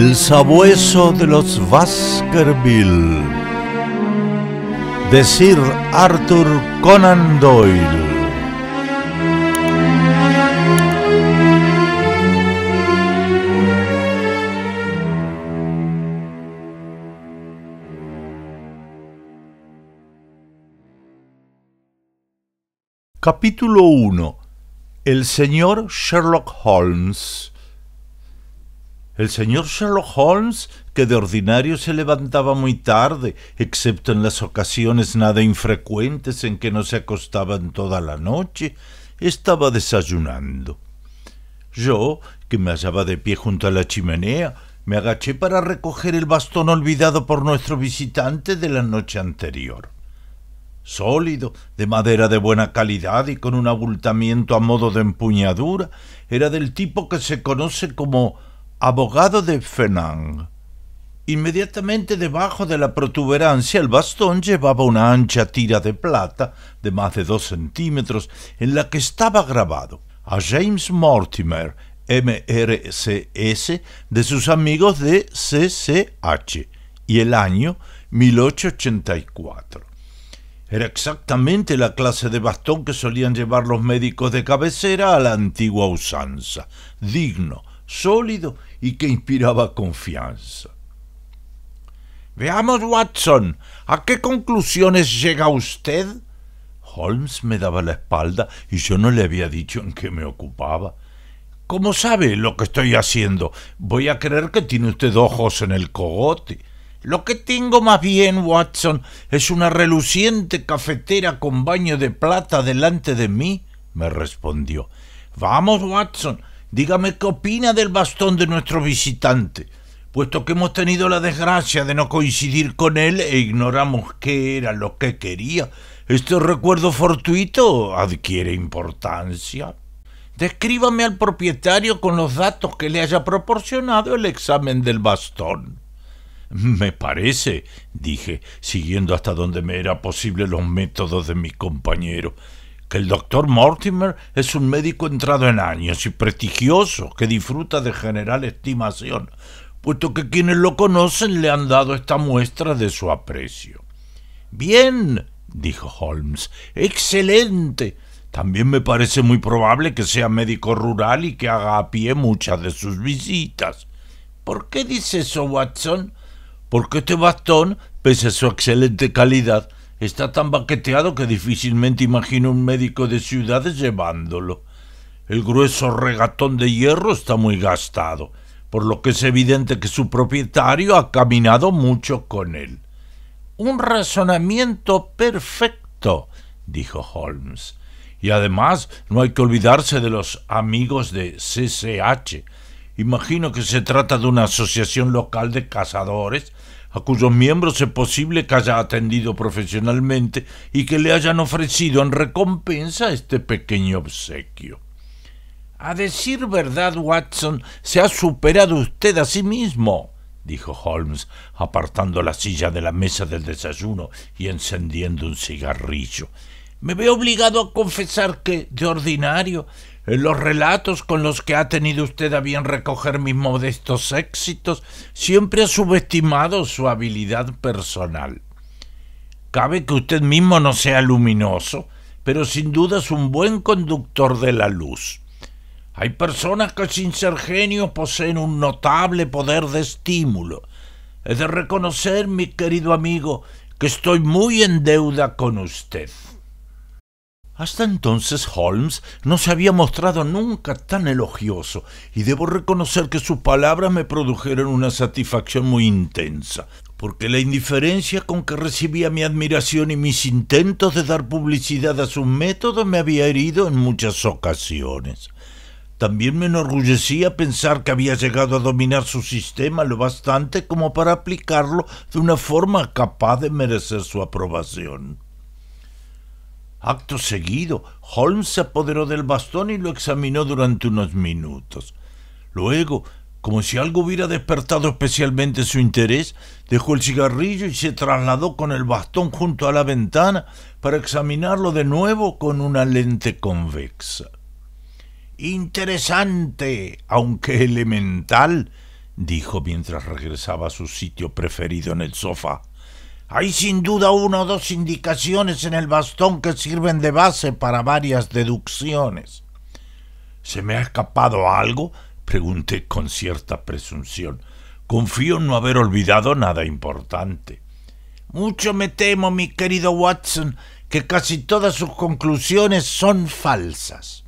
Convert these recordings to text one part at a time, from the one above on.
El sabueso de los Baskerville de Sir Arthur Conan Doyle. Capítulo 1 El señor Sherlock Holmes el señor Sherlock Holmes, que de ordinario se levantaba muy tarde, excepto en las ocasiones nada infrecuentes en que no se acostaban toda la noche, estaba desayunando. Yo, que me hallaba de pie junto a la chimenea, me agaché para recoger el bastón olvidado por nuestro visitante de la noche anterior. Sólido, de madera de buena calidad y con un abultamiento a modo de empuñadura, era del tipo que se conoce como abogado de Fenang. Inmediatamente debajo de la protuberancia el bastón llevaba una ancha tira de plata de más de dos centímetros en la que estaba grabado a James Mortimer, MRCS, de sus amigos de CCH y el año 1884. Era exactamente la clase de bastón que solían llevar los médicos de cabecera a la antigua usanza, digno, sólido y que inspiraba confianza. Veamos, Watson, ¿a qué conclusiones llega usted? Holmes me daba la espalda y yo no le había dicho en qué me ocupaba. ¿Cómo sabe lo que estoy haciendo? Voy a creer que tiene usted ojos en el cogote. Lo que tengo más bien, Watson, es una reluciente cafetera con baño de plata delante de mí, me respondió. Vamos, Watson, Dígame qué opina del bastón de nuestro visitante, puesto que hemos tenido la desgracia de no coincidir con él e ignoramos qué era lo que quería. Este recuerdo fortuito adquiere importancia. Descríbame al propietario con los datos que le haya proporcionado el examen del bastón. Me parece, dije, siguiendo hasta donde me era posible los métodos de mi compañero, que el doctor Mortimer es un médico entrado en años y prestigioso que disfruta de general estimación, puesto que quienes lo conocen le han dado esta muestra de su aprecio. Bien, dijo Holmes, excelente. También me parece muy probable que sea médico rural y que haga a pie muchas de sus visitas. ¿Por qué dice eso, Watson? Porque este bastón, pese a su excelente calidad, Está tan baqueteado que difícilmente imagino un médico de ciudades llevándolo. El grueso regatón de hierro está muy gastado, por lo que es evidente que su propietario ha caminado mucho con él. Un razonamiento perfecto, dijo Holmes. Y además no hay que olvidarse de los amigos de CCH. Imagino que se trata de una asociación local de cazadores a cuyos miembros es posible que haya atendido profesionalmente y que le hayan ofrecido en recompensa este pequeño obsequio. A decir verdad, Watson, se ha superado usted a sí mismo, dijo Holmes, apartando la silla de la mesa del desayuno y encendiendo un cigarrillo. Me veo obligado a confesar que, de ordinario, en eh, los relatos con los que ha tenido usted a bien recoger mis modestos éxitos, siempre ha subestimado su habilidad personal. Cabe que usted mismo no sea luminoso, pero sin duda es un buen conductor de la luz. Hay personas que sin ser genios poseen un notable poder de estímulo. He de reconocer, mi querido amigo, que estoy muy en deuda con usted. Hasta entonces Holmes no se había mostrado nunca tan elogioso, y debo reconocer que sus palabras me produjeron una satisfacción muy intensa, porque la indiferencia con que recibía mi admiración y mis intentos de dar publicidad a su método me había herido en muchas ocasiones. También me enorgullecía pensar que había llegado a dominar su sistema lo bastante como para aplicarlo de una forma capaz de merecer su aprobación. Acto seguido, Holmes se apoderó del bastón y lo examinó durante unos minutos. Luego, como si algo hubiera despertado especialmente su interés, dejó el cigarrillo y se trasladó con el bastón junto a la ventana para examinarlo de nuevo con una lente convexa. Interesante, aunque elemental, dijo mientras regresaba a su sitio preferido en el sofá. Hay sin duda una o dos indicaciones en el bastón que sirven de base para varias deducciones. ¿Se me ha escapado algo? pregunté con cierta presunción. Confío en no haber olvidado nada importante. Mucho me temo, mi querido Watson, que casi todas sus conclusiones son falsas.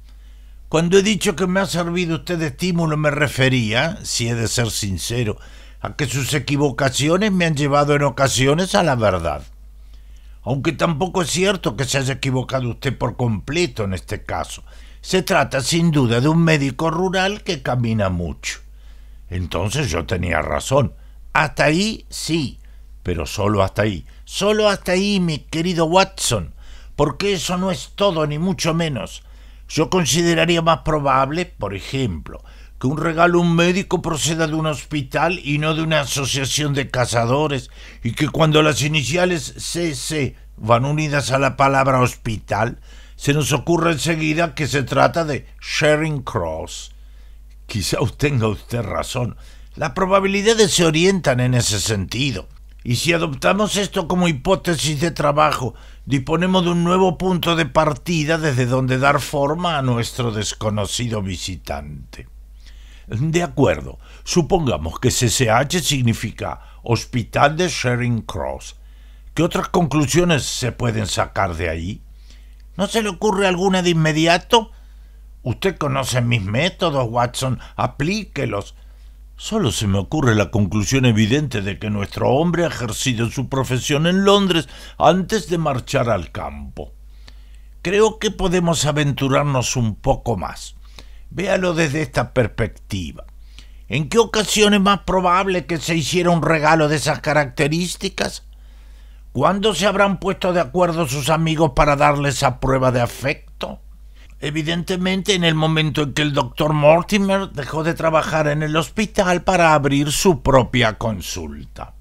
Cuando he dicho que me ha servido usted de estímulo me refería, si he de ser sincero, a que sus equivocaciones me han llevado en ocasiones a la verdad. Aunque tampoco es cierto que se haya equivocado usted por completo en este caso. Se trata sin duda de un médico rural que camina mucho. Entonces yo tenía razón. Hasta ahí sí, pero solo hasta ahí. Solo hasta ahí, mi querido Watson, porque eso no es todo, ni mucho menos. Yo consideraría más probable, por ejemplo, que un regalo un médico proceda de un hospital y no de una asociación de cazadores, y que cuando las iniciales CC van unidas a la palabra hospital, se nos ocurre enseguida que se trata de Sharing Cross. Quizá tenga usted razón, las probabilidades se orientan en ese sentido. Y si adoptamos esto como hipótesis de trabajo, disponemos de un nuevo punto de partida desde donde dar forma a nuestro desconocido visitante. De acuerdo, supongamos que CCH significa Hospital de Shering Cross. ¿Qué otras conclusiones se pueden sacar de ahí? ¿No se le ocurre alguna de inmediato? Usted conoce mis métodos, Watson, aplíquelos. Solo se me ocurre la conclusión evidente de que nuestro hombre ha ejercido su profesión en Londres antes de marchar al campo. Creo que podemos aventurarnos un poco más. Véalo desde esta perspectiva. ¿En qué ocasión es más probable que se hiciera un regalo de esas características? ¿Cuándo se habrán puesto de acuerdo sus amigos para darle esa prueba de afecto? Evidentemente en el momento en que el doctor Mortimer dejó de trabajar en el hospital para abrir su propia consulta.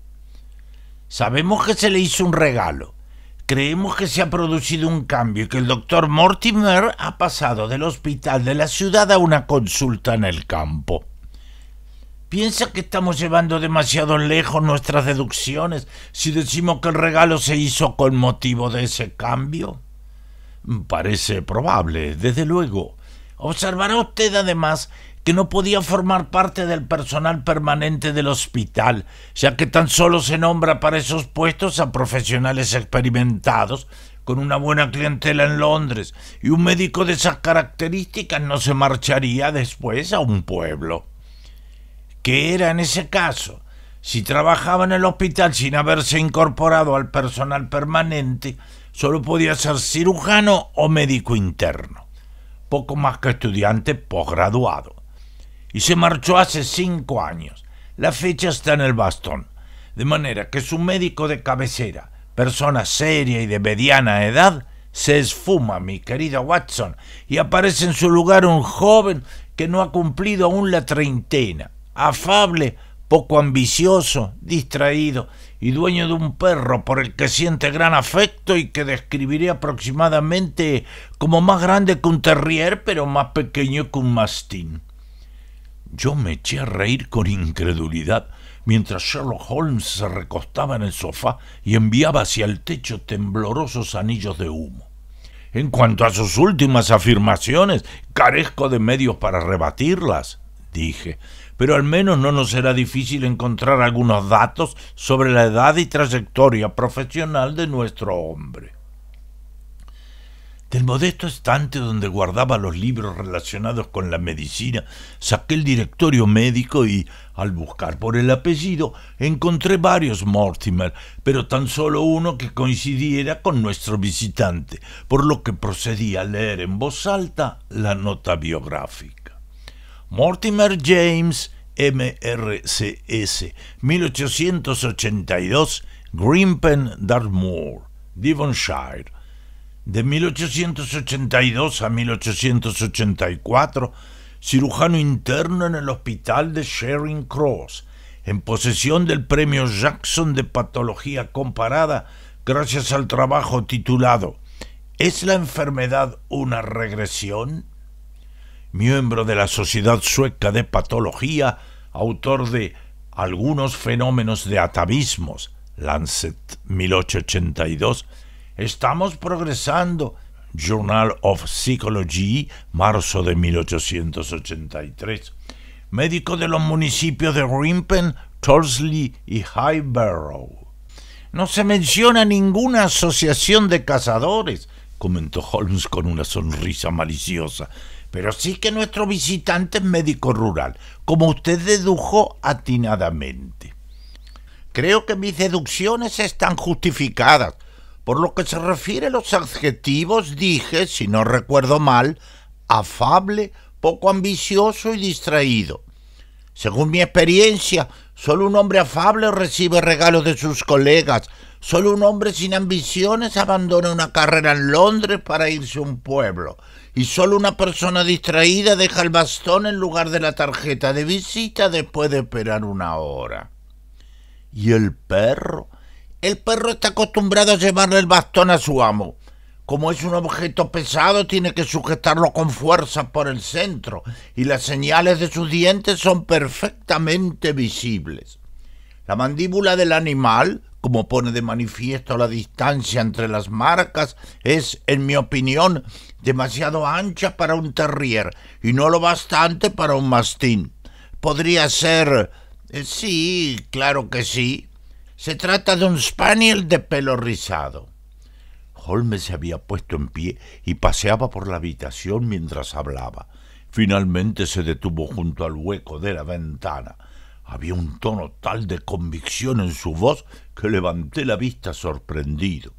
Sabemos que se le hizo un regalo, Creemos que se ha producido un cambio y que el doctor Mortimer ha pasado del hospital de la ciudad a una consulta en el campo. ¿Piensa que estamos llevando demasiado lejos nuestras deducciones si decimos que el regalo se hizo con motivo de ese cambio? Mm, parece probable, desde luego. Observará usted además que no podía formar parte del personal permanente del hospital, ya que tan solo se nombra para esos puestos a profesionales experimentados, con una buena clientela en Londres, y un médico de esas características no se marcharía después a un pueblo. ¿Qué era en ese caso? Si trabajaba en el hospital sin haberse incorporado al personal permanente, solo podía ser cirujano o médico interno, poco más que estudiante posgraduado y se marchó hace cinco años. La fecha está en el bastón. De manera que su médico de cabecera, persona seria y de mediana edad, se esfuma, mi querido Watson, y aparece en su lugar un joven que no ha cumplido aún la treintena, afable, poco ambicioso, distraído y dueño de un perro por el que siente gran afecto y que describiré aproximadamente como más grande que un terrier, pero más pequeño que un mastín. Yo me eché a reír con incredulidad mientras Sherlock Holmes se recostaba en el sofá y enviaba hacia el techo temblorosos anillos de humo. En cuanto a sus últimas afirmaciones, carezco de medios para rebatirlas, dije, pero al menos no nos será difícil encontrar algunos datos sobre la edad y trayectoria profesional de nuestro hombre. Del modesto estante donde guardaba los libros relacionados con la medicina, saqué el directorio médico y, al buscar por el apellido, encontré varios Mortimer, pero tan solo uno que coincidiera con nuestro visitante, por lo que procedí a leer en voz alta la nota biográfica. Mortimer James, MRCS, 1882, Grimpen, Dartmoor, Devonshire de 1882 a 1884, cirujano interno en el hospital de Charing Cross, en posesión del premio Jackson de Patología Comparada gracias al trabajo titulado ¿Es la enfermedad una regresión? Miembro de la Sociedad Sueca de Patología, autor de Algunos fenómenos de atavismos, Lancet 1882, Estamos progresando. Journal of Psychology, marzo de 1883. Médico de los municipios de Rimpen, Torsley y Highborough. No se menciona ninguna asociación de cazadores, comentó Holmes con una sonrisa maliciosa. Pero sí que nuestro visitante es médico rural, como usted dedujo atinadamente. Creo que mis deducciones están justificadas, por lo que se refiere a los adjetivos, dije, si no recuerdo mal, afable, poco ambicioso y distraído. Según mi experiencia, solo un hombre afable recibe regalos de sus colegas, solo un hombre sin ambiciones abandona una carrera en Londres para irse a un pueblo, y solo una persona distraída deja el bastón en lugar de la tarjeta de visita después de esperar una hora. ¿Y el perro? El perro está acostumbrado a llevarle el bastón a su amo. Como es un objeto pesado, tiene que sujetarlo con fuerza por el centro, y las señales de sus dientes son perfectamente visibles. La mandíbula del animal, como pone de manifiesto la distancia entre las marcas, es, en mi opinión, demasiado ancha para un terrier y no lo bastante para un mastín. Podría ser... Eh, sí, claro que sí, se trata de un spaniel de pelo rizado. Holmes se había puesto en pie y paseaba por la habitación mientras hablaba. Finalmente se detuvo junto al hueco de la ventana. Había un tono tal de convicción en su voz que levanté la vista sorprendido.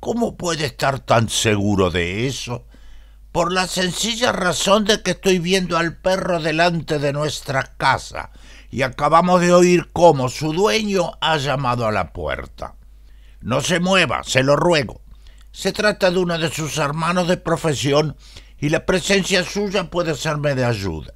¿Cómo puede estar tan seguro de eso? Por la sencilla razón de que estoy viendo al perro delante de nuestra casa y acabamos de oír cómo su dueño ha llamado a la puerta. No se mueva, se lo ruego. Se trata de uno de sus hermanos de profesión y la presencia suya puede serme de ayuda.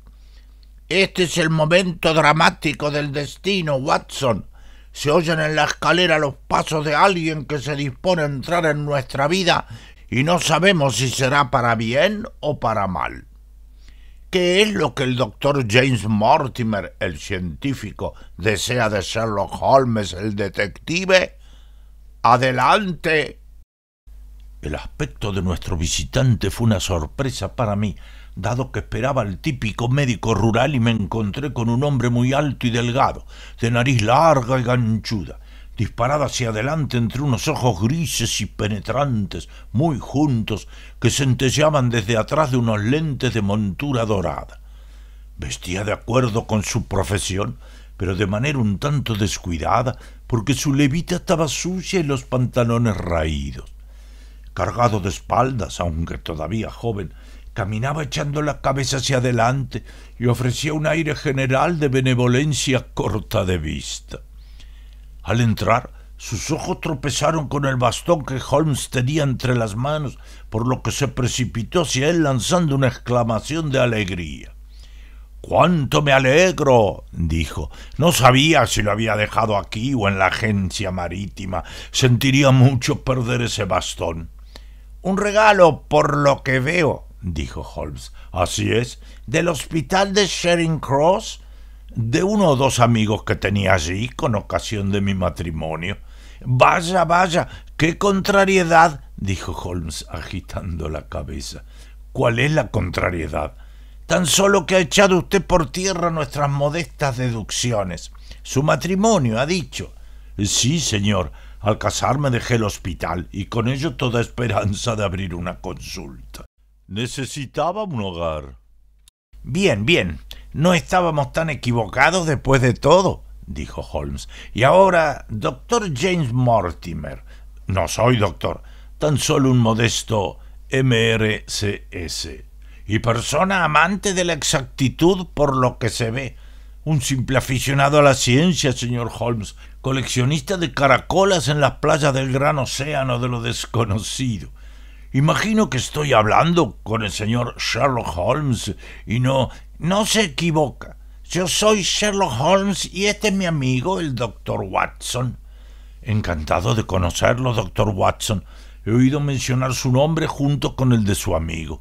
Este es el momento dramático del destino, Watson. Se oyen en la escalera los pasos de alguien que se dispone a entrar en nuestra vida y no sabemos si será para bien o para mal. ¿Qué es lo que el doctor James Mortimer, el científico, desea de Sherlock Holmes, el detective? Adelante. El aspecto de nuestro visitante fue una sorpresa para mí, dado que esperaba al típico médico rural y me encontré con un hombre muy alto y delgado, de nariz larga y ganchuda, disparada hacia adelante entre unos ojos grises y penetrantes, muy juntos, que centelleaban desde atrás de unos lentes de montura dorada. Vestía de acuerdo con su profesión, pero de manera un tanto descuidada, porque su levita estaba sucia y los pantalones raídos. Cargado de espaldas, aunque todavía joven, caminaba echando la cabeza hacia adelante y ofrecía un aire general de benevolencia corta de vista. Al entrar, sus ojos tropezaron con el bastón que Holmes tenía entre las manos, por lo que se precipitó hacia él lanzando una exclamación de alegría. ¡Cuánto me alegro! dijo. No sabía si lo había dejado aquí o en la agencia marítima. Sentiría mucho perder ese bastón. Un regalo, por lo que veo, dijo Holmes. Así es. ¿Del hospital de Shering Cross? de uno o dos amigos que tenía allí con ocasión de mi matrimonio. Vaya, vaya, qué contrariedad, dijo Holmes agitando la cabeza. ¿Cuál es la contrariedad? Tan solo que ha echado usted por tierra nuestras modestas deducciones. Su matrimonio, ha dicho. Sí, señor. Al casarme dejé el hospital y con ello toda esperanza de abrir una consulta. Necesitaba un hogar. Bien, bien. No estábamos tan equivocados después de todo, dijo Holmes. Y ahora, doctor James Mortimer. No soy doctor, tan solo un modesto MRCS. Y persona amante de la exactitud por lo que se ve. Un simple aficionado a la ciencia, señor Holmes, coleccionista de caracolas en las playas del gran océano de lo desconocido. Imagino que estoy hablando con el señor Sherlock Holmes y no no se equivoca. Yo soy Sherlock Holmes y este es mi amigo, el doctor Watson. Encantado de conocerlo, doctor Watson. He oído mencionar su nombre junto con el de su amigo.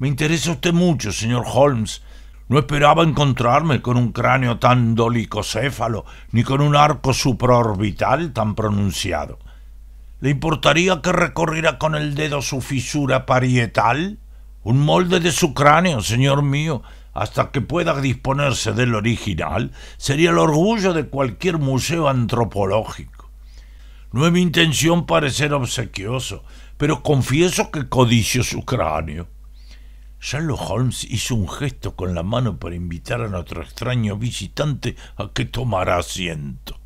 Me interesa usted mucho, señor Holmes. No esperaba encontrarme con un cráneo tan dolicocéfalo, ni con un arco supraorbital tan pronunciado. ¿Le importaría que recorriera con el dedo su fisura parietal? Un molde de su cráneo, señor mío, hasta que pueda disponerse del original, sería el orgullo de cualquier museo antropológico. No es mi intención parecer obsequioso, pero confieso que codicio su cráneo. Sherlock Holmes hizo un gesto con la mano para invitar a nuestro extraño visitante a que tomara asiento.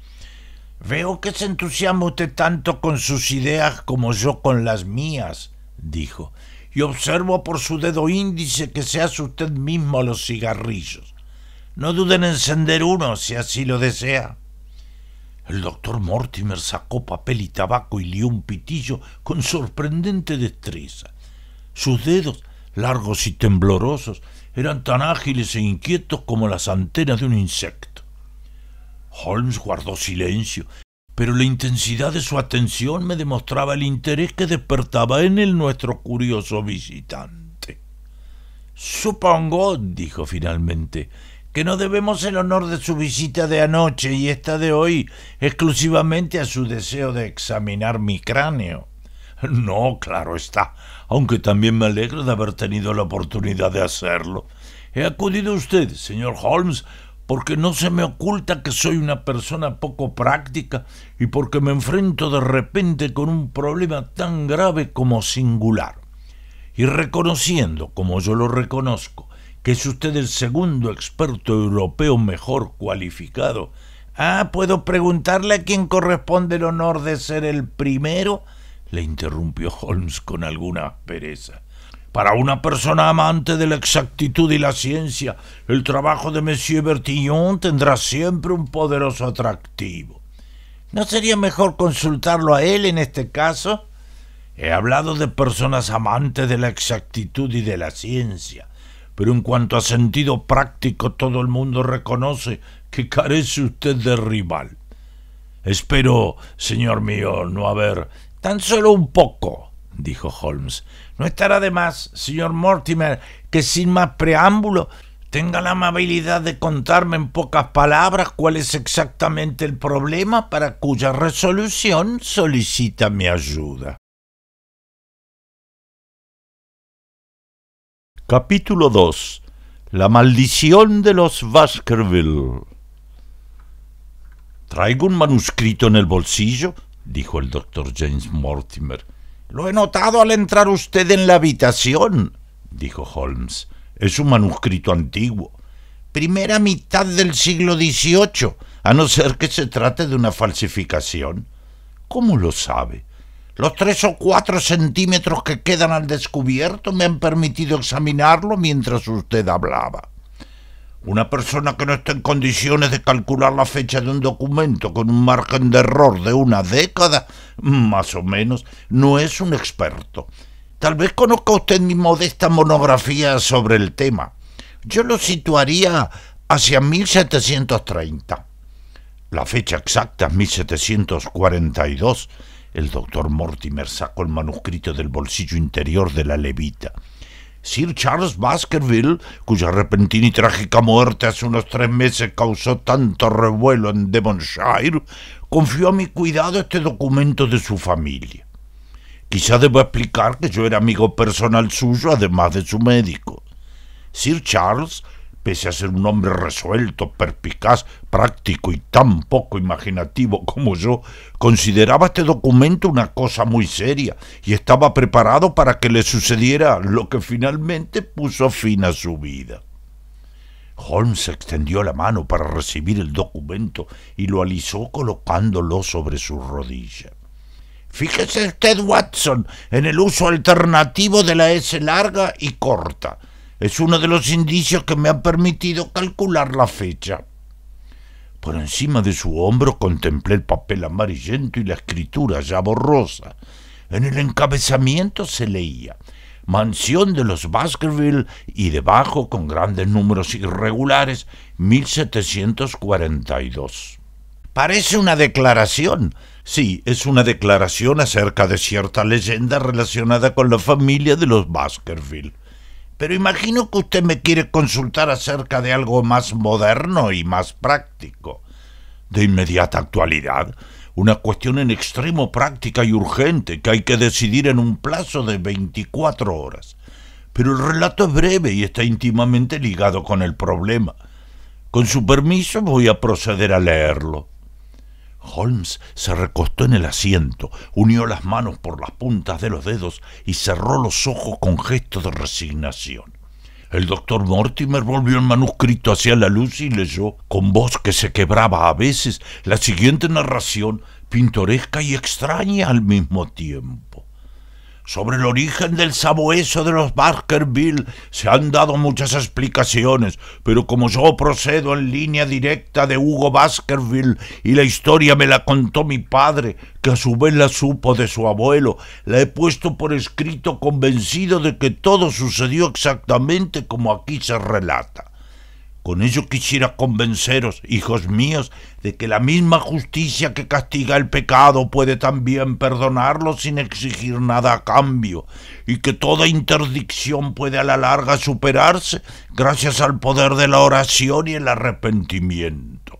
Veo que se entusiasma usted tanto con sus ideas como yo con las mías, dijo y observo por su dedo índice que se hace usted mismo los cigarrillos. No duden en encender uno si así lo desea. El doctor Mortimer sacó papel y tabaco y lió un pitillo con sorprendente destreza. Sus dedos, largos y temblorosos, eran tan ágiles e inquietos como las antenas de un insecto. Holmes guardó silencio pero la intensidad de su atención me demostraba el interés que despertaba en él nuestro curioso visitante. Supongo, dijo finalmente, que no debemos el honor de su visita de anoche y esta de hoy exclusivamente a su deseo de examinar mi cráneo. No, claro está, aunque también me alegro de haber tenido la oportunidad de hacerlo. He acudido a usted, señor Holmes, porque no se me oculta que soy una persona poco práctica y porque me enfrento de repente con un problema tan grave como singular. Y reconociendo, como yo lo reconozco, que es usted el segundo experto europeo mejor cualificado, ah, puedo preguntarle a quién corresponde el honor de ser el primero, le interrumpió Holmes con alguna aspereza. Para una persona amante de la exactitud y la ciencia, el trabajo de Monsieur Bertillon tendrá siempre un poderoso atractivo. ¿No sería mejor consultarlo a él en este caso? He hablado de personas amantes de la exactitud y de la ciencia, pero en cuanto a sentido práctico todo el mundo reconoce que carece usted de rival. Espero, señor mío, no haber... Tan solo un poco, dijo Holmes, no estará de más, señor Mortimer, que sin más preámbulo tenga la amabilidad de contarme en pocas palabras cuál es exactamente el problema para cuya resolución solicita mi ayuda. Capítulo 2 La maldición de los Baskerville Traigo un manuscrito en el bolsillo, dijo el doctor James Mortimer lo he notado al entrar usted en la habitación, dijo Holmes. Es un manuscrito antiguo. Primera mitad del siglo XVIII, a no ser que se trate de una falsificación. ¿Cómo lo sabe? Los tres o cuatro centímetros que quedan al descubierto me han permitido examinarlo mientras usted hablaba. Una persona que no está en condiciones de calcular la fecha de un documento con un margen de error de una década, más o menos, no es un experto. Tal vez conozca usted mi modesta monografía sobre el tema. Yo lo situaría hacia 1730. La fecha exacta es 1742. El doctor Mortimer sacó el manuscrito del bolsillo interior de la levita. Sir Charles Baskerville, cuya repentina y trágica muerte hace unos tres meses causó tanto revuelo en Devonshire, confió a mi cuidado este documento de su familia. Quizá debo explicar que yo era amigo personal suyo, además de su médico. Sir Charles pese a ser un hombre resuelto, perspicaz, práctico y tan poco imaginativo como yo, consideraba este documento una cosa muy seria y estaba preparado para que le sucediera lo que finalmente puso fin a su vida. Holmes extendió la mano para recibir el documento y lo alisó colocándolo sobre su rodilla. Fíjese usted, Watson, en el uso alternativo de la S larga y corta. Es uno de los indicios que me ha permitido calcular la fecha. Por encima de su hombro contemplé el papel amarillento y la escritura ya borrosa. En el encabezamiento se leía Mansión de los Baskerville y debajo, con grandes números irregulares, 1742. Parece una declaración. Sí, es una declaración acerca de cierta leyenda relacionada con la familia de los Baskerville. Pero imagino que usted me quiere consultar acerca de algo más moderno y más práctico. De inmediata actualidad, una cuestión en extremo práctica y urgente que hay que decidir en un plazo de 24 horas. Pero el relato es breve y está íntimamente ligado con el problema. Con su permiso voy a proceder a leerlo. Holmes se recostó en el asiento, unió las manos por las puntas de los dedos y cerró los ojos con gesto de resignación. El doctor Mortimer volvió el manuscrito hacia la luz y leyó, con voz que se quebraba a veces, la siguiente narración, pintoresca y extraña al mismo tiempo. Sobre el origen del sabueso de los Baskerville se han dado muchas explicaciones, pero como yo procedo en línea directa de Hugo Baskerville y la historia me la contó mi padre, que a su vez la supo de su abuelo, la he puesto por escrito convencido de que todo sucedió exactamente como aquí se relata. Con ello quisiera convenceros, hijos míos, de que la misma justicia que castiga el pecado puede también perdonarlo sin exigir nada a cambio, y que toda interdicción puede a la larga superarse gracias al poder de la oración y el arrepentimiento.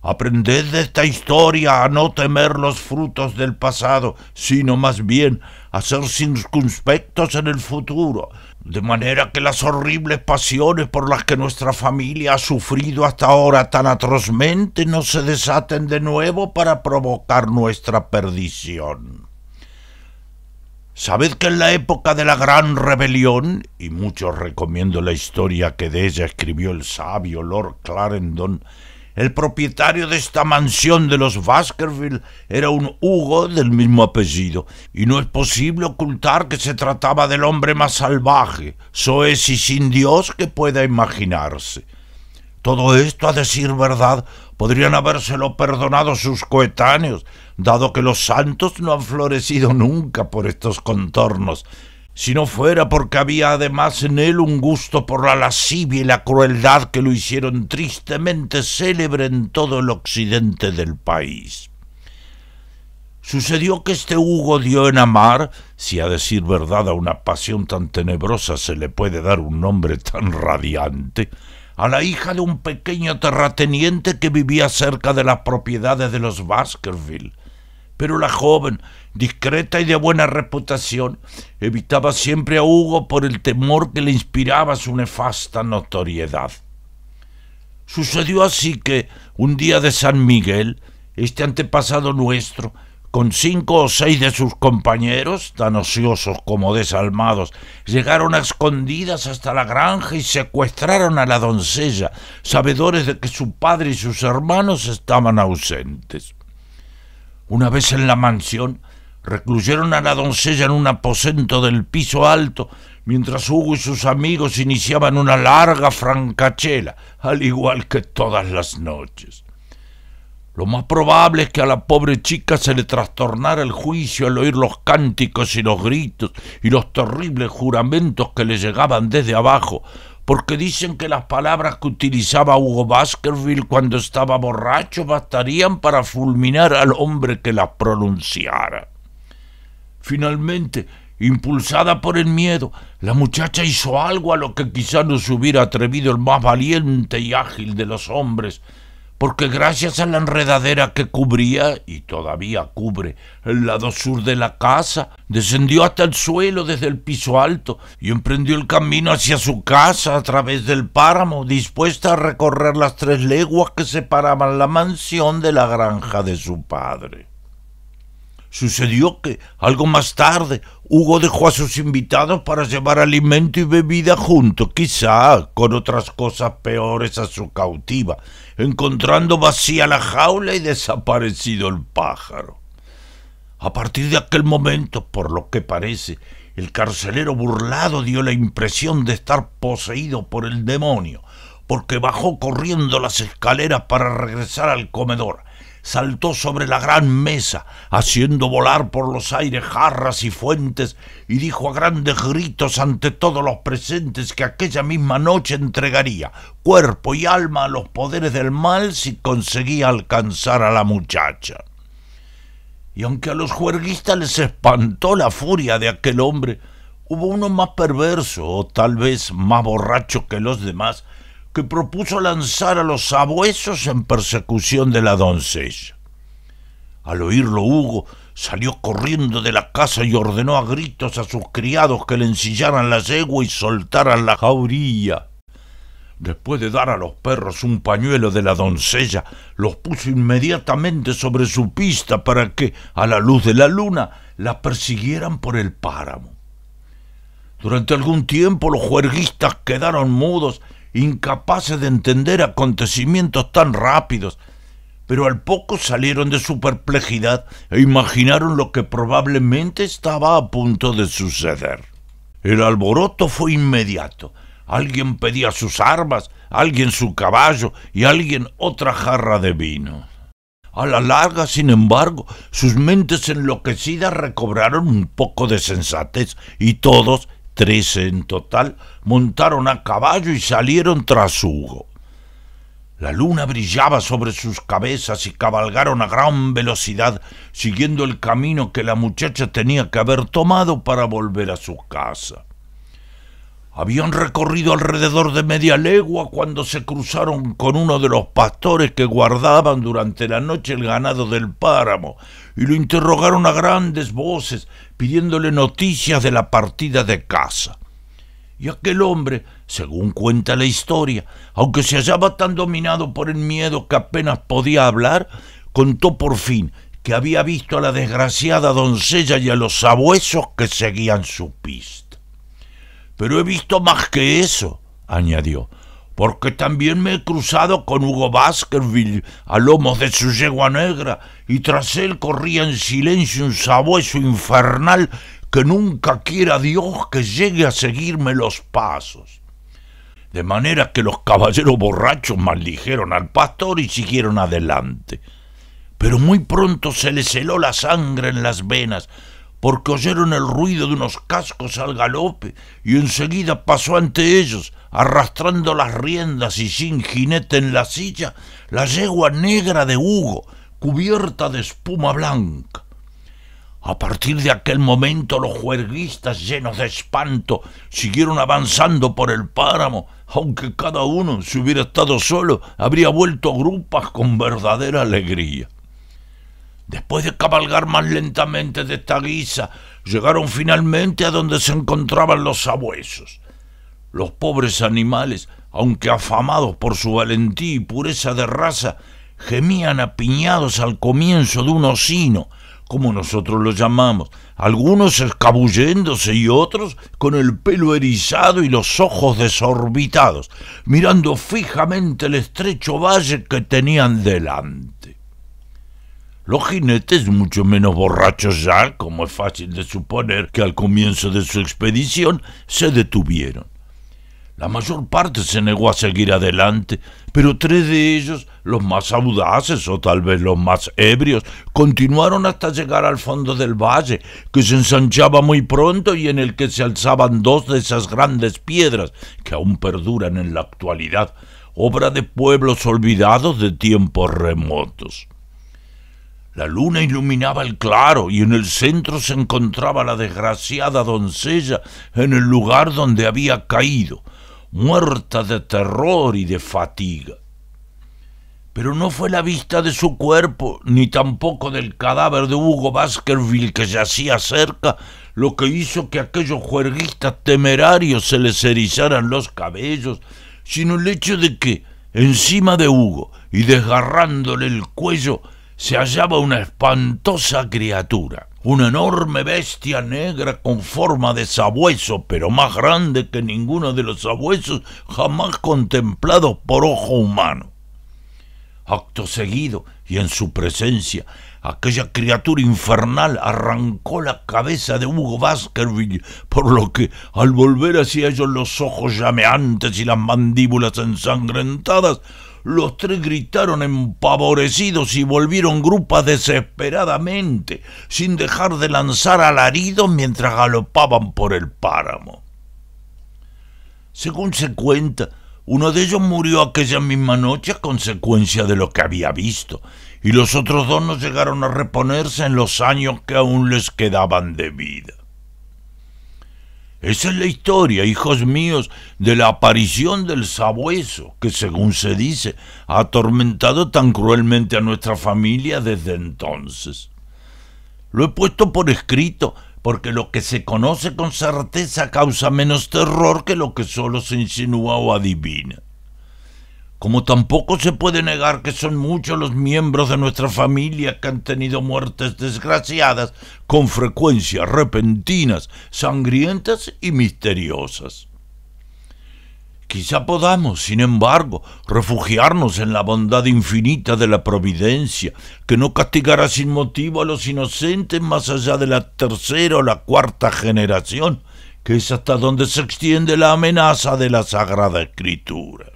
Aprended de esta historia a no temer los frutos del pasado, sino más bien a ser circunspectos en el futuro, de manera que las horribles pasiones por las que nuestra familia ha sufrido hasta ahora tan atrozmente no se desaten de nuevo para provocar nuestra perdición. Sabed que en la época de la Gran Rebelión, y muchos recomiendo la historia que de ella escribió el sabio Lord Clarendon, el propietario de esta mansión de los Baskerville era un Hugo del mismo apellido, y no es posible ocultar que se trataba del hombre más salvaje, soez y sin Dios que pueda imaginarse. Todo esto, a decir verdad, podrían habérselo perdonado sus coetáneos, dado que los santos no han florecido nunca por estos contornos, si no fuera porque había además en él un gusto por la lascivia y la crueldad que lo hicieron tristemente célebre en todo el occidente del país. Sucedió que este Hugo dio en amar, si a decir verdad a una pasión tan tenebrosa se le puede dar un nombre tan radiante, a la hija de un pequeño terrateniente que vivía cerca de las propiedades de los Baskerville pero la joven, discreta y de buena reputación, evitaba siempre a Hugo por el temor que le inspiraba su nefasta notoriedad. Sucedió así que, un día de San Miguel, este antepasado nuestro, con cinco o seis de sus compañeros, tan ociosos como desalmados, llegaron a escondidas hasta la granja y secuestraron a la doncella, sabedores de que su padre y sus hermanos estaban ausentes. Una vez en la mansión, recluyeron a la doncella en un aposento del piso alto, mientras Hugo y sus amigos iniciaban una larga francachela, al igual que todas las noches. Lo más probable es que a la pobre chica se le trastornara el juicio al oír los cánticos y los gritos y los terribles juramentos que le llegaban desde abajo, porque dicen que las palabras que utilizaba Hugo Baskerville cuando estaba borracho bastarían para fulminar al hombre que las pronunciara. Finalmente, impulsada por el miedo, la muchacha hizo algo a lo que quizá no se hubiera atrevido el más valiente y ágil de los hombres, porque gracias a la enredadera que cubría, y todavía cubre, el lado sur de la casa, descendió hasta el suelo desde el piso alto y emprendió el camino hacia su casa a través del páramo, dispuesta a recorrer las tres leguas que separaban la mansión de la granja de su padre. Sucedió que, algo más tarde, Hugo dejó a sus invitados para llevar alimento y bebida junto, quizá con otras cosas peores a su cautiva, encontrando vacía la jaula y desaparecido el pájaro. A partir de aquel momento, por lo que parece, el carcelero burlado dio la impresión de estar poseído por el demonio, porque bajó corriendo las escaleras para regresar al comedor, saltó sobre la gran mesa, haciendo volar por los aires jarras y fuentes, y dijo a grandes gritos ante todos los presentes que aquella misma noche entregaría cuerpo y alma a los poderes del mal si conseguía alcanzar a la muchacha. Y aunque a los juerguistas les espantó la furia de aquel hombre, hubo uno más perverso o tal vez más borracho que los demás, que propuso lanzar a los sabuesos en persecución de la doncella. Al oírlo Hugo salió corriendo de la casa y ordenó a gritos a sus criados que le ensillaran la yegua y soltaran la jauría. Después de dar a los perros un pañuelo de la doncella, los puso inmediatamente sobre su pista para que, a la luz de la luna, la persiguieran por el páramo. Durante algún tiempo los juerguistas quedaron mudos incapaces de entender acontecimientos tan rápidos, pero al poco salieron de su perplejidad e imaginaron lo que probablemente estaba a punto de suceder. El alboroto fue inmediato. Alguien pedía sus armas, alguien su caballo y alguien otra jarra de vino. A la larga, sin embargo, sus mentes enloquecidas recobraron un poco de sensatez y todos trece en total, montaron a caballo y salieron tras Hugo. La luna brillaba sobre sus cabezas y cabalgaron a gran velocidad, siguiendo el camino que la muchacha tenía que haber tomado para volver a su casa. Habían recorrido alrededor de media legua cuando se cruzaron con uno de los pastores que guardaban durante la noche el ganado del páramo y lo interrogaron a grandes voces pidiéndole noticias de la partida de casa. Y aquel hombre, según cuenta la historia, aunque se hallaba tan dominado por el miedo que apenas podía hablar, contó por fin que había visto a la desgraciada doncella y a los sabuesos que seguían su pista. Pero he visto más que eso, añadió, porque también me he cruzado con Hugo Baskerville a lomos de su yegua negra, y tras él corría en silencio un sabueso infernal que nunca quiera Dios que llegue a seguirme los pasos. De manera que los caballeros borrachos maldijeron al pastor y siguieron adelante. Pero muy pronto se le heló la sangre en las venas, porque oyeron el ruido de unos cascos al galope y enseguida pasó ante ellos, arrastrando las riendas y sin jinete en la silla, la yegua negra de Hugo, cubierta de espuma blanca. A partir de aquel momento los juerguistas llenos de espanto siguieron avanzando por el páramo, aunque cada uno, si hubiera estado solo, habría vuelto grupas con verdadera alegría. Después de cabalgar más lentamente de esta guisa, llegaron finalmente a donde se encontraban los sabuesos. Los pobres animales, aunque afamados por su valentía y pureza de raza, gemían apiñados al comienzo de un osino, como nosotros lo llamamos, algunos escabulléndose y otros con el pelo erizado y los ojos desorbitados, mirando fijamente el estrecho valle que tenían delante. Los jinetes, mucho menos borrachos ya, como es fácil de suponer que al comienzo de su expedición, se detuvieron. La mayor parte se negó a seguir adelante, pero tres de ellos, los más audaces o tal vez los más ebrios, continuaron hasta llegar al fondo del valle, que se ensanchaba muy pronto y en el que se alzaban dos de esas grandes piedras que aún perduran en la actualidad, obra de pueblos olvidados de tiempos remotos. La luna iluminaba el claro y en el centro se encontraba la desgraciada doncella en el lugar donde había caído, muerta de terror y de fatiga. Pero no fue la vista de su cuerpo, ni tampoco del cadáver de Hugo Baskerville que yacía cerca, lo que hizo que aquellos juerguistas temerarios se les erizaran los cabellos, sino el hecho de que, encima de Hugo y desgarrándole el cuello, se hallaba una espantosa criatura, una enorme bestia negra con forma de sabueso, pero más grande que ninguno de los sabuesos jamás contemplados por ojo humano. Acto seguido, y en su presencia, aquella criatura infernal arrancó la cabeza de Hugo Baskerville, por lo que, al volver hacia ellos los ojos llameantes y las mandíbulas ensangrentadas, los tres gritaron empavorecidos y volvieron grupas desesperadamente, sin dejar de lanzar alaridos mientras galopaban por el páramo. Según se cuenta, uno de ellos murió aquella misma noche a consecuencia de lo que había visto, y los otros dos no llegaron a reponerse en los años que aún les quedaban de vida. Esa es la historia, hijos míos, de la aparición del sabueso, que según se dice, ha atormentado tan cruelmente a nuestra familia desde entonces. Lo he puesto por escrito, porque lo que se conoce con certeza causa menos terror que lo que solo se insinúa o adivina como tampoco se puede negar que son muchos los miembros de nuestra familia que han tenido muertes desgraciadas, con frecuencia repentinas, sangrientas y misteriosas. Quizá podamos, sin embargo, refugiarnos en la bondad infinita de la providencia, que no castigará sin motivo a los inocentes más allá de la tercera o la cuarta generación, que es hasta donde se extiende la amenaza de la Sagrada Escritura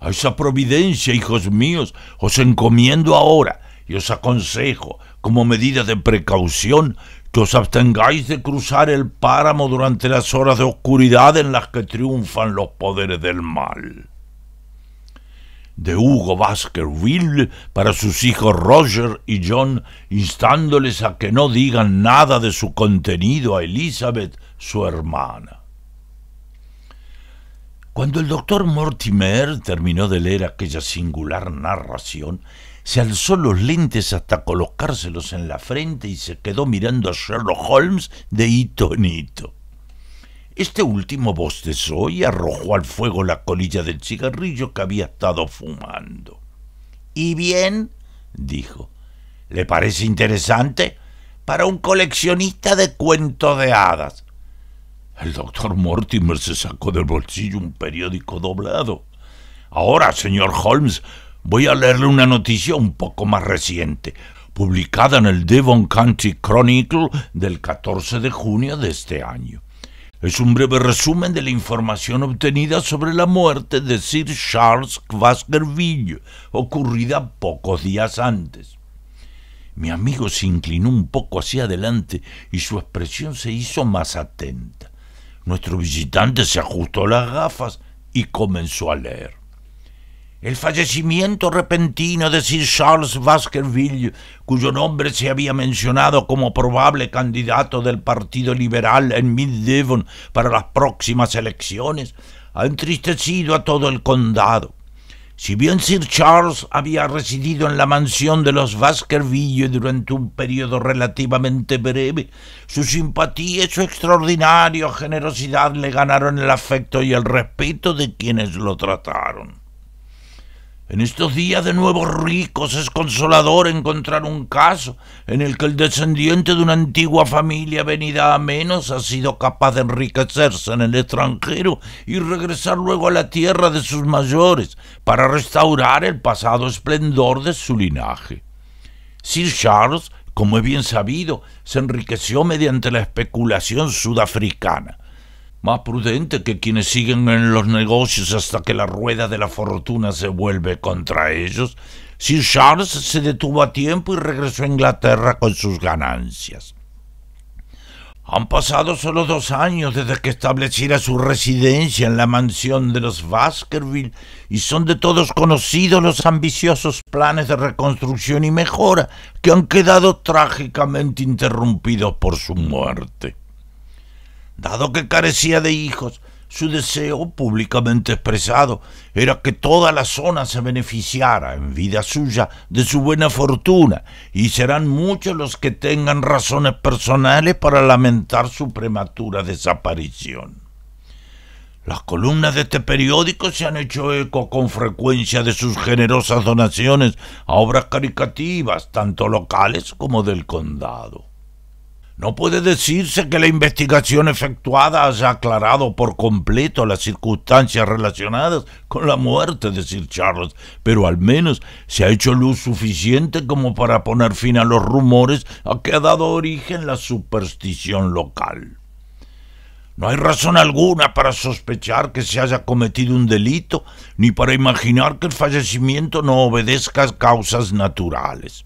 a esa providencia, hijos míos, os encomiendo ahora y os aconsejo, como medida de precaución, que os abstengáis de cruzar el páramo durante las horas de oscuridad en las que triunfan los poderes del mal. De Hugo Baskerville para sus hijos Roger y John, instándoles a que no digan nada de su contenido a Elizabeth, su hermana. Cuando el doctor Mortimer terminó de leer aquella singular narración, se alzó los lentes hasta colocárselos en la frente y se quedó mirando a Sherlock Holmes de hito en hito. Este último bostezó y arrojó al fuego la colilla del cigarrillo que había estado fumando. ¿Y bien? dijo. ¿Le parece interesante? Para un coleccionista de cuentos de hadas. El doctor Mortimer se sacó del bolsillo un periódico doblado. Ahora, señor Holmes, voy a leerle una noticia un poco más reciente, publicada en el Devon County Chronicle del 14 de junio de este año. Es un breve resumen de la información obtenida sobre la muerte de Sir Charles Baskerville, ocurrida pocos días antes. Mi amigo se inclinó un poco hacia adelante y su expresión se hizo más atenta. Nuestro visitante se ajustó las gafas y comenzó a leer. El fallecimiento repentino de Sir Charles Baskerville, cuyo nombre se había mencionado como probable candidato del Partido Liberal en Mid Devon para las próximas elecciones, ha entristecido a todo el condado. Si bien Sir Charles había residido en la mansión de los Baskerville durante un periodo relativamente breve, su simpatía y su extraordinaria generosidad le ganaron el afecto y el respeto de quienes lo trataron. En estos días de nuevos ricos es consolador encontrar un caso en el que el descendiente de una antigua familia venida a menos ha sido capaz de enriquecerse en el extranjero y regresar luego a la tierra de sus mayores para restaurar el pasado esplendor de su linaje. Sir Charles, como es bien sabido, se enriqueció mediante la especulación sudafricana más prudente que quienes siguen en los negocios hasta que la rueda de la fortuna se vuelve contra ellos, Sir Charles se detuvo a tiempo y regresó a Inglaterra con sus ganancias. Han pasado solo dos años desde que estableciera su residencia en la mansión de los Baskerville y son de todos conocidos los ambiciosos planes de reconstrucción y mejora que han quedado trágicamente interrumpidos por su muerte. Dado que carecía de hijos, su deseo públicamente expresado era que toda la zona se beneficiara en vida suya de su buena fortuna, y serán muchos los que tengan razones personales para lamentar su prematura desaparición. Las columnas de este periódico se han hecho eco con frecuencia de sus generosas donaciones a obras caricativas, tanto locales como del condado. No puede decirse que la investigación efectuada haya aclarado por completo las circunstancias relacionadas con la muerte de Sir Charles, pero al menos se ha hecho luz suficiente como para poner fin a los rumores a que ha dado origen la superstición local. No hay razón alguna para sospechar que se haya cometido un delito, ni para imaginar que el fallecimiento no obedezca a causas naturales.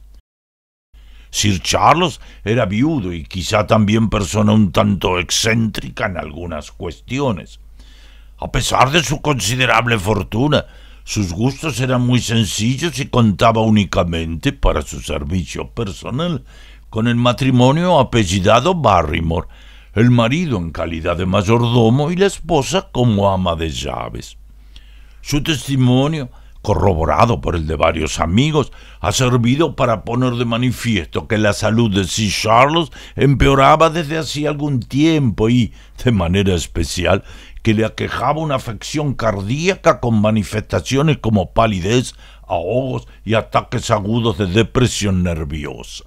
Sir Charles era viudo y quizá también persona un tanto excéntrica en algunas cuestiones. A pesar de su considerable fortuna, sus gustos eran muy sencillos y contaba únicamente para su servicio personal con el matrimonio apellidado Barrymore, el marido en calidad de mayordomo y la esposa como ama de llaves. Su testimonio corroborado por el de varios amigos, ha servido para poner de manifiesto que la salud de Sir Charles empeoraba desde hacía algún tiempo y, de manera especial, que le aquejaba una afección cardíaca con manifestaciones como palidez, ahogos y ataques agudos de depresión nerviosa.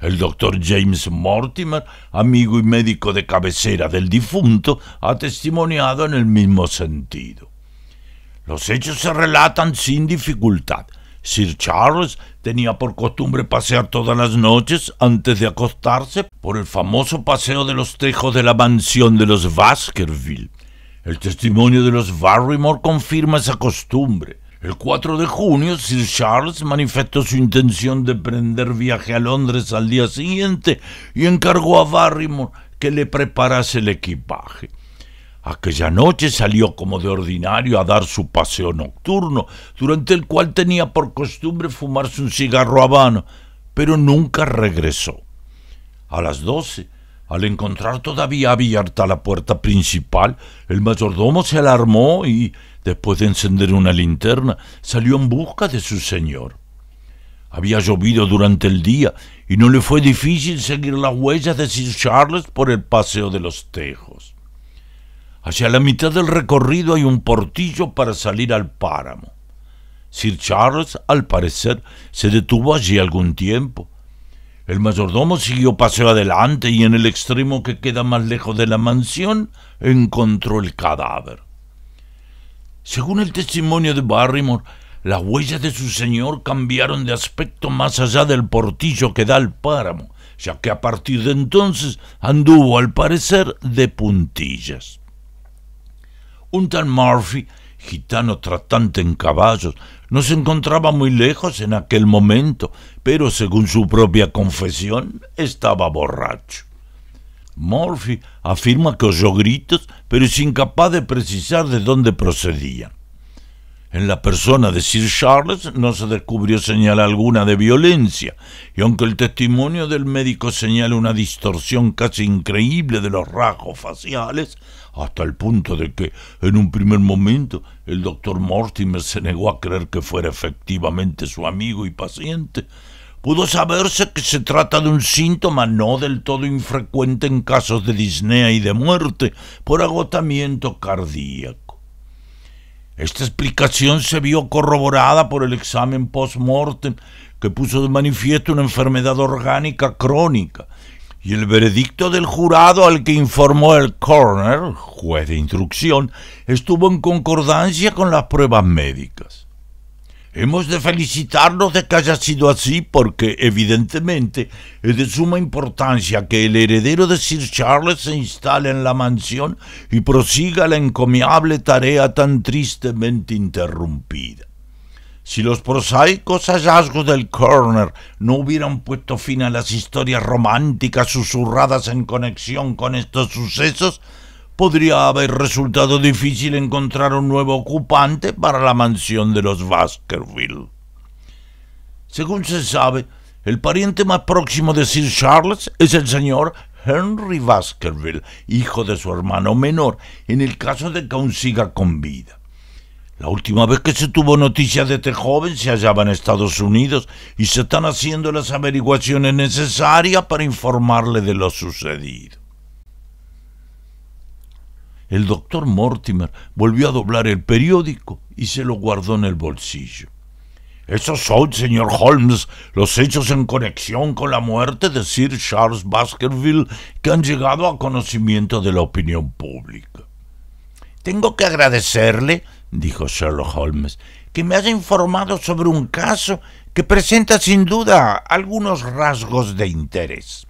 El doctor James Mortimer, amigo y médico de cabecera del difunto, ha testimoniado en el mismo sentido. Los hechos se relatan sin dificultad. Sir Charles tenía por costumbre pasear todas las noches antes de acostarse por el famoso paseo de los tejos de la mansión de los Baskerville. El testimonio de los Barrymore confirma esa costumbre. El 4 de junio, Sir Charles manifestó su intención de prender viaje a Londres al día siguiente y encargó a Barrymore que le preparase el equipaje. Aquella noche salió como de ordinario a dar su paseo nocturno, durante el cual tenía por costumbre fumarse un cigarro habano, pero nunca regresó. A las doce, al encontrar todavía abierta la puerta principal, el mayordomo se alarmó y, después de encender una linterna, salió en busca de su señor. Había llovido durante el día y no le fue difícil seguir las huellas de Sir Charles por el paseo de los Tejos. Hacia la mitad del recorrido hay un portillo para salir al páramo. Sir Charles, al parecer, se detuvo allí algún tiempo. El mayordomo siguió paseo adelante y en el extremo que queda más lejos de la mansión encontró el cadáver. Según el testimonio de Barrymore, las huellas de su señor cambiaron de aspecto más allá del portillo que da al páramo, ya que a partir de entonces anduvo al parecer de puntillas. Un tal Murphy, gitano tratante en caballos, no se encontraba muy lejos en aquel momento, pero según su propia confesión, estaba borracho. Murphy afirma que oyó gritos, pero es incapaz de precisar de dónde procedían. En la persona de Sir Charles no se descubrió señal alguna de violencia, y aunque el testimonio del médico señala una distorsión casi increíble de los rasgos faciales, hasta el punto de que, en un primer momento, el doctor Mortimer se negó a creer que fuera efectivamente su amigo y paciente, pudo saberse que se trata de un síntoma no del todo infrecuente en casos de disnea y de muerte por agotamiento cardíaco. Esta explicación se vio corroborada por el examen post-mortem que puso de manifiesto una enfermedad orgánica crónica y el veredicto del jurado al que informó el coroner, juez de instrucción, estuvo en concordancia con las pruebas médicas. Hemos de felicitarnos de que haya sido así porque, evidentemente, es de suma importancia que el heredero de Sir Charles se instale en la mansión y prosiga la encomiable tarea tan tristemente interrumpida. Si los prosaicos hallazgos del Corner no hubieran puesto fin a las historias románticas susurradas en conexión con estos sucesos, podría haber resultado difícil encontrar un nuevo ocupante para la mansión de los Baskerville. Según se sabe, el pariente más próximo de Sir Charles es el señor Henry Baskerville, hijo de su hermano menor, en el caso de que aún siga con vida. La última vez que se tuvo noticia de este joven se hallaba en Estados Unidos y se están haciendo las averiguaciones necesarias para informarle de lo sucedido. El doctor Mortimer volvió a doblar el periódico y se lo guardó en el bolsillo. Esos son, señor Holmes, los hechos en conexión con la muerte de Sir Charles Baskerville que han llegado a conocimiento de la opinión pública. Tengo que agradecerle, dijo Sherlock Holmes, que me haya informado sobre un caso que presenta sin duda algunos rasgos de interés.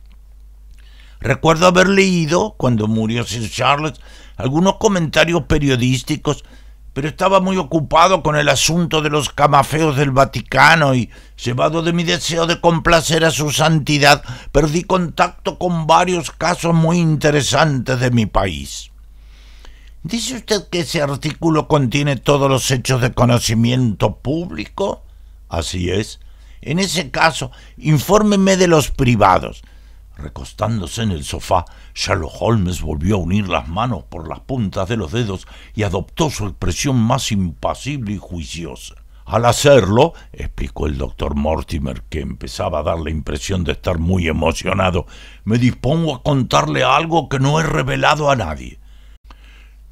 Recuerdo haber leído, cuando murió Sir Charles, algunos comentarios periodísticos, pero estaba muy ocupado con el asunto de los camafeos del Vaticano y, llevado de mi deseo de complacer a su santidad, perdí contacto con varios casos muy interesantes de mi país. ¿Dice usted que ese artículo contiene todos los hechos de conocimiento público? Así es. En ese caso, infórmeme de los privados. Recostándose en el sofá, Sherlock Holmes volvió a unir las manos por las puntas de los dedos y adoptó su expresión más impasible y juiciosa. Al hacerlo, explicó el doctor Mortimer, que empezaba a dar la impresión de estar muy emocionado, me dispongo a contarle algo que no he revelado a nadie.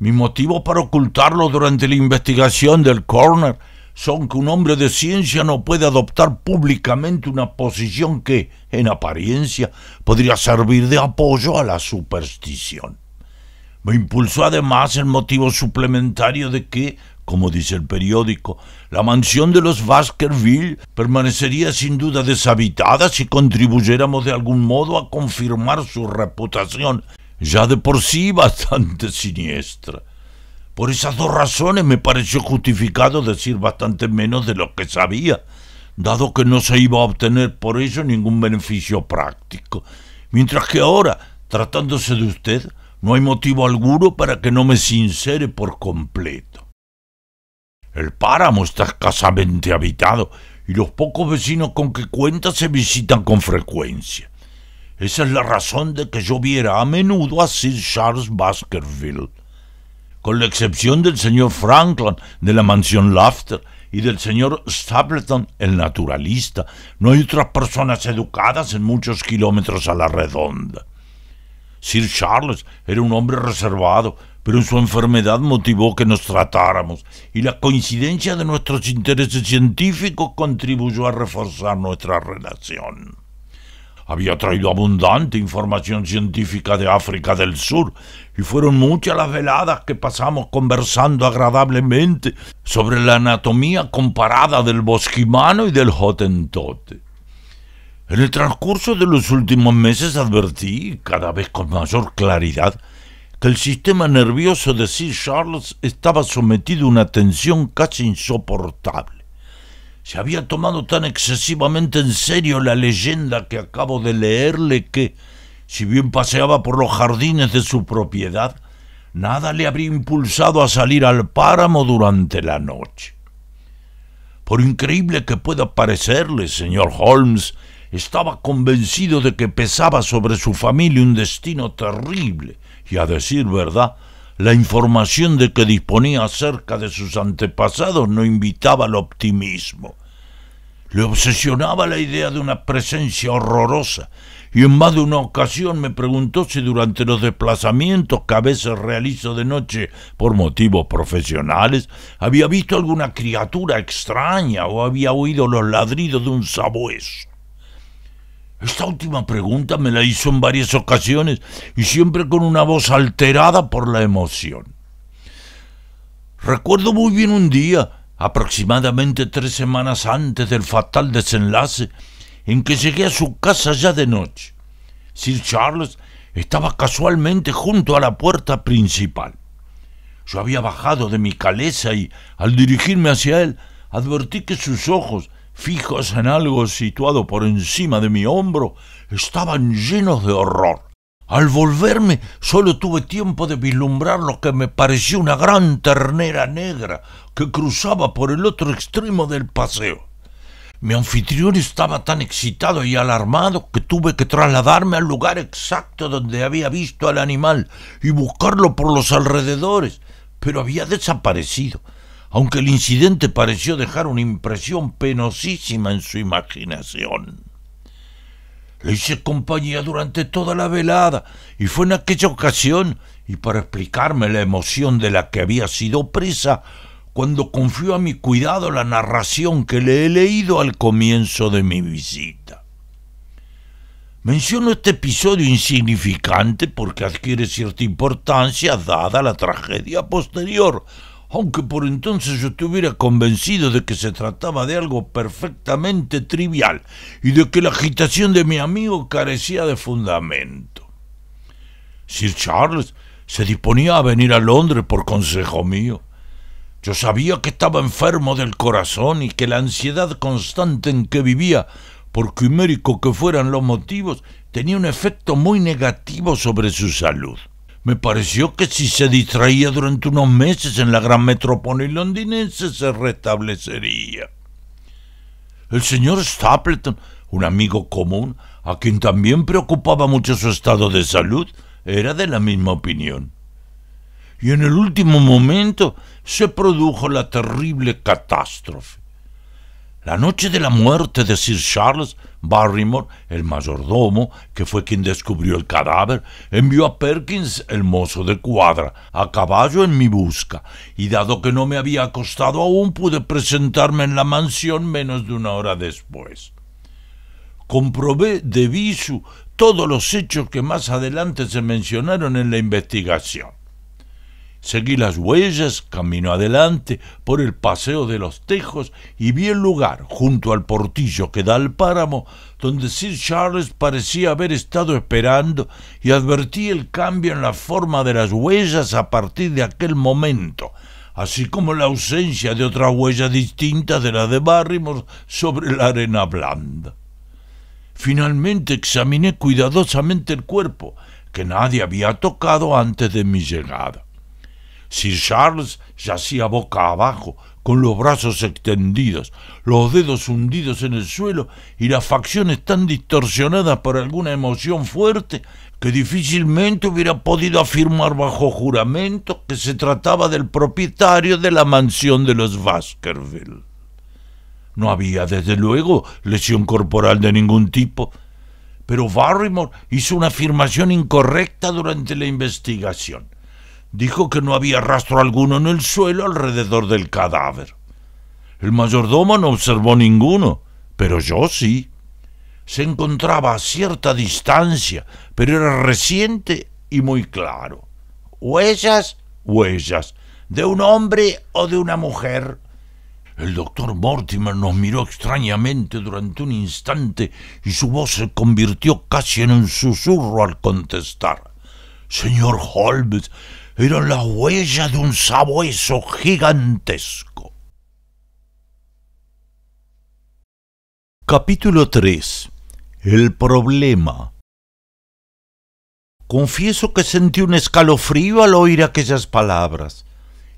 Mi motivo para ocultarlo durante la investigación del coroner son que un hombre de ciencia no puede adoptar públicamente una posición que, en apariencia, podría servir de apoyo a la superstición. Me impulsó además el motivo suplementario de que, como dice el periódico, la mansión de los Baskerville permanecería sin duda deshabitada si contribuyéramos de algún modo a confirmar su reputación ya de por sí bastante siniestra. Por esas dos razones me pareció justificado decir bastante menos de lo que sabía, dado que no se iba a obtener por ello ningún beneficio práctico. Mientras que ahora, tratándose de usted, no hay motivo alguno para que no me sincere por completo. El páramo está escasamente habitado y los pocos vecinos con que cuenta se visitan con frecuencia. Esa es la razón de que yo viera a menudo a Sir Charles Baskerville. Con la excepción del señor Franklin de la mansión Laughter y del señor Stapleton, el naturalista, no hay otras personas educadas en muchos kilómetros a la redonda. Sir Charles era un hombre reservado, pero su enfermedad motivó que nos tratáramos, y la coincidencia de nuestros intereses científicos contribuyó a reforzar nuestra relación había traído abundante información científica de África del Sur, y fueron muchas las veladas que pasamos conversando agradablemente sobre la anatomía comparada del bosquimano y del hotentote. En el transcurso de los últimos meses advertí, cada vez con mayor claridad, que el sistema nervioso de Sir Charles estaba sometido a una tensión casi insoportable se había tomado tan excesivamente en serio la leyenda que acabo de leerle que, si bien paseaba por los jardines de su propiedad, nada le habría impulsado a salir al páramo durante la noche. Por increíble que pueda parecerle, señor Holmes, estaba convencido de que pesaba sobre su familia un destino terrible, y a decir verdad, la información de que disponía acerca de sus antepasados no invitaba al optimismo. Le obsesionaba la idea de una presencia horrorosa y en más de una ocasión me preguntó si durante los desplazamientos que a veces realizo de noche por motivos profesionales había visto alguna criatura extraña o había oído los ladridos de un sabueso. Esta última pregunta me la hizo en varias ocasiones y siempre con una voz alterada por la emoción. Recuerdo muy bien un día, aproximadamente tres semanas antes del fatal desenlace, en que llegué a su casa ya de noche. Sir Charles estaba casualmente junto a la puerta principal. Yo había bajado de mi caleza y, al dirigirme hacia él, advertí que sus ojos fijos en algo situado por encima de mi hombro, estaban llenos de horror. Al volverme solo tuve tiempo de vislumbrar lo que me pareció una gran ternera negra que cruzaba por el otro extremo del paseo. Mi anfitrión estaba tan excitado y alarmado que tuve que trasladarme al lugar exacto donde había visto al animal y buscarlo por los alrededores, pero había desaparecido aunque el incidente pareció dejar una impresión penosísima en su imaginación. Le hice compañía durante toda la velada, y fue en aquella ocasión, y para explicarme la emoción de la que había sido presa, cuando confió a mi cuidado la narración que le he leído al comienzo de mi visita. Menciono este episodio insignificante porque adquiere cierta importancia dada la tragedia posterior, aunque por entonces yo estuviera convencido de que se trataba de algo perfectamente trivial y de que la agitación de mi amigo carecía de fundamento. Sir Charles se disponía a venir a Londres por consejo mío. Yo sabía que estaba enfermo del corazón y que la ansiedad constante en que vivía, por quimérico que fueran los motivos, tenía un efecto muy negativo sobre su salud. Me pareció que si se distraía durante unos meses en la gran metrópoli londinense se restablecería. El señor Stapleton, un amigo común, a quien también preocupaba mucho su estado de salud, era de la misma opinión. Y en el último momento se produjo la terrible catástrofe. La noche de la muerte de Sir Charles Barrymore, el mayordomo, que fue quien descubrió el cadáver, envió a Perkins, el mozo de cuadra, a caballo en mi busca, y dado que no me había acostado aún pude presentarme en la mansión menos de una hora después. Comprobé de visu todos los hechos que más adelante se mencionaron en la investigación. Seguí las huellas, camino adelante, por el paseo de los tejos, y vi el lugar, junto al portillo que da al páramo, donde Sir Charles parecía haber estado esperando, y advertí el cambio en la forma de las huellas a partir de aquel momento, así como la ausencia de otra huella distinta de la de Barrymore sobre la arena blanda. Finalmente examiné cuidadosamente el cuerpo, que nadie había tocado antes de mi llegada. Sir Charles yacía boca abajo, con los brazos extendidos, los dedos hundidos en el suelo y las facciones tan distorsionadas por alguna emoción fuerte que difícilmente hubiera podido afirmar bajo juramento que se trataba del propietario de la mansión de los Baskerville. No había, desde luego, lesión corporal de ningún tipo, pero Barrymore hizo una afirmación incorrecta durante la investigación Dijo que no había rastro alguno en el suelo alrededor del cadáver. El mayordomo no observó ninguno, pero yo sí. Se encontraba a cierta distancia, pero era reciente y muy claro. Huellas, huellas, de un hombre o de una mujer. El doctor Mortimer nos miró extrañamente durante un instante y su voz se convirtió casi en un susurro al contestar. Señor Holmes, ...era la huella de un sabueso gigantesco. Capítulo 3 El problema Confieso que sentí un escalofrío al oír aquellas palabras.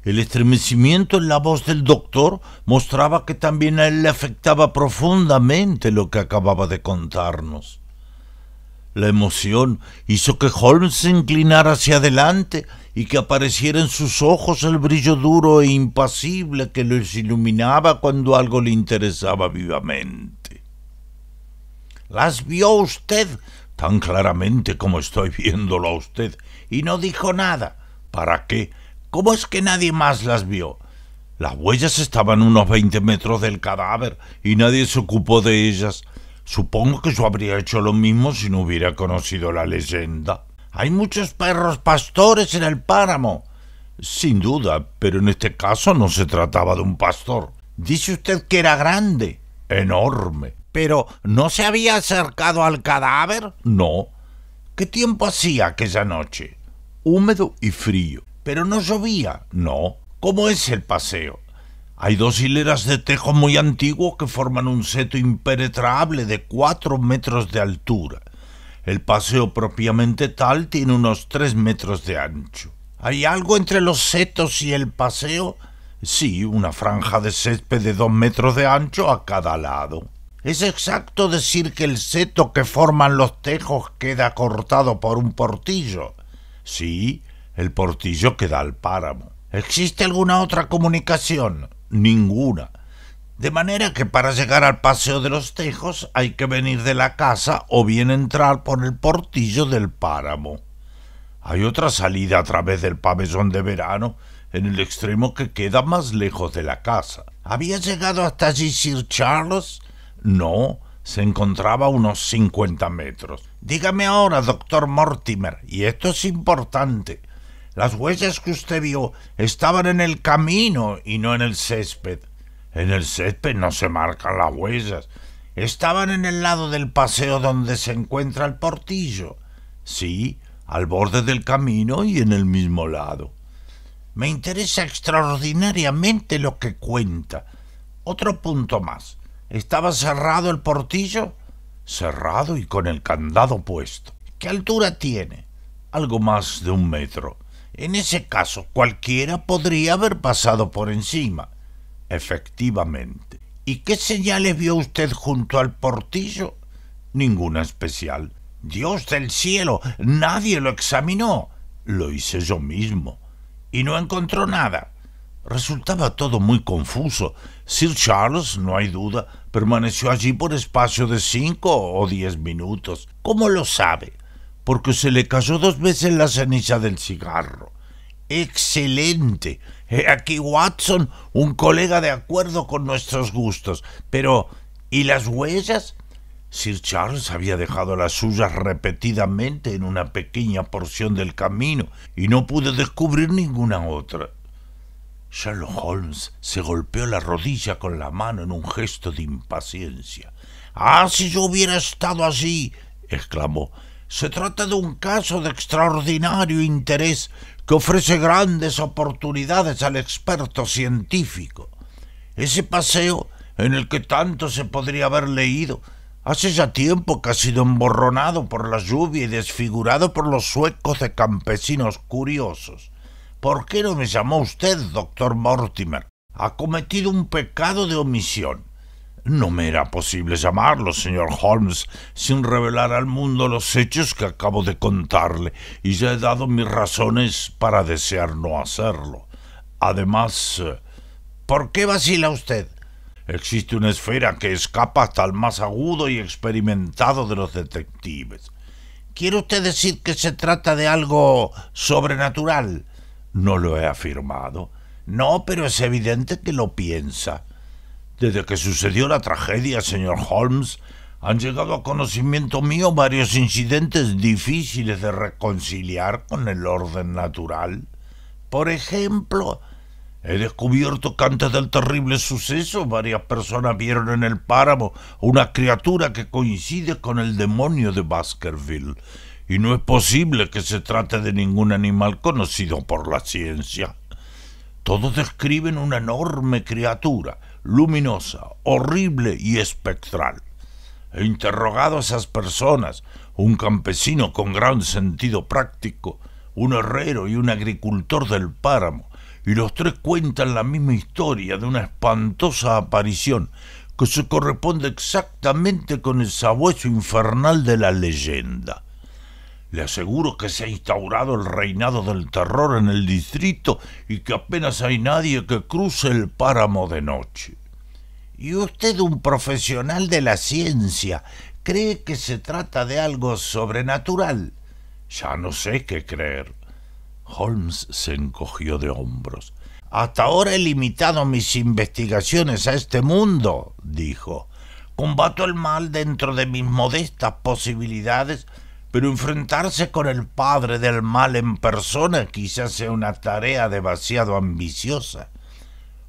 El estremecimiento en la voz del doctor mostraba que también a él le afectaba profundamente lo que acababa de contarnos. La emoción hizo que Holmes se inclinara hacia adelante y que apareciera en sus ojos el brillo duro e impasible que los iluminaba cuando algo le interesaba vivamente. Las vio usted tan claramente como estoy viéndolo a usted, y no dijo nada. ¿Para qué? ¿Cómo es que nadie más las vio? Las huellas estaban unos veinte metros del cadáver y nadie se ocupó de ellas. Supongo que yo habría hecho lo mismo si no hubiera conocido la leyenda. Hay muchos perros pastores en el páramo. Sin duda, pero en este caso no se trataba de un pastor. Dice usted que era grande, enorme. Pero ¿no se había acercado al cadáver? No. ¿Qué tiempo hacía aquella noche? Húmedo y frío. ¿Pero no llovía? No. ¿Cómo es el paseo? Hay dos hileras de tejo muy antiguos que forman un seto impenetrable de cuatro metros de altura. El paseo propiamente tal tiene unos tres metros de ancho. ¿Hay algo entre los setos y el paseo? Sí, una franja de césped de dos metros de ancho a cada lado. ¿Es exacto decir que el seto que forman los tejos queda cortado por un portillo? Sí, el portillo queda al páramo. ¿Existe alguna otra comunicación? Ninguna. De manera que para llegar al Paseo de los Tejos hay que venir de la casa o bien entrar por el portillo del páramo. Hay otra salida a través del pabellón de verano en el extremo que queda más lejos de la casa. ¿Había llegado hasta allí Sir Charles? No, se encontraba a unos cincuenta metros. Dígame ahora, doctor Mortimer, y esto es importante. Las huellas que usted vio estaban en el camino y no en el césped. En el césped no se marcan las huellas. Estaban en el lado del paseo donde se encuentra el portillo. Sí, al borde del camino y en el mismo lado. Me interesa extraordinariamente lo que cuenta. Otro punto más. ¿Estaba cerrado el portillo? Cerrado y con el candado puesto. ¿Qué altura tiene? Algo más de un metro. En ese caso, cualquiera podría haber pasado por encima. Efectivamente. ¿Y qué señales vio usted junto al portillo? Ninguna especial. Dios del cielo, nadie lo examinó. Lo hice yo mismo. Y no encontró nada. Resultaba todo muy confuso. Sir Charles, no hay duda, permaneció allí por espacio de cinco o diez minutos. ¿Cómo lo sabe? Porque se le cayó dos veces la ceniza del cigarro. Excelente. He eh, aquí Watson, un colega de acuerdo con nuestros gustos. Pero, ¿y las huellas? Sir Charles había dejado las suyas repetidamente en una pequeña porción del camino y no pude descubrir ninguna otra. Sherlock Holmes se golpeó la rodilla con la mano en un gesto de impaciencia. Ah, si yo hubiera estado así! exclamó. Se trata de un caso de extraordinario interés que ofrece grandes oportunidades al experto científico. Ese paseo, en el que tanto se podría haber leído, hace ya tiempo que ha sido emborronado por la lluvia y desfigurado por los suecos de campesinos curiosos. ¿Por qué no me llamó usted, doctor Mortimer? Ha cometido un pecado de omisión. No me era posible llamarlo, señor Holmes, sin revelar al mundo los hechos que acabo de contarle, y ya he dado mis razones para desear no hacerlo. Además, eh, ¿por qué vacila usted? Existe una esfera que escapa hasta el más agudo y experimentado de los detectives. ¿Quiere usted decir que se trata de algo sobrenatural? No lo he afirmado. No, pero es evidente que lo piensa. Desde que sucedió la tragedia, señor Holmes, han llegado a conocimiento mío varios incidentes difíciles de reconciliar con el orden natural. Por ejemplo, he descubierto que antes del terrible suceso varias personas vieron en el páramo una criatura que coincide con el demonio de Baskerville, y no es posible que se trate de ningún animal conocido por la ciencia. Todos describen una enorme criatura, luminosa, horrible y espectral. He interrogado a esas personas, un campesino con gran sentido práctico, un herrero y un agricultor del páramo, y los tres cuentan la misma historia de una espantosa aparición que se corresponde exactamente con el sabueso infernal de la leyenda. Le aseguro que se ha instaurado el reinado del terror en el distrito y que apenas hay nadie que cruce el páramo de noche. Y usted, un profesional de la ciencia, cree que se trata de algo sobrenatural. Ya no sé qué creer. Holmes se encogió de hombros. Hasta ahora he limitado mis investigaciones a este mundo, dijo. Combato el mal dentro de mis modestas posibilidades pero enfrentarse con el padre del mal en persona quizás sea una tarea demasiado ambiciosa.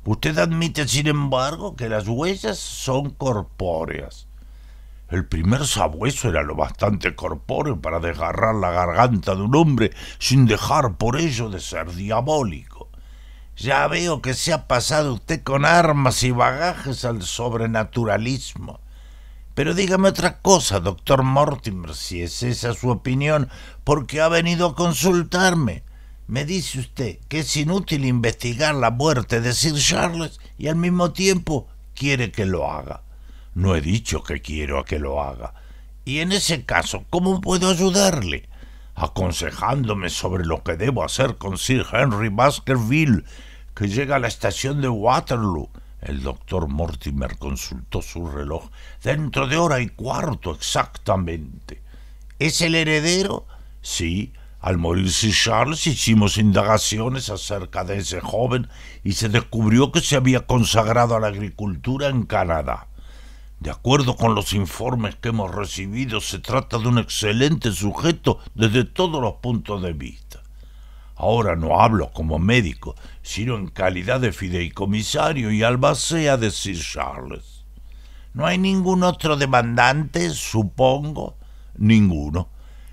Usted admite, sin embargo, que las huellas son corpóreas. El primer sabueso era lo bastante corpóreo para desgarrar la garganta de un hombre sin dejar por ello de ser diabólico. Ya veo que se ha pasado usted con armas y bagajes al sobrenaturalismo. Pero dígame otra cosa, doctor Mortimer, si es esa su opinión, porque ha venido a consultarme. Me dice usted que es inútil investigar la muerte de Sir Charles y al mismo tiempo quiere que lo haga. No he dicho que quiero a que lo haga. Y en ese caso, ¿cómo puedo ayudarle? Aconsejándome sobre lo que debo hacer con Sir Henry Baskerville, que llega a la estación de Waterloo el doctor Mortimer consultó su reloj. Dentro de hora y cuarto exactamente. ¿Es el heredero? Sí. Al morirse Charles hicimos indagaciones acerca de ese joven y se descubrió que se había consagrado a la agricultura en Canadá. De acuerdo con los informes que hemos recibido, se trata de un excelente sujeto desde todos los puntos de vista. Ahora no hablo como médico, sino en calidad de fideicomisario y albacea de Sir Charles. No hay ningún otro demandante, supongo. Ninguno.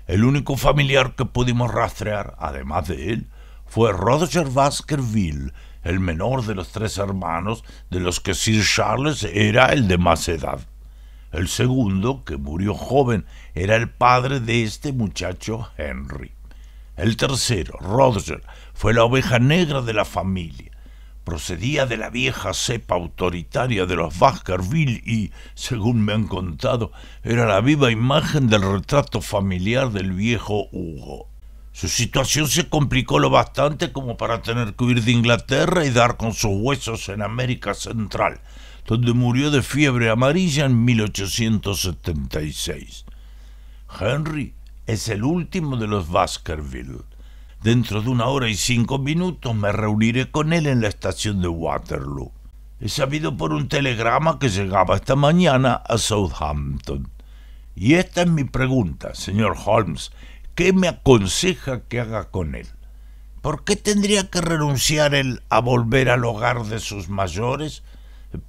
El único familiar que pudimos rastrear, además de él, fue Roger Baskerville, el menor de los tres hermanos, de los que Sir Charles era el de más edad. El segundo, que murió joven, era el padre de este muchacho Henry. El tercero, Roger, fue la oveja negra de la familia. Procedía de la vieja cepa autoritaria de los Baskerville y, según me han contado, era la viva imagen del retrato familiar del viejo Hugo. Su situación se complicó lo bastante como para tener que huir de Inglaterra y dar con sus huesos en América Central, donde murió de fiebre amarilla en 1876. Henry es el último de los Baskerville. Dentro de una hora y cinco minutos me reuniré con él en la estación de Waterloo. He sabido por un telegrama que llegaba esta mañana a Southampton. Y esta es mi pregunta, señor Holmes. ¿Qué me aconseja que haga con él? ¿Por qué tendría que renunciar él a volver al hogar de sus mayores?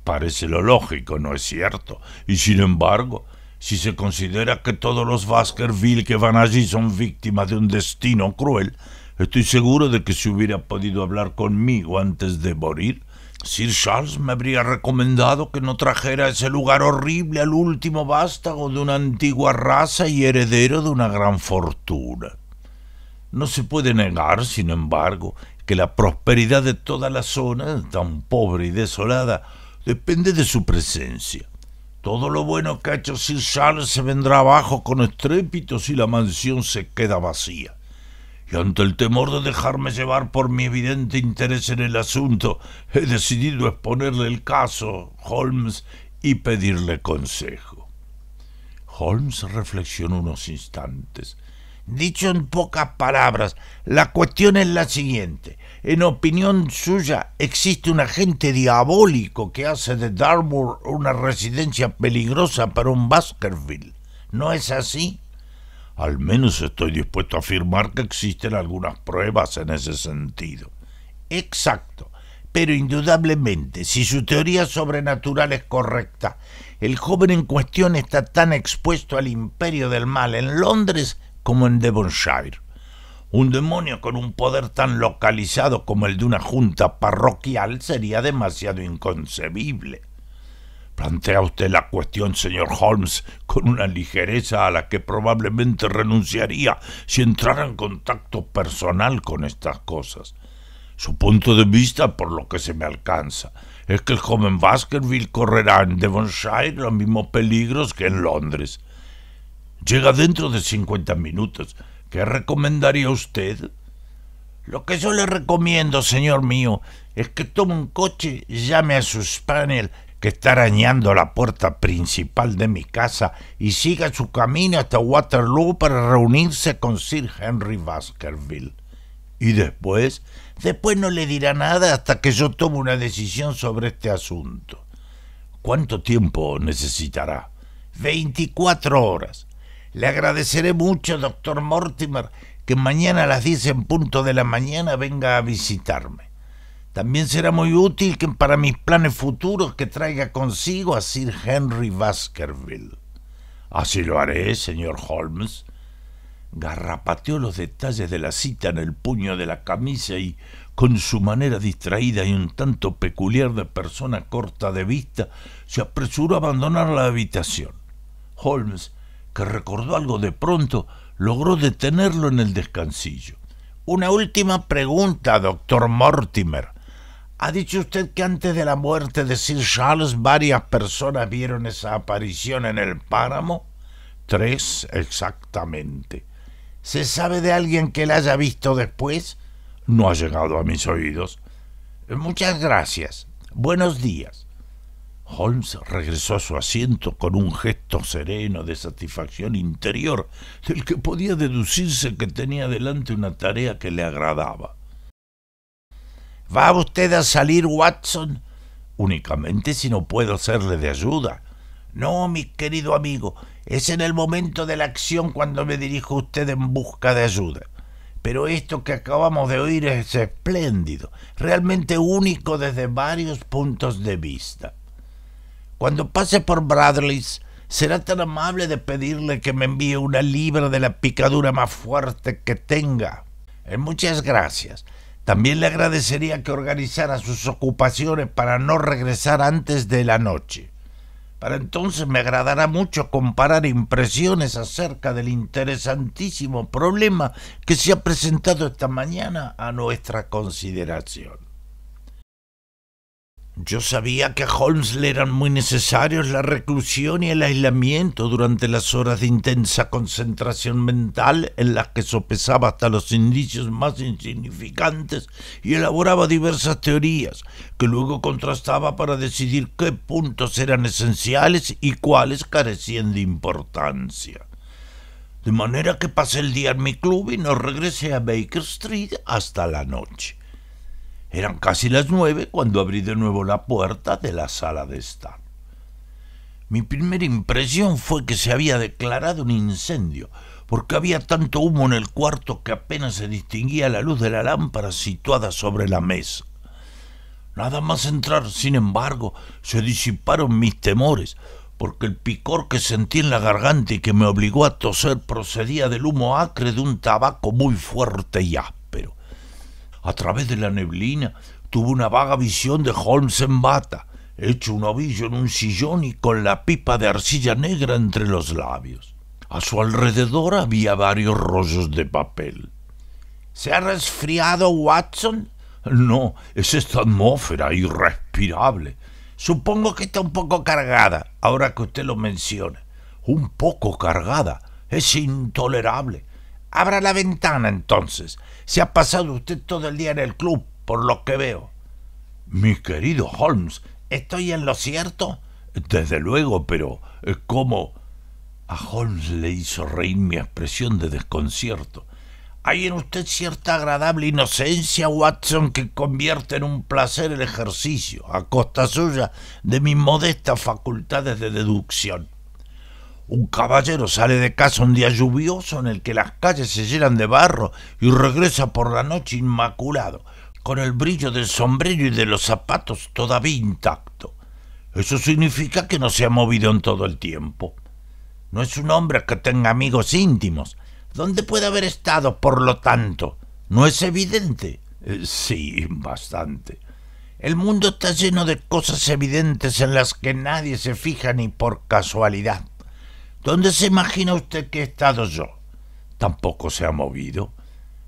Parece lo lógico, ¿no es cierto? Y sin embargo, si se considera que todos los Baskerville que van allí son víctimas de un destino cruel, Estoy seguro de que si hubiera podido hablar conmigo antes de morir, Sir Charles me habría recomendado que no trajera ese lugar horrible al último vástago de una antigua raza y heredero de una gran fortuna. No se puede negar, sin embargo, que la prosperidad de toda la zona, tan pobre y desolada, depende de su presencia. Todo lo bueno que ha hecho Sir Charles se vendrá abajo con estrépito si la mansión se queda vacía y ante el temor de dejarme llevar por mi evidente interés en el asunto, he decidido exponerle el caso, Holmes, y pedirle consejo. Holmes reflexionó unos instantes. Dicho en pocas palabras, la cuestión es la siguiente. En opinión suya, existe un agente diabólico que hace de Dartmoor una residencia peligrosa para un Baskerville. ¿No es así? Al menos estoy dispuesto a afirmar que existen algunas pruebas en ese sentido. Exacto. Pero indudablemente, si su teoría sobrenatural es correcta, el joven en cuestión está tan expuesto al imperio del mal en Londres como en Devonshire. Un demonio con un poder tan localizado como el de una junta parroquial sería demasiado inconcebible. Plantea usted la cuestión, señor Holmes, con una ligereza a la que probablemente renunciaría si entrara en contacto personal con estas cosas. Su punto de vista, por lo que se me alcanza, es que el joven Baskerville correrá en Devonshire los mismos peligros que en Londres. Llega dentro de 50 minutos. ¿Qué recomendaría usted? Lo que yo le recomiendo, señor mío, es que tome un coche, llame a sus panel que está arañando la puerta principal de mi casa y siga su camino hasta Waterloo para reunirse con Sir Henry Baskerville. Y después, después no le dirá nada hasta que yo tome una decisión sobre este asunto. ¿Cuánto tiempo necesitará? Veinticuatro horas. Le agradeceré mucho, doctor Mortimer, que mañana a las diez en punto de la mañana venga a visitarme. También será muy útil que para mis planes futuros que traiga consigo a Sir Henry Baskerville. Así lo haré, señor Holmes. Garrapateó los detalles de la cita en el puño de la camisa y, con su manera distraída y un tanto peculiar de persona corta de vista, se apresuró a abandonar la habitación. Holmes, que recordó algo de pronto, logró detenerlo en el descansillo. Una última pregunta, doctor Mortimer. Ha dicho usted que antes de la muerte de Sir Charles varias personas vieron esa aparición en el páramo. Tres exactamente. ¿Se sabe de alguien que la haya visto después? No ha llegado a mis oídos. Eh, muchas gracias. Buenos días. Holmes regresó a su asiento con un gesto sereno de satisfacción interior, del que podía deducirse que tenía delante una tarea que le agradaba. ¿Va usted a salir, Watson? Únicamente si no puedo serle de ayuda. No, mi querido amigo, es en el momento de la acción cuando me dirijo a usted en busca de ayuda. Pero esto que acabamos de oír es espléndido, realmente único desde varios puntos de vista. Cuando pase por Bradley's, será tan amable de pedirle que me envíe una libra de la picadura más fuerte que tenga. Eh, muchas gracias. También le agradecería que organizara sus ocupaciones para no regresar antes de la noche. Para entonces me agradará mucho comparar impresiones acerca del interesantísimo problema que se ha presentado esta mañana a nuestra consideración. Yo sabía que a Holmes le eran muy necesarios la reclusión y el aislamiento durante las horas de intensa concentración mental en las que sopesaba hasta los indicios más insignificantes y elaboraba diversas teorías que luego contrastaba para decidir qué puntos eran esenciales y cuáles carecían de importancia. De manera que pasé el día en mi club y no regresé a Baker Street hasta la noche. Eran casi las nueve cuando abrí de nuevo la puerta de la sala de estar. Mi primera impresión fue que se había declarado un incendio, porque había tanto humo en el cuarto que apenas se distinguía la luz de la lámpara situada sobre la mesa. Nada más entrar, sin embargo, se disiparon mis temores, porque el picor que sentí en la garganta y que me obligó a toser procedía del humo acre de un tabaco muy fuerte y a través de la neblina, tuvo una vaga visión de Holmes en bata, hecho un ovillo en un sillón y con la pipa de arcilla negra entre los labios. A su alrededor había varios rollos de papel. ¿Se ha resfriado Watson? No, es esta atmósfera irrespirable. Supongo que está un poco cargada, ahora que usted lo menciona. Un poco cargada. Es intolerable. Abra la ventana entonces. Se ha pasado usted todo el día en el club, por lo que veo. Mi querido Holmes, ¿estoy en lo cierto? Desde luego, pero eh, ¿cómo? A Holmes le hizo reír mi expresión de desconcierto. Hay en usted cierta agradable inocencia, Watson, que convierte en un placer el ejercicio, a costa suya, de mis modestas facultades de deducción. Un caballero sale de casa un día lluvioso en el que las calles se llenan de barro y regresa por la noche inmaculado, con el brillo del sombrero y de los zapatos todavía intacto. Eso significa que no se ha movido en todo el tiempo. No es un hombre que tenga amigos íntimos. ¿Dónde puede haber estado, por lo tanto? ¿No es evidente? Eh, sí, bastante. El mundo está lleno de cosas evidentes en las que nadie se fija ni por casualidad. ¿Dónde se imagina usted que he estado yo? Tampoco se ha movido.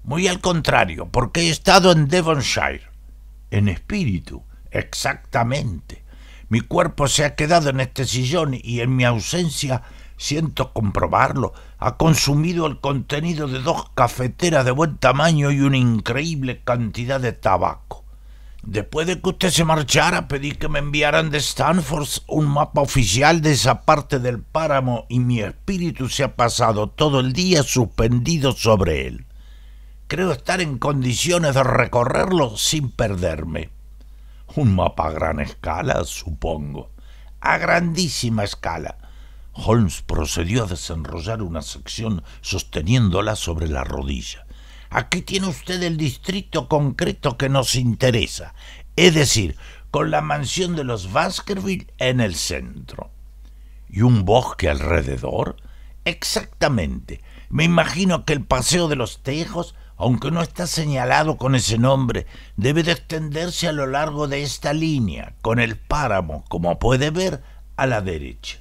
Muy al contrario, porque he estado en Devonshire. En espíritu, exactamente. Mi cuerpo se ha quedado en este sillón y en mi ausencia, siento comprobarlo, ha consumido el contenido de dos cafeteras de buen tamaño y una increíble cantidad de tabaco. Después de que usted se marchara, pedí que me enviaran de Stanford un mapa oficial de esa parte del páramo y mi espíritu se ha pasado todo el día suspendido sobre él. Creo estar en condiciones de recorrerlo sin perderme. Un mapa a gran escala, supongo. A grandísima escala. Holmes procedió a desenrollar una sección sosteniéndola sobre la rodilla. Aquí tiene usted el distrito concreto que nos interesa, es decir, con la mansión de los Baskerville en el centro. ¿Y un bosque alrededor? Exactamente. Me imagino que el Paseo de los Tejos, aunque no está señalado con ese nombre, debe de extenderse a lo largo de esta línea, con el páramo, como puede ver, a la derecha.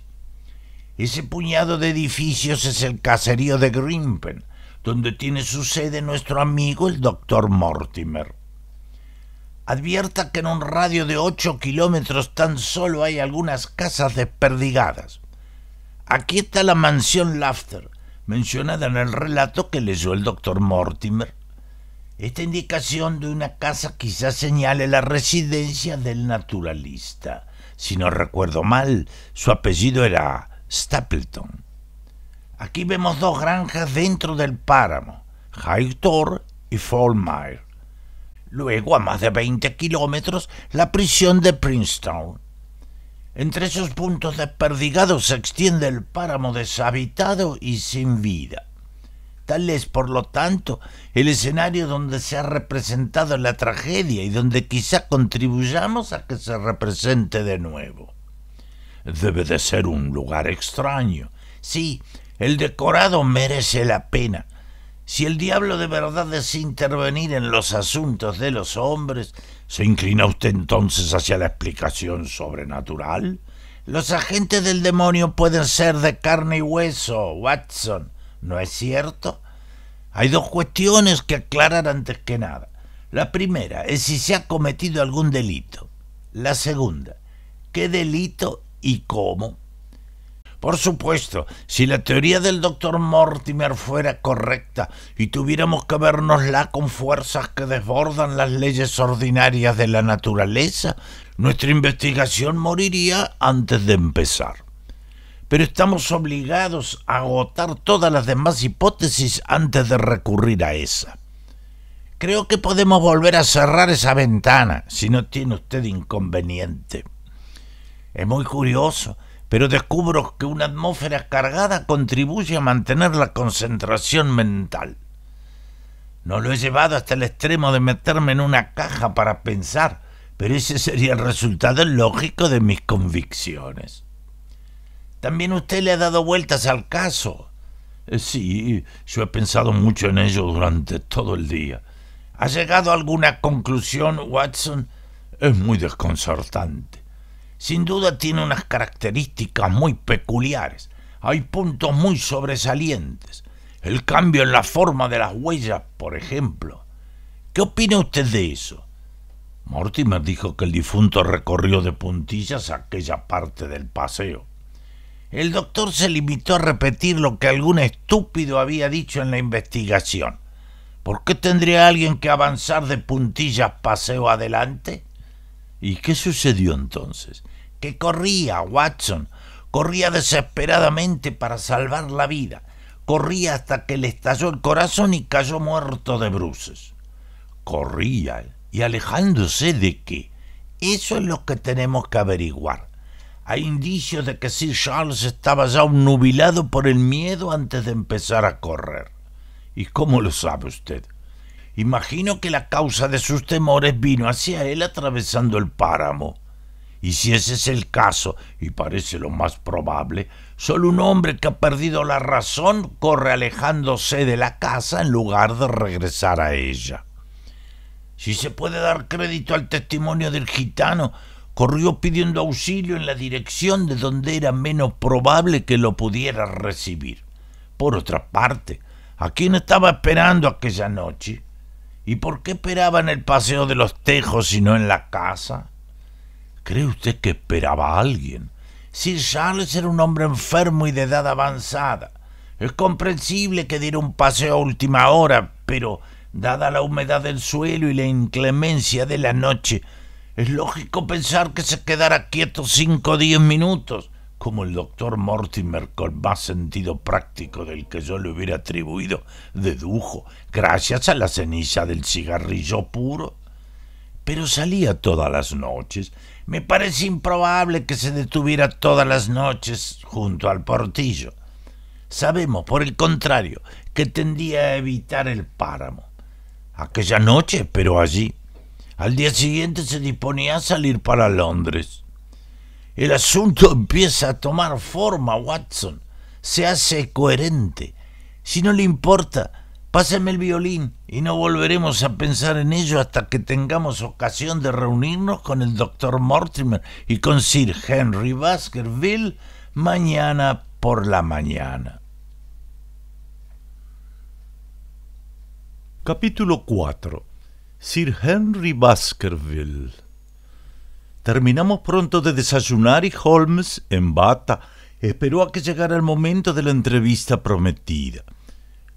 Ese puñado de edificios es el caserío de Grimpen, donde tiene su sede nuestro amigo el doctor Mortimer. Advierta que en un radio de ocho kilómetros tan solo hay algunas casas desperdigadas. Aquí está la mansión Lafter, mencionada en el relato que leyó el doctor Mortimer. Esta indicación de una casa quizás señale la residencia del naturalista. Si no recuerdo mal, su apellido era Stapleton. Aquí vemos dos granjas dentro del páramo, Hightor y Fallmire. Luego, a más de 20 kilómetros, la prisión de Princeton. Entre esos puntos desperdigados se extiende el páramo deshabitado y sin vida. Tal es, por lo tanto, el escenario donde se ha representado la tragedia y donde quizá contribuyamos a que se represente de nuevo. Debe de ser un lugar extraño. Sí, el decorado merece la pena. Si el diablo de verdad desea intervenir en los asuntos de los hombres, ¿se inclina usted entonces hacia la explicación sobrenatural? Los agentes del demonio pueden ser de carne y hueso, Watson, ¿no es cierto? Hay dos cuestiones que aclarar antes que nada. La primera es si se ha cometido algún delito. La segunda, ¿qué delito y cómo? Por supuesto, si la teoría del doctor Mortimer fuera correcta y tuviéramos que vernosla con fuerzas que desbordan las leyes ordinarias de la naturaleza, nuestra investigación moriría antes de empezar. Pero estamos obligados a agotar todas las demás hipótesis antes de recurrir a esa. Creo que podemos volver a cerrar esa ventana, si no tiene usted inconveniente. Es muy curioso pero descubro que una atmósfera cargada contribuye a mantener la concentración mental. No lo he llevado hasta el extremo de meterme en una caja para pensar, pero ese sería el resultado lógico de mis convicciones. También usted le ha dado vueltas al caso. Eh, sí, yo he pensado mucho en ello durante todo el día. ¿Ha llegado a alguna conclusión, Watson? Es muy desconcertante sin duda tiene unas características muy peculiares. Hay puntos muy sobresalientes. El cambio en la forma de las huellas, por ejemplo. ¿Qué opina usted de eso? Mortimer dijo que el difunto recorrió de puntillas aquella parte del paseo. El doctor se limitó a repetir lo que algún estúpido había dicho en la investigación. ¿Por qué tendría alguien que avanzar de puntillas paseo adelante? ¿Y qué sucedió entonces? Que corría Watson, corría desesperadamente para salvar la vida, corría hasta que le estalló el corazón y cayó muerto de bruces. Corría ¿eh? y alejándose de qué. Eso es lo que tenemos que averiguar. Hay indicios de que Sir Charles estaba ya nubilado por el miedo antes de empezar a correr. ¿Y cómo lo sabe usted? Imagino que la causa de sus temores vino hacia él atravesando el páramo. Y si ese es el caso, y parece lo más probable, solo un hombre que ha perdido la razón corre alejándose de la casa en lugar de regresar a ella. Si se puede dar crédito al testimonio del gitano, corrió pidiendo auxilio en la dirección de donde era menos probable que lo pudiera recibir. Por otra parte, ¿a quién estaba esperando aquella noche? ¿Y por qué esperaba en el Paseo de los Tejos y no en la casa? ¿Cree usted que esperaba a alguien? Sir Charles era un hombre enfermo y de edad avanzada. Es comprensible que diera un paseo a última hora, pero dada la humedad del suelo y la inclemencia de la noche, es lógico pensar que se quedara quieto cinco o diez minutos como el doctor Mortimer, con más sentido práctico del que yo le hubiera atribuido, dedujo, gracias a la ceniza del cigarrillo puro. Pero salía todas las noches. Me parece improbable que se detuviera todas las noches junto al portillo. Sabemos, por el contrario, que tendía a evitar el páramo. Aquella noche pero allí. Al día siguiente se disponía a salir para Londres. El asunto empieza a tomar forma, Watson. Se hace coherente. Si no le importa, páseme el violín y no volveremos a pensar en ello hasta que tengamos ocasión de reunirnos con el doctor Mortimer y con Sir Henry Baskerville mañana por la mañana. Capítulo 4 Sir Henry Baskerville Terminamos pronto de desayunar y Holmes, en bata, esperó a que llegara el momento de la entrevista prometida.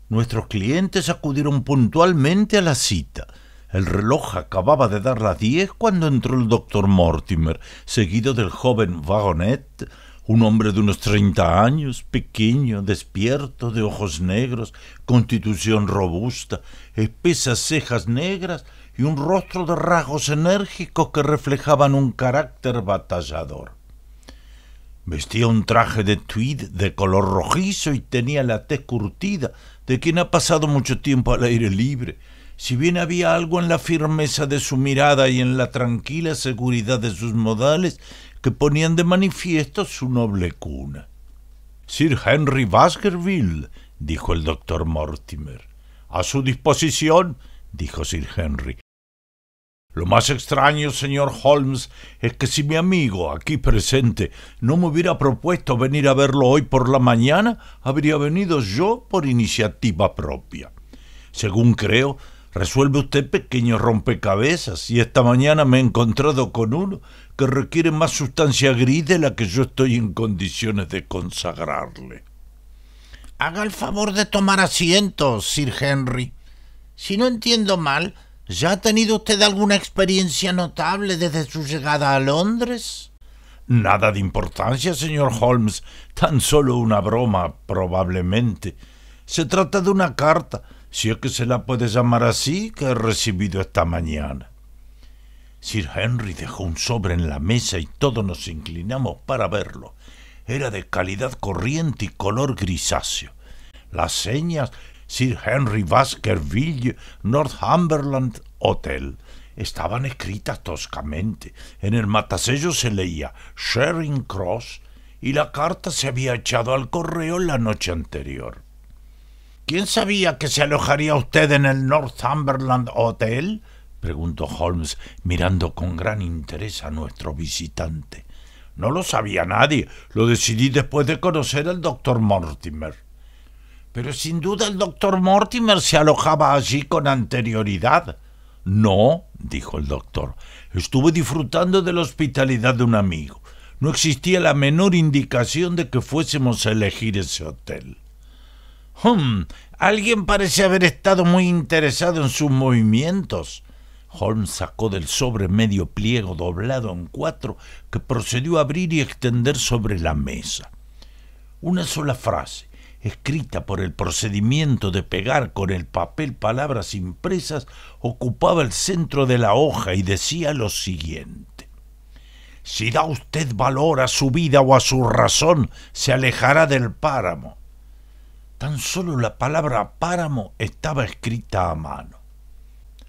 Nuestros clientes acudieron puntualmente a la cita. El reloj acababa de dar las diez cuando entró el doctor Mortimer, seguido del joven Vagonet, un hombre de unos treinta años, pequeño, despierto, de ojos negros, constitución robusta, espesas cejas negras y un rostro de rasgos enérgicos que reflejaban un carácter batallador. Vestía un traje de tweed de color rojizo y tenía la tez curtida de quien ha pasado mucho tiempo al aire libre, si bien había algo en la firmeza de su mirada y en la tranquila seguridad de sus modales que ponían de manifiesto su noble cuna. Sir Henry Baskerville, dijo el doctor Mortimer. A su disposición, dijo Sir Henry. Lo más extraño, señor Holmes, es que si mi amigo aquí presente no me hubiera propuesto venir a verlo hoy por la mañana, habría venido yo por iniciativa propia. Según creo, resuelve usted pequeños rompecabezas y esta mañana me he encontrado con uno que requiere más sustancia gris de la que yo estoy en condiciones de consagrarle. Haga el favor de tomar asiento, Sir Henry. Si no entiendo mal, ¿Ya ha tenido usted alguna experiencia notable desde su llegada a Londres? Nada de importancia, señor Holmes. Tan solo una broma, probablemente. Se trata de una carta, si es que se la puede llamar así, que he recibido esta mañana. Sir Henry dejó un sobre en la mesa y todos nos inclinamos para verlo. Era de calidad corriente y color grisáceo. Las señas Sir Henry Baskerville, Northumberland Hotel, estaban escritas toscamente. En el matasello se leía Sharing Cross y la carta se había echado al correo la noche anterior. ¿Quién sabía que se alojaría usted en el Northumberland Hotel? preguntó Holmes, mirando con gran interés a nuestro visitante. No lo sabía nadie, lo decidí después de conocer al doctor Mortimer. Pero sin duda el doctor Mortimer se alojaba allí con anterioridad. No, dijo el doctor, estuve disfrutando de la hospitalidad de un amigo. No existía la menor indicación de que fuésemos a elegir ese hotel. Hum, alguien parece haber estado muy interesado en sus movimientos. Holmes sacó del sobre medio pliego doblado en cuatro que procedió a abrir y extender sobre la mesa. Una sola frase escrita por el procedimiento de pegar con el papel palabras impresas, ocupaba el centro de la hoja y decía lo siguiente. Si da usted valor a su vida o a su razón, se alejará del páramo. Tan solo la palabra páramo estaba escrita a mano.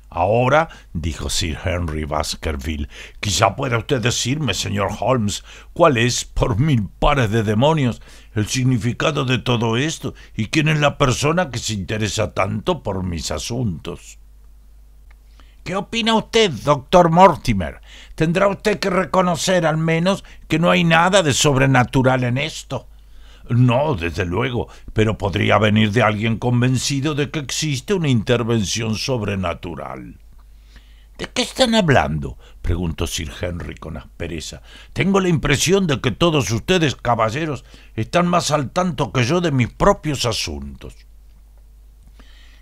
Ahora, dijo Sir Henry Baskerville, quizá pueda usted decirme, señor Holmes, cuál es, por mil pares de demonios, el significado de todo esto y quién es la persona que se interesa tanto por mis asuntos. ¿Qué opina usted, doctor Mortimer? Tendrá usted que reconocer al menos que no hay nada de sobrenatural en esto. No, desde luego, pero podría venir de alguien convencido de que existe una intervención sobrenatural. ¿De qué están hablando? preguntó Sir Henry con aspereza. Tengo la impresión de que todos ustedes, caballeros, están más al tanto que yo de mis propios asuntos.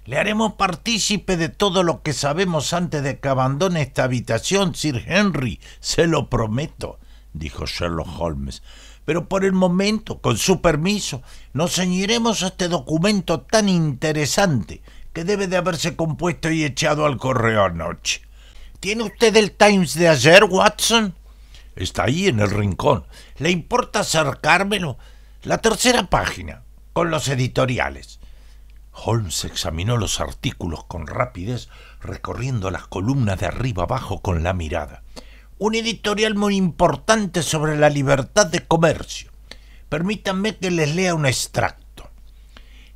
Le haremos partícipe de todo lo que sabemos antes de que abandone esta habitación, Sir Henry, se lo prometo, dijo Sherlock Holmes pero por el momento, con su permiso, nos ceñiremos a este documento tan interesante que debe de haberse compuesto y echado al correo anoche. ¿Tiene usted el Times de ayer, Watson? Está ahí en el rincón. ¿Le importa acercármelo? La tercera página, con los editoriales. Holmes examinó los artículos con rapidez, recorriendo las columnas de arriba abajo con la mirada un editorial muy importante sobre la libertad de comercio. Permítanme que les lea un extracto.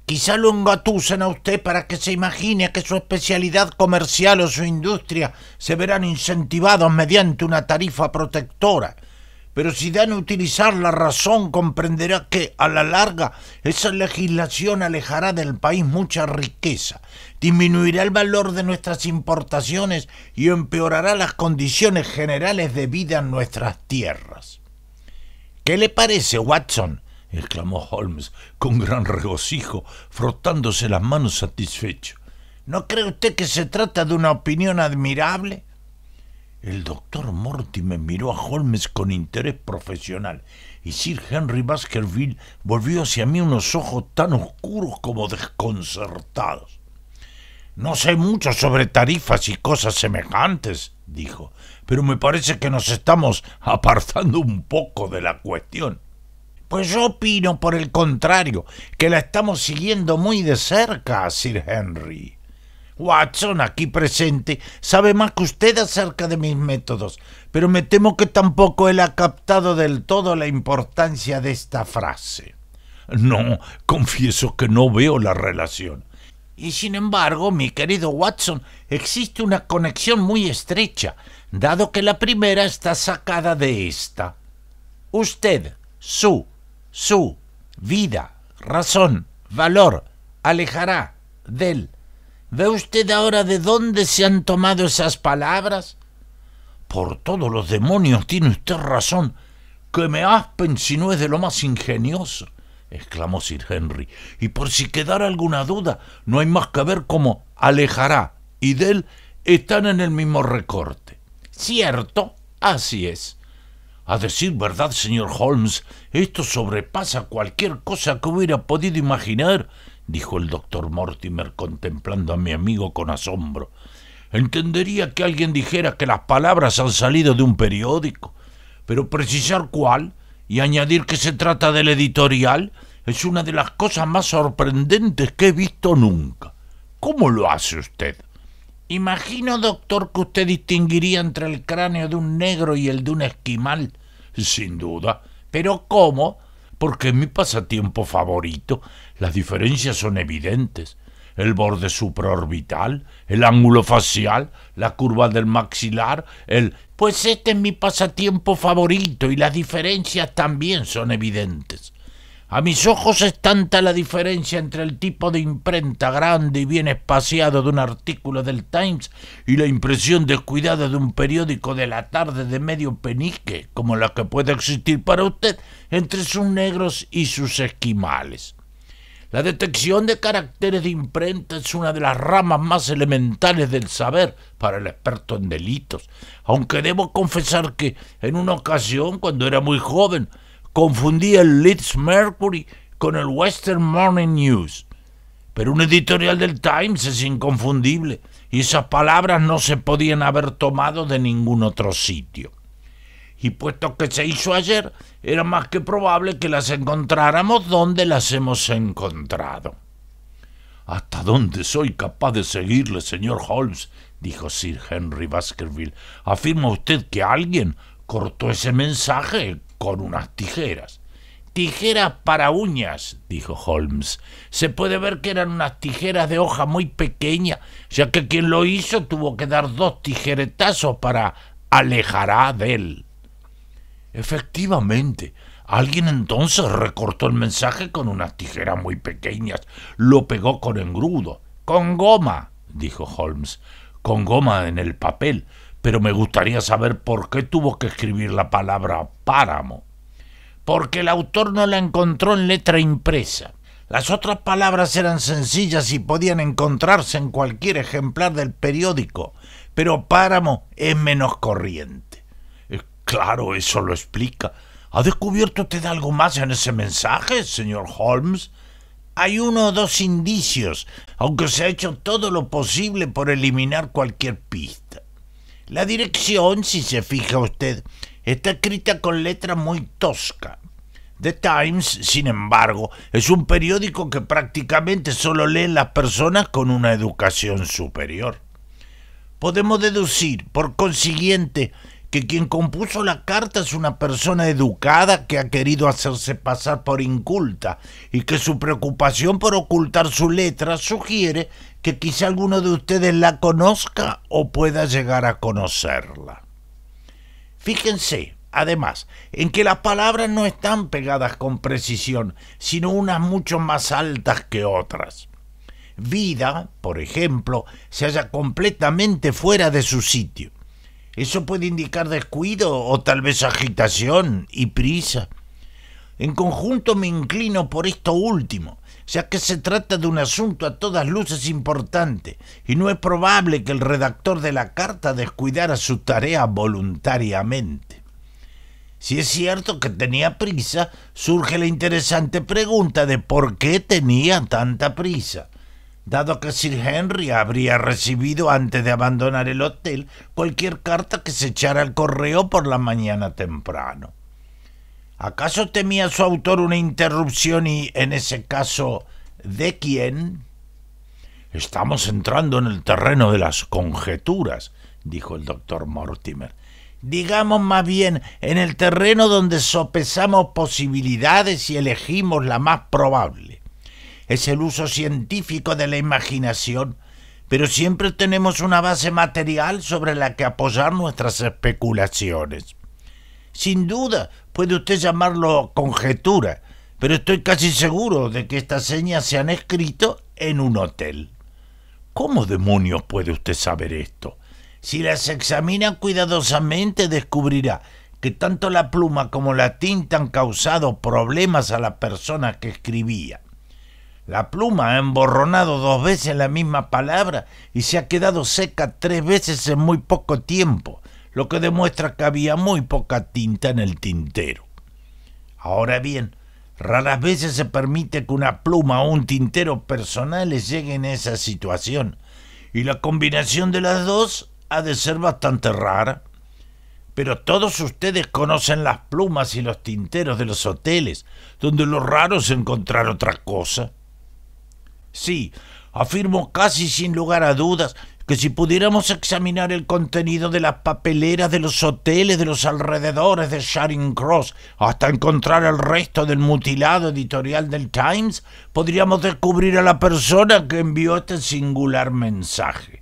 Quizá lo engatusen a usted para que se imagine que su especialidad comercial o su industria se verán incentivados mediante una tarifa protectora pero si dan a utilizar la razón, comprenderá que, a la larga, esa legislación alejará del país mucha riqueza, disminuirá el valor de nuestras importaciones y empeorará las condiciones generales de vida en nuestras tierras. ¿Qué le parece, Watson? exclamó Holmes con gran regocijo, frotándose las manos satisfecho. ¿No cree usted que se trata de una opinión admirable? El doctor Mortimer miró a Holmes con interés profesional y Sir Henry Baskerville volvió hacia mí unos ojos tan oscuros como desconcertados. No sé mucho sobre tarifas y cosas semejantes, dijo, pero me parece que nos estamos apartando un poco de la cuestión. Pues yo opino, por el contrario, que la estamos siguiendo muy de cerca, Sir Henry. Watson, aquí presente, sabe más que usted acerca de mis métodos, pero me temo que tampoco él ha captado del todo la importancia de esta frase. No, confieso que no veo la relación. Y sin embargo, mi querido Watson, existe una conexión muy estrecha, dado que la primera está sacada de esta. Usted, su, su, vida, razón, valor, alejará del ¿Ve usted ahora de dónde se han tomado esas palabras? Por todos los demonios tiene usted razón. Que me aspen si no es de lo más ingenioso, exclamó Sir Henry. Y por si quedara alguna duda, no hay más que ver cómo Alejará y Del están en el mismo recorte. Cierto, así es. A decir verdad, señor Holmes, esto sobrepasa cualquier cosa que hubiera podido imaginar dijo el doctor Mortimer contemplando a mi amigo con asombro. Entendería que alguien dijera que las palabras han salido de un periódico, pero precisar cuál y añadir que se trata del editorial es una de las cosas más sorprendentes que he visto nunca. ¿Cómo lo hace usted? Imagino, doctor, que usted distinguiría entre el cráneo de un negro y el de un esquimal. Sin duda. Pero ¿cómo? Porque mi pasatiempo favorito. Las diferencias son evidentes. El borde supraorbital, el ángulo facial, la curva del maxilar, el... Pues este es mi pasatiempo favorito y las diferencias también son evidentes. A mis ojos es tanta la diferencia entre el tipo de imprenta grande y bien espaciado de un artículo del Times y la impresión descuidada de un periódico de la tarde de medio penique, como la que puede existir para usted, entre sus negros y sus esquimales. La detección de caracteres de imprenta es una de las ramas más elementales del saber para el experto en delitos, aunque debo confesar que en una ocasión, cuando era muy joven, confundí el Leeds Mercury con el Western Morning News. Pero un editorial del Times es inconfundible y esas palabras no se podían haber tomado de ningún otro sitio y puesto que se hizo ayer, era más que probable que las encontráramos donde las hemos encontrado. ¿Hasta dónde soy capaz de seguirle, señor Holmes? dijo Sir Henry Baskerville. ¿Afirma usted que alguien cortó ese mensaje con unas tijeras? Tijeras para uñas, dijo Holmes. Se puede ver que eran unas tijeras de hoja muy pequeña, ya que quien lo hizo tuvo que dar dos tijeretazos para alejará de él. Efectivamente, alguien entonces recortó el mensaje con unas tijeras muy pequeñas, lo pegó con engrudo. Con goma, dijo Holmes, con goma en el papel, pero me gustaría saber por qué tuvo que escribir la palabra páramo. Porque el autor no la encontró en letra impresa. Las otras palabras eran sencillas y podían encontrarse en cualquier ejemplar del periódico, pero páramo es menos corriente. Claro, eso lo explica. ¿Ha descubierto usted algo más en ese mensaje, señor Holmes? Hay uno o dos indicios, aunque se ha hecho todo lo posible por eliminar cualquier pista. La dirección, si se fija usted, está escrita con letra muy tosca. The Times, sin embargo, es un periódico que prácticamente solo leen las personas con una educación superior. Podemos deducir, por consiguiente, que quien compuso la carta es una persona educada que ha querido hacerse pasar por inculta y que su preocupación por ocultar su letra sugiere que quizá alguno de ustedes la conozca o pueda llegar a conocerla. Fíjense, además, en que las palabras no están pegadas con precisión, sino unas mucho más altas que otras. Vida, por ejemplo, se halla completamente fuera de su sitio eso puede indicar descuido o tal vez agitación y prisa. En conjunto me inclino por esto último, ya que se trata de un asunto a todas luces importante, y no es probable que el redactor de la carta descuidara su tarea voluntariamente. Si es cierto que tenía prisa, surge la interesante pregunta de por qué tenía tanta prisa dado que Sir Henry habría recibido antes de abandonar el hotel cualquier carta que se echara al correo por la mañana temprano. ¿Acaso temía su autor una interrupción y, en ese caso, de quién? Estamos entrando en el terreno de las conjeturas, dijo el doctor Mortimer. Digamos más bien en el terreno donde sopesamos posibilidades y elegimos la más probable es el uso científico de la imaginación, pero siempre tenemos una base material sobre la que apoyar nuestras especulaciones. Sin duda, puede usted llamarlo conjetura, pero estoy casi seguro de que estas señas se han escrito en un hotel. ¿Cómo demonios puede usted saber esto? Si las examina cuidadosamente descubrirá que tanto la pluma como la tinta han causado problemas a la persona que escribía. La pluma ha emborronado dos veces la misma palabra y se ha quedado seca tres veces en muy poco tiempo, lo que demuestra que había muy poca tinta en el tintero. Ahora bien, raras veces se permite que una pluma o un tintero personales llegue en esa situación, y la combinación de las dos ha de ser bastante rara. Pero todos ustedes conocen las plumas y los tinteros de los hoteles, donde lo raro es encontrar otra cosa. Sí, afirmo casi sin lugar a dudas que si pudiéramos examinar el contenido de las papeleras de los hoteles de los alrededores de Charing Cross hasta encontrar el resto del mutilado editorial del Times, podríamos descubrir a la persona que envió este singular mensaje.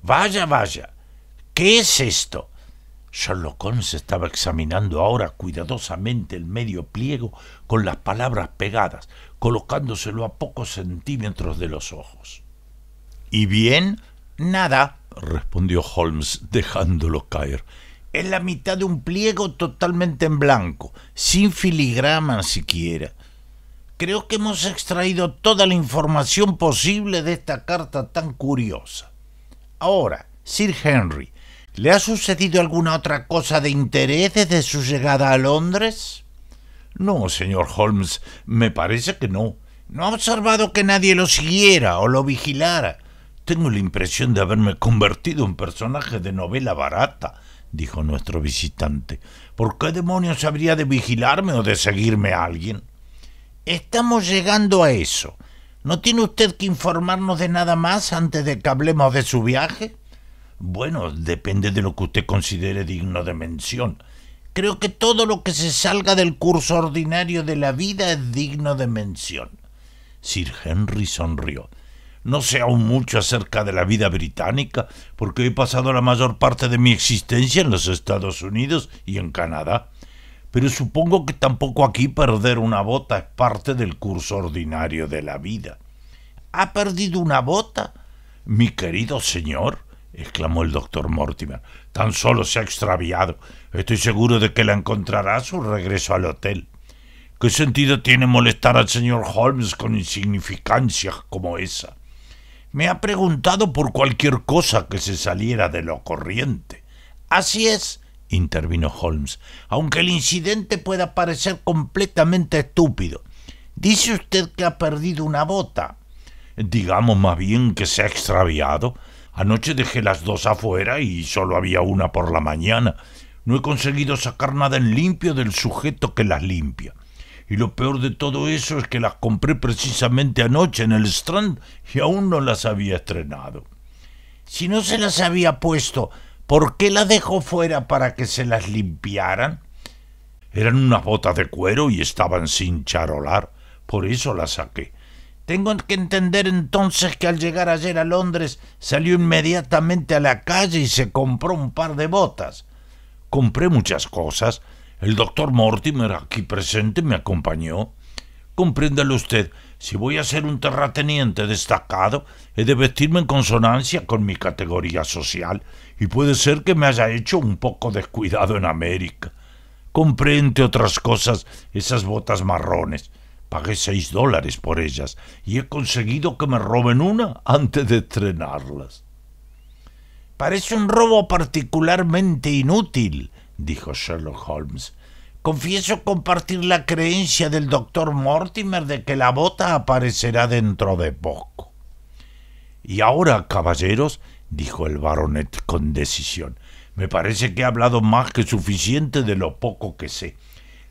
Vaya, vaya, ¿qué es esto? Sherlock Holmes estaba examinando ahora cuidadosamente el medio pliego con las palabras pegadas, colocándoselo a pocos centímetros de los ojos. ¿Y bien? Nada, respondió Holmes, dejándolo caer. Es la mitad de un pliego totalmente en blanco, sin filigrama siquiera. Creo que hemos extraído toda la información posible de esta carta tan curiosa. Ahora, Sir Henry, ¿le ha sucedido alguna otra cosa de interés desde su llegada a Londres? No, señor Holmes, me parece que no. No ha observado que nadie lo siguiera o lo vigilara. Tengo la impresión de haberme convertido en personaje de novela barata, dijo nuestro visitante. ¿Por qué demonios habría de vigilarme o de seguirme a alguien? Estamos llegando a eso. ¿No tiene usted que informarnos de nada más antes de que hablemos de su viaje? Bueno, depende de lo que usted considere digno de mención. Creo que todo lo que se salga del curso ordinario de la vida es digno de mención. Sir Henry sonrió. No sé aún mucho acerca de la vida británica, porque he pasado la mayor parte de mi existencia en los Estados Unidos y en Canadá. Pero supongo que tampoco aquí perder una bota es parte del curso ordinario de la vida. ¿Ha perdido una bota? Mi querido señor, exclamó el doctor Mortimer, tan solo se ha extraviado. Estoy seguro de que la encontrará a su regreso al hotel. ¿Qué sentido tiene molestar al señor Holmes con insignificancias como esa? Me ha preguntado por cualquier cosa que se saliera de lo corriente. Así es, intervino Holmes, aunque el incidente pueda parecer completamente estúpido. Dice usted que ha perdido una bota. Digamos más bien que se ha extraviado. Anoche dejé las dos afuera y solo había una por la mañana. No he conseguido sacar nada en limpio del sujeto que las limpia. Y lo peor de todo eso es que las compré precisamente anoche en el Strand y aún no las había estrenado. Si no se las había puesto, ¿por qué las dejó fuera para que se las limpiaran? Eran unas botas de cuero y estaban sin charolar, por eso las saqué. Tengo que entender entonces que al llegar ayer a Londres salió inmediatamente a la calle y se compró un par de botas. Compré muchas cosas. El doctor Mortimer aquí presente me acompañó. Compréndelo usted, si voy a ser un terrateniente destacado, he de vestirme en consonancia con mi categoría social, y puede ser que me haya hecho un poco descuidado en América. Compré, entre otras cosas, esas botas marrones. Pagué seis dólares por ellas, y he conseguido que me roben una antes de estrenarlas. Parece un robo particularmente inútil, dijo Sherlock Holmes. Confieso compartir la creencia del doctor Mortimer de que la bota aparecerá dentro de poco. Y ahora, caballeros, dijo el baronet con decisión, me parece que he hablado más que suficiente de lo poco que sé.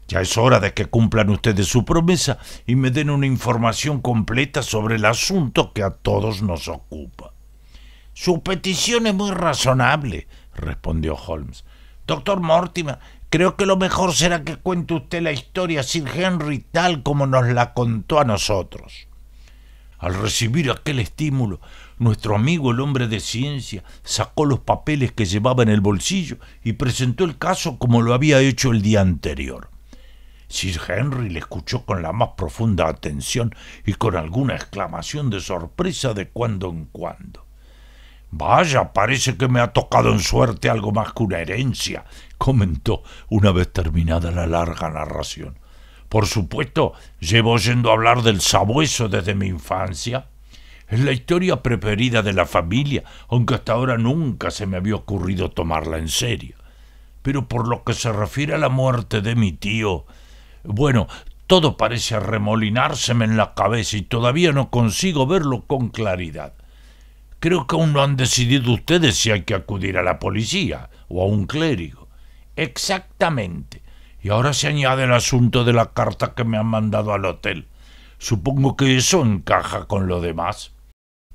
Ya es hora de que cumplan ustedes su promesa y me den una información completa sobre el asunto que a todos nos ocupa. Su petición es muy razonable, respondió Holmes. Doctor Mortimer, creo que lo mejor será que cuente usted la historia Sir Henry tal como nos la contó a nosotros. Al recibir aquel estímulo, nuestro amigo el hombre de ciencia sacó los papeles que llevaba en el bolsillo y presentó el caso como lo había hecho el día anterior. Sir Henry le escuchó con la más profunda atención y con alguna exclamación de sorpresa de cuando en cuando. Vaya, parece que me ha tocado en suerte algo más que una herencia, comentó una vez terminada la larga narración. Por supuesto, llevo oyendo hablar del sabueso desde mi infancia. Es la historia preferida de la familia, aunque hasta ahora nunca se me había ocurrido tomarla en serio. Pero por lo que se refiere a la muerte de mi tío, bueno, todo parece arremolinárseme en la cabeza y todavía no consigo verlo con claridad. Creo que aún no han decidido ustedes si hay que acudir a la policía o a un clérigo. Exactamente. Y ahora se añade el asunto de la carta que me han mandado al hotel. Supongo que eso encaja con lo demás.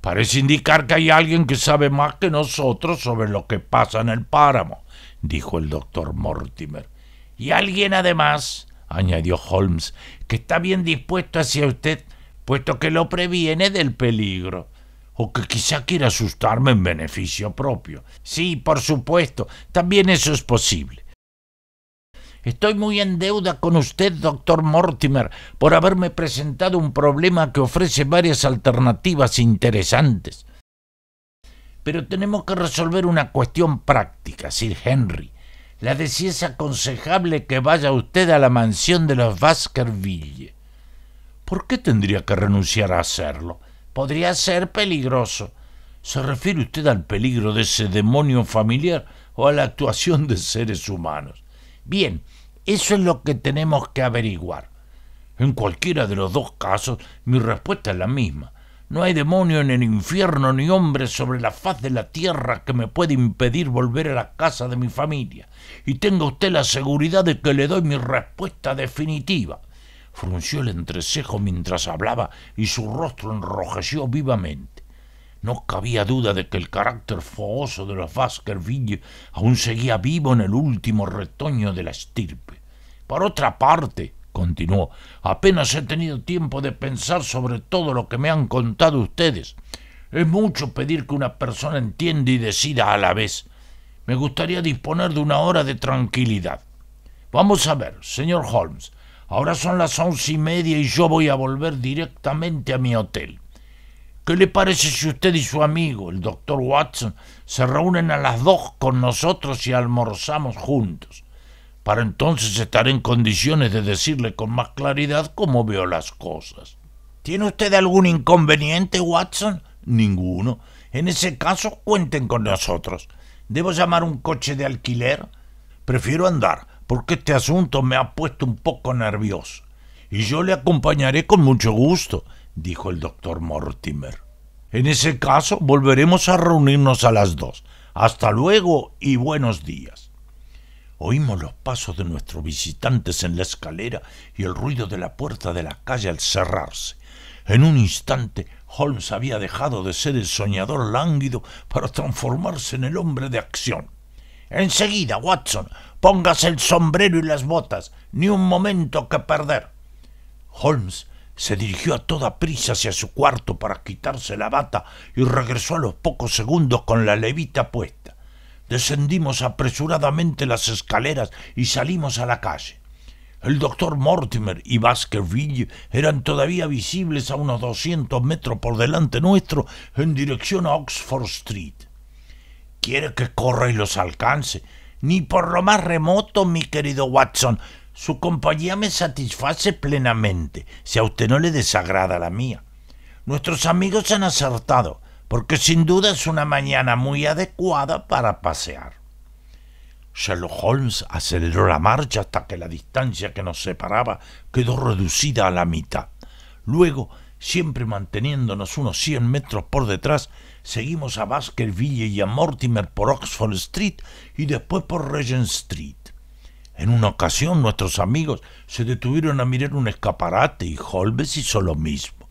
Parece indicar que hay alguien que sabe más que nosotros sobre lo que pasa en el páramo, dijo el doctor Mortimer. Y alguien además, añadió Holmes, que está bien dispuesto hacia usted, puesto que lo previene del peligro o que quizá quiera asustarme en beneficio propio. Sí, por supuesto, también eso es posible. Estoy muy en deuda con usted, doctor Mortimer, por haberme presentado un problema que ofrece varias alternativas interesantes. Pero tenemos que resolver una cuestión práctica, Sir Henry, la de si es aconsejable que vaya usted a la mansión de los Baskerville. ¿Por qué tendría que renunciar a hacerlo? podría ser peligroso. ¿Se refiere usted al peligro de ese demonio familiar o a la actuación de seres humanos? Bien, eso es lo que tenemos que averiguar. En cualquiera de los dos casos, mi respuesta es la misma. No hay demonio en el infierno ni hombre sobre la faz de la tierra que me pueda impedir volver a la casa de mi familia. Y tenga usted la seguridad de que le doy mi respuesta definitiva frunció el entrecejo mientras hablaba y su rostro enrojeció vivamente. No cabía duda de que el carácter fogoso de los Baskerville aún seguía vivo en el último retoño de la estirpe. Por otra parte, continuó, apenas he tenido tiempo de pensar sobre todo lo que me han contado ustedes. Es mucho pedir que una persona entienda y decida a la vez. Me gustaría disponer de una hora de tranquilidad. Vamos a ver, señor Holmes, Ahora son las once y media y yo voy a volver directamente a mi hotel. ¿Qué le parece si usted y su amigo, el doctor Watson, se reúnen a las dos con nosotros y almorzamos juntos? Para entonces estaré en condiciones de decirle con más claridad cómo veo las cosas. ¿Tiene usted algún inconveniente, Watson? Ninguno. En ese caso, cuenten con nosotros. ¿Debo llamar un coche de alquiler? Prefiero andar porque este asunto me ha puesto un poco nervioso, y yo le acompañaré con mucho gusto, dijo el doctor Mortimer. En ese caso, volveremos a reunirnos a las dos. Hasta luego y buenos días. Oímos los pasos de nuestros visitantes en la escalera y el ruido de la puerta de la calle al cerrarse. En un instante Holmes había dejado de ser el soñador lánguido para transformarse en el hombre de acción. Enseguida, Watson, Póngase el sombrero y las botas. Ni un momento que perder. Holmes se dirigió a toda prisa hacia su cuarto para quitarse la bata y regresó a los pocos segundos con la levita puesta. Descendimos apresuradamente las escaleras y salimos a la calle. El doctor Mortimer y Baskerville eran todavía visibles a unos doscientos metros por delante nuestro en dirección a Oxford Street. ¿Quiere que corra y los alcance? ni por lo más remoto, mi querido Watson. Su compañía me satisface plenamente, si a usted no le desagrada la mía. Nuestros amigos han acertado, porque sin duda es una mañana muy adecuada para pasear. Sherlock Holmes aceleró la marcha hasta que la distancia que nos separaba quedó reducida a la mitad. Luego, siempre manteniéndonos unos cien metros por detrás, Seguimos a Baskerville y a Mortimer por Oxford Street y después por Regent Street. En una ocasión nuestros amigos se detuvieron a mirar un escaparate y Holmes hizo lo mismo.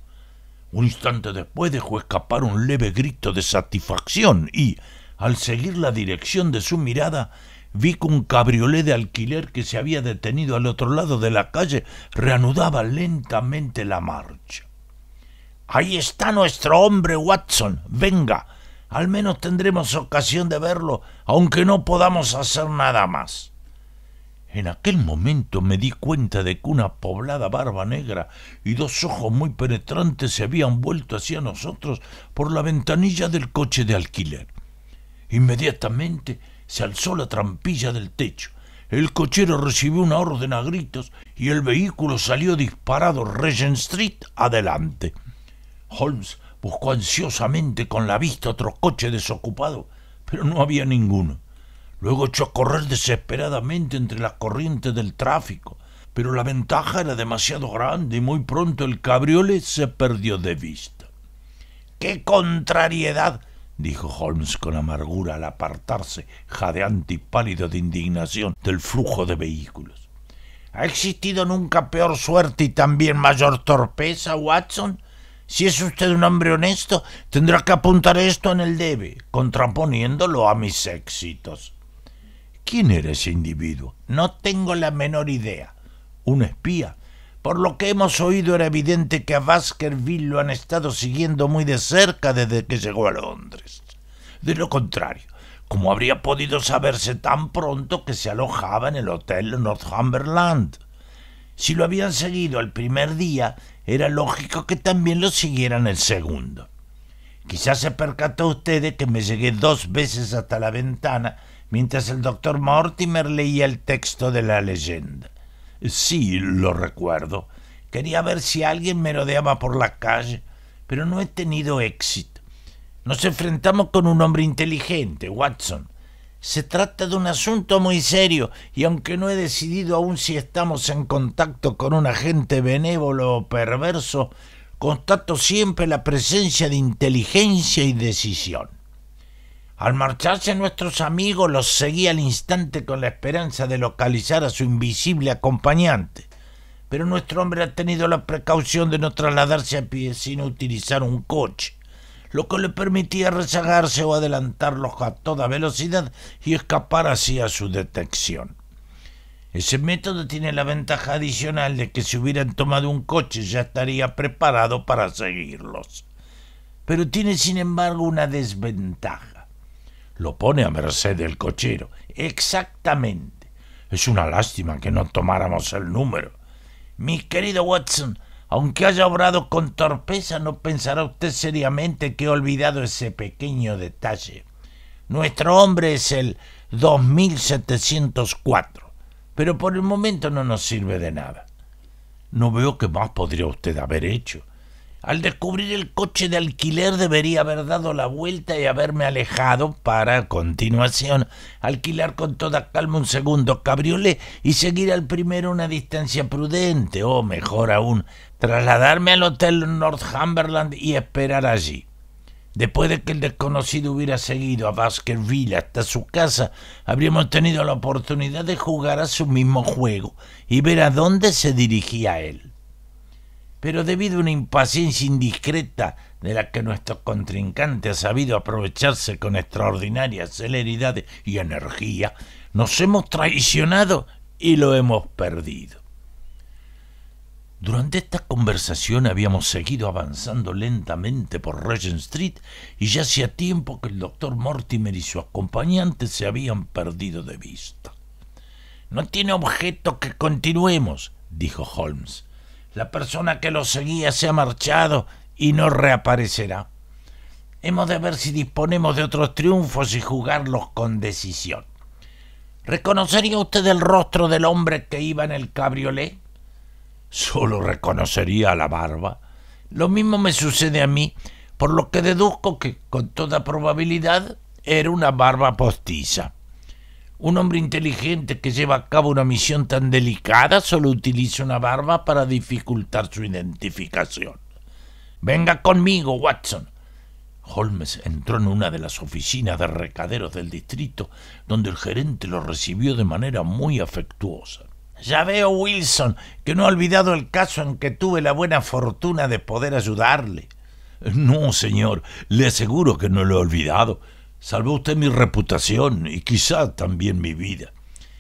Un instante después dejó escapar un leve grito de satisfacción y, al seguir la dirección de su mirada, vi que un cabriolé de alquiler que se había detenido al otro lado de la calle reanudaba lentamente la marcha. Ahí está nuestro hombre Watson. Venga, al menos tendremos ocasión de verlo, aunque no podamos hacer nada más. En aquel momento me di cuenta de que una poblada barba negra y dos ojos muy penetrantes se habían vuelto hacia nosotros por la ventanilla del coche de alquiler. Inmediatamente se alzó la trampilla del techo. El cochero recibió una orden a gritos y el vehículo salió disparado Regent Street adelante. Holmes buscó ansiosamente con la vista otro coche desocupado, pero no había ninguno. Luego echó a correr desesperadamente entre las corrientes del tráfico, pero la ventaja era demasiado grande y muy pronto el cabriolet se perdió de vista. ¡Qué contrariedad! dijo Holmes con amargura al apartarse, jadeante y pálido de indignación, del flujo de vehículos. ¿Ha existido nunca peor suerte y también mayor torpeza, Watson? Si es usted un hombre honesto, tendrá que apuntar esto en el debe, contraponiéndolo a mis éxitos. ¿Quién era ese individuo? No tengo la menor idea. ¿Un espía? Por lo que hemos oído era evidente que a Baskerville lo han estado siguiendo muy de cerca desde que llegó a Londres. De lo contrario, ¿cómo habría podido saberse tan pronto que se alojaba en el hotel Northumberland? Si lo habían seguido el primer día, era lógico que también lo siguieran el segundo. Quizás se percató usted de que me llegué dos veces hasta la ventana mientras el doctor Mortimer leía el texto de la leyenda. Sí, lo recuerdo. Quería ver si alguien me rodeaba por la calle, pero no he tenido éxito. Nos enfrentamos con un hombre inteligente, Watson, se trata de un asunto muy serio y aunque no he decidido aún si estamos en contacto con un agente benévolo o perverso, constato siempre la presencia de inteligencia y decisión. Al marcharse nuestros amigos los seguí al instante con la esperanza de localizar a su invisible acompañante, pero nuestro hombre ha tenido la precaución de no trasladarse a pie sino utilizar un coche lo que le permitía rezagarse o adelantarlos a toda velocidad y escapar así a su detección. Ese método tiene la ventaja adicional de que si hubieran tomado un coche ya estaría preparado para seguirlos. Pero tiene sin embargo una desventaja. Lo pone a merced del cochero. Exactamente. Es una lástima que no tomáramos el número. Mi querido Watson, aunque haya obrado con torpeza, no pensará usted seriamente que he olvidado ese pequeño detalle. Nuestro hombre es el 2704, pero por el momento no nos sirve de nada. No veo qué más podría usted haber hecho. Al descubrir el coche de alquiler debería haber dado la vuelta y haberme alejado para, a continuación, alquilar con toda calma un segundo cabriolet y seguir al primero una distancia prudente, o mejor aún, trasladarme al hotel Northumberland y esperar allí. Después de que el desconocido hubiera seguido a Baskerville hasta su casa, habríamos tenido la oportunidad de jugar a su mismo juego y ver a dónde se dirigía él pero debido a una impaciencia indiscreta de la que nuestro contrincante ha sabido aprovecharse con extraordinaria celeridad y energía, nos hemos traicionado y lo hemos perdido. Durante esta conversación habíamos seguido avanzando lentamente por Regent Street y ya hacía tiempo que el doctor Mortimer y su acompañante se habían perdido de vista. No tiene objeto que continuemos, dijo Holmes. La persona que lo seguía se ha marchado y no reaparecerá. Hemos de ver si disponemos de otros triunfos y jugarlos con decisión. ¿Reconocería usted el rostro del hombre que iba en el cabriolé? Solo reconocería la barba. Lo mismo me sucede a mí, por lo que deduzco que, con toda probabilidad, era una barba postiza. Un hombre inteligente que lleva a cabo una misión tan delicada solo utiliza una barba para dificultar su identificación. Venga conmigo, Watson. Holmes entró en una de las oficinas de recaderos del distrito, donde el gerente lo recibió de manera muy afectuosa. Ya veo, Wilson, que no ha olvidado el caso en que tuve la buena fortuna de poder ayudarle. No, señor, le aseguro que no lo he olvidado. Salvó usted mi reputación y quizá también mi vida.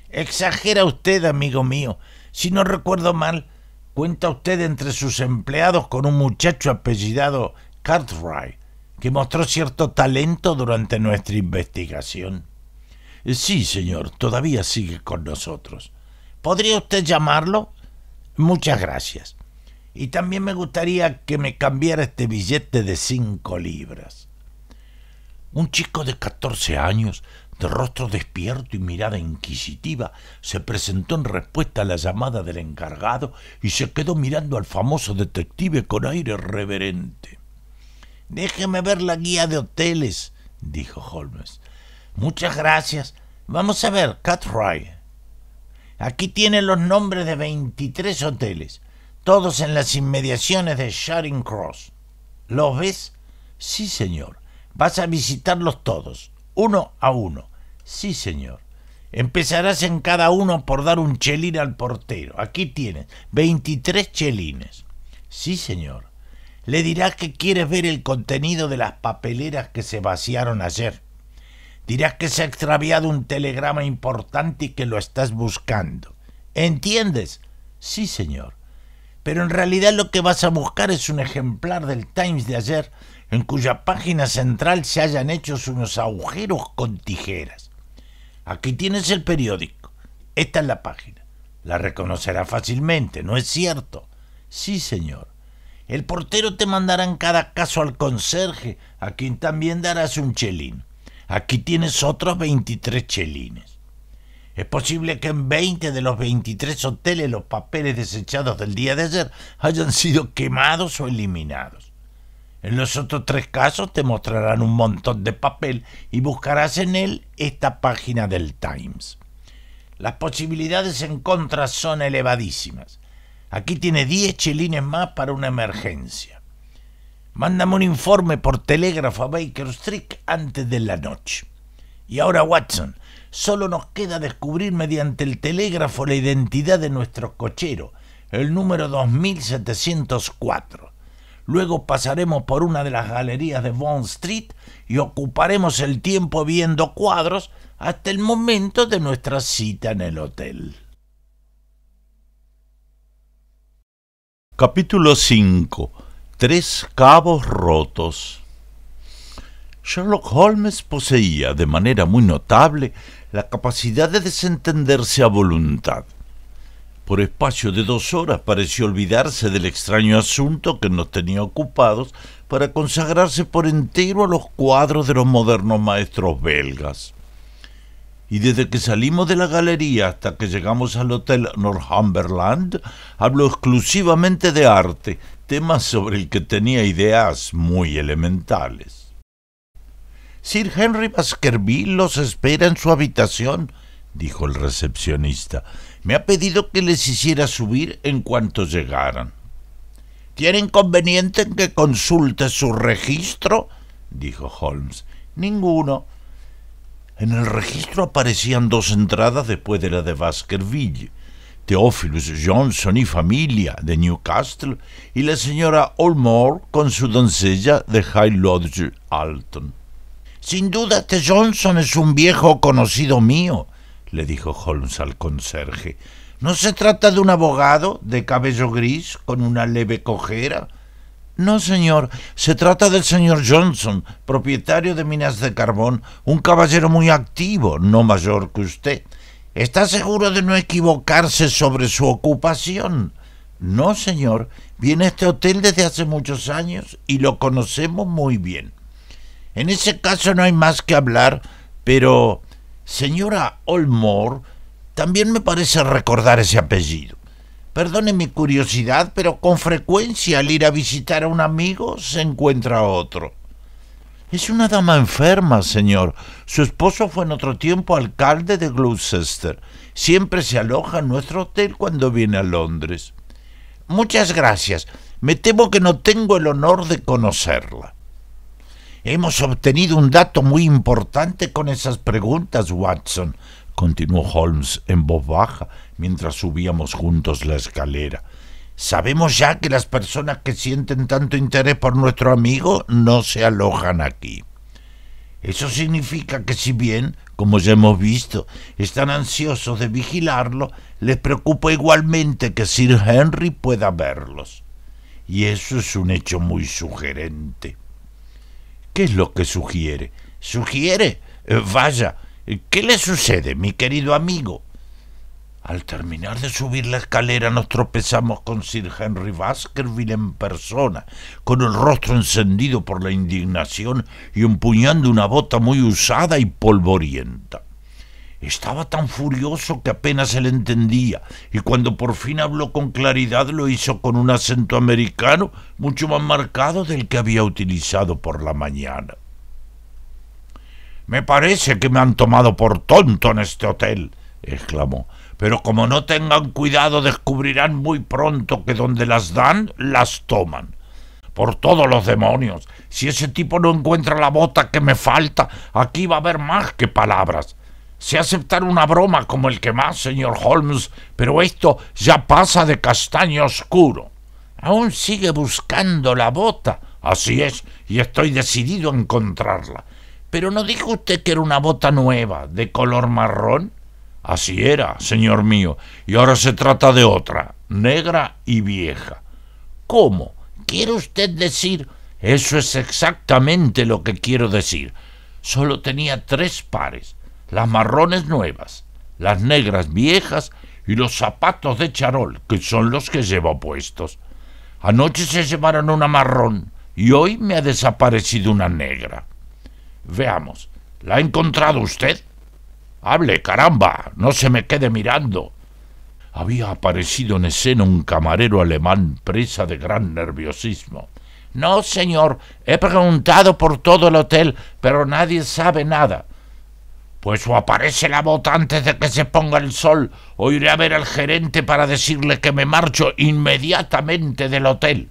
Exagera usted, amigo mío. Si no recuerdo mal, cuenta usted entre sus empleados con un muchacho apellidado Cartwright, que mostró cierto talento durante nuestra investigación. Sí, señor, todavía sigue con nosotros. ¿Podría usted llamarlo? Muchas gracias. Y también me gustaría que me cambiara este billete de cinco libras. Un chico de catorce años, de rostro despierto y mirada inquisitiva, se presentó en respuesta a la llamada del encargado y se quedó mirando al famoso detective con aire reverente. Déjeme ver la guía de hoteles, dijo Holmes. Muchas gracias. Vamos a ver, Catray. Aquí tienen los nombres de veintitrés hoteles, todos en las inmediaciones de Charing Cross. ¿Los ves? Sí, señor. Vas a visitarlos todos, uno a uno. Sí, señor. Empezarás en cada uno por dar un chelín al portero. Aquí tienes, 23 chelines. Sí, señor. Le dirás que quieres ver el contenido de las papeleras que se vaciaron ayer. Dirás que se ha extraviado un telegrama importante y que lo estás buscando. ¿Entiendes? Sí, señor. Pero en realidad lo que vas a buscar es un ejemplar del Times de ayer en cuya página central se hayan hecho unos agujeros con tijeras. Aquí tienes el periódico. Esta es la página. La reconocerá fácilmente, ¿no es cierto? Sí, señor. El portero te mandará en cada caso al conserje, a quien también darás un chelín. Aquí tienes otros 23 chelines. Es posible que en 20 de los 23 hoteles los papeles desechados del día de ayer hayan sido quemados o eliminados. En los otros tres casos te mostrarán un montón de papel y buscarás en él esta página del Times. Las posibilidades en contra son elevadísimas. Aquí tiene 10 chelines más para una emergencia. Mándame un informe por telégrafo a Baker Street antes de la noche. Y ahora, Watson, solo nos queda descubrir mediante el telégrafo la identidad de nuestro cochero, el número 2704. Luego pasaremos por una de las galerías de Bond Street y ocuparemos el tiempo viendo cuadros hasta el momento de nuestra cita en el hotel. Capítulo 5 Tres cabos rotos Sherlock Holmes poseía de manera muy notable la capacidad de desentenderse a voluntad por espacio de dos horas pareció olvidarse del extraño asunto que nos tenía ocupados para consagrarse por entero a los cuadros de los modernos maestros belgas. Y desde que salimos de la galería hasta que llegamos al Hotel Northumberland, habló exclusivamente de arte, tema sobre el que tenía ideas muy elementales. Sir Henry Baskerville los espera en su habitación, dijo el recepcionista. Me ha pedido que les hiciera subir en cuanto llegaran. —¿Tienen conveniente en que consulte su registro? dijo Holmes. Ninguno. En el registro aparecían dos entradas después de la de Baskerville. Theophilus Johnson y familia de Newcastle y la señora Olmore con su doncella de High Lodge Alton. Sin duda este Johnson es un viejo conocido mío, le dijo Holmes al conserje. ¿No se trata de un abogado de cabello gris con una leve cojera? No, señor, se trata del señor Johnson, propietario de minas de carbón, un caballero muy activo, no mayor que usted. ¿Está seguro de no equivocarse sobre su ocupación? No, señor, viene a este hotel desde hace muchos años y lo conocemos muy bien. En ese caso no hay más que hablar, pero Señora Olmore, también me parece recordar ese apellido. Perdone mi curiosidad, pero con frecuencia al ir a visitar a un amigo se encuentra otro. Es una dama enferma, señor. Su esposo fue en otro tiempo alcalde de Gloucester. Siempre se aloja en nuestro hotel cuando viene a Londres. Muchas gracias. Me temo que no tengo el honor de conocerla. Hemos obtenido un dato muy importante con esas preguntas, Watson, continuó Holmes en voz baja mientras subíamos juntos la escalera. Sabemos ya que las personas que sienten tanto interés por nuestro amigo no se alojan aquí. Eso significa que si bien, como ya hemos visto, están ansiosos de vigilarlo, les preocupa igualmente que Sir Henry pueda verlos. Y eso es un hecho muy sugerente. ¿Qué es lo que sugiere? ¿Sugiere? Eh, vaya, ¿qué le sucede, mi querido amigo? Al terminar de subir la escalera nos tropezamos con Sir Henry Baskerville en persona, con el rostro encendido por la indignación y empuñando una bota muy usada y polvorienta. Estaba tan furioso que apenas se le entendía, y cuando por fin habló con claridad lo hizo con un acento americano mucho más marcado del que había utilizado por la mañana. Me parece que me han tomado por tonto en este hotel, exclamó, pero como no tengan cuidado descubrirán muy pronto que donde las dan, las toman. Por todos los demonios, si ese tipo no encuentra la bota que me falta, aquí va a haber más que palabras. Sé aceptar una broma como el que más, señor Holmes, pero esto ya pasa de castaño oscuro. Aún sigue buscando la bota. Así es, y estoy decidido a encontrarla. Pero no dijo usted que era una bota nueva, de color marrón. Así era, señor mío, y ahora se trata de otra, negra y vieja. ¿Cómo? ¿Quiere usted decir? Eso es exactamente lo que quiero decir. Solo tenía tres pares las marrones nuevas, las negras viejas y los zapatos de charol, que son los que llevo puestos. Anoche se llevaron una marrón y hoy me ha desaparecido una negra. Veamos, ¿la ha encontrado usted? Hable, caramba, no se me quede mirando. Había aparecido en escena un camarero alemán presa de gran nerviosismo. No, señor, he preguntado por todo el hotel, pero nadie sabe nada. Pues o aparece la bota antes de que se ponga el sol, o iré a ver al gerente para decirle que me marcho inmediatamente del hotel.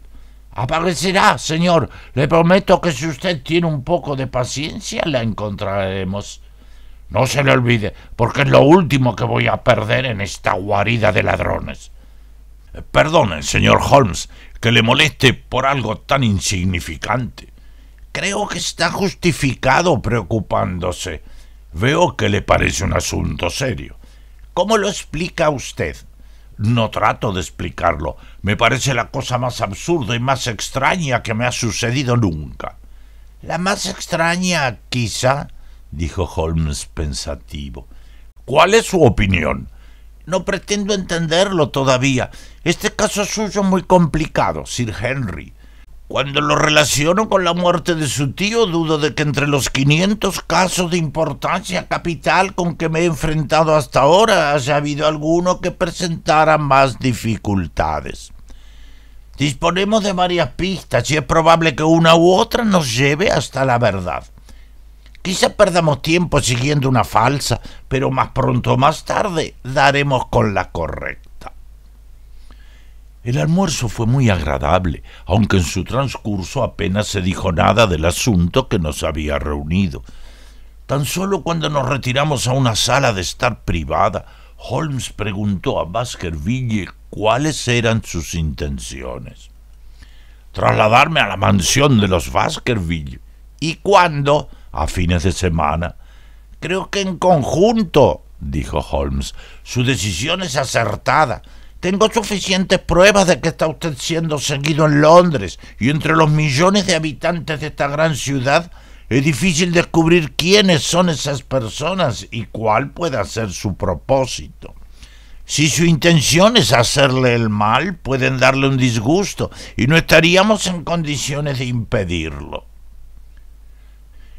Aparecerá, señor. Le prometo que si usted tiene un poco de paciencia, la encontraremos. No se le olvide, porque es lo último que voy a perder en esta guarida de ladrones. Perdone, señor Holmes, que le moleste por algo tan insignificante. Creo que está justificado preocupándose Veo que le parece un asunto serio. ¿Cómo lo explica usted? No trato de explicarlo. Me parece la cosa más absurda y más extraña que me ha sucedido nunca. La más extraña, quizá, dijo Holmes pensativo. ¿Cuál es su opinión? No pretendo entenderlo todavía. Este caso suyo es muy complicado, Sir Henry. Cuando lo relaciono con la muerte de su tío, dudo de que entre los 500 casos de importancia capital con que me he enfrentado hasta ahora haya habido alguno que presentara más dificultades. Disponemos de varias pistas y es probable que una u otra nos lleve hasta la verdad. Quizás perdamos tiempo siguiendo una falsa, pero más pronto o más tarde daremos con la correcta. El almuerzo fue muy agradable, aunque en su transcurso apenas se dijo nada del asunto que nos había reunido. Tan solo cuando nos retiramos a una sala de estar privada, Holmes preguntó a Baskerville cuáles eran sus intenciones. Trasladarme a la mansión de los Baskerville. ¿Y cuándo? A fines de semana. Creo que en conjunto, dijo Holmes. Su decisión es acertada. Tengo suficientes pruebas de que está usted siendo seguido en Londres y entre los millones de habitantes de esta gran ciudad es difícil descubrir quiénes son esas personas y cuál pueda ser su propósito. Si su intención es hacerle el mal, pueden darle un disgusto y no estaríamos en condiciones de impedirlo.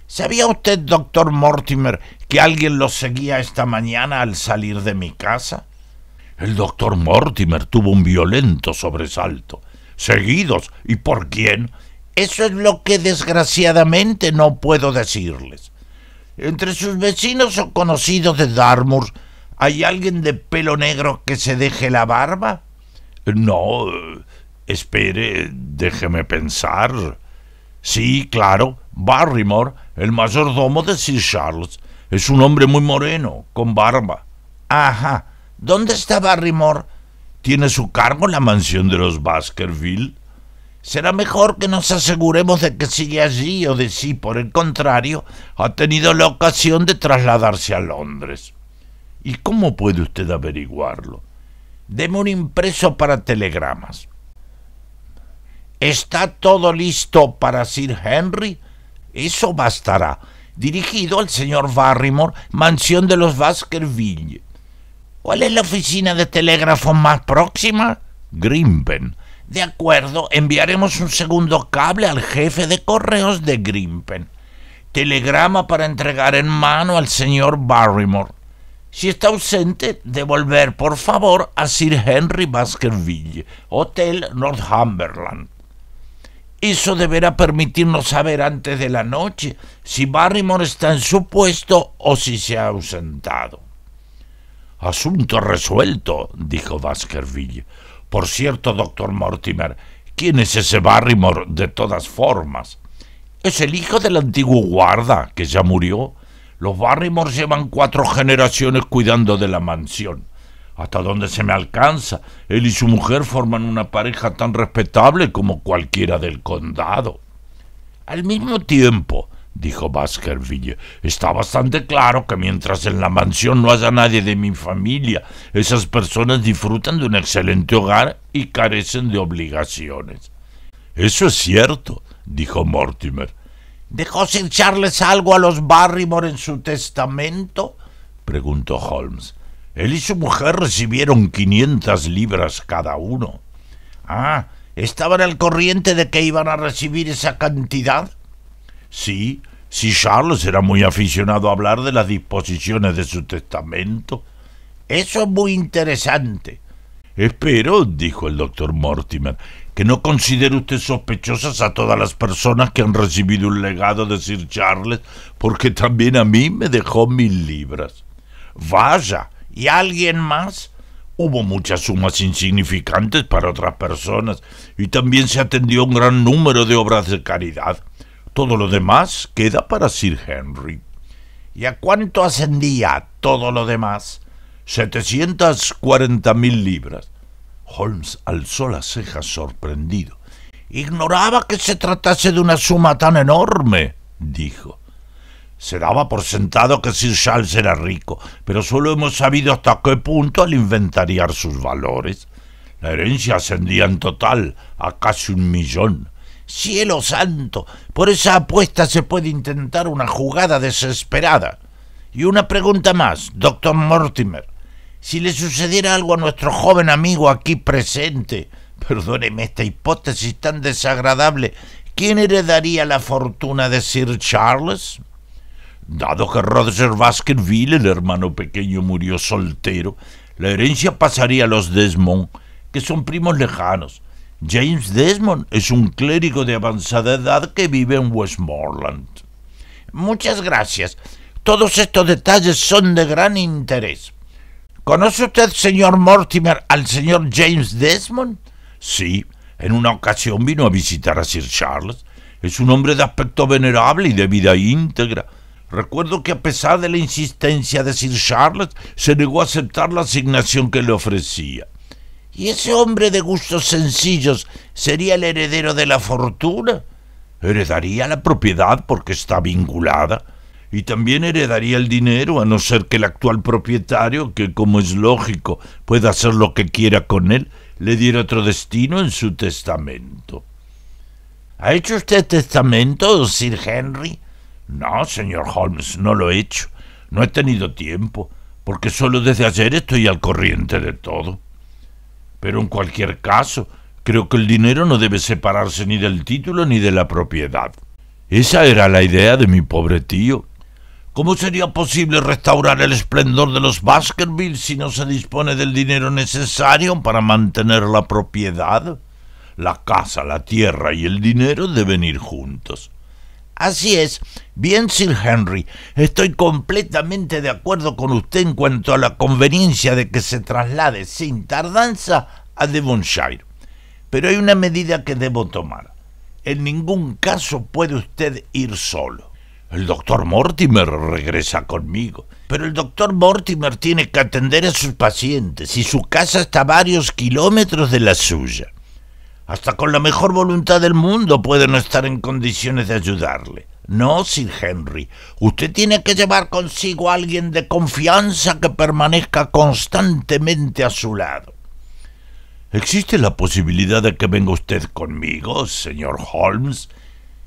¿Sabía usted, doctor Mortimer, que alguien lo seguía esta mañana al salir de mi casa? El doctor Mortimer tuvo un violento sobresalto. ¿Seguidos? ¿Y por quién? Eso es lo que desgraciadamente no puedo decirles. Entre sus vecinos o conocidos de Dartmoor, ¿hay alguien de pelo negro que se deje la barba? No, espere, déjeme pensar. Sí, claro, Barrymore, el mayordomo de Sir Charles, es un hombre muy moreno, con barba. Ajá, ¿Dónde está Barrymore? ¿Tiene su cargo la mansión de los Baskerville? Será mejor que nos aseguremos de que sigue allí o de si, por el contrario, ha tenido la ocasión de trasladarse a Londres. ¿Y cómo puede usted averiguarlo? Deme un impreso para telegramas. ¿Está todo listo para Sir Henry? Eso bastará. Dirigido al señor Barrymore, mansión de los Baskerville. ¿Cuál es la oficina de telégrafo más próxima? Grimpen. De acuerdo, enviaremos un segundo cable al jefe de correos de Grimpen. Telegrama para entregar en mano al señor Barrymore. Si está ausente, devolver por favor a Sir Henry Baskerville, Hotel Northumberland. Eso deberá permitirnos saber antes de la noche si Barrymore está en su puesto o si se ha ausentado. Asunto resuelto, dijo Baskerville. Por cierto, doctor Mortimer, ¿quién es ese Barrymore de todas formas? Es el hijo del antiguo guarda, que ya murió. Los Barrymore llevan cuatro generaciones cuidando de la mansión. Hasta donde se me alcanza, él y su mujer forman una pareja tan respetable como cualquiera del condado. Al mismo tiempo, dijo Baskerville. Está bastante claro que mientras en la mansión no haya nadie de mi familia, esas personas disfrutan de un excelente hogar y carecen de obligaciones. Eso es cierto, dijo Mortimer. ¿Dejó sin algo a los Barrymore en su testamento? preguntó Holmes. Él y su mujer recibieron quinientas libras cada uno. Ah, ¿estaban al corriente de que iban a recibir esa cantidad? Sí, si Charles era muy aficionado a hablar de las disposiciones de su testamento. Eso es muy interesante. Espero, dijo el doctor Mortimer, que no considere usted sospechosas a todas las personas que han recibido un legado de Sir Charles, porque también a mí me dejó mil libras. Vaya, ¿y alguien más? Hubo muchas sumas insignificantes para otras personas y también se atendió un gran número de obras de caridad. Todo lo demás queda para Sir Henry. ¿Y a cuánto ascendía todo lo demás? cuarenta mil libras. Holmes alzó las cejas sorprendido. Ignoraba que se tratase de una suma tan enorme, dijo. Se daba por sentado que Sir Charles era rico, pero solo hemos sabido hasta qué punto al inventariar sus valores. La herencia ascendía en total a casi un millón. Cielo santo, por esa apuesta se puede intentar una jugada desesperada. Y una pregunta más, doctor Mortimer. Si le sucediera algo a nuestro joven amigo aquí presente, perdóneme esta hipótesis tan desagradable, ¿quién heredaría la fortuna de Sir Charles? Dado que Roger Baskerville, el hermano pequeño, murió soltero, la herencia pasaría a los Desmond, que son primos lejanos, James Desmond es un clérigo de avanzada edad que vive en Westmoreland. Muchas gracias. Todos estos detalles son de gran interés. ¿Conoce usted, señor Mortimer, al señor James Desmond? Sí, en una ocasión vino a visitar a Sir Charles. Es un hombre de aspecto venerable y de vida íntegra. Recuerdo que a pesar de la insistencia de Sir Charles, se negó a aceptar la asignación que le ofrecía. ¿Y ese hombre de gustos sencillos sería el heredero de la fortuna? Heredaría la propiedad porque está vinculada. Y también heredaría el dinero, a no ser que el actual propietario, que como es lógico, pueda hacer lo que quiera con él, le diera otro destino en su testamento. ¿Ha hecho usted testamento, Sir Henry? No, señor Holmes, no lo he hecho. No he tenido tiempo, porque solo desde ayer estoy al corriente de todo. Pero en cualquier caso, creo que el dinero no debe separarse ni del título ni de la propiedad. Esa era la idea de mi pobre tío. ¿Cómo sería posible restaurar el esplendor de los Baskerville si no se dispone del dinero necesario para mantener la propiedad? La casa, la tierra y el dinero deben ir juntos. Así es, bien Sir Henry, estoy completamente de acuerdo con usted en cuanto a la conveniencia de que se traslade sin tardanza a Devonshire. Pero hay una medida que debo tomar. En ningún caso puede usted ir solo. El doctor Mortimer regresa conmigo, pero el doctor Mortimer tiene que atender a sus pacientes y su casa está a varios kilómetros de la suya. Hasta con la mejor voluntad del mundo puede no estar en condiciones de ayudarle. No, Sir Henry, usted tiene que llevar consigo a alguien de confianza que permanezca constantemente a su lado. ¿Existe la posibilidad de que venga usted conmigo, señor Holmes?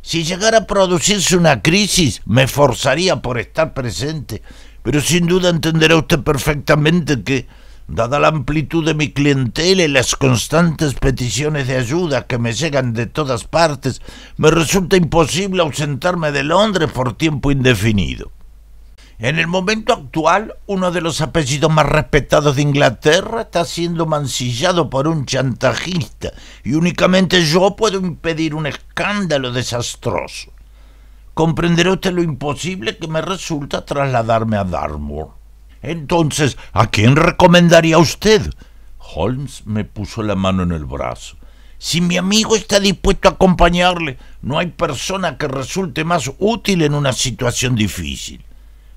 Si llegara a producirse una crisis, me forzaría por estar presente, pero sin duda entenderá usted perfectamente que dada la amplitud de mi clientela y las constantes peticiones de ayuda que me llegan de todas partes, me resulta imposible ausentarme de Londres por tiempo indefinido. En el momento actual, uno de los apellidos más respetados de Inglaterra está siendo mancillado por un chantajista y únicamente yo puedo impedir un escándalo desastroso. Comprenderá usted lo imposible que me resulta trasladarme a Dartmoor. Entonces, ¿a quién recomendaría usted? Holmes me puso la mano en el brazo. Si mi amigo está dispuesto a acompañarle, no hay persona que resulte más útil en una situación difícil.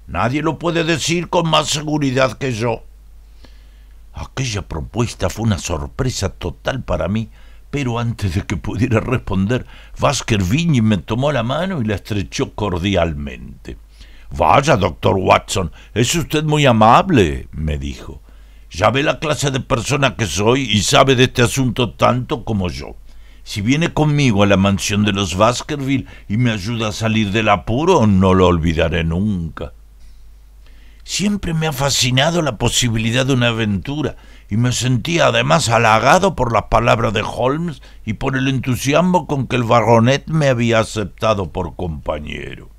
Nadie lo puede decir con más seguridad que yo. Aquella propuesta fue una sorpresa total para mí, pero antes de que pudiera responder, Vigny me tomó la mano y la estrechó cordialmente. Vaya, doctor Watson, es usted muy amable, me dijo. Ya ve la clase de persona que soy y sabe de este asunto tanto como yo. Si viene conmigo a la mansión de los Baskerville y me ayuda a salir del apuro, no lo olvidaré nunca. Siempre me ha fascinado la posibilidad de una aventura y me sentía además halagado por las palabras de Holmes y por el entusiasmo con que el baronet me había aceptado por compañero.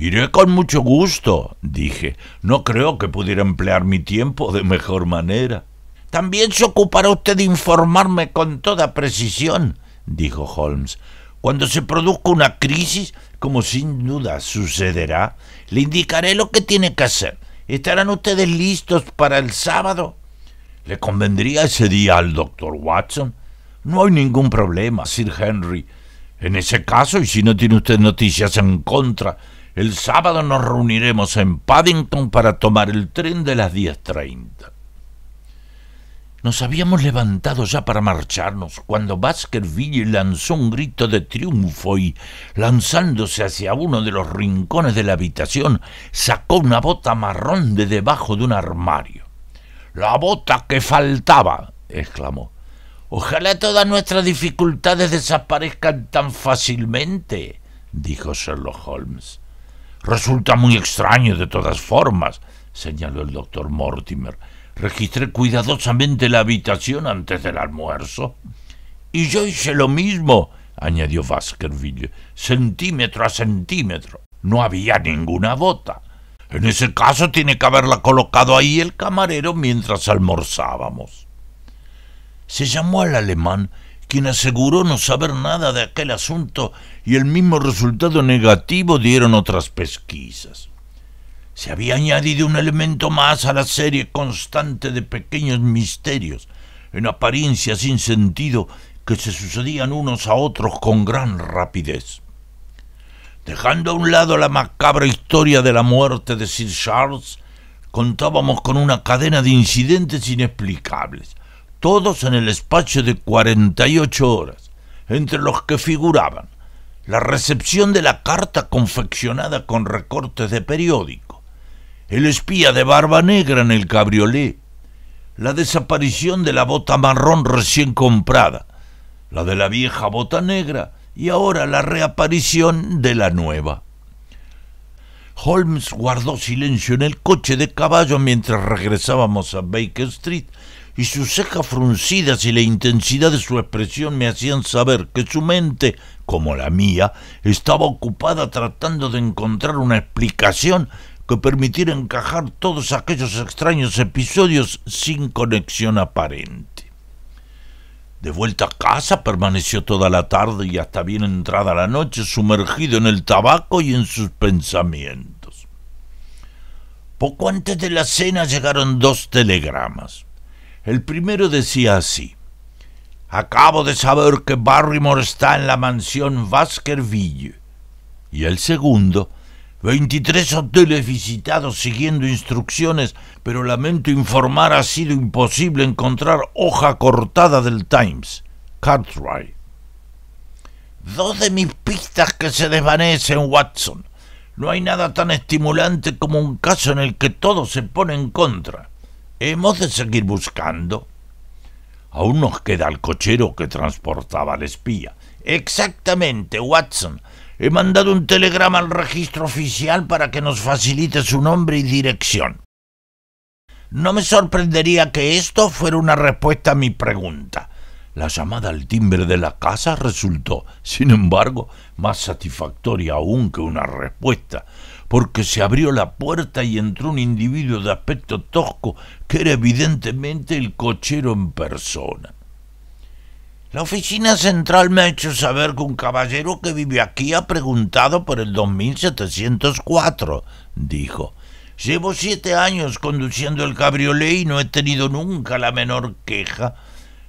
Iré con mucho gusto, dije. No creo que pudiera emplear mi tiempo de mejor manera. También se ocupará usted de informarme con toda precisión, dijo Holmes. Cuando se produzca una crisis, como sin duda sucederá, le indicaré lo que tiene que hacer. ¿Estarán ustedes listos para el sábado? ¿Le convendría ese día al doctor Watson? No hay ningún problema, Sir Henry. En ese caso, y si no tiene usted noticias en contra, el sábado nos reuniremos en Paddington para tomar el tren de las 10.30. Nos habíamos levantado ya para marcharnos cuando Baskerville lanzó un grito de triunfo y, lanzándose hacia uno de los rincones de la habitación, sacó una bota marrón de debajo de un armario. ¡La bota que faltaba! exclamó. Ojalá todas nuestras dificultades desaparezcan tan fácilmente, dijo Sherlock Holmes. Resulta muy extraño de todas formas, señaló el doctor Mortimer. Registré cuidadosamente la habitación antes del almuerzo. Y yo hice lo mismo, añadió Baskerville, centímetro a centímetro. No había ninguna bota. En ese caso tiene que haberla colocado ahí el camarero mientras almorzábamos. Se llamó al alemán quien aseguró no saber nada de aquel asunto y el mismo resultado negativo dieron otras pesquisas. Se había añadido un elemento más a la serie constante de pequeños misterios, en apariencia sin sentido, que se sucedían unos a otros con gran rapidez. Dejando a un lado la macabra historia de la muerte de Sir Charles, contábamos con una cadena de incidentes inexplicables, todos en el espacio de cuarenta y ocho horas, entre los que figuraban la recepción de la carta confeccionada con recortes de periódico, el espía de barba negra en el cabriolet... la desaparición de la bota marrón recién comprada, la de la vieja bota negra y ahora la reaparición de la nueva. Holmes guardó silencio en el coche de caballo mientras regresábamos a Baker Street y sus cejas fruncidas y la intensidad de su expresión me hacían saber que su mente, como la mía, estaba ocupada tratando de encontrar una explicación que permitiera encajar todos aquellos extraños episodios sin conexión aparente. De vuelta a casa permaneció toda la tarde y hasta bien entrada la noche sumergido en el tabaco y en sus pensamientos. Poco antes de la cena llegaron dos telegramas. El primero decía así, Acabo de saber que Barrymore está en la mansión Baskerville. Y el segundo, 23 hoteles visitados siguiendo instrucciones, pero lamento informar ha sido imposible encontrar hoja cortada del Times. Cartwright. Dos de mis pistas que se desvanecen, Watson. No hay nada tan estimulante como un caso en el que todo se pone en contra. Hemos de seguir buscando. Aún nos queda el cochero que transportaba al espía. Exactamente, Watson. He mandado un telegrama al registro oficial para que nos facilite su nombre y dirección. No me sorprendería que esto fuera una respuesta a mi pregunta. La llamada al timbre de la casa resultó, sin embargo, más satisfactoria aún que una respuesta porque se abrió la puerta y entró un individuo de aspecto tosco que era evidentemente el cochero en persona. La oficina central me ha hecho saber que un caballero que vive aquí ha preguntado por el 2704, dijo. Llevo siete años conduciendo el cabriolet y no he tenido nunca la menor queja.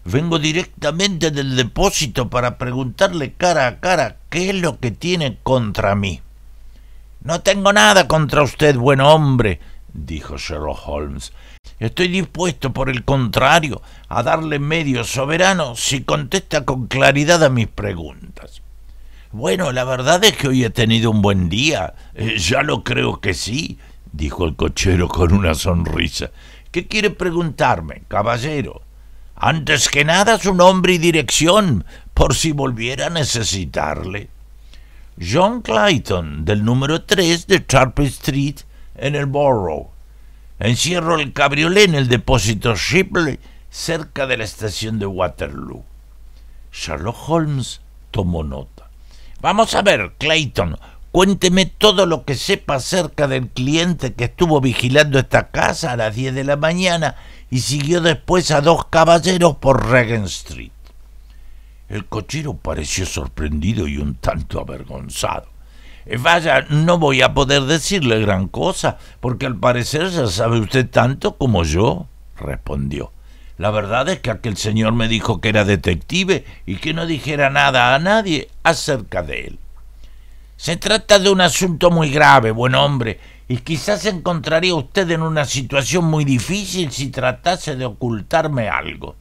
Vengo directamente del depósito para preguntarle cara a cara qué es lo que tiene contra mí. No tengo nada contra usted, buen hombre, dijo Sherlock Holmes. Estoy dispuesto, por el contrario, a darle medio soberano si contesta con claridad a mis preguntas. Bueno, la verdad es que hoy he tenido un buen día. Eh, ya lo creo que sí, dijo el cochero con una sonrisa. ¿Qué quiere preguntarme, caballero? Antes que nada su nombre y dirección, por si volviera a necesitarle. John Clayton del número 3 de Sharp Street en el Borough. Encierro el cabriolé en el depósito Shipley cerca de la estación de Waterloo. Sherlock Holmes tomó nota. Vamos a ver, Clayton, cuénteme todo lo que sepa acerca del cliente que estuvo vigilando esta casa a las 10 de la mañana y siguió después a dos caballeros por Regent Street. El cochero pareció sorprendido y un tanto avergonzado. Eh, vaya, no voy a poder decirle gran cosa, porque al parecer ya sabe usted tanto como yo, respondió. La verdad es que aquel señor me dijo que era detective y que no dijera nada a nadie acerca de él. Se trata de un asunto muy grave, buen hombre, y quizás se encontraría usted en una situación muy difícil si tratase de ocultarme algo.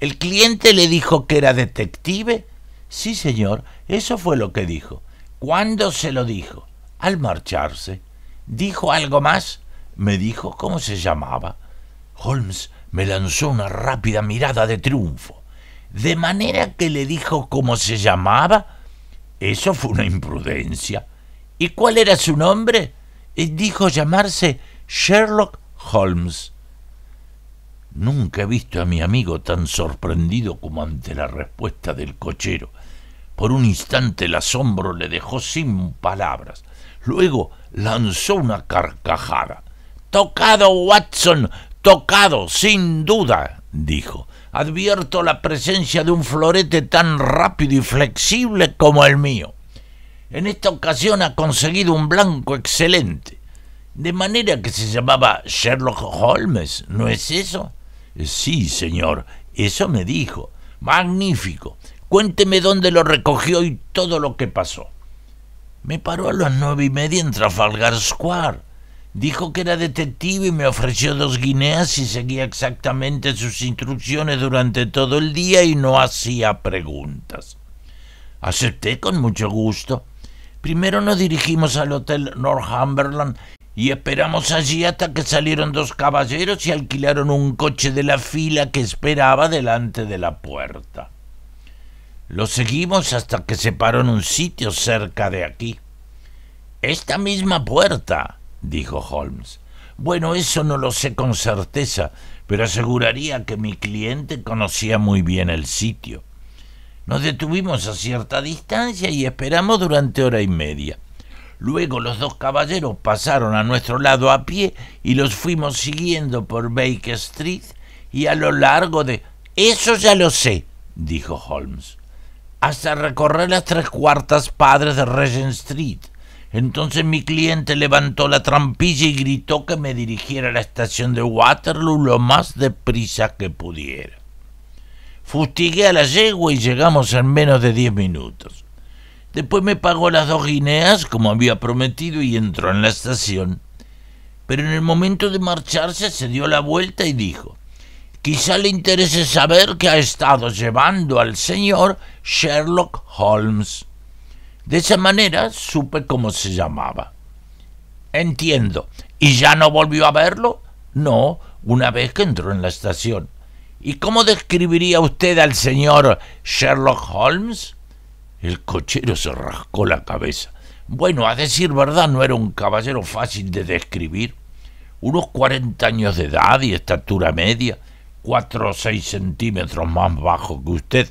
¿El cliente le dijo que era detective? Sí, señor, eso fue lo que dijo. ¿Cuándo se lo dijo? Al marcharse. ¿Dijo algo más? Me dijo cómo se llamaba. Holmes me lanzó una rápida mirada de triunfo. ¿De manera que le dijo cómo se llamaba? Eso fue una imprudencia. ¿Y cuál era su nombre? Eh, dijo llamarse Sherlock Holmes. Nunca he visto a mi amigo tan sorprendido como ante la respuesta del cochero. Por un instante el asombro le dejó sin palabras. Luego lanzó una carcajada. Tocado, Watson, tocado, sin duda, dijo. Advierto la presencia de un florete tan rápido y flexible como el mío. En esta ocasión ha conseguido un blanco excelente. De manera que se llamaba Sherlock Holmes, ¿no es eso? Sí, señor, eso me dijo. Magnífico. Cuénteme dónde lo recogió y todo lo que pasó. Me paró a las nueve y media en Trafalgar Square. Dijo que era detective y me ofreció dos guineas y seguía exactamente sus instrucciones durante todo el día y no hacía preguntas. Acepté con mucho gusto. Primero nos dirigimos al Hotel Northumberland y esperamos allí hasta que salieron dos caballeros y alquilaron un coche de la fila que esperaba delante de la puerta. Lo seguimos hasta que se paró en un sitio cerca de aquí. Esta misma puerta, dijo Holmes. Bueno, eso no lo sé con certeza, pero aseguraría que mi cliente conocía muy bien el sitio. Nos detuvimos a cierta distancia y esperamos durante hora y media. Luego los dos caballeros pasaron a nuestro lado a pie y los fuimos siguiendo por Baker Street y a lo largo de... Eso ya lo sé, dijo Holmes, hasta recorrer las tres cuartas padres de Regent Street. Entonces mi cliente levantó la trampilla y gritó que me dirigiera a la estación de Waterloo lo más deprisa que pudiera. Fustigué a la yegua y llegamos en menos de diez minutos. Después me pagó las dos guineas, como había prometido, y entró en la estación. Pero en el momento de marcharse se dio la vuelta y dijo, Quizá le interese saber que ha estado llevando al señor Sherlock Holmes. De esa manera supe cómo se llamaba. Entiendo. ¿Y ya no volvió a verlo? No, una vez que entró en la estación. ¿Y cómo describiría usted al señor Sherlock Holmes? El cochero se rascó la cabeza. Bueno, a decir verdad, no era un caballero fácil de describir. Unos cuarenta años de edad y estatura media, cuatro o seis centímetros más bajo que usted.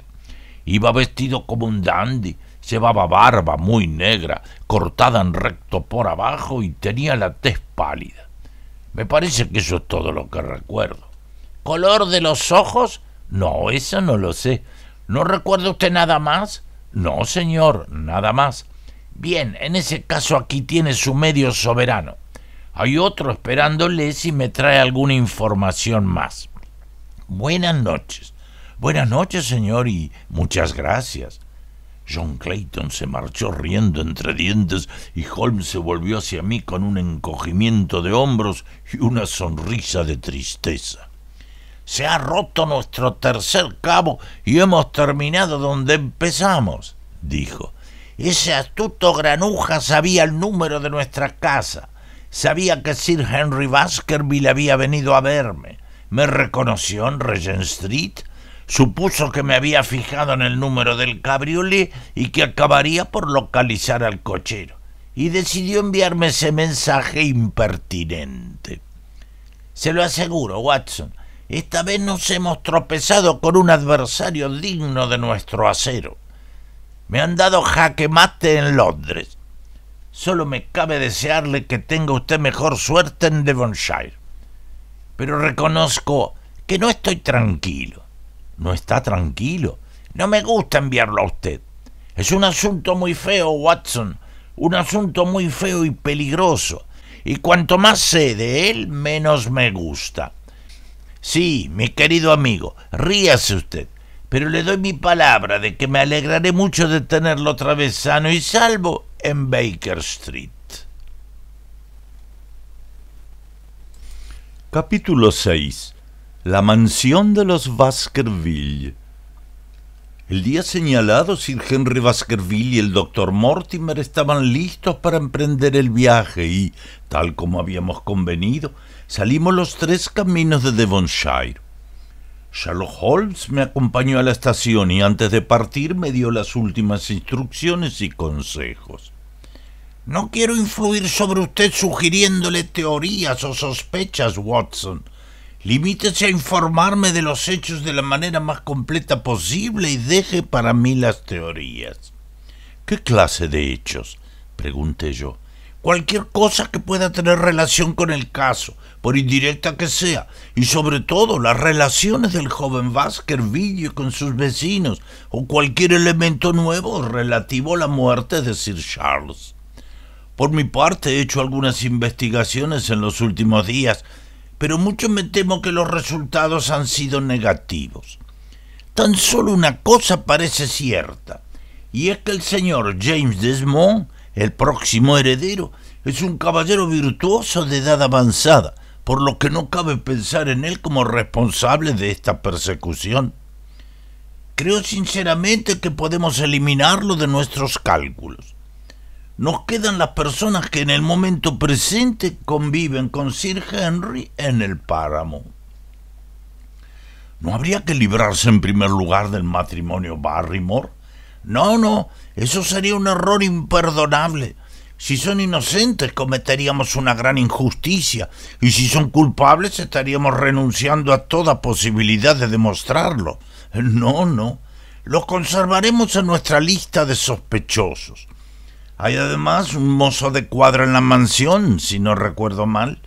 Iba vestido como un dandy, llevaba barba muy negra, cortada en recto por abajo y tenía la tez pálida. Me parece que eso es todo lo que recuerdo. ¿Color de los ojos? No, eso no lo sé. ¿No recuerda usted nada más? No, señor, nada más. Bien, en ese caso aquí tiene su medio soberano. Hay otro esperándole si me trae alguna información más. Buenas noches. Buenas noches, señor, y muchas gracias. John Clayton se marchó riendo entre dientes y Holmes se volvió hacia mí con un encogimiento de hombros y una sonrisa de tristeza. Se ha roto nuestro tercer cabo y hemos terminado donde empezamos, dijo. Ese astuto granuja sabía el número de nuestra casa. Sabía que Sir Henry Baskerville había venido a verme. Me reconoció en Regent Street. Supuso que me había fijado en el número del cabriolé y que acabaría por localizar al cochero. Y decidió enviarme ese mensaje impertinente. Se lo aseguro, Watson, esta vez nos hemos tropezado con un adversario digno de nuestro acero. Me han dado jaque mate en Londres. Solo me cabe desearle que tenga usted mejor suerte en Devonshire. Pero reconozco que no estoy tranquilo. No está tranquilo. No me gusta enviarlo a usted. Es un asunto muy feo, Watson. Un asunto muy feo y peligroso. Y cuanto más sé de él, menos me gusta. Sí, mi querido amigo, ríase usted, pero le doy mi palabra de que me alegraré mucho de tenerlo otra vez sano y salvo en Baker Street. Capítulo 6 La mansión de los Baskerville El día señalado, Sir Henry Baskerville y el doctor Mortimer estaban listos para emprender el viaje y, tal como habíamos convenido, Salimos los tres caminos de Devonshire. Sherlock Holmes me acompañó a la estación y antes de partir me dio las últimas instrucciones y consejos. No quiero influir sobre usted sugiriéndole teorías o sospechas, Watson. Limítese a informarme de los hechos de la manera más completa posible y deje para mí las teorías. ¿Qué clase de hechos? pregunté yo cualquier cosa que pueda tener relación con el caso, por indirecta que sea, y sobre todo las relaciones del joven Baskerville con sus vecinos, o cualquier elemento nuevo relativo a la muerte de Sir Charles. Por mi parte he hecho algunas investigaciones en los últimos días, pero mucho me temo que los resultados han sido negativos. Tan solo una cosa parece cierta, y es que el señor James Desmond el próximo heredero es un caballero virtuoso de edad avanzada, por lo que no cabe pensar en él como responsable de esta persecución. Creo sinceramente que podemos eliminarlo de nuestros cálculos. Nos quedan las personas que en el momento presente conviven con Sir Henry en el páramo. ¿No habría que librarse en primer lugar del matrimonio Barrymore? No, no, eso sería un error imperdonable. Si son inocentes cometeríamos una gran injusticia y si son culpables estaríamos renunciando a toda posibilidad de demostrarlo. No, no, los conservaremos en nuestra lista de sospechosos. Hay además un mozo de cuadra en la mansión, si no recuerdo mal.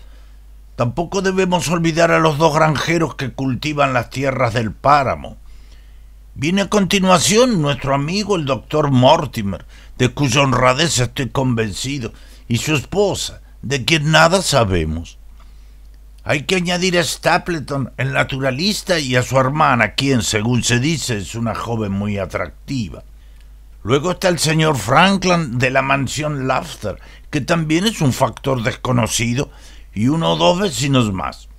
Tampoco debemos olvidar a los dos granjeros que cultivan las tierras del páramo. Viene a continuación nuestro amigo el doctor Mortimer, de cuya honradez estoy convencido, y su esposa, de quien nada sabemos. Hay que añadir a Stapleton, el naturalista, y a su hermana, quien, según se dice, es una joven muy atractiva. Luego está el señor Franklin de la mansión Laughter, que también es un factor desconocido, y uno o dos vecinos más.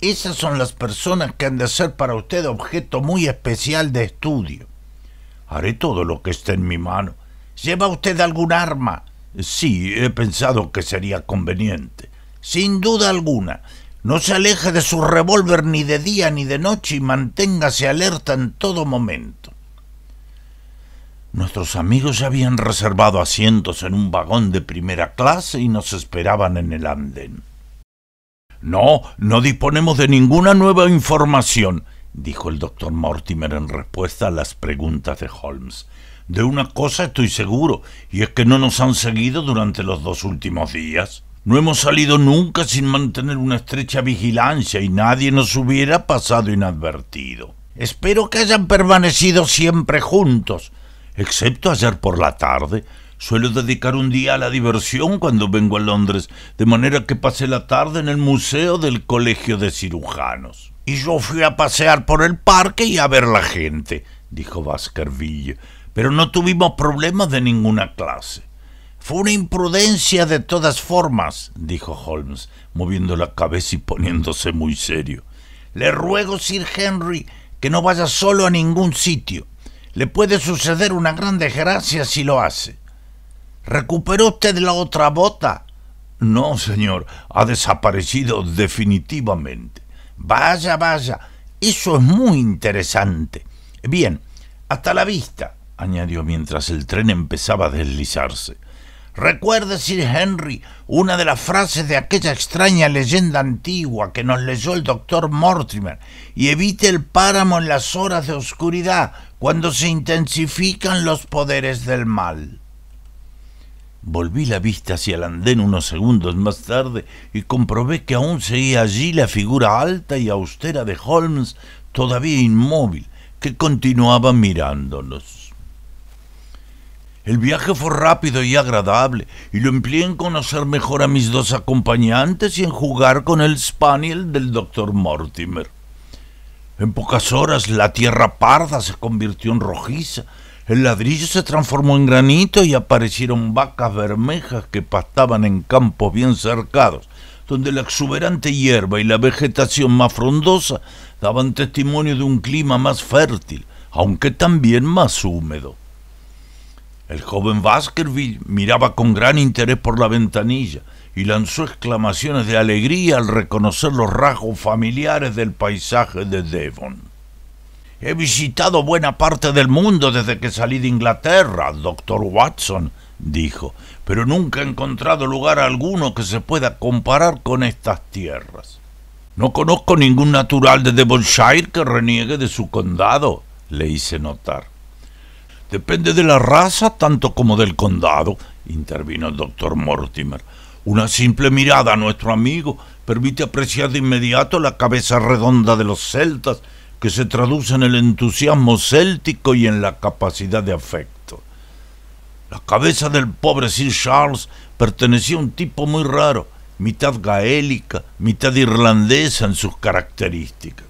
Esas son las personas que han de ser para usted objeto muy especial de estudio. Haré todo lo que esté en mi mano. ¿Lleva usted algún arma? Sí, he pensado que sería conveniente. Sin duda alguna. No se aleje de su revólver ni de día ni de noche y manténgase alerta en todo momento. Nuestros amigos ya habían reservado asientos en un vagón de primera clase y nos esperaban en el andén. No, no disponemos de ninguna nueva información, dijo el doctor Mortimer en respuesta a las preguntas de Holmes. De una cosa estoy seguro, y es que no nos han seguido durante los dos últimos días. No hemos salido nunca sin mantener una estrecha vigilancia y nadie nos hubiera pasado inadvertido. Espero que hayan permanecido siempre juntos, excepto ayer por la tarde, Suelo dedicar un día a la diversión cuando vengo a Londres, de manera que pasé la tarde en el Museo del Colegio de Cirujanos. Y yo fui a pasear por el parque y a ver la gente, dijo Baskerville, pero no tuvimos problemas de ninguna clase. Fue una imprudencia de todas formas, dijo Holmes, moviendo la cabeza y poniéndose muy serio. Le ruego, Sir Henry, que no vaya solo a ningún sitio. Le puede suceder una gran desgracia si lo hace. ¿Recuperó usted la otra bota? No, señor, ha desaparecido definitivamente. Vaya, vaya, eso es muy interesante. Bien, hasta la vista, añadió mientras el tren empezaba a deslizarse. Recuerde, Sir Henry, una de las frases de aquella extraña leyenda antigua que nos leyó el doctor Mortimer, y evite el páramo en las horas de oscuridad, cuando se intensifican los poderes del mal. Volví la vista hacia el andén unos segundos más tarde y comprobé que aún seguía allí la figura alta y austera de Holmes, todavía inmóvil, que continuaba mirándonos. El viaje fue rápido y agradable, y lo empleé en conocer mejor a mis dos acompañantes y en jugar con el spaniel del doctor Mortimer. En pocas horas la tierra parda se convirtió en rojiza, el ladrillo se transformó en granito y aparecieron vacas bermejas que pastaban en campos bien cercados, donde la exuberante hierba y la vegetación más frondosa daban testimonio de un clima más fértil, aunque también más húmedo. El joven Baskerville miraba con gran interés por la ventanilla y lanzó exclamaciones de alegría al reconocer los rasgos familiares del paisaje de Devon. He visitado buena parte del mundo desde que salí de Inglaterra, doctor Watson, dijo, pero nunca he encontrado lugar alguno que se pueda comparar con estas tierras. No conozco ningún natural de Devonshire que reniegue de su condado, le hice notar. Depende de la raza tanto como del condado, intervino el doctor Mortimer. Una simple mirada a nuestro amigo permite apreciar de inmediato la cabeza redonda de los celtas que se traduce en el entusiasmo céltico y en la capacidad de afecto. La cabeza del pobre Sir Charles pertenecía a un tipo muy raro, mitad gaélica, mitad irlandesa en sus características.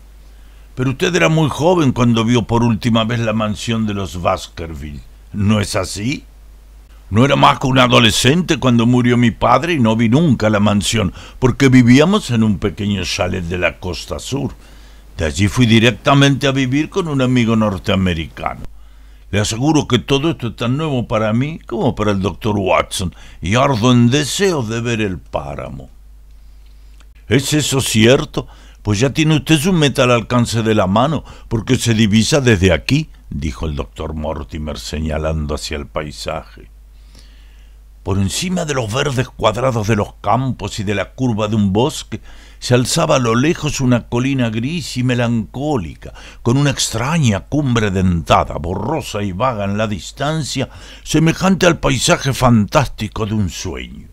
Pero usted era muy joven cuando vio por última vez la mansión de los Baskerville, ¿no es así? No era más que un adolescente cuando murió mi padre y no vi nunca la mansión, porque vivíamos en un pequeño chalet de la costa sur, de allí fui directamente a vivir con un amigo norteamericano. Le aseguro que todo esto es tan nuevo para mí como para el doctor Watson, y ardo en deseos de ver el páramo. ¿Es eso cierto? Pues ya tiene usted su meta al alcance de la mano, porque se divisa desde aquí, dijo el doctor Mortimer señalando hacia el paisaje. Por encima de los verdes cuadrados de los campos y de la curva de un bosque, se alzaba a lo lejos una colina gris y melancólica, con una extraña cumbre dentada, borrosa y vaga en la distancia, semejante al paisaje fantástico de un sueño.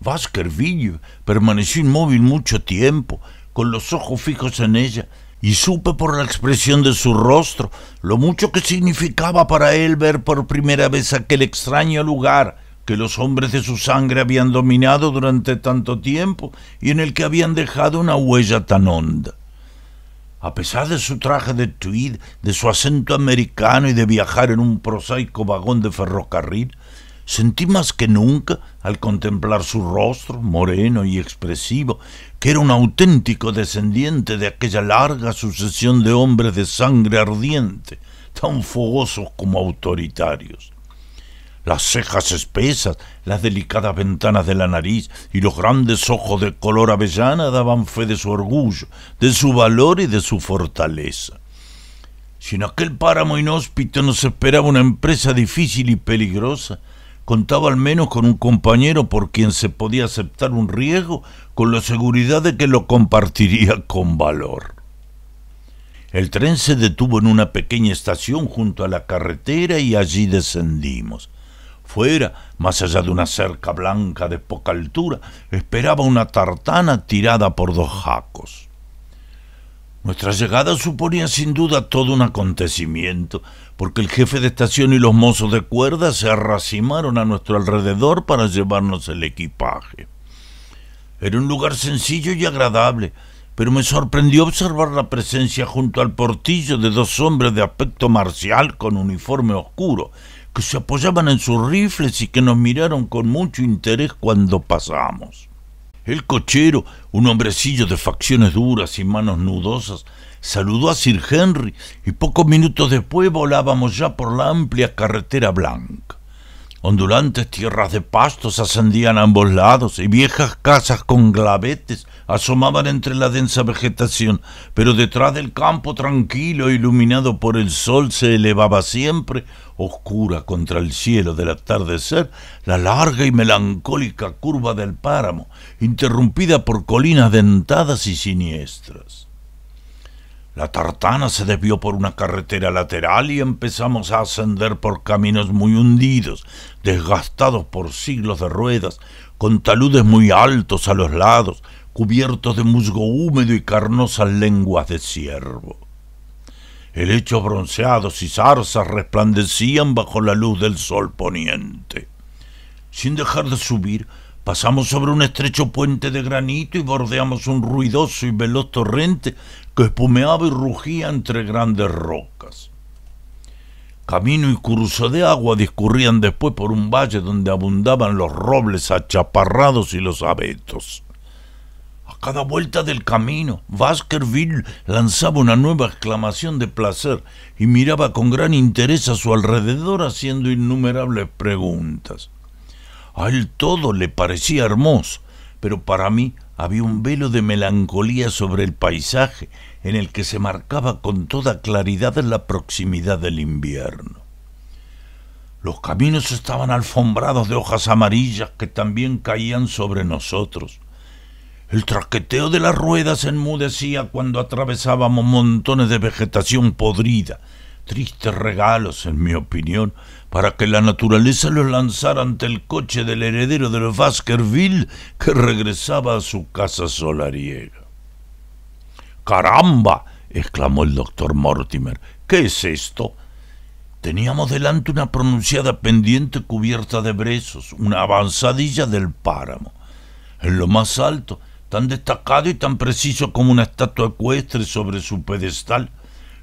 Baskerville permaneció inmóvil mucho tiempo, con los ojos fijos en ella, y supe por la expresión de su rostro lo mucho que significaba para él ver por primera vez aquel extraño lugar, que los hombres de su sangre habían dominado durante tanto tiempo y en el que habían dejado una huella tan honda. A pesar de su traje de tweed, de su acento americano y de viajar en un prosaico vagón de ferrocarril, sentí más que nunca, al contemplar su rostro, moreno y expresivo, que era un auténtico descendiente de aquella larga sucesión de hombres de sangre ardiente, tan fogosos como autoritarios las cejas espesas, las delicadas ventanas de la nariz y los grandes ojos de color avellana daban fe de su orgullo, de su valor y de su fortaleza. Si en aquel páramo inhóspito nos esperaba una empresa difícil y peligrosa, contaba al menos con un compañero por quien se podía aceptar un riesgo con la seguridad de que lo compartiría con valor. El tren se detuvo en una pequeña estación junto a la carretera y allí descendimos. Fuera, más allá de una cerca blanca de poca altura, esperaba una tartana tirada por dos jacos. Nuestra llegada suponía sin duda todo un acontecimiento, porque el jefe de estación y los mozos de cuerda se arracimaron a nuestro alrededor para llevarnos el equipaje. Era un lugar sencillo y agradable, pero me sorprendió observar la presencia junto al portillo de dos hombres de aspecto marcial con uniforme oscuro que se apoyaban en sus rifles y que nos miraron con mucho interés cuando pasamos. El cochero, un hombrecillo de facciones duras y manos nudosas, saludó a Sir Henry y pocos minutos después volábamos ya por la amplia carretera blanca. Ondulantes tierras de pastos ascendían a ambos lados y viejas casas con glavetes asomaban entre la densa vegetación, pero detrás del campo tranquilo, e iluminado por el sol, se elevaba siempre, oscura contra el cielo del atardecer, la larga y melancólica curva del páramo, interrumpida por colinas dentadas y siniestras. La tartana se desvió por una carretera lateral y empezamos a ascender por caminos muy hundidos, desgastados por siglos de ruedas, con taludes muy altos a los lados, cubiertos de musgo húmedo y carnosas lenguas de ciervo. Helechos bronceados y zarzas resplandecían bajo la luz del sol poniente. Sin dejar de subir, Pasamos sobre un estrecho puente de granito y bordeamos un ruidoso y veloz torrente que espumeaba y rugía entre grandes rocas. Camino y curso de agua discurrían después por un valle donde abundaban los robles achaparrados y los abetos. A cada vuelta del camino, Baskerville lanzaba una nueva exclamación de placer y miraba con gran interés a su alrededor haciendo innumerables preguntas. A él todo le parecía hermoso, pero para mí había un velo de melancolía sobre el paisaje en el que se marcaba con toda claridad la proximidad del invierno. Los caminos estaban alfombrados de hojas amarillas que también caían sobre nosotros. El traqueteo de las ruedas enmudecía cuando atravesábamos montones de vegetación podrida, tristes regalos, en mi opinión, para que la naturaleza los lanzara ante el coche del heredero de los Baskerville que regresaba a su casa solariega. ¡Caramba! exclamó el doctor Mortimer. ¿Qué es esto? Teníamos delante una pronunciada pendiente cubierta de brezos, una avanzadilla del páramo. En lo más alto, tan destacado y tan preciso como una estatua ecuestre sobre su pedestal,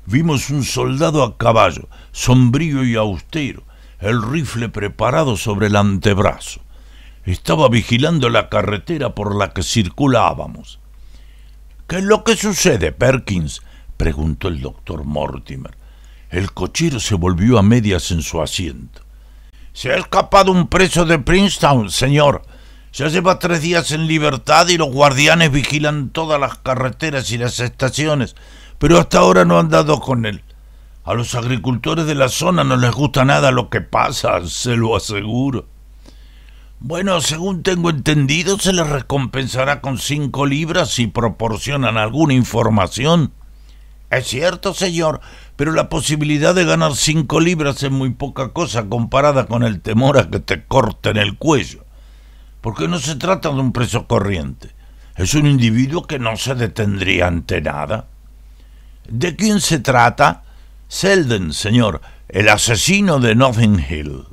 vimos un soldado a caballo, sombrío y austero, el rifle preparado sobre el antebrazo. Estaba vigilando la carretera por la que circulábamos. ¿Qué es lo que sucede, Perkins? preguntó el doctor Mortimer. El cochero se volvió a medias en su asiento. Se ha escapado un preso de Princeton, señor. Ya lleva tres días en libertad y los guardianes vigilan todas las carreteras y las estaciones, pero hasta ahora no han dado con él. A los agricultores de la zona no les gusta nada lo que pasa, se lo aseguro. Bueno, según tengo entendido, se les recompensará con cinco libras si proporcionan alguna información. Es cierto, señor, pero la posibilidad de ganar cinco libras es muy poca cosa comparada con el temor a que te corten el cuello. Porque no se trata de un preso corriente. Es un individuo que no se detendría ante nada. ¿De quién se trata? Selden, señor, el asesino de Nothing Hill.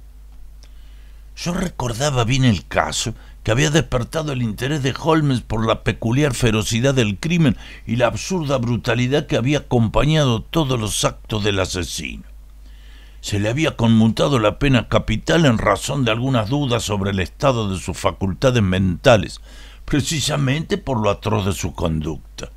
Yo recordaba bien el caso que había despertado el interés de Holmes por la peculiar ferocidad del crimen y la absurda brutalidad que había acompañado todos los actos del asesino. Se le había conmutado la pena capital en razón de algunas dudas sobre el estado de sus facultades mentales, precisamente por lo atroz de su conducta.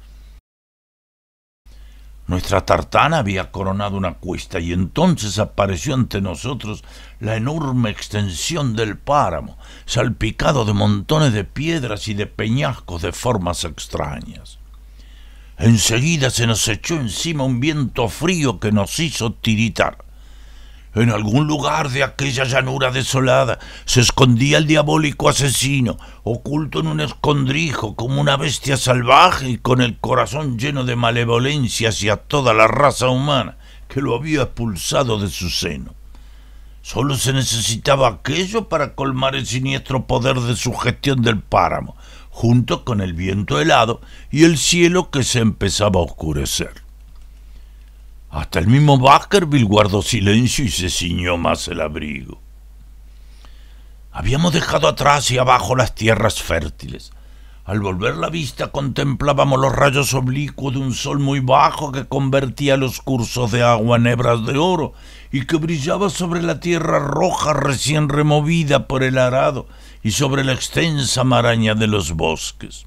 Nuestra tartana había coronado una cuesta y entonces apareció ante nosotros la enorme extensión del páramo, salpicado de montones de piedras y de peñascos de formas extrañas. Enseguida se nos echó encima un viento frío que nos hizo tiritar. En algún lugar de aquella llanura desolada se escondía el diabólico asesino, oculto en un escondrijo como una bestia salvaje y con el corazón lleno de malevolencia hacia toda la raza humana que lo había expulsado de su seno. Solo se necesitaba aquello para colmar el siniestro poder de su gestión del páramo, junto con el viento helado y el cielo que se empezaba a oscurecer. Hasta el mismo Baskerville guardó silencio y se ciñó más el abrigo. Habíamos dejado atrás y abajo las tierras fértiles. Al volver la vista contemplábamos los rayos oblicuos de un sol muy bajo que convertía los cursos de agua en hebras de oro y que brillaba sobre la tierra roja recién removida por el arado y sobre la extensa maraña de los bosques.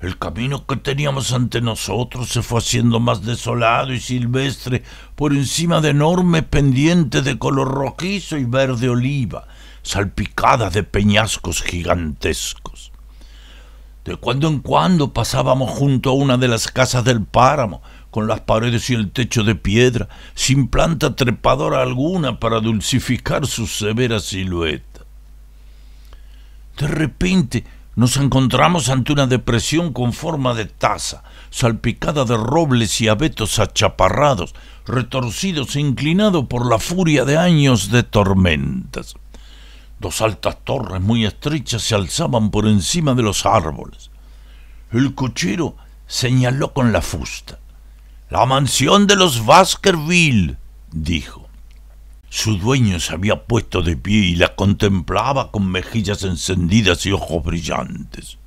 El camino que teníamos ante nosotros se fue haciendo más desolado y silvestre por encima de enormes pendientes de color rojizo y verde oliva, salpicadas de peñascos gigantescos. De cuando en cuando pasábamos junto a una de las casas del páramo, con las paredes y el techo de piedra, sin planta trepadora alguna para dulcificar su severa silueta. De repente nos encontramos ante una depresión con forma de taza, salpicada de robles y abetos achaparrados, retorcidos e inclinados por la furia de años de tormentas. Dos altas torres muy estrechas se alzaban por encima de los árboles. El cochero señaló con la fusta. La mansión de los Baskerville, dijo. Su dueño se había puesto de pie y la contemplaba con mejillas encendidas y ojos brillantes.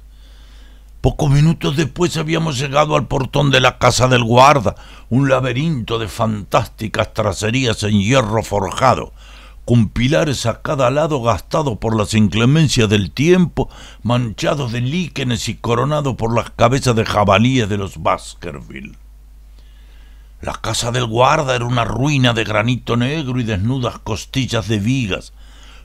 Pocos minutos después habíamos llegado al portón de la casa del guarda, un laberinto de fantásticas tracerías en hierro forjado, con pilares a cada lado gastados por las inclemencias del tiempo, manchados de líquenes y coronados por las cabezas de jabalíes de los Baskerville. La casa del guarda era una ruina de granito negro y desnudas costillas de vigas,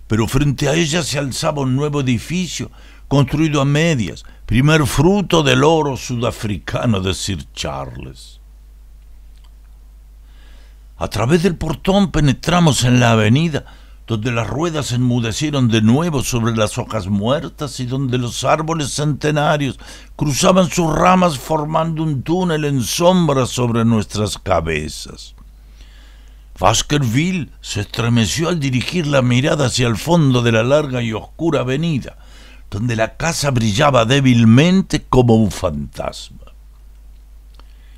pero frente a ella se alzaba un nuevo edificio, construido a medias, primer fruto del oro sudafricano de Sir Charles. A través del portón penetramos en la avenida, donde las ruedas enmudecieron de nuevo sobre las hojas muertas y donde los árboles centenarios cruzaban sus ramas formando un túnel en sombra sobre nuestras cabezas. Baskerville se estremeció al dirigir la mirada hacia el fondo de la larga y oscura avenida, donde la casa brillaba débilmente como un fantasma.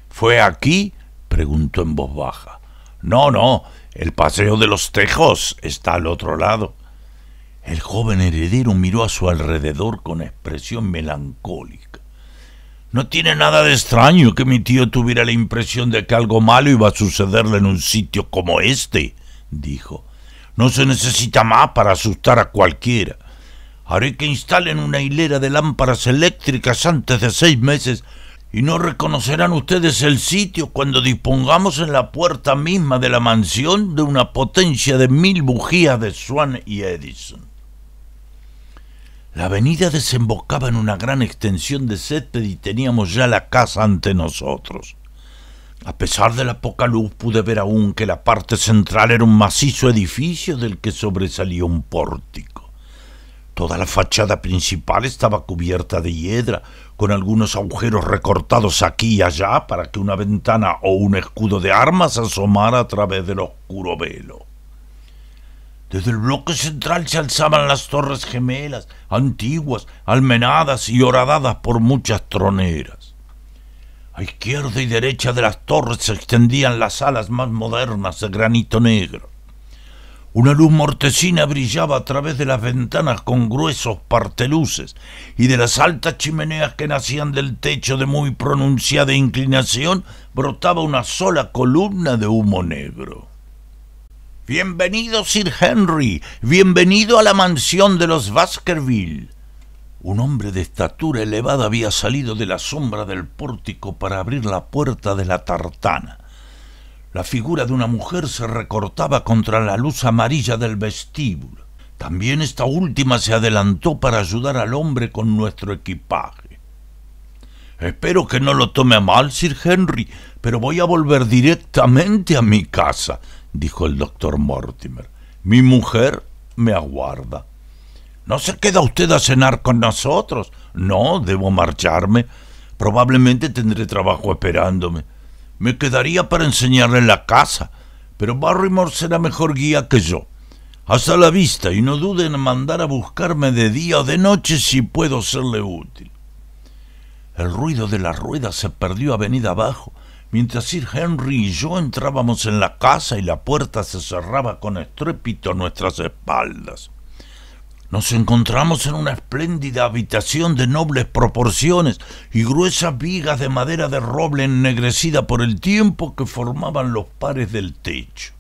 ¿Fue aquí? preguntó en voz baja. No, no, el paseo de los tejos está al otro lado. El joven heredero miró a su alrededor con expresión melancólica. No tiene nada de extraño que mi tío tuviera la impresión de que algo malo iba a sucederle en un sitio como este, dijo. No se necesita más para asustar a cualquiera. Haré que instalen una hilera de lámparas eléctricas antes de seis meses y no reconocerán ustedes el sitio cuando dispongamos en la puerta misma de la mansión de una potencia de mil bujías de Swan y Edison. La avenida desembocaba en una gran extensión de césped y teníamos ya la casa ante nosotros. A pesar de la poca luz pude ver aún que la parte central era un macizo edificio del que sobresalía un pórtico. Toda la fachada principal estaba cubierta de hiedra, con algunos agujeros recortados aquí y allá para que una ventana o un escudo de armas asomara a través del oscuro velo. Desde el bloque central se alzaban las torres gemelas, antiguas, almenadas y horadadas por muchas troneras. A izquierda y derecha de las torres se extendían las alas más modernas de granito negro. Una luz mortecina brillaba a través de las ventanas con gruesos parteluces y de las altas chimeneas que nacían del techo de muy pronunciada inclinación brotaba una sola columna de humo negro. Bienvenido, Sir Henry, bienvenido a la mansión de los Baskerville. Un hombre de estatura elevada había salido de la sombra del pórtico para abrir la puerta de la tartana. La figura de una mujer se recortaba contra la luz amarilla del vestíbulo. También esta última se adelantó para ayudar al hombre con nuestro equipaje. Espero que no lo tome mal, Sir Henry, pero voy a volver directamente a mi casa, dijo el doctor Mortimer. Mi mujer me aguarda. ¿No se queda usted a cenar con nosotros? No, debo marcharme. Probablemente tendré trabajo esperándome. Me quedaría para enseñarle la casa, pero Barrymore será mejor guía que yo. Hasta la vista y no duden en mandar a buscarme de día o de noche si puedo serle útil. El ruido de las ruedas se perdió avenida abajo, mientras Sir Henry y yo entrábamos en la casa y la puerta se cerraba con estrépito a nuestras espaldas. Nos encontramos en una espléndida habitación de nobles proporciones y gruesas vigas de madera de roble ennegrecida por el tiempo que formaban los pares del techo.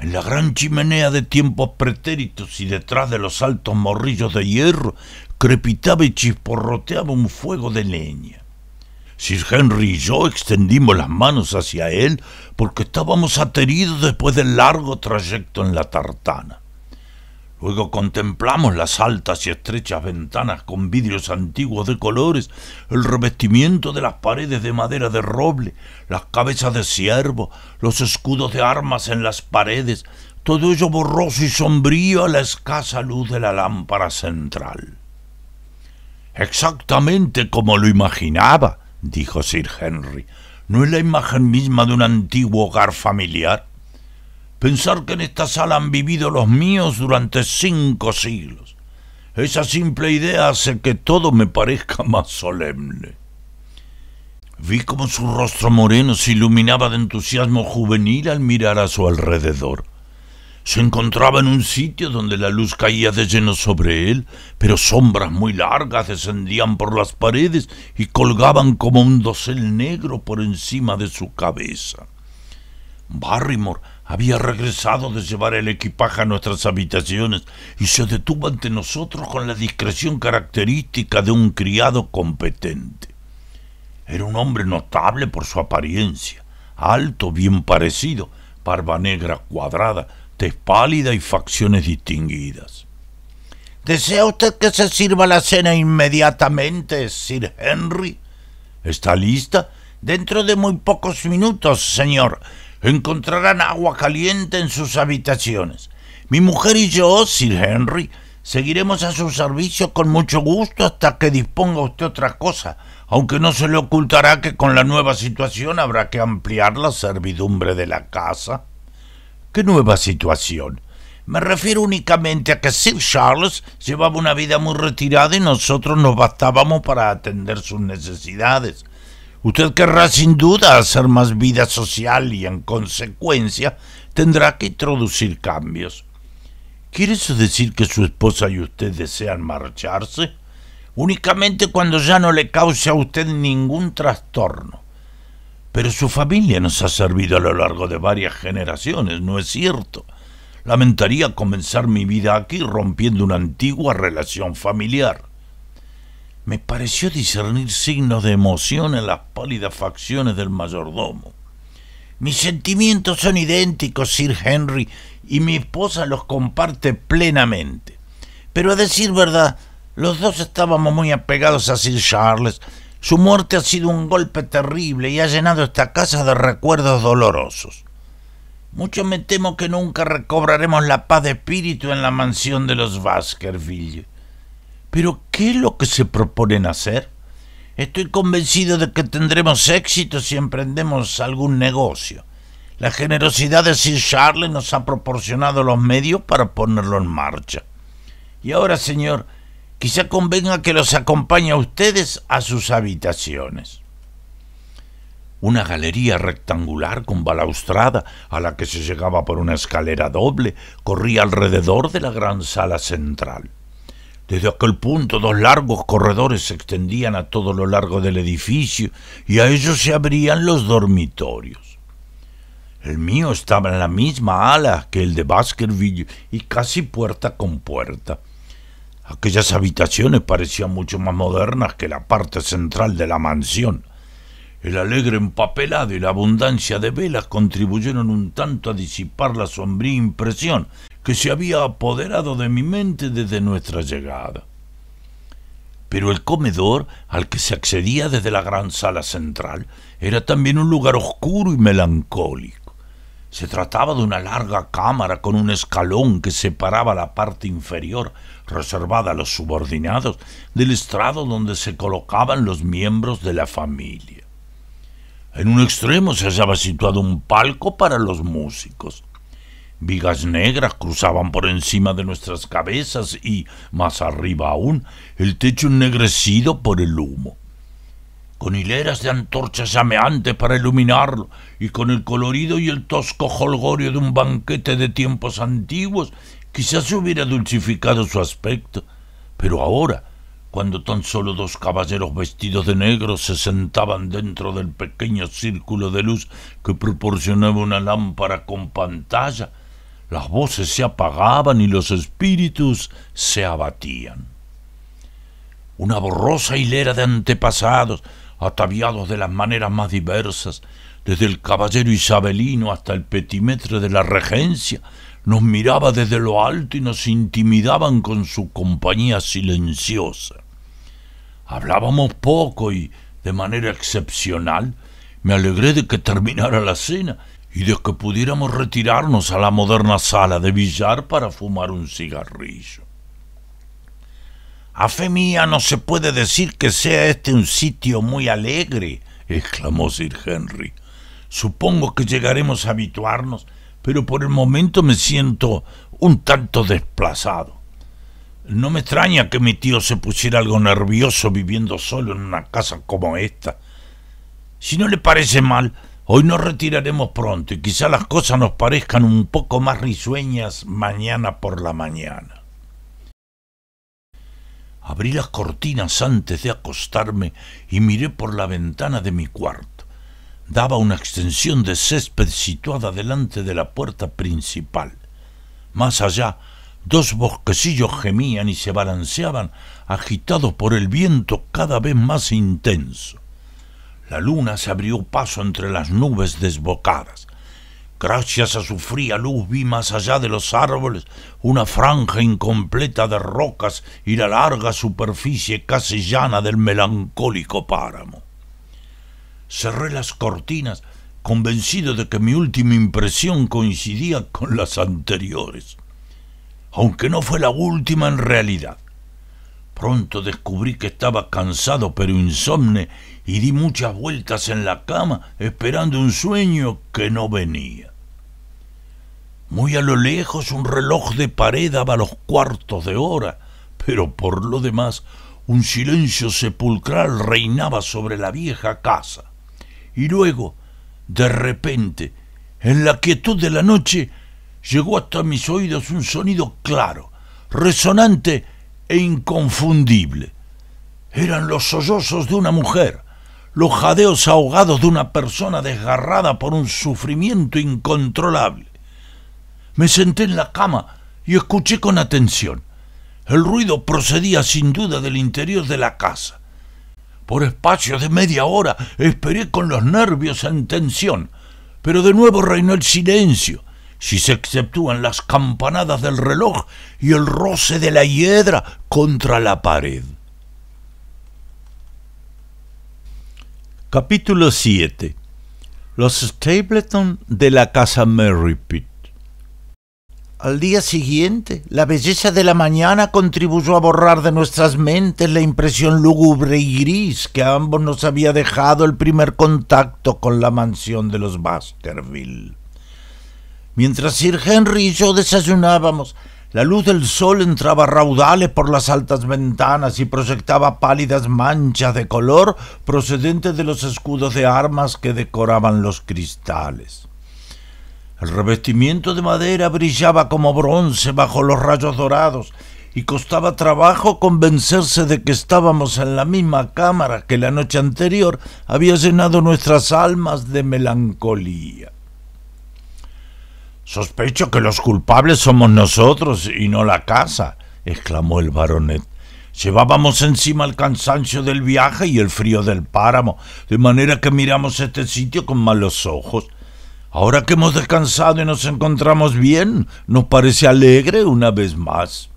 En la gran chimenea de tiempos pretéritos y detrás de los altos morrillos de hierro crepitaba y chisporroteaba un fuego de leña. Sir Henry y yo extendimos las manos hacia él porque estábamos ateridos después del largo trayecto en la tartana. Luego contemplamos las altas y estrechas ventanas con vidrios antiguos de colores, el revestimiento de las paredes de madera de roble, las cabezas de ciervo, los escudos de armas en las paredes, todo ello borroso y sombrío a la escasa luz de la lámpara central. Exactamente como lo imaginaba, dijo Sir Henry. ¿No es la imagen misma de un antiguo hogar familiar? Pensar que en esta sala han vivido los míos durante cinco siglos. Esa simple idea hace que todo me parezca más solemne. Vi como su rostro moreno se iluminaba de entusiasmo juvenil al mirar a su alrededor. Se encontraba en un sitio donde la luz caía de lleno sobre él, pero sombras muy largas descendían por las paredes y colgaban como un dosel negro por encima de su cabeza. Barrymore había regresado de llevar el equipaje a nuestras habitaciones y se detuvo ante nosotros con la discreción característica de un criado competente. Era un hombre notable por su apariencia, alto, bien parecido, barba negra cuadrada, tez pálida y facciones distinguidas. ¿Desea usted que se sirva la cena inmediatamente, Sir Henry? ¿Está lista? Dentro de muy pocos minutos, señor. Encontrarán agua caliente en sus habitaciones. Mi mujer y yo, Sir Henry, seguiremos a su servicio con mucho gusto hasta que disponga usted otra cosa, aunque no se le ocultará que con la nueva situación habrá que ampliar la servidumbre de la casa. ¿Qué nueva situación? Me refiero únicamente a que Sir Charles llevaba una vida muy retirada y nosotros nos bastábamos para atender sus necesidades. Usted querrá sin duda hacer más vida social y en consecuencia tendrá que introducir cambios. ¿Quiere eso decir que su esposa y usted desean marcharse? Únicamente cuando ya no le cause a usted ningún trastorno. Pero su familia nos ha servido a lo largo de varias generaciones, ¿no es cierto? Lamentaría comenzar mi vida aquí rompiendo una antigua relación familiar me pareció discernir signos de emoción en las pálidas facciones del mayordomo. Mis sentimientos son idénticos, Sir Henry, y mi esposa los comparte plenamente. Pero a decir verdad, los dos estábamos muy apegados a Sir Charles. Su muerte ha sido un golpe terrible y ha llenado esta casa de recuerdos dolorosos. Mucho me temo que nunca recobraremos la paz de espíritu en la mansión de los Baskerville. Pero ¿qué es lo que se proponen hacer? Estoy convencido de que tendremos éxito si emprendemos algún negocio. La generosidad de Sir Charles nos ha proporcionado los medios para ponerlo en marcha. Y ahora, señor, quizá convenga que los acompañe a ustedes a sus habitaciones. Una galería rectangular con balaustrada, a la que se llegaba por una escalera doble, corría alrededor de la gran sala central. Desde aquel punto dos largos corredores se extendían a todo lo largo del edificio y a ellos se abrían los dormitorios. El mío estaba en la misma ala que el de Baskerville y casi puerta con puerta. Aquellas habitaciones parecían mucho más modernas que la parte central de la mansión. El alegre empapelado y la abundancia de velas contribuyeron un tanto a disipar la sombría impresión que se había apoderado de mi mente desde nuestra llegada. Pero el comedor, al que se accedía desde la gran sala central, era también un lugar oscuro y melancólico. Se trataba de una larga cámara con un escalón que separaba la parte inferior, reservada a los subordinados, del estrado donde se colocaban los miembros de la familia. En un extremo se hallaba situado un palco para los músicos. Vigas negras cruzaban por encima de nuestras cabezas y, más arriba aún, el techo ennegrecido por el humo con hileras de antorchas llameantes para iluminarlo, y con el colorido y el tosco jolgorio de un banquete de tiempos antiguos, quizás hubiera dulcificado su aspecto, pero ahora cuando tan solo dos caballeros vestidos de negro se sentaban dentro del pequeño círculo de luz que proporcionaba una lámpara con pantalla, las voces se apagaban y los espíritus se abatían. Una borrosa hilera de antepasados, ataviados de las maneras más diversas, desde el caballero isabelino hasta el petimetre de la regencia, nos miraba desde lo alto y nos intimidaban con su compañía silenciosa. Hablábamos poco y, de manera excepcional, me alegré de que terminara la cena y de que pudiéramos retirarnos a la moderna sala de billar para fumar un cigarrillo. A fe mía no se puede decir que sea este un sitio muy alegre, exclamó Sir Henry. Supongo que llegaremos a habituarnos pero por el momento me siento un tanto desplazado. No me extraña que mi tío se pusiera algo nervioso viviendo solo en una casa como esta. Si no le parece mal, hoy nos retiraremos pronto y quizá las cosas nos parezcan un poco más risueñas mañana por la mañana. Abrí las cortinas antes de acostarme y miré por la ventana de mi cuarto daba una extensión de césped situada delante de la puerta principal. Más allá, dos bosquecillos gemían y se balanceaban, agitados por el viento cada vez más intenso. La luna se abrió paso entre las nubes desbocadas. Gracias a su fría luz vi más allá de los árboles una franja incompleta de rocas y la larga superficie casi llana del melancólico páramo cerré las cortinas, convencido de que mi última impresión coincidía con las anteriores, aunque no fue la última en realidad. Pronto descubrí que estaba cansado pero insomne y di muchas vueltas en la cama esperando un sueño que no venía. Muy a lo lejos un reloj de pared daba los cuartos de hora, pero por lo demás un silencio sepulcral reinaba sobre la vieja casa y luego, de repente, en la quietud de la noche, llegó hasta mis oídos un sonido claro, resonante e inconfundible. Eran los sollozos de una mujer, los jadeos ahogados de una persona desgarrada por un sufrimiento incontrolable. Me senté en la cama y escuché con atención. El ruido procedía sin duda del interior de la casa. Por espacio de media hora esperé con los nervios en tensión, pero de nuevo reinó el silencio, si se exceptúan las campanadas del reloj y el roce de la hiedra contra la pared. Capítulo 7 Los Stapleton de la casa Merripit al día siguiente, la belleza de la mañana contribuyó a borrar de nuestras mentes la impresión lúgubre y gris que a ambos nos había dejado el primer contacto con la mansión de los Baskerville. Mientras Sir Henry y yo desayunábamos, la luz del sol entraba raudales por las altas ventanas y proyectaba pálidas manchas de color procedentes de los escudos de armas que decoraban los cristales. El revestimiento de madera brillaba como bronce bajo los rayos dorados y costaba trabajo convencerse de que estábamos en la misma cámara que la noche anterior había llenado nuestras almas de melancolía. Sospecho que los culpables somos nosotros y no la casa, exclamó el baronet. Llevábamos encima el cansancio del viaje y el frío del páramo, de manera que miramos este sitio con malos ojos. Ahora que hemos descansado y nos encontramos bien, nos parece alegre una vez más.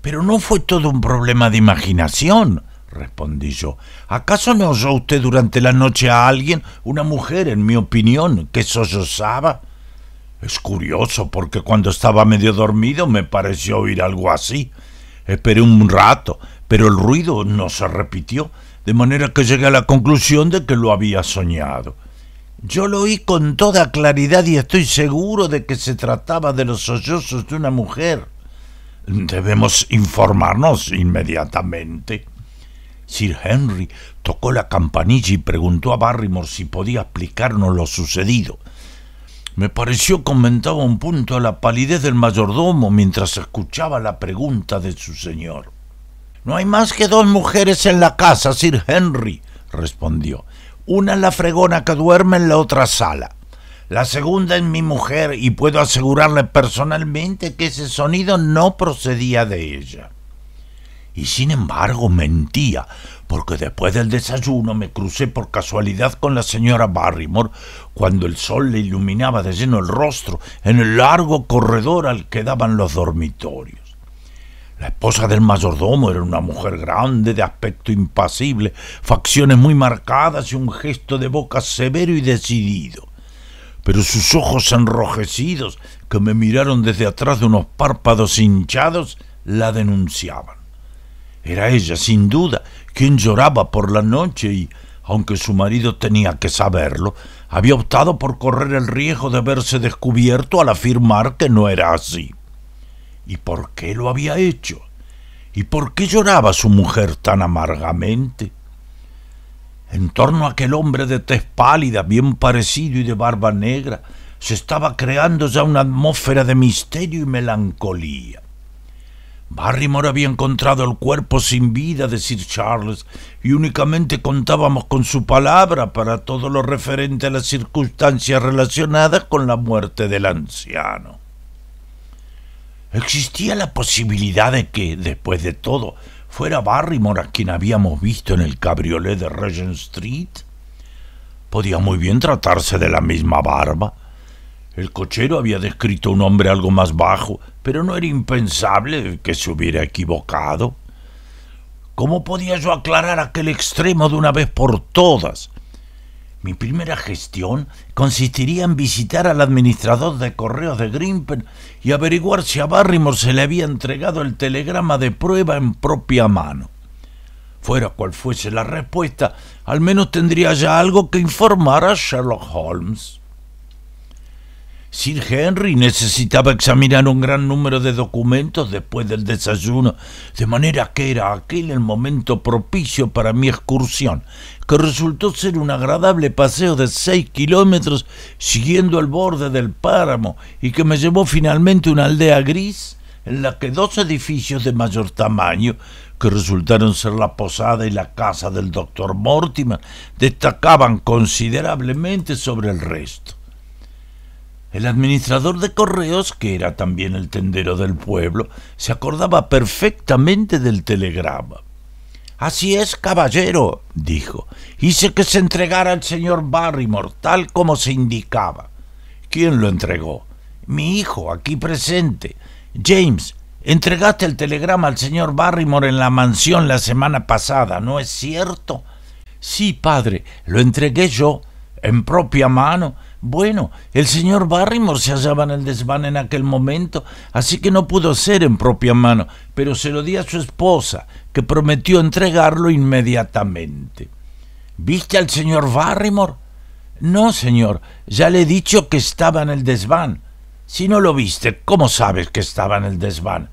Pero no fue todo un problema de imaginación, respondí yo. ¿Acaso me oyó usted durante la noche a alguien, una mujer, en mi opinión, que sollozaba? Es curioso, porque cuando estaba medio dormido me pareció oír algo así. Esperé un rato, pero el ruido no se repitió, de manera que llegué a la conclusión de que lo había soñado. Yo lo oí con toda claridad y estoy seguro de que se trataba de los sollozos de una mujer. Debemos informarnos inmediatamente. Sir Henry tocó la campanilla y preguntó a Barrymore si podía explicarnos lo sucedido. Me pareció comentaba un punto la palidez del mayordomo mientras escuchaba la pregunta de su señor. No hay más que dos mujeres en la casa, Sir Henry, respondió. Una la fregona que duerme en la otra sala. La segunda es mi mujer y puedo asegurarle personalmente que ese sonido no procedía de ella. Y sin embargo mentía, porque después del desayuno me crucé por casualidad con la señora Barrymore cuando el sol le iluminaba de lleno el rostro en el largo corredor al que daban los dormitorios. La esposa del mayordomo era una mujer grande, de aspecto impasible, facciones muy marcadas y un gesto de boca severo y decidido. Pero sus ojos enrojecidos, que me miraron desde atrás de unos párpados hinchados, la denunciaban. Era ella, sin duda, quien lloraba por la noche y, aunque su marido tenía que saberlo, había optado por correr el riesgo de verse descubierto al afirmar que no era así. ¿Y por qué lo había hecho? ¿Y por qué lloraba su mujer tan amargamente? En torno a aquel hombre de tez pálida, bien parecido y de barba negra, se estaba creando ya una atmósfera de misterio y melancolía. Barrymore había encontrado el cuerpo sin vida de Sir Charles y únicamente contábamos con su palabra para todo lo referente a las circunstancias relacionadas con la muerte del anciano. Existía la posibilidad de que, después de todo, fuera Barrymore a quien habíamos visto en el cabriolet de Regent Street. Podía muy bien tratarse de la misma barba. El cochero había descrito un hombre algo más bajo, pero no era impensable que se hubiera equivocado. ¿Cómo podía yo aclarar aquel extremo de una vez por todas? Mi primera gestión consistiría en visitar al administrador de correos de Grimpen y averiguar si a Barrymore se le había entregado el telegrama de prueba en propia mano. Fuera cual fuese la respuesta, al menos tendría ya algo que informar a Sherlock Holmes. Sir Henry necesitaba examinar un gran número de documentos después del desayuno, de manera que era aquel el momento propicio para mi excursión, que resultó ser un agradable paseo de seis kilómetros siguiendo el borde del páramo y que me llevó finalmente a una aldea gris en la que dos edificios de mayor tamaño, que resultaron ser la posada y la casa del doctor Mortimer, destacaban considerablemente sobre el resto. El administrador de correos, que era también el tendero del pueblo, se acordaba perfectamente del telegrama. Así es, caballero, dijo. Hice que se entregara al señor Barrymore, tal como se indicaba. ¿Quién lo entregó? Mi hijo, aquí presente. James, entregaste el telegrama al señor Barrymore en la mansión la semana pasada, ¿no es cierto? Sí, padre, lo entregué yo, en propia mano, bueno, el señor Barrymore se hallaba en el desván en aquel momento, así que no pudo ser en propia mano, pero se lo di a su esposa, que prometió entregarlo inmediatamente. ¿Viste al señor Barrymore? No, señor, ya le he dicho que estaba en el desván. Si no lo viste, ¿cómo sabes que estaba en el desván?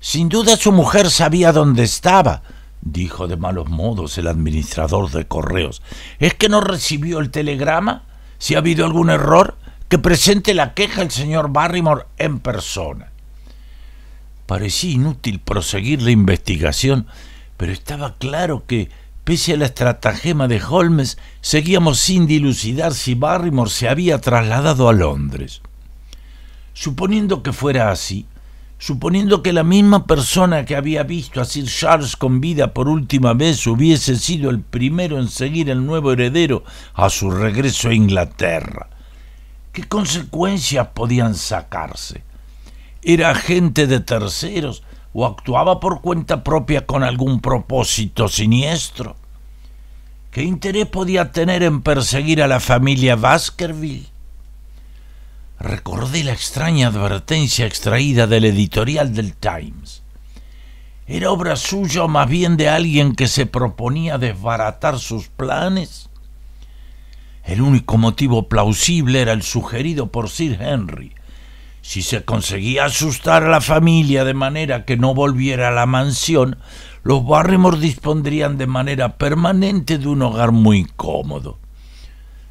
Sin duda su mujer sabía dónde estaba, dijo de malos modos el administrador de correos. ¿Es que no recibió el telegrama? si ha habido algún error, que presente la queja el señor Barrymore en persona. Parecía inútil proseguir la investigación, pero estaba claro que, pese a la estratagema de Holmes, seguíamos sin dilucidar si Barrymore se había trasladado a Londres. Suponiendo que fuera así, suponiendo que la misma persona que había visto a Sir Charles con vida por última vez hubiese sido el primero en seguir el nuevo heredero a su regreso a Inglaterra. ¿Qué consecuencias podían sacarse? ¿Era agente de terceros o actuaba por cuenta propia con algún propósito siniestro? ¿Qué interés podía tener en perseguir a la familia Baskerville? recordé la extraña advertencia extraída del editorial del Times. ¿Era obra suya o más bien de alguien que se proponía desbaratar sus planes? El único motivo plausible era el sugerido por Sir Henry. Si se conseguía asustar a la familia de manera que no volviera a la mansión, los Barrymore dispondrían de manera permanente de un hogar muy cómodo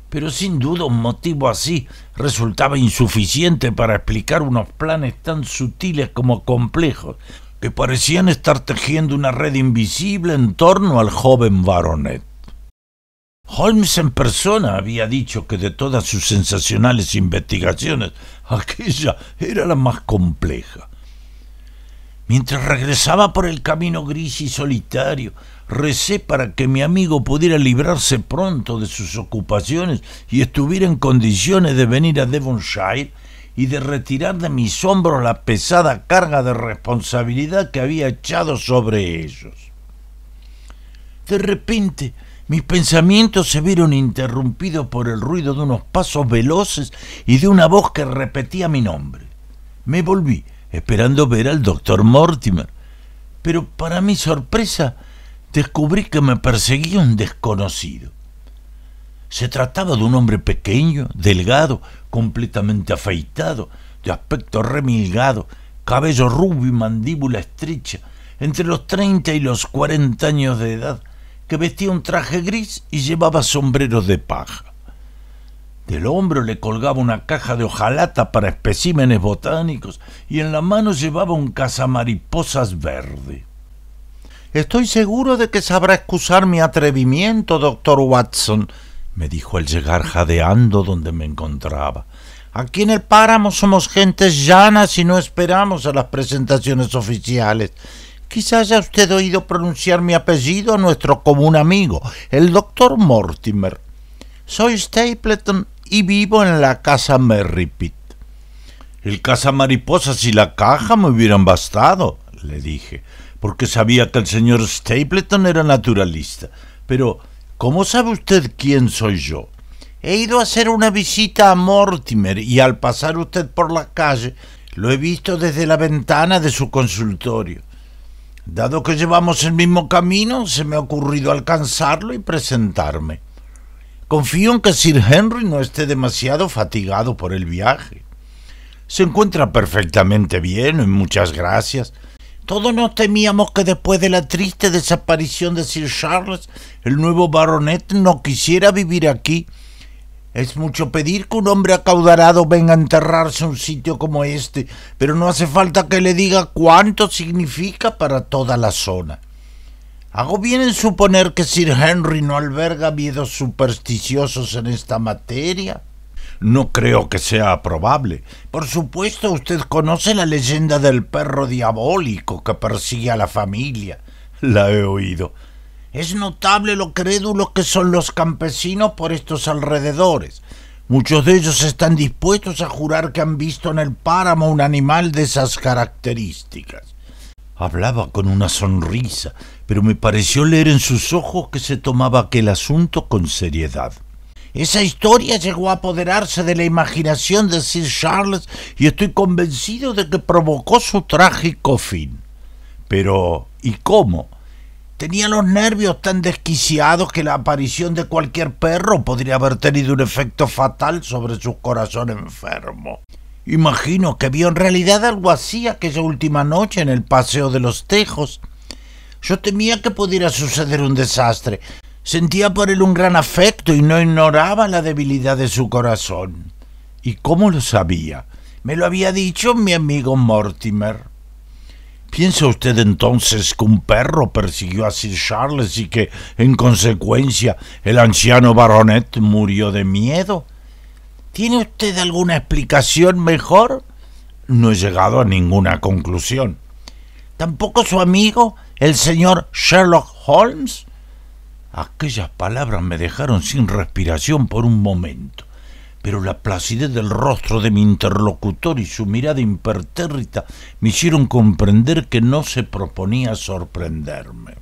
pero sin duda un motivo así resultaba insuficiente para explicar unos planes tan sutiles como complejos, que parecían estar tejiendo una red invisible en torno al joven baronet. Holmes en persona había dicho que de todas sus sensacionales investigaciones, aquella era la más compleja. Mientras regresaba por el camino gris y solitario, recé para que mi amigo pudiera librarse pronto de sus ocupaciones y estuviera en condiciones de venir a Devonshire y de retirar de mis hombros la pesada carga de responsabilidad que había echado sobre ellos. De repente, mis pensamientos se vieron interrumpidos por el ruido de unos pasos veloces y de una voz que repetía mi nombre. Me volví, esperando ver al doctor Mortimer, pero para mi sorpresa descubrí que me perseguía un desconocido. Se trataba de un hombre pequeño, delgado, completamente afeitado, de aspecto remilgado, cabello rubio y mandíbula estrecha, entre los treinta y los cuarenta años de edad, que vestía un traje gris y llevaba sombreros de paja. Del hombro le colgaba una caja de hojalata para especímenes botánicos y en la mano llevaba un cazamariposas verde. Estoy seguro de que sabrá excusar mi atrevimiento, doctor Watson, me dijo al llegar jadeando donde me encontraba. Aquí en el páramo somos gentes llanas y no esperamos a las presentaciones oficiales. Quizás haya usted oído pronunciar mi apellido a nuestro común amigo, el doctor Mortimer. Soy Stapleton y vivo en la casa Merripit. El casa mariposas y la caja me hubieran bastado, le dije porque sabía que el señor Stapleton era naturalista. Pero, ¿cómo sabe usted quién soy yo? He ido a hacer una visita a Mortimer y al pasar usted por la calle lo he visto desde la ventana de su consultorio. Dado que llevamos el mismo camino, se me ha ocurrido alcanzarlo y presentarme. Confío en que Sir Henry no esté demasiado fatigado por el viaje. Se encuentra perfectamente bien, muchas gracias. Todos nos temíamos que después de la triste desaparición de Sir Charles, el nuevo baronet no quisiera vivir aquí. Es mucho pedir que un hombre acaudalado venga a enterrarse en un sitio como este, pero no hace falta que le diga cuánto significa para toda la zona. Hago bien en suponer que Sir Henry no alberga miedos supersticiosos en esta materia no creo que sea probable. Por supuesto, usted conoce la leyenda del perro diabólico que persigue a la familia. La he oído. Es notable lo crédulos que son los campesinos por estos alrededores. Muchos de ellos están dispuestos a jurar que han visto en el páramo un animal de esas características. Hablaba con una sonrisa, pero me pareció leer en sus ojos que se tomaba aquel asunto con seriedad. Esa historia llegó a apoderarse de la imaginación de Sir Charles y estoy convencido de que provocó su trágico fin. Pero, ¿y cómo? Tenía los nervios tan desquiciados que la aparición de cualquier perro podría haber tenido un efecto fatal sobre su corazón enfermo. Imagino que vio en realidad algo así aquella última noche en el Paseo de los Tejos. Yo temía que pudiera suceder un desastre, Sentía por él un gran afecto y no ignoraba la debilidad de su corazón. ¿Y cómo lo sabía? Me lo había dicho mi amigo Mortimer. ¿Piensa usted entonces que un perro persiguió a Sir Charles y que, en consecuencia, el anciano baronet murió de miedo? ¿Tiene usted alguna explicación mejor? No he llegado a ninguna conclusión. ¿Tampoco su amigo, el señor Sherlock Holmes? Aquellas palabras me dejaron sin respiración por un momento, pero la placidez del rostro de mi interlocutor y su mirada impertérrita me hicieron comprender que no se proponía sorprenderme.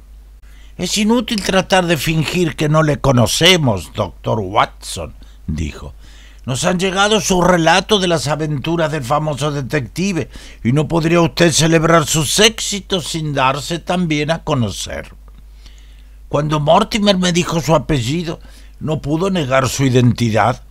Es inútil tratar de fingir que no le conocemos, doctor Watson, dijo. Nos han llegado su relatos de las aventuras del famoso detective, y no podría usted celebrar sus éxitos sin darse también a conocer. Cuando Mortimer me dijo su apellido, no pudo negar su identidad.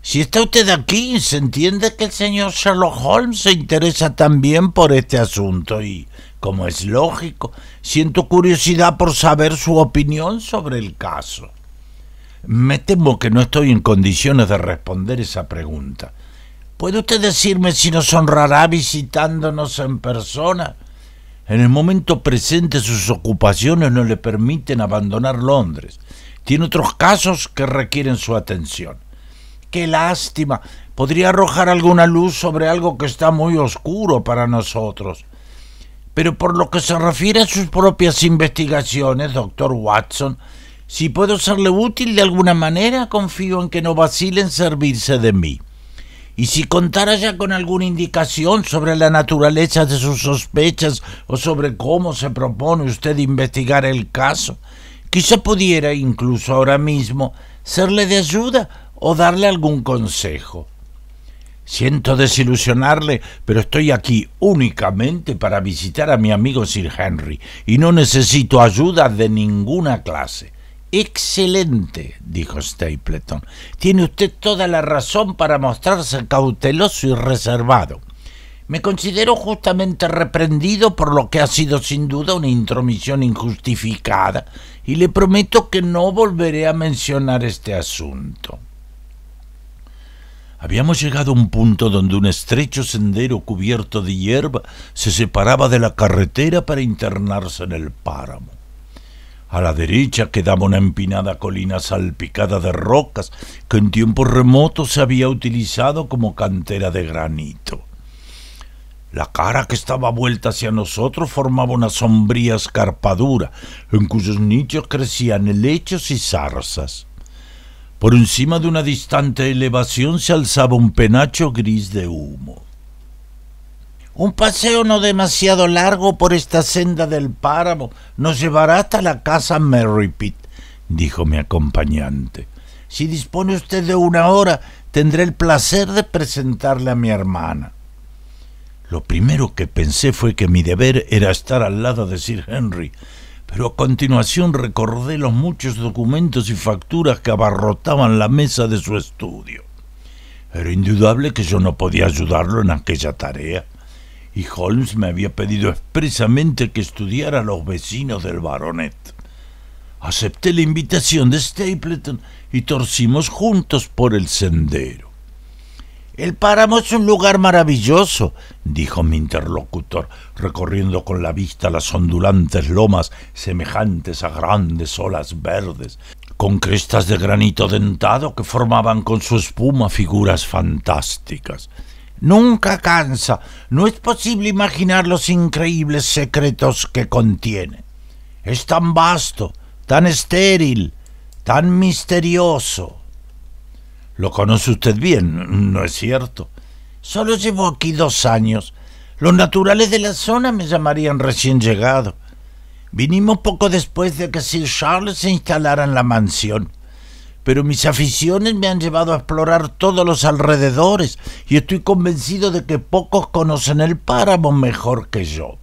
Si está usted aquí, se entiende que el señor Sherlock Holmes se interesa también por este asunto y, como es lógico, siento curiosidad por saber su opinión sobre el caso. Me temo que no estoy en condiciones de responder esa pregunta. ¿Puede usted decirme si nos honrará visitándonos en persona? En el momento presente sus ocupaciones no le permiten abandonar Londres. Tiene otros casos que requieren su atención. Qué lástima. Podría arrojar alguna luz sobre algo que está muy oscuro para nosotros. Pero por lo que se refiere a sus propias investigaciones, doctor Watson, si puedo serle útil de alguna manera, confío en que no vacile en servirse de mí y si contara ya con alguna indicación sobre la naturaleza de sus sospechas o sobre cómo se propone usted investigar el caso, quizá pudiera incluso ahora mismo serle de ayuda o darle algún consejo. Siento desilusionarle, pero estoy aquí únicamente para visitar a mi amigo Sir Henry y no necesito ayuda de ninguna clase. Excelente, dijo Stapleton. Tiene usted toda la razón para mostrarse cauteloso y reservado. Me considero justamente reprendido por lo que ha sido sin duda una intromisión injustificada y le prometo que no volveré a mencionar este asunto. Habíamos llegado a un punto donde un estrecho sendero cubierto de hierba se separaba de la carretera para internarse en el páramo. A la derecha quedaba una empinada colina salpicada de rocas que en tiempos remotos se había utilizado como cantera de granito. La cara que estaba vuelta hacia nosotros formaba una sombría escarpadura, en cuyos nichos crecían helechos y zarzas. Por encima de una distante elevación se alzaba un penacho gris de humo. Un paseo no demasiado largo por esta senda del páramo nos llevará hasta la casa Merripit, dijo mi acompañante. Si dispone usted de una hora, tendré el placer de presentarle a mi hermana. Lo primero que pensé fue que mi deber era estar al lado de Sir Henry, pero a continuación recordé los muchos documentos y facturas que abarrotaban la mesa de su estudio. Era indudable que yo no podía ayudarlo en aquella tarea y Holmes me había pedido expresamente que estudiara a los vecinos del baronet. Acepté la invitación de Stapleton y torcimos juntos por el sendero. El páramo es un lugar maravilloso, dijo mi interlocutor, recorriendo con la vista las ondulantes lomas semejantes a grandes olas verdes, con crestas de granito dentado que formaban con su espuma figuras fantásticas nunca cansa. No es posible imaginar los increíbles secretos que contiene. Es tan vasto, tan estéril, tan misterioso. Lo conoce usted bien, ¿no es cierto? Solo llevo aquí dos años. Los naturales de la zona me llamarían recién llegado. Vinimos poco después de que Sir Charles se instalara en la mansión pero mis aficiones me han llevado a explorar todos los alrededores y estoy convencido de que pocos conocen el páramo mejor que yo.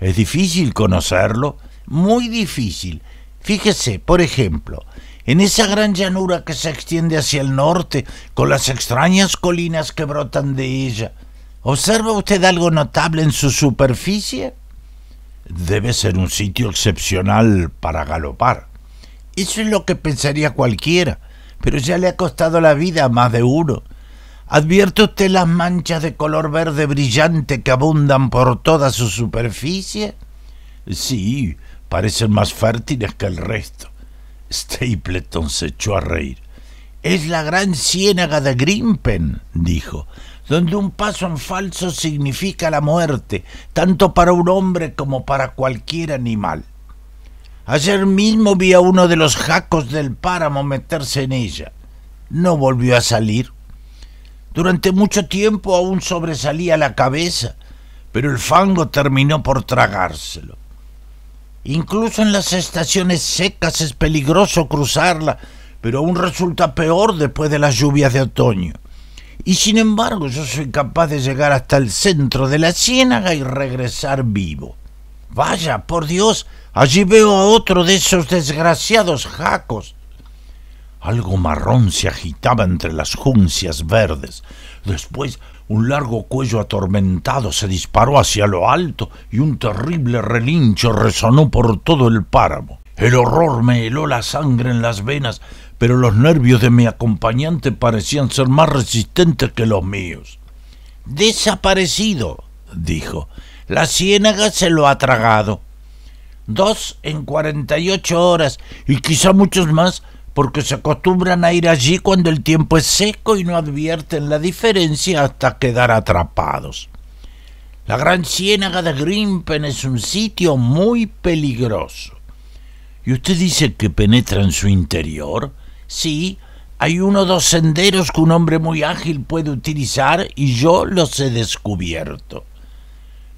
Es difícil conocerlo, muy difícil. Fíjese, por ejemplo, en esa gran llanura que se extiende hacia el norte, con las extrañas colinas que brotan de ella, ¿observa usted algo notable en su superficie? Debe ser un sitio excepcional para galopar. Eso es lo que pensaría cualquiera, pero ya le ha costado la vida a más de uno. ¿Advierte usted las manchas de color verde brillante que abundan por toda su superficie? Sí, parecen más fértiles que el resto. Stapleton se echó a reír. Es la gran ciénaga de Grimpen, dijo, donde un paso en falso significa la muerte, tanto para un hombre como para cualquier animal. Ayer mismo vi a uno de los jacos del páramo meterse en ella. No volvió a salir. Durante mucho tiempo aún sobresalía la cabeza, pero el fango terminó por tragárselo. Incluso en las estaciones secas es peligroso cruzarla, pero aún resulta peor después de las lluvias de otoño. Y sin embargo yo soy capaz de llegar hasta el centro de la ciénaga y regresar vivo. Vaya, por Dios, Allí veo a otro de esos desgraciados jacos. Algo marrón se agitaba entre las juncias verdes. Después un largo cuello atormentado se disparó hacia lo alto y un terrible relincho resonó por todo el páramo. El horror me heló la sangre en las venas, pero los nervios de mi acompañante parecían ser más resistentes que los míos. Desaparecido, dijo. La ciénaga se lo ha tragado dos en 48 horas y quizá muchos más porque se acostumbran a ir allí cuando el tiempo es seco y no advierten la diferencia hasta quedar atrapados. La gran ciénaga de Grimpen es un sitio muy peligroso. ¿Y usted dice que penetra en su interior? Sí, hay uno o dos senderos que un hombre muy ágil puede utilizar y yo los he descubierto.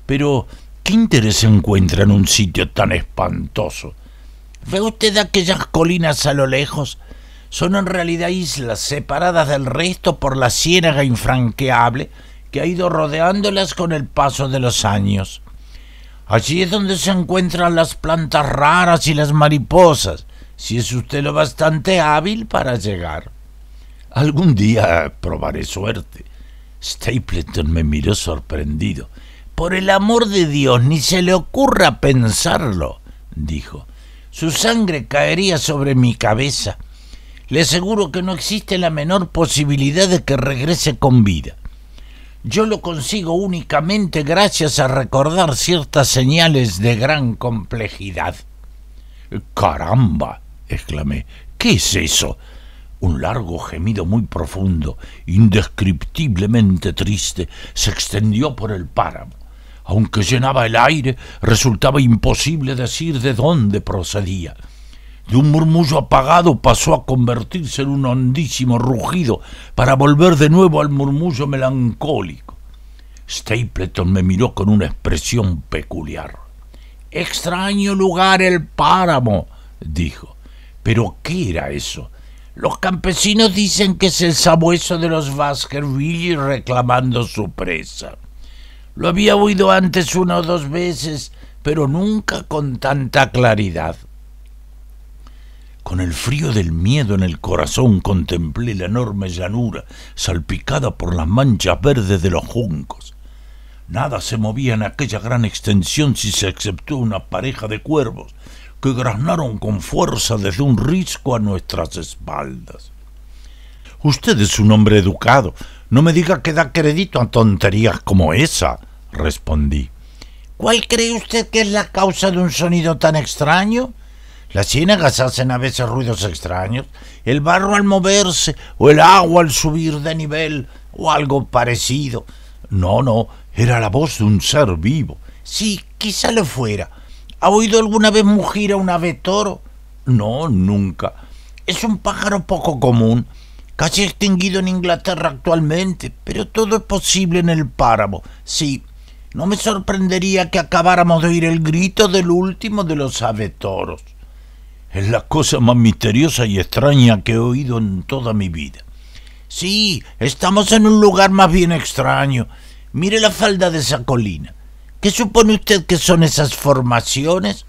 Pero ¿Qué interés encuentra en un sitio tan espantoso? ¿Ve usted aquellas colinas a lo lejos? Son en realidad islas separadas del resto por la ciénaga infranqueable que ha ido rodeándolas con el paso de los años. Allí es donde se encuentran las plantas raras y las mariposas, si es usted lo bastante hábil para llegar. Algún día probaré suerte. Stapleton me miró sorprendido. Por el amor de Dios, ni se le ocurra pensarlo, dijo. Su sangre caería sobre mi cabeza. Le aseguro que no existe la menor posibilidad de que regrese con vida. Yo lo consigo únicamente gracias a recordar ciertas señales de gran complejidad. Caramba, exclamé. ¿Qué es eso? Un largo gemido muy profundo, indescriptiblemente triste, se extendió por el páramo aunque llenaba el aire, resultaba imposible decir de dónde procedía. De un murmullo apagado pasó a convertirse en un hondísimo rugido para volver de nuevo al murmullo melancólico. Stapleton me miró con una expresión peculiar. Extraño lugar el páramo, dijo. ¿Pero qué era eso? Los campesinos dicen que es el sabueso de los Baskerville reclamando su presa. Lo había oído antes una o dos veces, pero nunca con tanta claridad. Con el frío del miedo en el corazón contemplé la enorme llanura salpicada por las manchas verdes de los juncos. Nada se movía en aquella gran extensión si se exceptuó una pareja de cuervos que graznaron con fuerza desde un risco a nuestras espaldas. Usted es un hombre educado, no me diga que da crédito a tonterías como esa, respondí. ¿Cuál cree usted que es la causa de un sonido tan extraño? Las ciénagas hacen a veces ruidos extraños, el barro al moverse, o el agua al subir de nivel, o algo parecido. No, no, era la voz de un ser vivo. Sí, quizá lo fuera. ¿Ha oído alguna vez mugir a un ave toro? No, nunca. Es un pájaro poco común casi extinguido en Inglaterra actualmente, pero todo es posible en el páramo. Sí, no me sorprendería que acabáramos de oír el grito del último de los avetoros. Es la cosa más misteriosa y extraña que he oído en toda mi vida. Sí, estamos en un lugar más bien extraño. Mire la falda de esa colina. ¿Qué supone usted que son esas formaciones?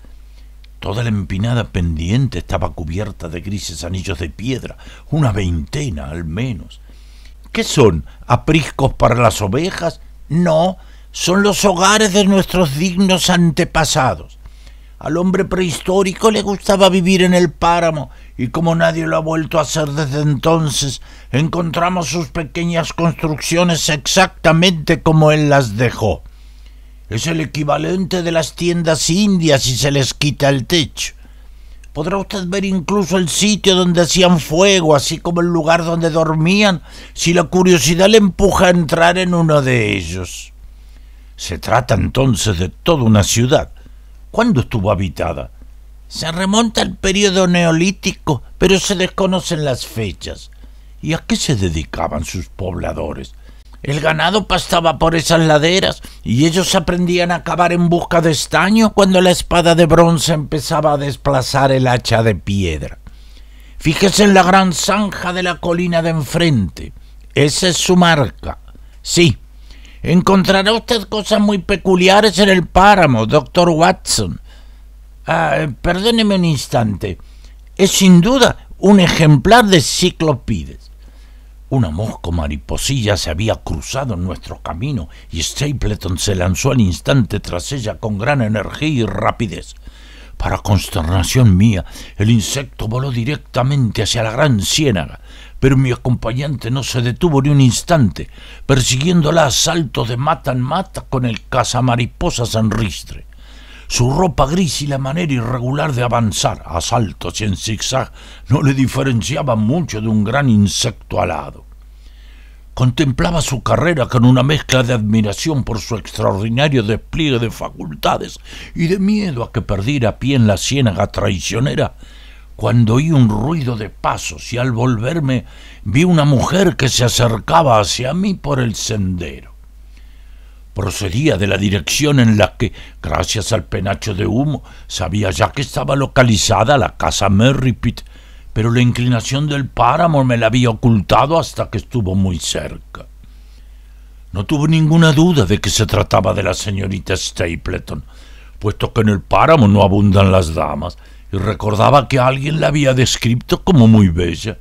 Toda la empinada pendiente estaba cubierta de grises anillos de piedra, una veintena al menos. ¿Qué son? ¿Apriscos para las ovejas? No, son los hogares de nuestros dignos antepasados. Al hombre prehistórico le gustaba vivir en el páramo, y como nadie lo ha vuelto a hacer desde entonces, encontramos sus pequeñas construcciones exactamente como él las dejó. Es el equivalente de las tiendas indias si se les quita el techo. Podrá usted ver incluso el sitio donde hacían fuego, así como el lugar donde dormían, si la curiosidad le empuja a entrar en uno de ellos. Se trata entonces de toda una ciudad. ¿Cuándo estuvo habitada? Se remonta al periodo neolítico, pero se desconocen las fechas. ¿Y a qué se dedicaban sus pobladores? El ganado pastaba por esas laderas y ellos aprendían a cavar en busca de estaño cuando la espada de bronce empezaba a desplazar el hacha de piedra. Fíjese en la gran zanja de la colina de enfrente. Esa es su marca. Sí, encontrará usted cosas muy peculiares en el páramo, doctor Watson. Ah, perdóneme un instante. Es sin duda un ejemplar de ciclopides. Una mosca mariposilla se había cruzado en nuestro camino y Stapleton se lanzó al instante tras ella con gran energía y rapidez. Para consternación mía, el insecto voló directamente hacia la gran ciénaga, pero mi acompañante no se detuvo ni un instante, persiguiéndola a saltos de mata en mata con el cazamariposa sanristre. Su ropa gris y la manera irregular de avanzar a saltos y en zigzag no le diferenciaban mucho de un gran insecto alado. Contemplaba su carrera con una mezcla de admiración por su extraordinario despliegue de facultades y de miedo a que perdiera pie en la ciénaga traicionera cuando oí un ruido de pasos y al volverme vi una mujer que se acercaba hacia mí por el sendero procedía de la dirección en la que, gracias al penacho de humo, sabía ya que estaba localizada la casa Merripit, pero la inclinación del páramo me la había ocultado hasta que estuvo muy cerca. No tuve ninguna duda de que se trataba de la señorita Stapleton, puesto que en el páramo no abundan las damas, y recordaba que alguien la había descrito como muy bella.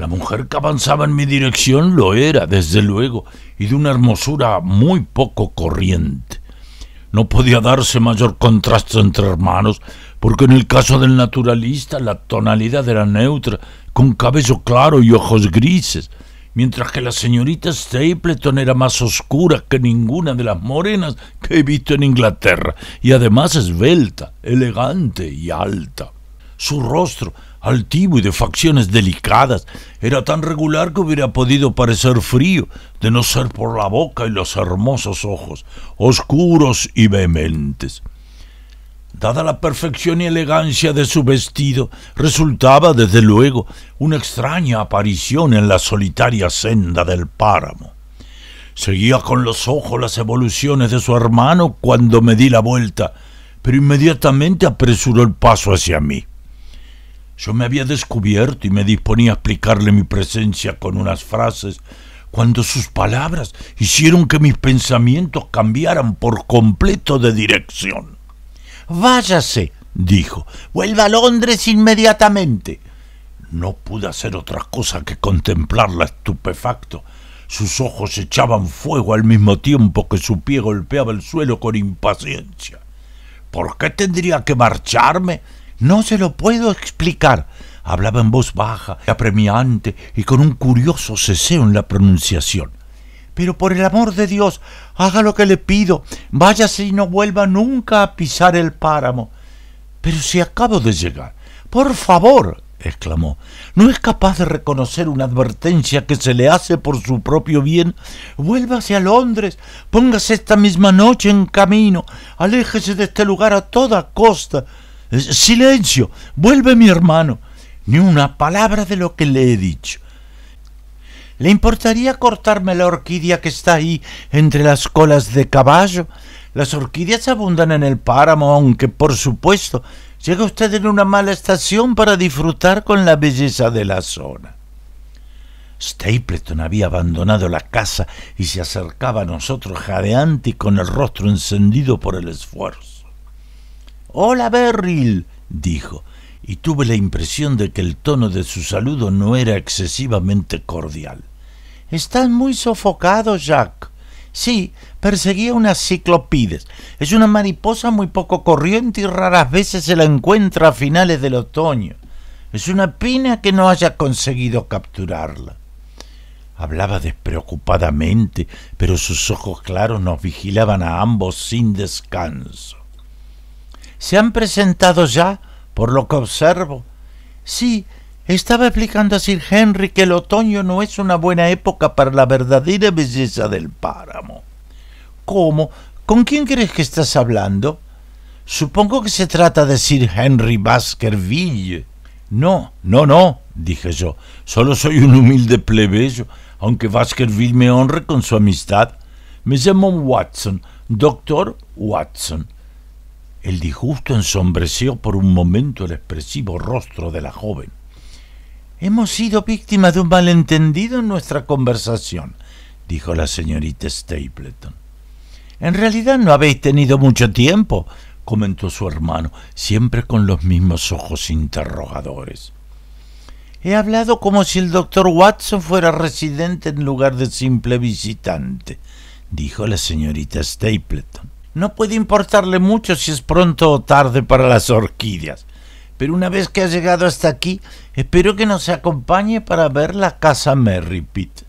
La mujer que avanzaba en mi dirección lo era, desde luego, y de una hermosura muy poco corriente. No podía darse mayor contraste entre hermanos, porque en el caso del naturalista la tonalidad era neutra, con cabello claro y ojos grises, mientras que la señorita Stapleton era más oscura que ninguna de las morenas que he visto en Inglaterra, y además esbelta, elegante y alta. Su rostro altivo y de facciones delicadas. Era tan regular que hubiera podido parecer frío, de no ser por la boca y los hermosos ojos, oscuros y vehementes. Dada la perfección y elegancia de su vestido, resultaba, desde luego, una extraña aparición en la solitaria senda del páramo. Seguía con los ojos las evoluciones de su hermano cuando me di la vuelta, pero inmediatamente apresuró el paso hacia mí. Yo me había descubierto y me disponía a explicarle mi presencia con unas frases, cuando sus palabras hicieron que mis pensamientos cambiaran por completo de dirección. Váyase, dijo, vuelva a Londres inmediatamente. No pude hacer otra cosa que contemplarla estupefacto. Sus ojos echaban fuego al mismo tiempo que su pie golpeaba el suelo con impaciencia. ¿Por qué tendría que marcharme? No se lo puedo explicar. Hablaba en voz baja, apremiante y con un curioso ceseo en la pronunciación. Pero por el amor de Dios, haga lo que le pido, váyase y no vuelva nunca a pisar el páramo. Pero si acabo de llegar. Por favor, exclamó, ¿no es capaz de reconocer una advertencia que se le hace por su propio bien? Vuélvase a Londres, póngase esta misma noche en camino, aléjese de este lugar a toda costa. Silencio, vuelve mi hermano. Ni una palabra de lo que le he dicho. ¿Le importaría cortarme la orquídea que está ahí entre las colas de caballo? Las orquídeas abundan en el páramo, aunque por supuesto llega usted en una mala estación para disfrutar con la belleza de la zona. Stapleton había abandonado la casa y se acercaba a nosotros jadeante y con el rostro encendido por el esfuerzo. Hola, Berril, dijo, y tuve la impresión de que el tono de su saludo no era excesivamente cordial. Estás muy sofocado, Jack. Sí, perseguía unas ciclopides. Es una mariposa muy poco corriente y raras veces se la encuentra a finales del otoño. Es una pena que no haya conseguido capturarla. Hablaba despreocupadamente, pero sus ojos claros nos vigilaban a ambos sin descanso se han presentado ya, por lo que observo. Sí, estaba explicando a Sir Henry que el otoño no es una buena época para la verdadera belleza del páramo. ¿Cómo? ¿Con quién crees que estás hablando? Supongo que se trata de Sir Henry Baskerville. No, no, no, dije yo. Solo soy un humilde plebeyo, aunque Baskerville me honre con su amistad. Me llamo Watson, doctor Watson. El disgusto ensombreció por un momento el expresivo rostro de la joven. Hemos sido víctimas de un malentendido en nuestra conversación, dijo la señorita Stapleton. En realidad no habéis tenido mucho tiempo, comentó su hermano, siempre con los mismos ojos interrogadores. He hablado como si el doctor Watson fuera residente en lugar de simple visitante, dijo la señorita Stapleton. No puede importarle mucho si es pronto o tarde para las orquídeas, pero una vez que ha llegado hasta aquí, espero que nos acompañe para ver la casa Merripit.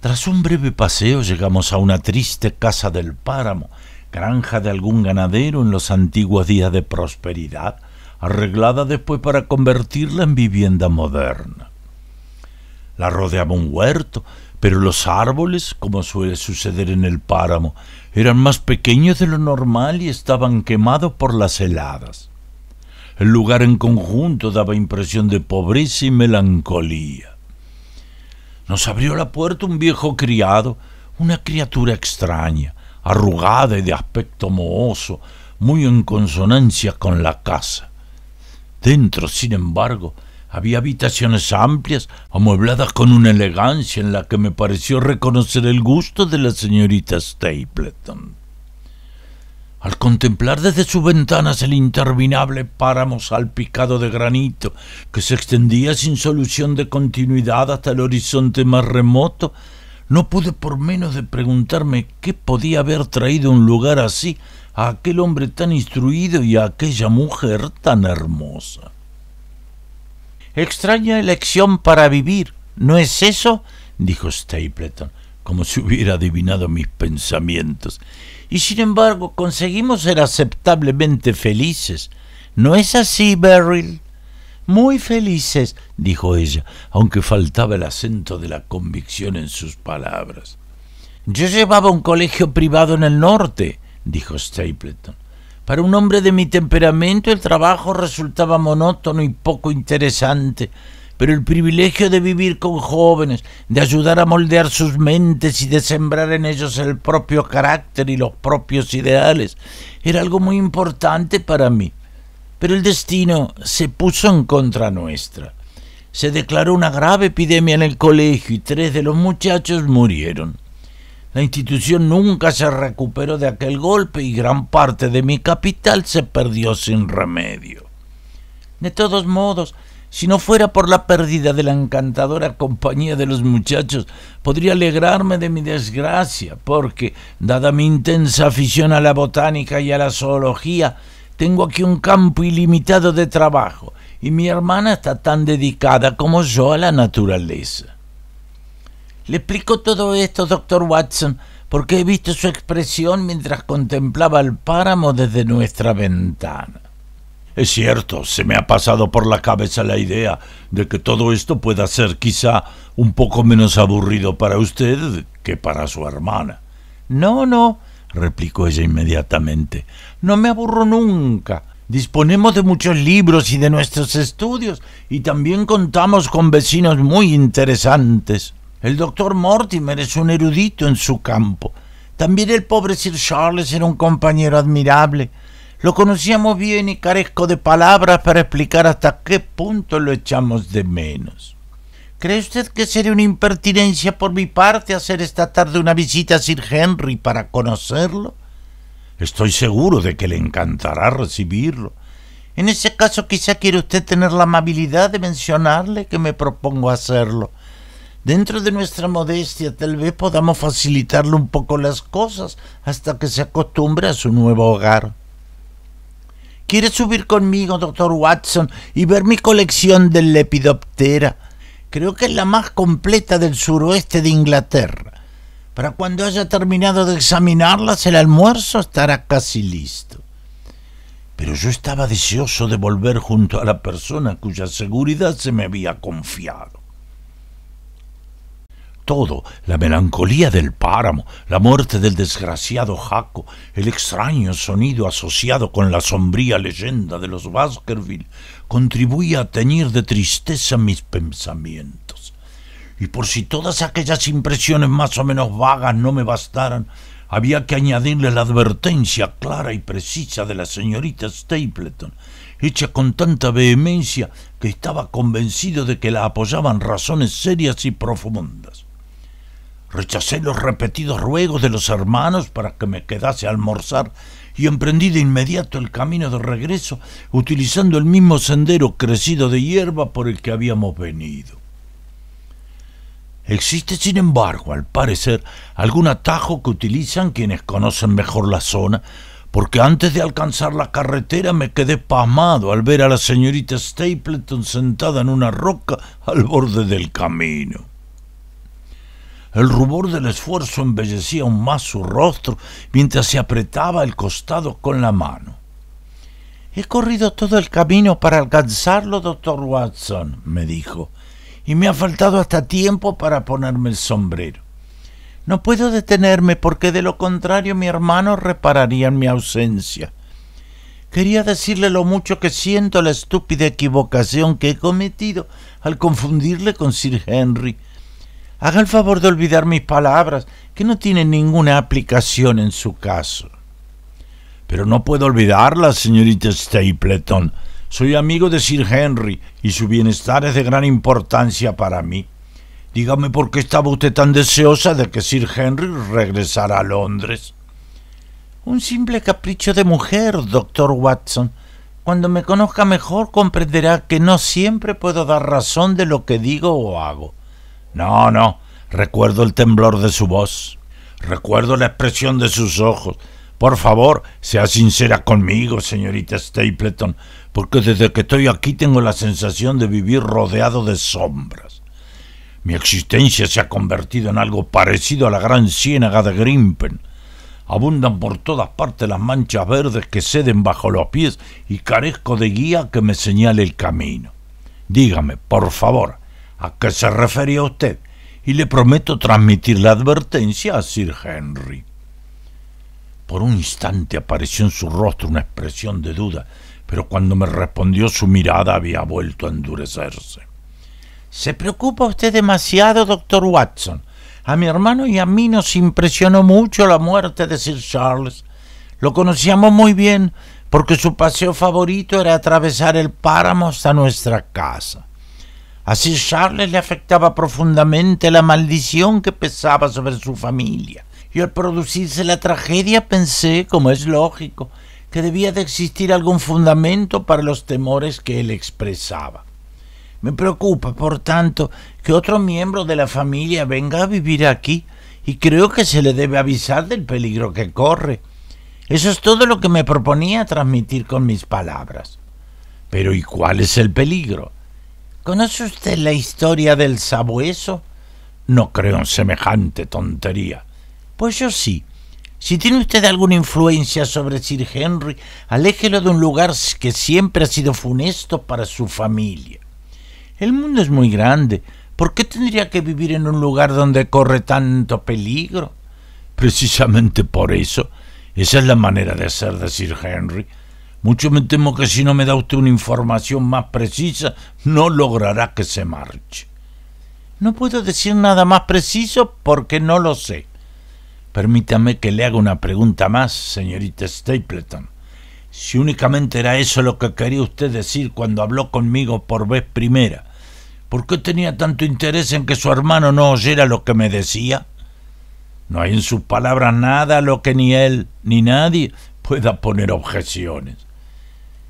Tras un breve paseo llegamos a una triste casa del páramo, granja de algún ganadero en los antiguos días de prosperidad, arreglada después para convertirla en vivienda moderna. La rodeaba un huerto, pero los árboles, como suele suceder en el páramo, eran más pequeños de lo normal y estaban quemados por las heladas. El lugar en conjunto daba impresión de pobreza y melancolía. Nos abrió la puerta un viejo criado, una criatura extraña, arrugada y de aspecto mohoso, muy en consonancia con la casa. Dentro, sin embargo, había habitaciones amplias, amuebladas con una elegancia en la que me pareció reconocer el gusto de la señorita Stapleton. Al contemplar desde sus ventanas el interminable páramo salpicado de granito, que se extendía sin solución de continuidad hasta el horizonte más remoto, no pude por menos de preguntarme qué podía haber traído un lugar así a aquel hombre tan instruido y a aquella mujer tan hermosa. Extraña elección para vivir, ¿no es eso? dijo Stapleton, como si hubiera adivinado mis pensamientos. Y sin embargo, conseguimos ser aceptablemente felices. ¿No es así, Beryl? Muy felices, dijo ella, aunque faltaba el acento de la convicción en sus palabras. Yo llevaba un colegio privado en el norte, dijo Stapleton. Para un hombre de mi temperamento el trabajo resultaba monótono y poco interesante, pero el privilegio de vivir con jóvenes, de ayudar a moldear sus mentes y de sembrar en ellos el propio carácter y los propios ideales, era algo muy importante para mí. Pero el destino se puso en contra nuestra. Se declaró una grave epidemia en el colegio y tres de los muchachos murieron. La institución nunca se recuperó de aquel golpe y gran parte de mi capital se perdió sin remedio. De todos modos, si no fuera por la pérdida de la encantadora compañía de los muchachos, podría alegrarme de mi desgracia, porque, dada mi intensa afición a la botánica y a la zoología, tengo aquí un campo ilimitado de trabajo, y mi hermana está tan dedicada como yo a la naturaleza. Le explico todo esto, doctor Watson, porque he visto su expresión mientras contemplaba el páramo desde nuestra ventana. Es cierto, se me ha pasado por la cabeza la idea de que todo esto pueda ser quizá un poco menos aburrido para usted que para su hermana. No, no, replicó ella inmediatamente. No me aburro nunca. Disponemos de muchos libros y de nuestros estudios, y también contamos con vecinos muy interesantes. El doctor Mortimer es un erudito en su campo. También el pobre Sir Charles era un compañero admirable. Lo conocíamos bien y carezco de palabras para explicar hasta qué punto lo echamos de menos. ¿Cree usted que sería una impertinencia por mi parte hacer esta tarde una visita a Sir Henry para conocerlo? Estoy seguro de que le encantará recibirlo. En ese caso quizá quiere usted tener la amabilidad de mencionarle que me propongo hacerlo dentro de nuestra modestia tal vez podamos facilitarle un poco las cosas hasta que se acostumbre a su nuevo hogar. ¿Quiere subir conmigo, doctor Watson, y ver mi colección de Lepidoptera? Creo que es la más completa del suroeste de Inglaterra. Para cuando haya terminado de examinarlas, el almuerzo estará casi listo. Pero yo estaba deseoso de volver junto a la persona cuya seguridad se me había confiado todo, la melancolía del páramo, la muerte del desgraciado Jaco, el extraño sonido asociado con la sombría leyenda de los Baskerville, contribuía a teñir de tristeza mis pensamientos. Y por si todas aquellas impresiones más o menos vagas no me bastaran, había que añadirle la advertencia clara y precisa de la señorita Stapleton, hecha con tanta vehemencia que estaba convencido de que la apoyaban razones serias y profundas. Rechacé los repetidos ruegos de los hermanos para que me quedase a almorzar y emprendí de inmediato el camino de regreso utilizando el mismo sendero crecido de hierba por el que habíamos venido. Existe, sin embargo, al parecer, algún atajo que utilizan quienes conocen mejor la zona, porque antes de alcanzar la carretera me quedé pasmado al ver a la señorita Stapleton sentada en una roca al borde del camino. El rubor del esfuerzo embellecía aún más su rostro mientras se apretaba el costado con la mano. He corrido todo el camino para alcanzarlo, doctor Watson, me dijo, y me ha faltado hasta tiempo para ponerme el sombrero. No puedo detenerme porque de lo contrario mi hermano repararía en mi ausencia. Quería decirle lo mucho que siento la estúpida equivocación que he cometido al confundirle con Sir Henry, Haga el favor de olvidar mis palabras, que no tienen ninguna aplicación en su caso. Pero no puedo olvidarlas, señorita Stapleton. Soy amigo de Sir Henry y su bienestar es de gran importancia para mí. Dígame por qué estaba usted tan deseosa de que Sir Henry regresara a Londres. Un simple capricho de mujer, doctor Watson. Cuando me conozca mejor comprenderá que no siempre puedo dar razón de lo que digo o hago. No, no, recuerdo el temblor de su voz, recuerdo la expresión de sus ojos. Por favor, sea sincera conmigo, señorita Stapleton, porque desde que estoy aquí tengo la sensación de vivir rodeado de sombras. Mi existencia se ha convertido en algo parecido a la gran ciénaga de Grimpen. Abundan por todas partes las manchas verdes que ceden bajo los pies y carezco de guía que me señale el camino. Dígame, por favor, ¿A qué se refería usted? Y le prometo transmitir la advertencia a Sir Henry. Por un instante apareció en su rostro una expresión de duda, pero cuando me respondió su mirada había vuelto a endurecerse. Se preocupa usted demasiado, doctor Watson. A mi hermano y a mí nos impresionó mucho la muerte de Sir Charles. Lo conocíamos muy bien porque su paseo favorito era atravesar el páramo hasta nuestra casa. Así Charles le afectaba profundamente la maldición que pesaba sobre su familia. Y al producirse la tragedia pensé, como es lógico, que debía de existir algún fundamento para los temores que él expresaba. Me preocupa, por tanto, que otro miembro de la familia venga a vivir aquí y creo que se le debe avisar del peligro que corre. Eso es todo lo que me proponía transmitir con mis palabras. Pero ¿y cuál es el peligro? ¿Conoce usted la historia del sabueso? No creo en semejante tontería. Pues yo sí. Si tiene usted alguna influencia sobre Sir Henry, aléjelo de un lugar que siempre ha sido funesto para su familia. El mundo es muy grande. ¿Por qué tendría que vivir en un lugar donde corre tanto peligro? Precisamente por eso. Esa es la manera de ser de Sir Henry. Mucho me temo que si no me da usted una información más precisa, no logrará que se marche. No puedo decir nada más preciso porque no lo sé. Permítame que le haga una pregunta más, señorita Stapleton. Si únicamente era eso lo que quería usted decir cuando habló conmigo por vez primera, ¿por qué tenía tanto interés en que su hermano no oyera lo que me decía? No hay en sus palabras nada a lo que ni él ni nadie pueda poner objeciones.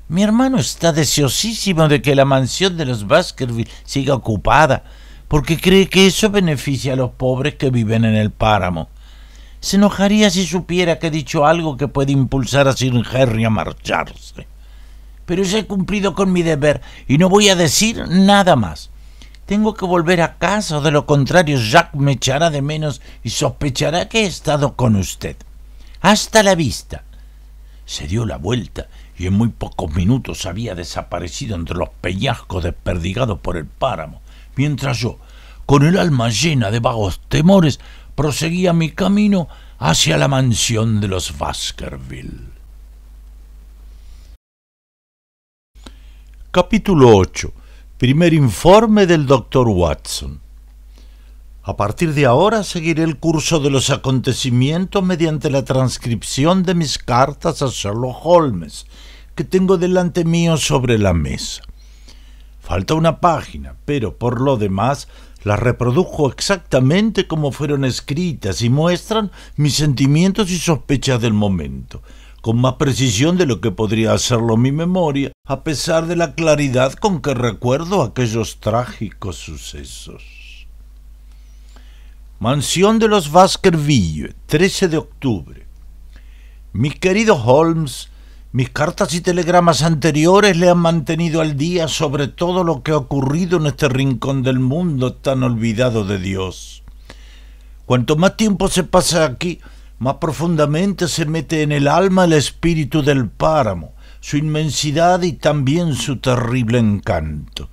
Mi hermano está deseosísimo de que la mansión de los Baskerville siga ocupada, porque cree que eso beneficia a los pobres que viven en el páramo. Se enojaría si supiera que he dicho algo que puede impulsar a Sir Henry a marcharse. Pero ya he cumplido con mi deber y no voy a decir nada más. Tengo que volver a casa, o de lo contrario Jack me echará de menos y sospechará que he estado con usted. Hasta la vista. Se dio la vuelta y en muy pocos minutos había desaparecido entre los peñascos desperdigados por el páramo, mientras yo, con el alma llena de vagos temores, proseguía mi camino hacia la mansión de los Baskerville. Capítulo 8. Primer informe del doctor Watson. A partir de ahora seguiré el curso de los acontecimientos mediante la transcripción de mis cartas a Sherlock Holmes que tengo delante mío sobre la mesa. Falta una página, pero por lo demás la reprodujo exactamente como fueron escritas y muestran mis sentimientos y sospechas del momento, con más precisión de lo que podría hacerlo mi memoria, a pesar de la claridad con que recuerdo aquellos trágicos sucesos. Mansión de los Baskerville, 13 de octubre. Mi querido Holmes, mis cartas y telegramas anteriores le han mantenido al día sobre todo lo que ha ocurrido en este rincón del mundo tan olvidado de Dios. Cuanto más tiempo se pasa aquí, más profundamente se mete en el alma el espíritu del páramo, su inmensidad y también su terrible encanto.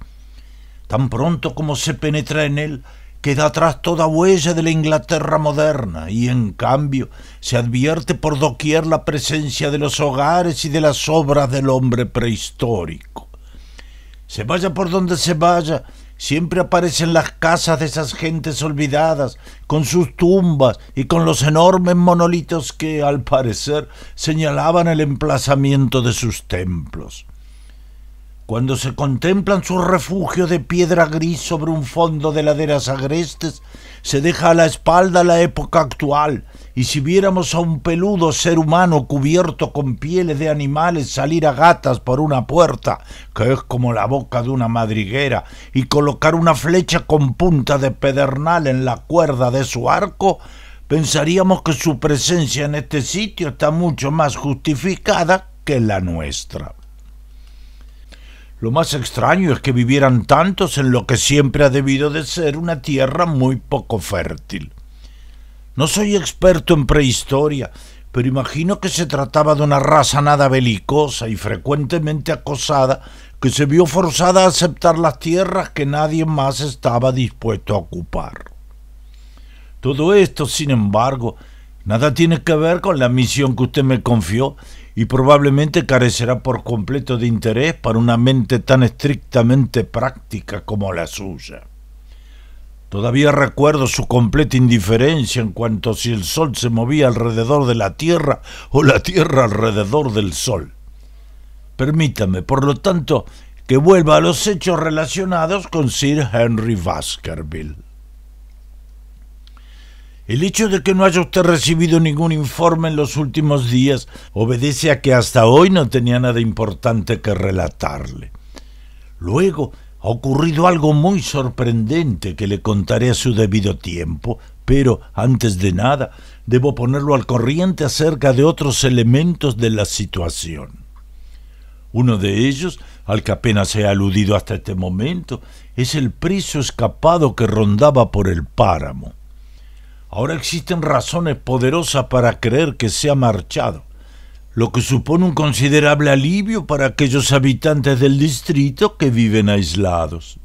Tan pronto como se penetra en él, queda atrás toda huella de la Inglaterra moderna y en cambio se advierte por doquier la presencia de los hogares y de las obras del hombre prehistórico. Se vaya por donde se vaya, siempre aparecen las casas de esas gentes olvidadas, con sus tumbas y con los enormes monolitos que, al parecer, señalaban el emplazamiento de sus templos cuando se contemplan su refugio de piedra gris sobre un fondo de laderas agrestes, se deja a la espalda la época actual, y si viéramos a un peludo ser humano cubierto con pieles de animales salir a gatas por una puerta, que es como la boca de una madriguera, y colocar una flecha con punta de pedernal en la cuerda de su arco, pensaríamos que su presencia en este sitio está mucho más justificada que la nuestra. Lo más extraño es que vivieran tantos en lo que siempre ha debido de ser una tierra muy poco fértil. No soy experto en prehistoria, pero imagino que se trataba de una raza nada belicosa y frecuentemente acosada que se vio forzada a aceptar las tierras que nadie más estaba dispuesto a ocupar. Todo esto, sin embargo, Nada tiene que ver con la misión que usted me confió y probablemente carecerá por completo de interés para una mente tan estrictamente práctica como la suya. Todavía recuerdo su completa indiferencia en cuanto si el sol se movía alrededor de la tierra o la tierra alrededor del sol. Permítame, por lo tanto, que vuelva a los hechos relacionados con Sir Henry Baskerville. El hecho de que no haya usted recibido ningún informe en los últimos días obedece a que hasta hoy no tenía nada importante que relatarle. Luego ha ocurrido algo muy sorprendente que le contaré a su debido tiempo, pero antes de nada debo ponerlo al corriente acerca de otros elementos de la situación. Uno de ellos, al que apenas he aludido hasta este momento, es el preso escapado que rondaba por el páramo. Ahora existen razones poderosas para creer que se ha marchado, lo que supone un considerable alivio para aquellos habitantes del distrito que viven aislados.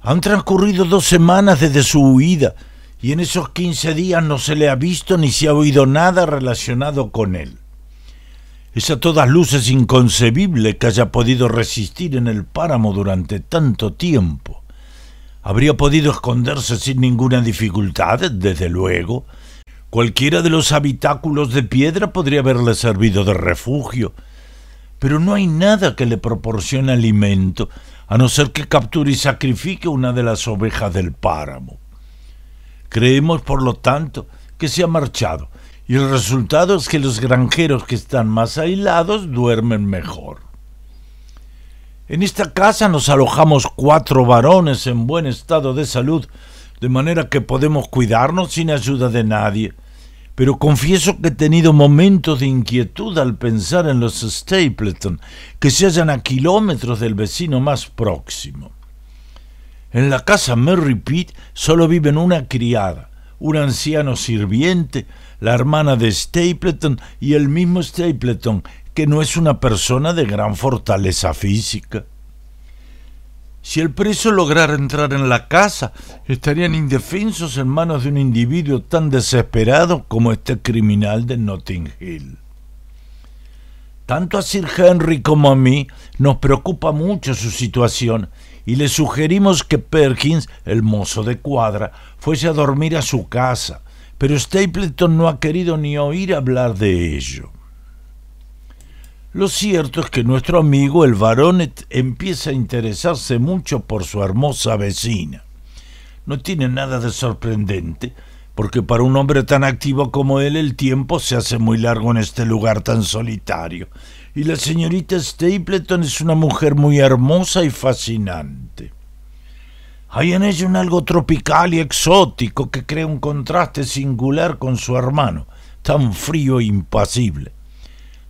Han transcurrido dos semanas desde su huida y en esos 15 días no se le ha visto ni se ha oído nada relacionado con él. Es a todas luces inconcebible que haya podido resistir en el páramo durante tanto tiempo habría podido esconderse sin ninguna dificultad, desde luego. Cualquiera de los habitáculos de piedra podría haberle servido de refugio. Pero no hay nada que le proporcione alimento, a no ser que capture y sacrifique una de las ovejas del páramo. Creemos, por lo tanto, que se ha marchado, y el resultado es que los granjeros que están más aislados duermen mejor. En esta casa nos alojamos cuatro varones en buen estado de salud, de manera que podemos cuidarnos sin ayuda de nadie. Pero confieso que he tenido momentos de inquietud al pensar en los Stapleton, que se hallan a kilómetros del vecino más próximo. En la casa Merry Pitt solo viven una criada, un anciano sirviente, la hermana de Stapleton y el mismo Stapleton, que no es una persona de gran fortaleza física. Si el preso lograra entrar en la casa, estarían indefensos en manos de un individuo tan desesperado como este criminal de Notting Hill. Tanto a Sir Henry como a mí nos preocupa mucho su situación y le sugerimos que Perkins, el mozo de cuadra, fuese a dormir a su casa, pero Stapleton no ha querido ni oír hablar de ello. Lo cierto es que nuestro amigo el baronet empieza a interesarse mucho por su hermosa vecina. No tiene nada de sorprendente, porque para un hombre tan activo como él el tiempo se hace muy largo en este lugar tan solitario. Y la señorita Stapleton es una mujer muy hermosa y fascinante. Hay en ella un algo tropical y exótico que crea un contraste singular con su hermano, tan frío e impasible.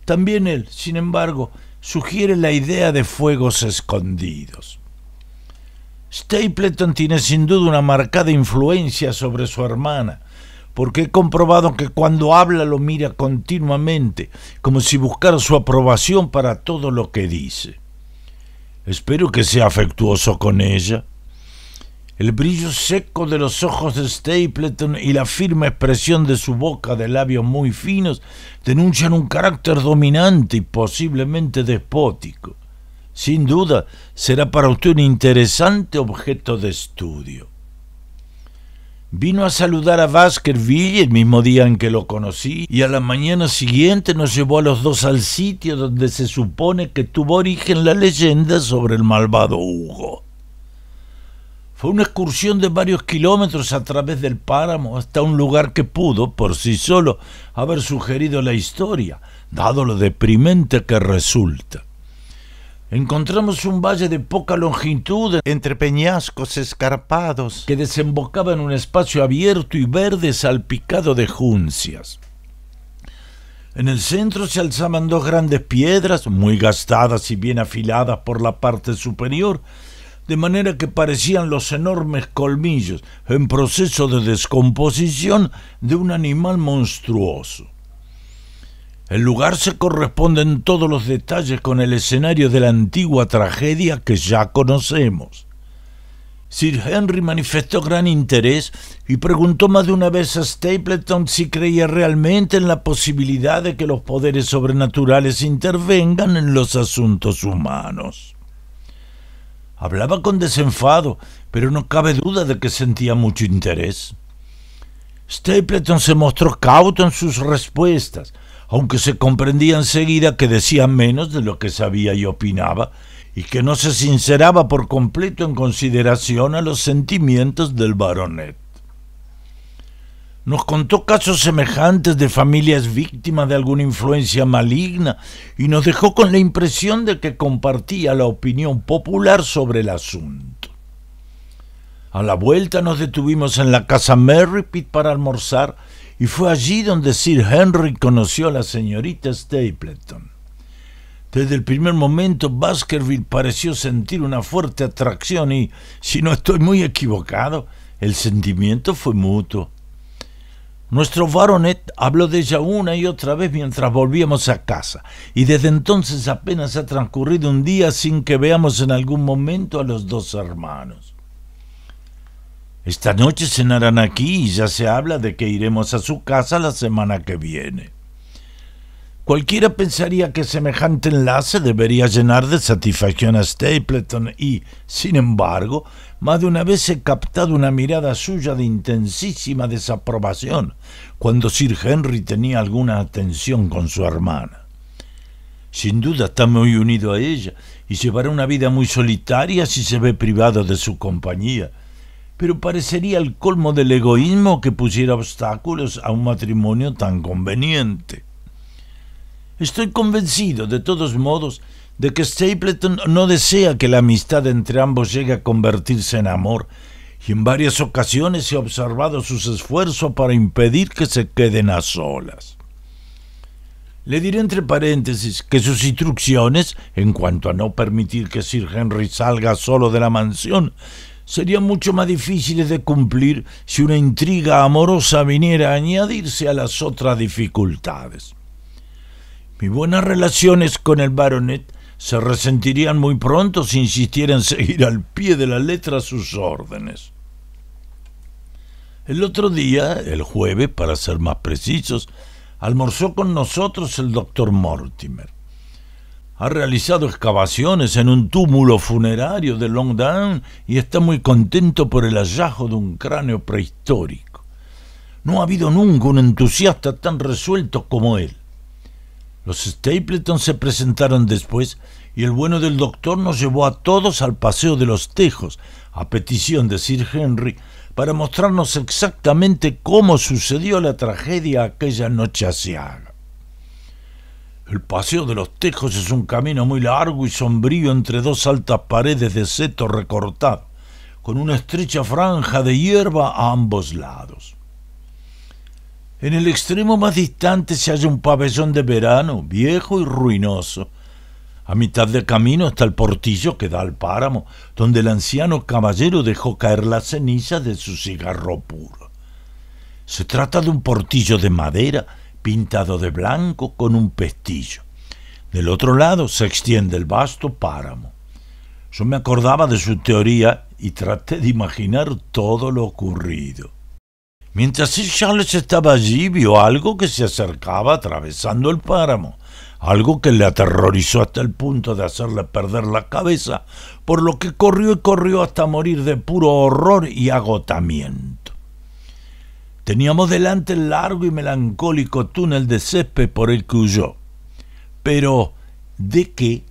También él, sin embargo, sugiere la idea de fuegos escondidos. Stapleton tiene sin duda una marcada influencia sobre su hermana, porque he comprobado que cuando habla lo mira continuamente, como si buscara su aprobación para todo lo que dice. Espero que sea afectuoso con ella el brillo seco de los ojos de Stapleton y la firme expresión de su boca de labios muy finos denuncian un carácter dominante y posiblemente despótico. Sin duda, será para usted un interesante objeto de estudio. Vino a saludar a Baskerville el mismo día en que lo conocí y a la mañana siguiente nos llevó a los dos al sitio donde se supone que tuvo origen la leyenda sobre el malvado Hugo una excursión de varios kilómetros a través del páramo hasta un lugar que pudo, por sí solo, haber sugerido la historia, dado lo deprimente que resulta. Encontramos un valle de poca longitud entre peñascos escarpados que desembocaba en un espacio abierto y verde salpicado de juncias. En el centro se alzaban dos grandes piedras, muy gastadas y bien afiladas por la parte superior, de manera que parecían los enormes colmillos en proceso de descomposición de un animal monstruoso. El lugar se corresponde en todos los detalles con el escenario de la antigua tragedia que ya conocemos. Sir Henry manifestó gran interés y preguntó más de una vez a Stapleton si creía realmente en la posibilidad de que los poderes sobrenaturales intervengan en los asuntos humanos. Hablaba con desenfado, pero no cabe duda de que sentía mucho interés. Stapleton se mostró cauto en sus respuestas, aunque se comprendía enseguida que decía menos de lo que sabía y opinaba, y que no se sinceraba por completo en consideración a los sentimientos del baronet. Nos contó casos semejantes de familias víctimas de alguna influencia maligna y nos dejó con la impresión de que compartía la opinión popular sobre el asunto. A la vuelta nos detuvimos en la casa Merripit para almorzar y fue allí donde Sir Henry conoció a la señorita Stapleton. Desde el primer momento Baskerville pareció sentir una fuerte atracción y, si no estoy muy equivocado, el sentimiento fue mutuo. Nuestro baronet habló de ella una y otra vez mientras volvíamos a casa, y desde entonces apenas ha transcurrido un día sin que veamos en algún momento a los dos hermanos. Esta noche cenarán aquí y ya se habla de que iremos a su casa la semana que viene. Cualquiera pensaría que semejante enlace debería llenar de satisfacción a Stapleton y, sin embargo, más de una vez he captado una mirada suya de intensísima desaprobación cuando Sir Henry tenía alguna atención con su hermana. Sin duda está muy unido a ella y llevará una vida muy solitaria si se ve privado de su compañía, pero parecería el colmo del egoísmo que pusiera obstáculos a un matrimonio tan conveniente. Estoy convencido, de todos modos, de que Stapleton no desea que la amistad entre ambos llegue a convertirse en amor, y en varias ocasiones he observado sus esfuerzos para impedir que se queden a solas. Le diré entre paréntesis que sus instrucciones, en cuanto a no permitir que Sir Henry salga solo de la mansión, serían mucho más difíciles de cumplir si una intriga amorosa viniera a añadirse a las otras dificultades. Mis buenas relaciones con el baronet se resentirían muy pronto si insistiera en seguir al pie de la letra sus órdenes. El otro día, el jueves, para ser más precisos, almorzó con nosotros el doctor Mortimer. Ha realizado excavaciones en un túmulo funerario de Longdown y está muy contento por el hallazgo de un cráneo prehistórico. No ha habido nunca un entusiasta tan resuelto como él. Los Stapleton se presentaron después y el bueno del doctor nos llevó a todos al Paseo de los Tejos, a petición de Sir Henry, para mostrarnos exactamente cómo sucedió la tragedia aquella noche asiaga. El Paseo de los Tejos es un camino muy largo y sombrío entre dos altas paredes de seto recortado, con una estrecha franja de hierba a ambos lados. En el extremo más distante se halla un pabellón de verano, viejo y ruinoso. A mitad del camino está el portillo que da al páramo, donde el anciano caballero dejó caer las cenizas de su cigarro puro. Se trata de un portillo de madera, pintado de blanco con un pestillo. Del otro lado se extiende el vasto páramo. Yo me acordaba de su teoría y traté de imaginar todo lo ocurrido. Mientras Charles estaba allí, vio algo que se acercaba atravesando el páramo, algo que le aterrorizó hasta el punto de hacerle perder la cabeza, por lo que corrió y corrió hasta morir de puro horror y agotamiento. Teníamos delante el largo y melancólico túnel de césped por el que huyó. Pero, ¿de qué?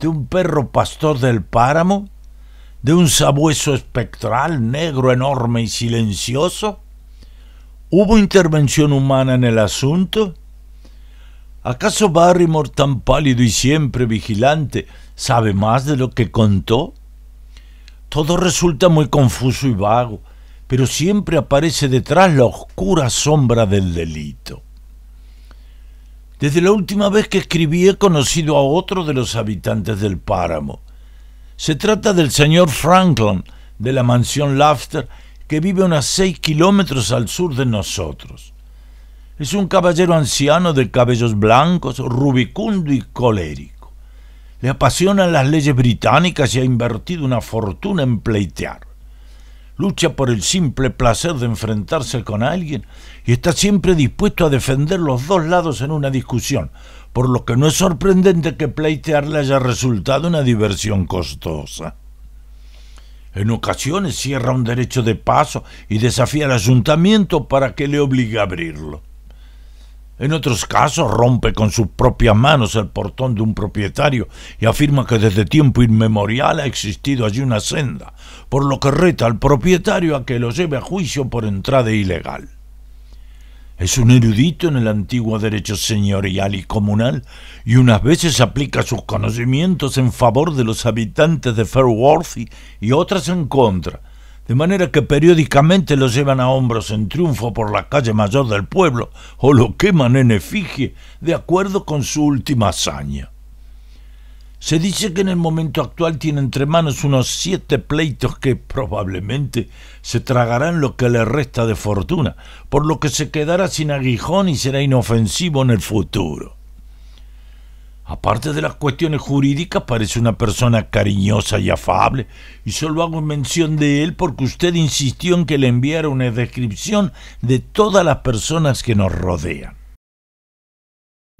¿De un perro pastor del páramo? ¿De un sabueso espectral, negro, enorme y silencioso? ¿Hubo intervención humana en el asunto? ¿Acaso Barrymore, tan pálido y siempre vigilante, sabe más de lo que contó? Todo resulta muy confuso y vago, pero siempre aparece detrás la oscura sombra del delito. Desde la última vez que escribí he conocido a otro de los habitantes del páramo. Se trata del señor Franklin, de la mansión Lafter, que vive unos seis kilómetros al sur de nosotros. Es un caballero anciano de cabellos blancos, rubicundo y colérico. Le apasionan las leyes británicas y ha invertido una fortuna en pleitear. Lucha por el simple placer de enfrentarse con alguien y está siempre dispuesto a defender los dos lados en una discusión, por lo que no es sorprendente que pleitear le haya resultado una diversión costosa. En ocasiones cierra un derecho de paso y desafía al ayuntamiento para que le obligue a abrirlo. En otros casos rompe con sus propias manos el portón de un propietario y afirma que desde tiempo inmemorial ha existido allí una senda, por lo que reta al propietario a que lo lleve a juicio por entrada ilegal. Es un erudito en el antiguo derecho señorial y comunal y unas veces aplica sus conocimientos en favor de los habitantes de Fairworthy y, otras en contra, de manera que periódicamente los llevan a hombros en triunfo por la calle mayor del pueblo o lo queman en efigie, de acuerdo con su última hazaña. Se dice que en el momento actual tiene entre manos unos siete pleitos que probablemente se tragarán lo que le resta de fortuna, por lo que se quedará sin aguijón y será inofensivo en el futuro. Aparte de las cuestiones jurídicas, parece una persona cariñosa y afable, y solo hago mención de él porque usted insistió en que le enviara una descripción de todas las personas que nos rodean.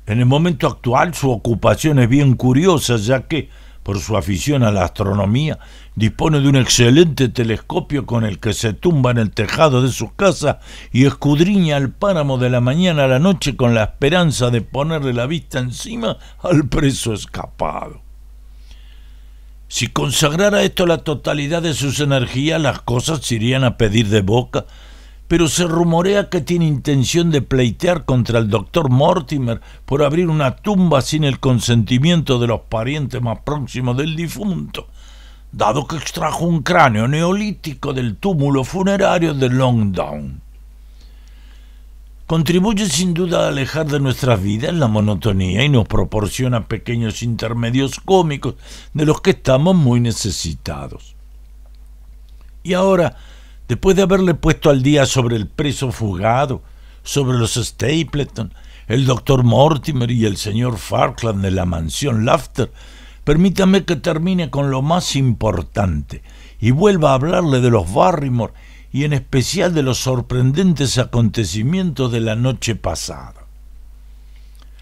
En el momento actual su ocupación es bien curiosa, ya que, por su afición a la astronomía, dispone de un excelente telescopio con el que se tumba en el tejado de su casa y escudriña el páramo de la mañana a la noche con la esperanza de ponerle la vista encima al preso escapado. Si consagrara esto la totalidad de sus energías, las cosas irían a pedir de boca pero se rumorea que tiene intención de pleitear contra el doctor Mortimer por abrir una tumba sin el consentimiento de los parientes más próximos del difunto, dado que extrajo un cráneo neolítico del túmulo funerario de Longdown. Contribuye sin duda a alejar de nuestras vidas la monotonía y nos proporciona pequeños intermedios cómicos de los que estamos muy necesitados. Y ahora, después de haberle puesto al día sobre el preso fugado, sobre los Stapleton, el doctor Mortimer y el señor Farkland de la mansión Lafter, permítame que termine con lo más importante y vuelva a hablarle de los Barrymore y en especial de los sorprendentes acontecimientos de la noche pasada.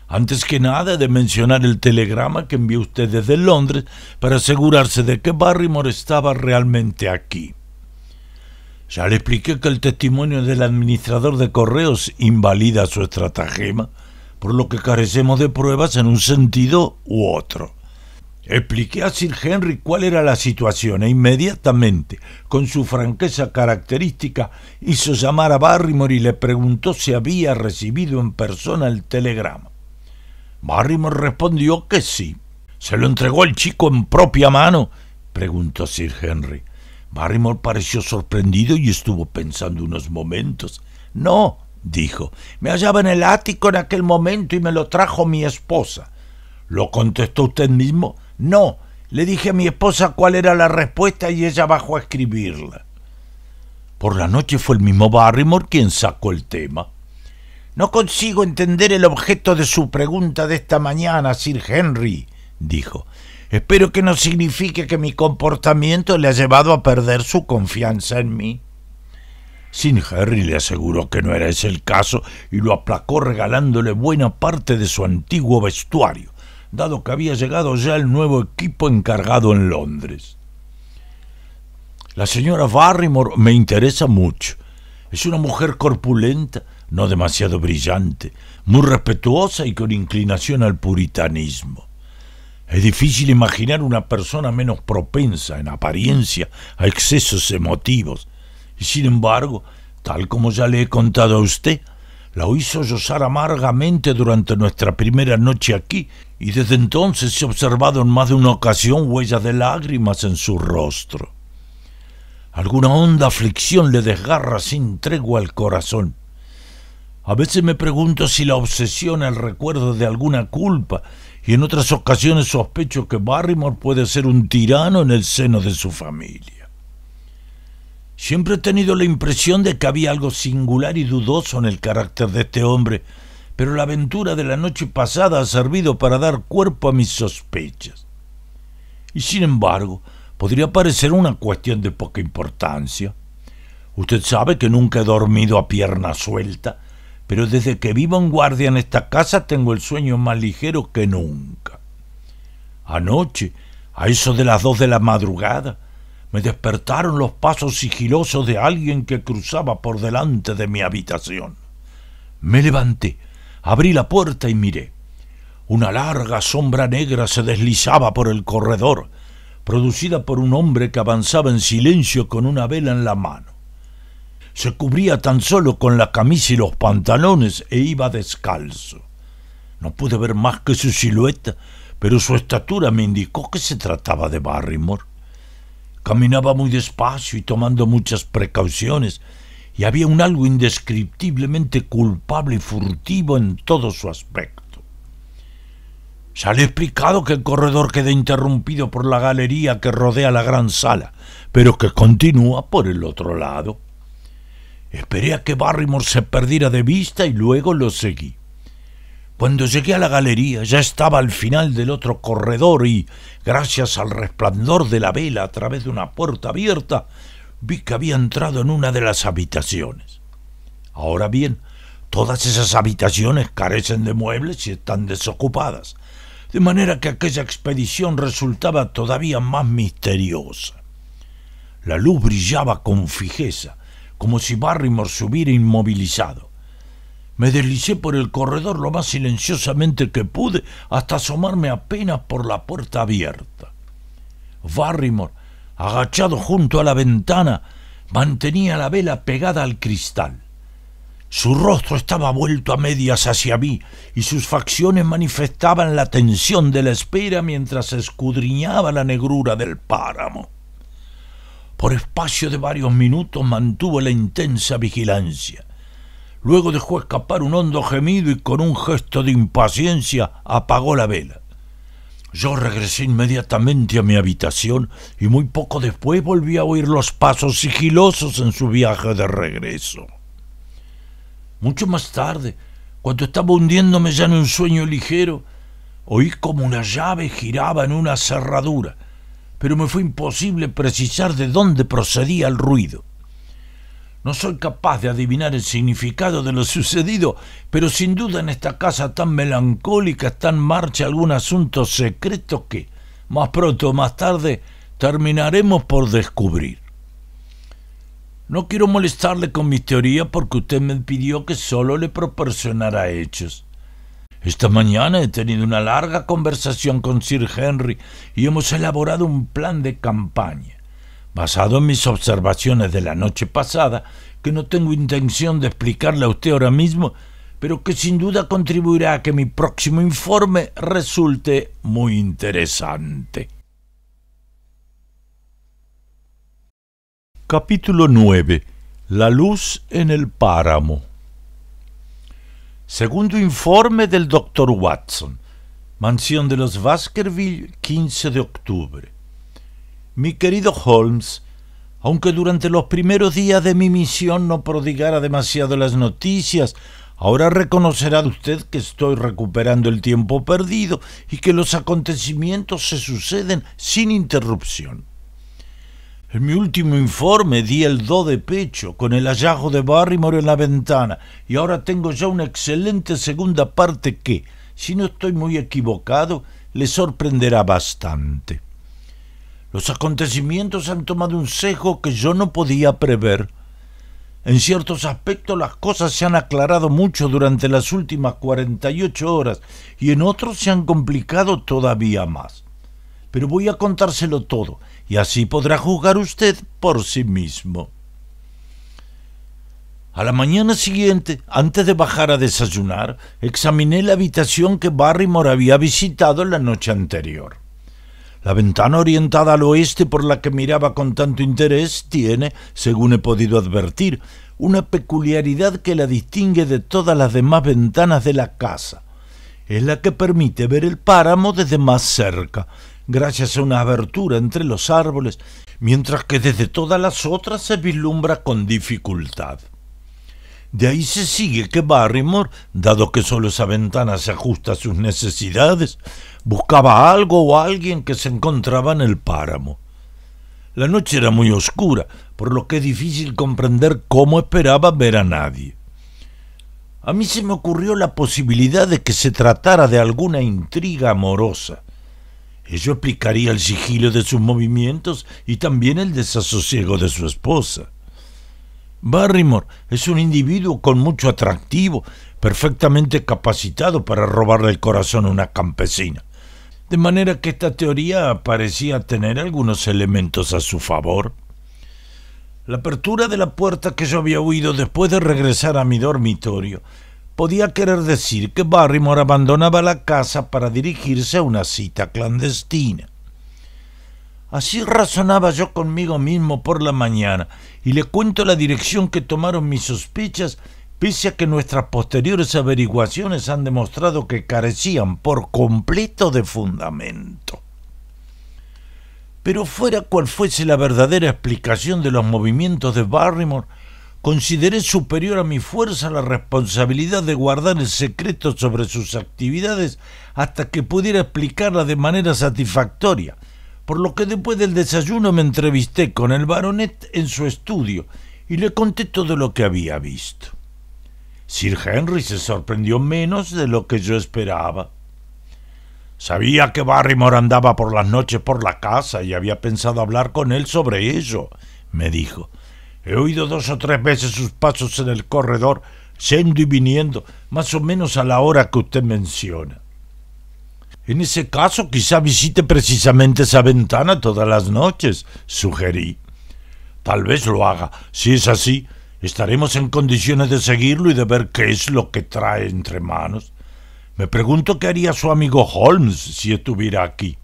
Antes que nada, he de mencionar el telegrama que envió usted desde Londres para asegurarse de que Barrymore estaba realmente aquí. Ya le expliqué que el testimonio del administrador de correos invalida su estratagema, por lo que carecemos de pruebas en un sentido u otro. Expliqué a Sir Henry cuál era la situación e inmediatamente, con su franqueza característica, hizo llamar a Barrymore y le preguntó si había recibido en persona el telegrama. Barrymore respondió que sí. ¿Se lo entregó el chico en propia mano? preguntó Sir Henry. Barrymore pareció sorprendido y estuvo pensando unos momentos. No, dijo, me hallaba en el ático en aquel momento y me lo trajo mi esposa. ¿Lo contestó usted mismo? No, le dije a mi esposa cuál era la respuesta y ella bajó a escribirla. Por la noche fue el mismo Barrymore quien sacó el tema. No consigo entender el objeto de su pregunta de esta mañana, Sir Henry, dijo. Espero que no signifique que mi comportamiento le ha llevado a perder su confianza en mí. Sin Harry le aseguró que no era ese el caso y lo aplacó regalándole buena parte de su antiguo vestuario, dado que había llegado ya el nuevo equipo encargado en Londres. La señora Barrymore me interesa mucho. Es una mujer corpulenta, no demasiado brillante, muy respetuosa y con inclinación al puritanismo. Es difícil imaginar una persona menos propensa en apariencia a excesos emotivos. Y sin embargo, tal como ya le he contado a usted, la hizo llorar amargamente durante nuestra primera noche aquí, y desde entonces he observado en más de una ocasión huellas de lágrimas en su rostro. Alguna honda aflicción le desgarra sin tregua el corazón. A veces me pregunto si la obsesión el recuerdo de alguna culpa y en otras ocasiones sospecho que Barrymore puede ser un tirano en el seno de su familia. Siempre he tenido la impresión de que había algo singular y dudoso en el carácter de este hombre, pero la aventura de la noche pasada ha servido para dar cuerpo a mis sospechas. Y sin embargo, podría parecer una cuestión de poca importancia. Usted sabe que nunca he dormido a pierna suelta, pero desde que vivo en guardia en esta casa tengo el sueño más ligero que nunca. Anoche, a eso de las dos de la madrugada, me despertaron los pasos sigilosos de alguien que cruzaba por delante de mi habitación. Me levanté, abrí la puerta y miré. Una larga sombra negra se deslizaba por el corredor, producida por un hombre que avanzaba en silencio con una vela en la mano se cubría tan solo con la camisa y los pantalones e iba descalzo. No pude ver más que su silueta, pero su estatura me indicó que se trataba de Barrymore. Caminaba muy despacio y tomando muchas precauciones, y había un algo indescriptiblemente culpable y furtivo en todo su aspecto. Ya le explicado que el corredor queda interrumpido por la galería que rodea la gran sala, pero que continúa por el otro lado. Esperé a que Barrymore se perdiera de vista y luego lo seguí. Cuando llegué a la galería ya estaba al final del otro corredor y, gracias al resplandor de la vela a través de una puerta abierta, vi que había entrado en una de las habitaciones. Ahora bien, todas esas habitaciones carecen de muebles y están desocupadas, de manera que aquella expedición resultaba todavía más misteriosa. La luz brillaba con fijeza, como si Barrymore se hubiera inmovilizado. Me deslicé por el corredor lo más silenciosamente que pude hasta asomarme apenas por la puerta abierta. Barrymore, agachado junto a la ventana, mantenía la vela pegada al cristal. Su rostro estaba vuelto a medias hacia mí y sus facciones manifestaban la tensión de la espera mientras escudriñaba la negrura del páramo. Por espacio de varios minutos mantuvo la intensa vigilancia. Luego dejó escapar un hondo gemido y con un gesto de impaciencia apagó la vela. Yo regresé inmediatamente a mi habitación y muy poco después volví a oír los pasos sigilosos en su viaje de regreso. Mucho más tarde, cuando estaba hundiéndome ya en un sueño ligero, oí como una llave giraba en una cerradura pero me fue imposible precisar de dónde procedía el ruido. No soy capaz de adivinar el significado de lo sucedido, pero sin duda en esta casa tan melancólica está en marcha algún asunto secreto que, más pronto o más tarde, terminaremos por descubrir. No quiero molestarle con mis teorías porque usted me pidió que solo le proporcionara hechos. Esta mañana he tenido una larga conversación con Sir Henry y hemos elaborado un plan de campaña, basado en mis observaciones de la noche pasada, que no tengo intención de explicarle a usted ahora mismo, pero que sin duda contribuirá a que mi próximo informe resulte muy interesante. Capítulo 9. La luz en el páramo. Segundo informe del doctor Watson. Mansión de los Baskerville, 15 de octubre. Mi querido Holmes, aunque durante los primeros días de mi misión no prodigara demasiado las noticias, ahora reconocerá usted que estoy recuperando el tiempo perdido y que los acontecimientos se suceden sin interrupción. En mi último informe di el do de pecho con el hallazgo de Barrymore en la ventana y ahora tengo ya una excelente segunda parte que, si no estoy muy equivocado, le sorprenderá bastante. Los acontecimientos han tomado un sesgo que yo no podía prever. En ciertos aspectos las cosas se han aclarado mucho durante las últimas 48 horas y en otros se han complicado todavía más. Pero voy a contárselo todo y así podrá juzgar usted por sí mismo. A la mañana siguiente, antes de bajar a desayunar, examiné la habitación que Barrymore había visitado la noche anterior. La ventana orientada al oeste por la que miraba con tanto interés tiene, según he podido advertir, una peculiaridad que la distingue de todas las demás ventanas de la casa. Es la que permite ver el páramo desde más cerca, gracias a una abertura entre los árboles, mientras que desde todas las otras se vislumbra con dificultad. De ahí se sigue que Barrymore, dado que solo esa ventana se ajusta a sus necesidades, buscaba algo o alguien que se encontraba en el páramo. La noche era muy oscura, por lo que es difícil comprender cómo esperaba ver a nadie. A mí se me ocurrió la posibilidad de que se tratara de alguna intriga amorosa, Ello explicaría el sigilo de sus movimientos y también el desasosiego de su esposa. Barrymore es un individuo con mucho atractivo, perfectamente capacitado para robarle el corazón a una campesina. De manera que esta teoría parecía tener algunos elementos a su favor. La apertura de la puerta que yo había oído después de regresar a mi dormitorio podía querer decir que Barrymore abandonaba la casa para dirigirse a una cita clandestina. Así razonaba yo conmigo mismo por la mañana, y le cuento la dirección que tomaron mis sospechas, pese a que nuestras posteriores averiguaciones han demostrado que carecían por completo de fundamento. Pero fuera cual fuese la verdadera explicación de los movimientos de Barrymore, consideré superior a mi fuerza la responsabilidad de guardar el secreto sobre sus actividades hasta que pudiera explicarla de manera satisfactoria, por lo que después del desayuno me entrevisté con el baronet en su estudio y le conté todo lo que había visto. Sir Henry se sorprendió menos de lo que yo esperaba. Sabía que Barrymore andaba por las noches por la casa y había pensado hablar con él sobre ello, me dijo. He oído dos o tres veces sus pasos en el corredor, yendo y viniendo, más o menos a la hora que usted menciona. En ese caso, quizá visite precisamente esa ventana todas las noches, sugerí. Tal vez lo haga. Si es así, estaremos en condiciones de seguirlo y de ver qué es lo que trae entre manos. Me pregunto qué haría su amigo Holmes si estuviera aquí.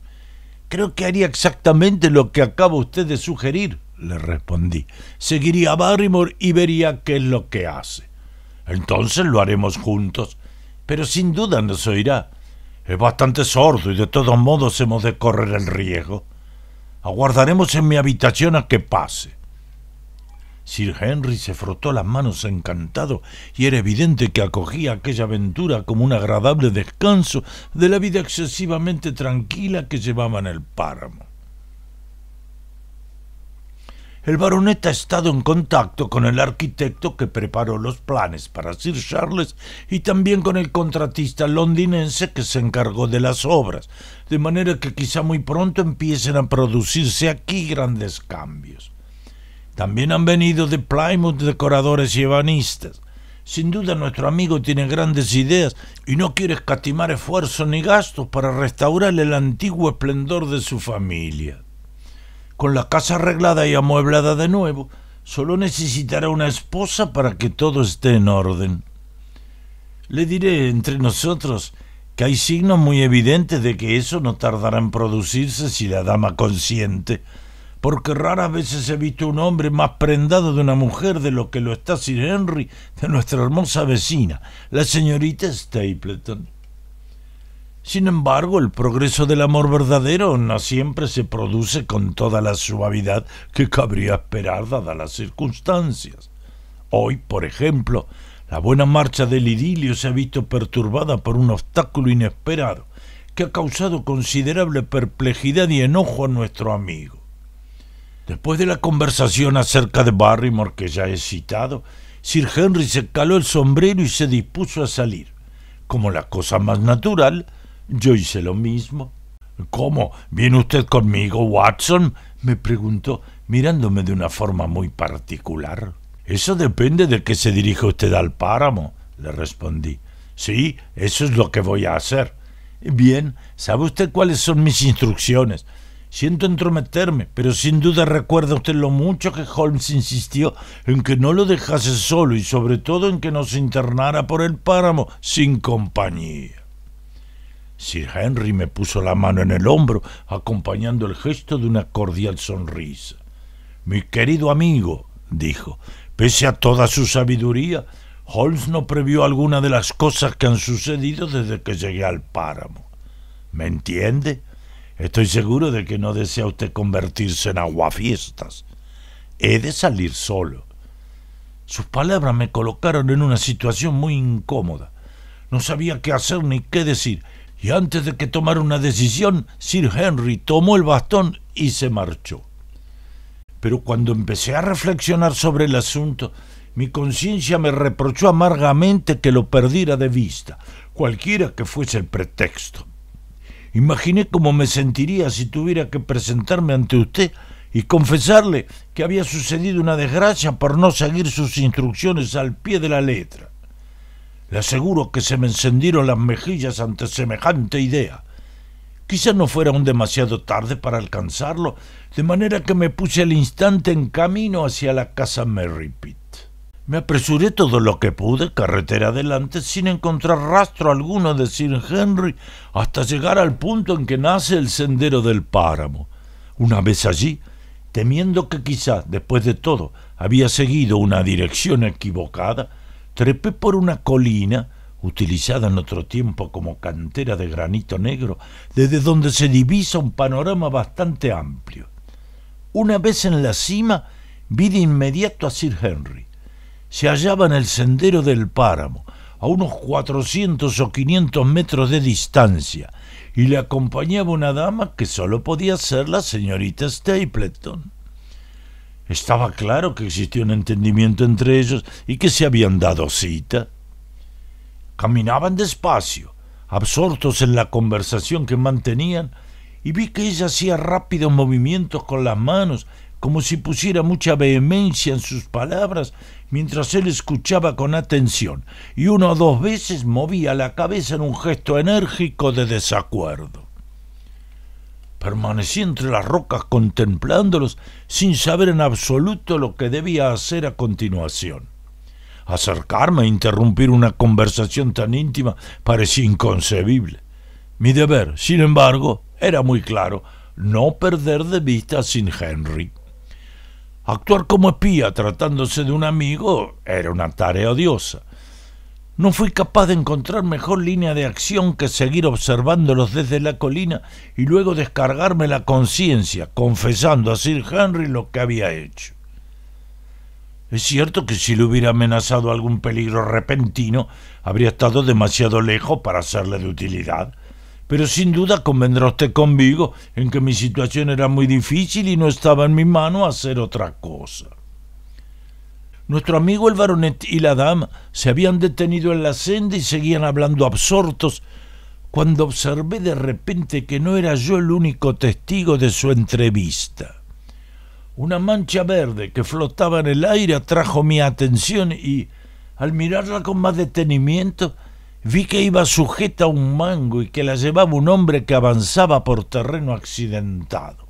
Creo que haría exactamente lo que acaba usted de sugerir le respondí. Seguiría a Barrymore y vería qué es lo que hace. Entonces lo haremos juntos, pero sin duda nos oirá. Es bastante sordo y de todos modos hemos de correr el riesgo. Aguardaremos en mi habitación a que pase. Sir Henry se frotó las manos encantado y era evidente que acogía aquella aventura como un agradable descanso de la vida excesivamente tranquila que llevaba en el páramo el baroneta ha estado en contacto con el arquitecto que preparó los planes para Sir Charles y también con el contratista londinense que se encargó de las obras, de manera que quizá muy pronto empiecen a producirse aquí grandes cambios. También han venido de Plymouth decoradores y ebanistas. Sin duda nuestro amigo tiene grandes ideas y no quiere escatimar esfuerzos ni gastos para restaurar el antiguo esplendor de su familia con la casa arreglada y amueblada de nuevo, solo necesitará una esposa para que todo esté en orden. Le diré entre nosotros que hay signos muy evidentes de que eso no tardará en producirse si la dama consiente, porque raras veces he visto un hombre más prendado de una mujer de lo que lo está Sir Henry de nuestra hermosa vecina, la señorita Stapleton. Sin embargo, el progreso del amor verdadero no siempre se produce con toda la suavidad que cabría esperar dadas las circunstancias. Hoy, por ejemplo, la buena marcha del idilio se ha visto perturbada por un obstáculo inesperado que ha causado considerable perplejidad y enojo a nuestro amigo. Después de la conversación acerca de Barrymore que ya he citado, Sir Henry se caló el sombrero y se dispuso a salir. Como la cosa más natural, yo hice lo mismo. ¿Cómo? ¿Viene usted conmigo, Watson? me preguntó, mirándome de una forma muy particular. Eso depende de que se dirija usted al páramo, le respondí. Sí, eso es lo que voy a hacer. Bien, ¿sabe usted cuáles son mis instrucciones? Siento entrometerme, pero sin duda recuerda usted lo mucho que Holmes insistió en que no lo dejase solo y sobre todo en que no se internara por el páramo sin compañía. Sir Henry me puso la mano en el hombro, acompañando el gesto de una cordial sonrisa. Mi querido amigo, dijo, pese a toda su sabiduría, Holmes no previó alguna de las cosas que han sucedido desde que llegué al páramo. ¿Me entiende? Estoy seguro de que no desea usted convertirse en aguafiestas. He de salir solo. Sus palabras me colocaron en una situación muy incómoda. No sabía qué hacer ni qué decir y antes de que tomara una decisión, Sir Henry tomó el bastón y se marchó. Pero cuando empecé a reflexionar sobre el asunto, mi conciencia me reprochó amargamente que lo perdiera de vista, cualquiera que fuese el pretexto. Imaginé cómo me sentiría si tuviera que presentarme ante usted y confesarle que había sucedido una desgracia por no seguir sus instrucciones al pie de la letra. Le aseguro que se me encendieron las mejillas ante semejante idea. Quizá no fuera aún demasiado tarde para alcanzarlo, de manera que me puse al instante en camino hacia la casa Pitt. Me apresuré todo lo que pude, carretera adelante, sin encontrar rastro alguno de Sir Henry, hasta llegar al punto en que nace el sendero del páramo. Una vez allí, temiendo que quizá, después de todo, había seguido una dirección equivocada, trepé por una colina, utilizada en otro tiempo como cantera de granito negro, desde donde se divisa un panorama bastante amplio. Una vez en la cima, vi de inmediato a Sir Henry. Se hallaba en el sendero del páramo, a unos cuatrocientos o quinientos metros de distancia, y le acompañaba una dama que solo podía ser la señorita Stapleton. Estaba claro que existía un entendimiento entre ellos y que se habían dado cita. Caminaban despacio, absortos en la conversación que mantenían, y vi que ella hacía rápidos movimientos con las manos, como si pusiera mucha vehemencia en sus palabras, mientras él escuchaba con atención, y una o dos veces movía la cabeza en un gesto enérgico de desacuerdo. Permanecí entre las rocas contemplándolos sin saber en absoluto lo que debía hacer a continuación. Acercarme e interrumpir una conversación tan íntima parecía inconcebible. Mi deber, sin embargo, era muy claro, no perder de vista a sin Henry. Actuar como espía tratándose de un amigo era una tarea odiosa, no fui capaz de encontrar mejor línea de acción que seguir observándolos desde la colina y luego descargarme la conciencia, confesando a Sir Henry lo que había hecho. Es cierto que si le hubiera amenazado algún peligro repentino, habría estado demasiado lejos para serle de utilidad. Pero sin duda convendrá usted conmigo en que mi situación era muy difícil y no estaba en mi mano hacer otra cosa. Nuestro amigo el baronet y la dama se habían detenido en la senda y seguían hablando absortos, cuando observé de repente que no era yo el único testigo de su entrevista. Una mancha verde que flotaba en el aire atrajo mi atención y, al mirarla con más detenimiento, vi que iba sujeta a un mango y que la llevaba un hombre que avanzaba por terreno accidentado.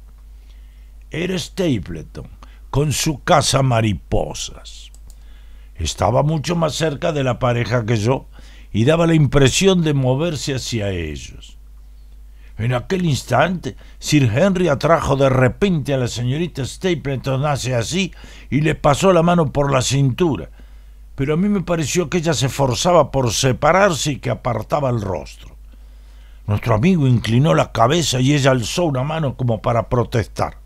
Era Stapleton, con su casa mariposas estaba mucho más cerca de la pareja que yo y daba la impresión de moverse hacia ellos. En aquel instante, Sir Henry atrajo de repente a la señorita Stapleton hacia así y le pasó la mano por la cintura, pero a mí me pareció que ella se forzaba por separarse y que apartaba el rostro. Nuestro amigo inclinó la cabeza y ella alzó una mano como para protestar.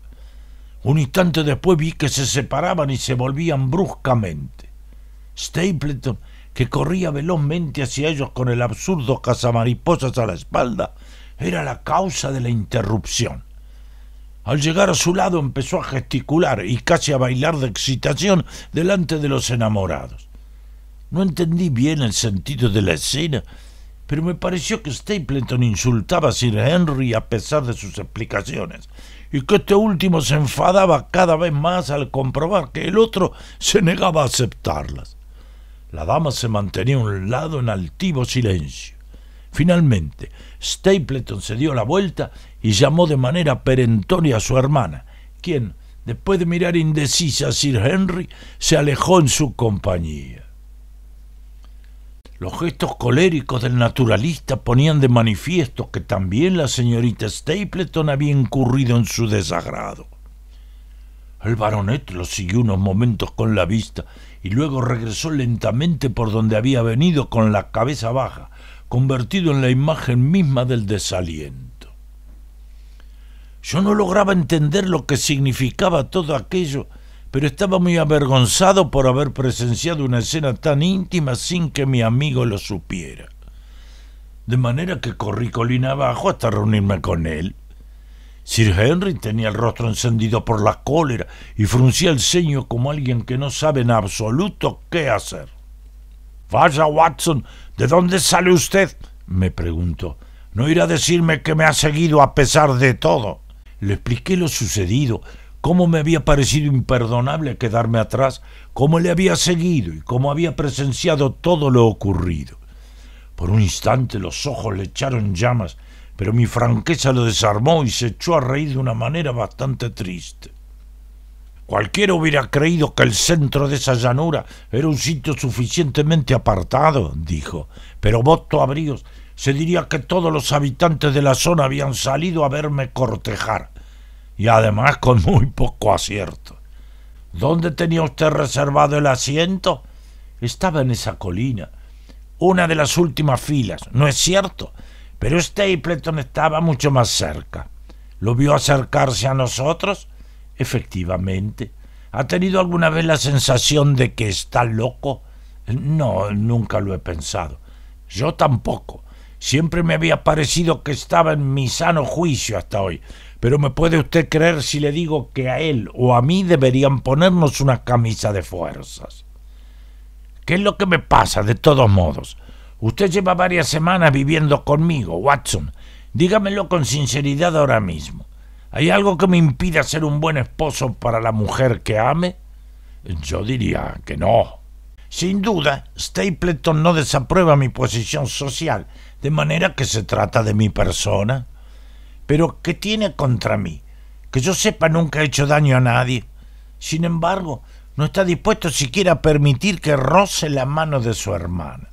Un instante después vi que se separaban y se volvían bruscamente. Stapleton, que corría velozmente hacia ellos con el absurdo cazamariposas a la espalda, era la causa de la interrupción. Al llegar a su lado empezó a gesticular y casi a bailar de excitación delante de los enamorados. No entendí bien el sentido de la escena, pero me pareció que Stapleton insultaba a Sir Henry a pesar de sus explicaciones, y que este último se enfadaba cada vez más al comprobar que el otro se negaba a aceptarlas. La dama se mantenía a un lado en altivo silencio. Finalmente, Stapleton se dio la vuelta y llamó de manera perentoria a su hermana, quien, después de mirar indecisa a Sir Henry, se alejó en su compañía. Los gestos coléricos del naturalista ponían de manifiesto que también la señorita Stapleton había incurrido en su desagrado. El baronet lo siguió unos momentos con la vista y luego regresó lentamente por donde había venido con la cabeza baja, convertido en la imagen misma del desaliento. Yo no lograba entender lo que significaba todo aquello, pero estaba muy avergonzado por haber presenciado una escena tan íntima sin que mi amigo lo supiera. De manera que corrí colina abajo hasta reunirme con él. Sir Henry tenía el rostro encendido por la cólera y fruncía el ceño como alguien que no sabe en absoluto qué hacer. Vaya, Watson, ¿de dónde sale usted? me preguntó. No irá a decirme que me ha seguido a pesar de todo. Le expliqué lo sucedido, cómo me había parecido imperdonable quedarme atrás, cómo le había seguido y cómo había presenciado todo lo ocurrido. Por un instante los ojos le echaron llamas pero mi franqueza lo desarmó y se echó a reír de una manera bastante triste. Cualquiera hubiera creído que el centro de esa llanura era un sitio suficientemente apartado, dijo, pero voto a se diría que todos los habitantes de la zona habían salido a verme cortejar, y además con muy poco acierto. ¿Dónde tenía usted reservado el asiento? Estaba en esa colina, una de las últimas filas, ¿no es cierto? Pero Stapleton este estaba mucho más cerca. ¿Lo vio acercarse a nosotros? Efectivamente. ¿Ha tenido alguna vez la sensación de que está loco? No, nunca lo he pensado. Yo tampoco. Siempre me había parecido que estaba en mi sano juicio hasta hoy. Pero me puede usted creer si le digo que a él o a mí deberían ponernos una camisa de fuerzas. ¿Qué es lo que me pasa de todos modos? Usted lleva varias semanas viviendo conmigo, Watson. Dígamelo con sinceridad ahora mismo. ¿Hay algo que me impida ser un buen esposo para la mujer que ame? Yo diría que no. Sin duda, Stapleton no desaprueba mi posición social, de manera que se trata de mi persona. Pero, ¿qué tiene contra mí? Que yo sepa nunca he hecho daño a nadie. Sin embargo, no está dispuesto siquiera a permitir que roce la mano de su hermana.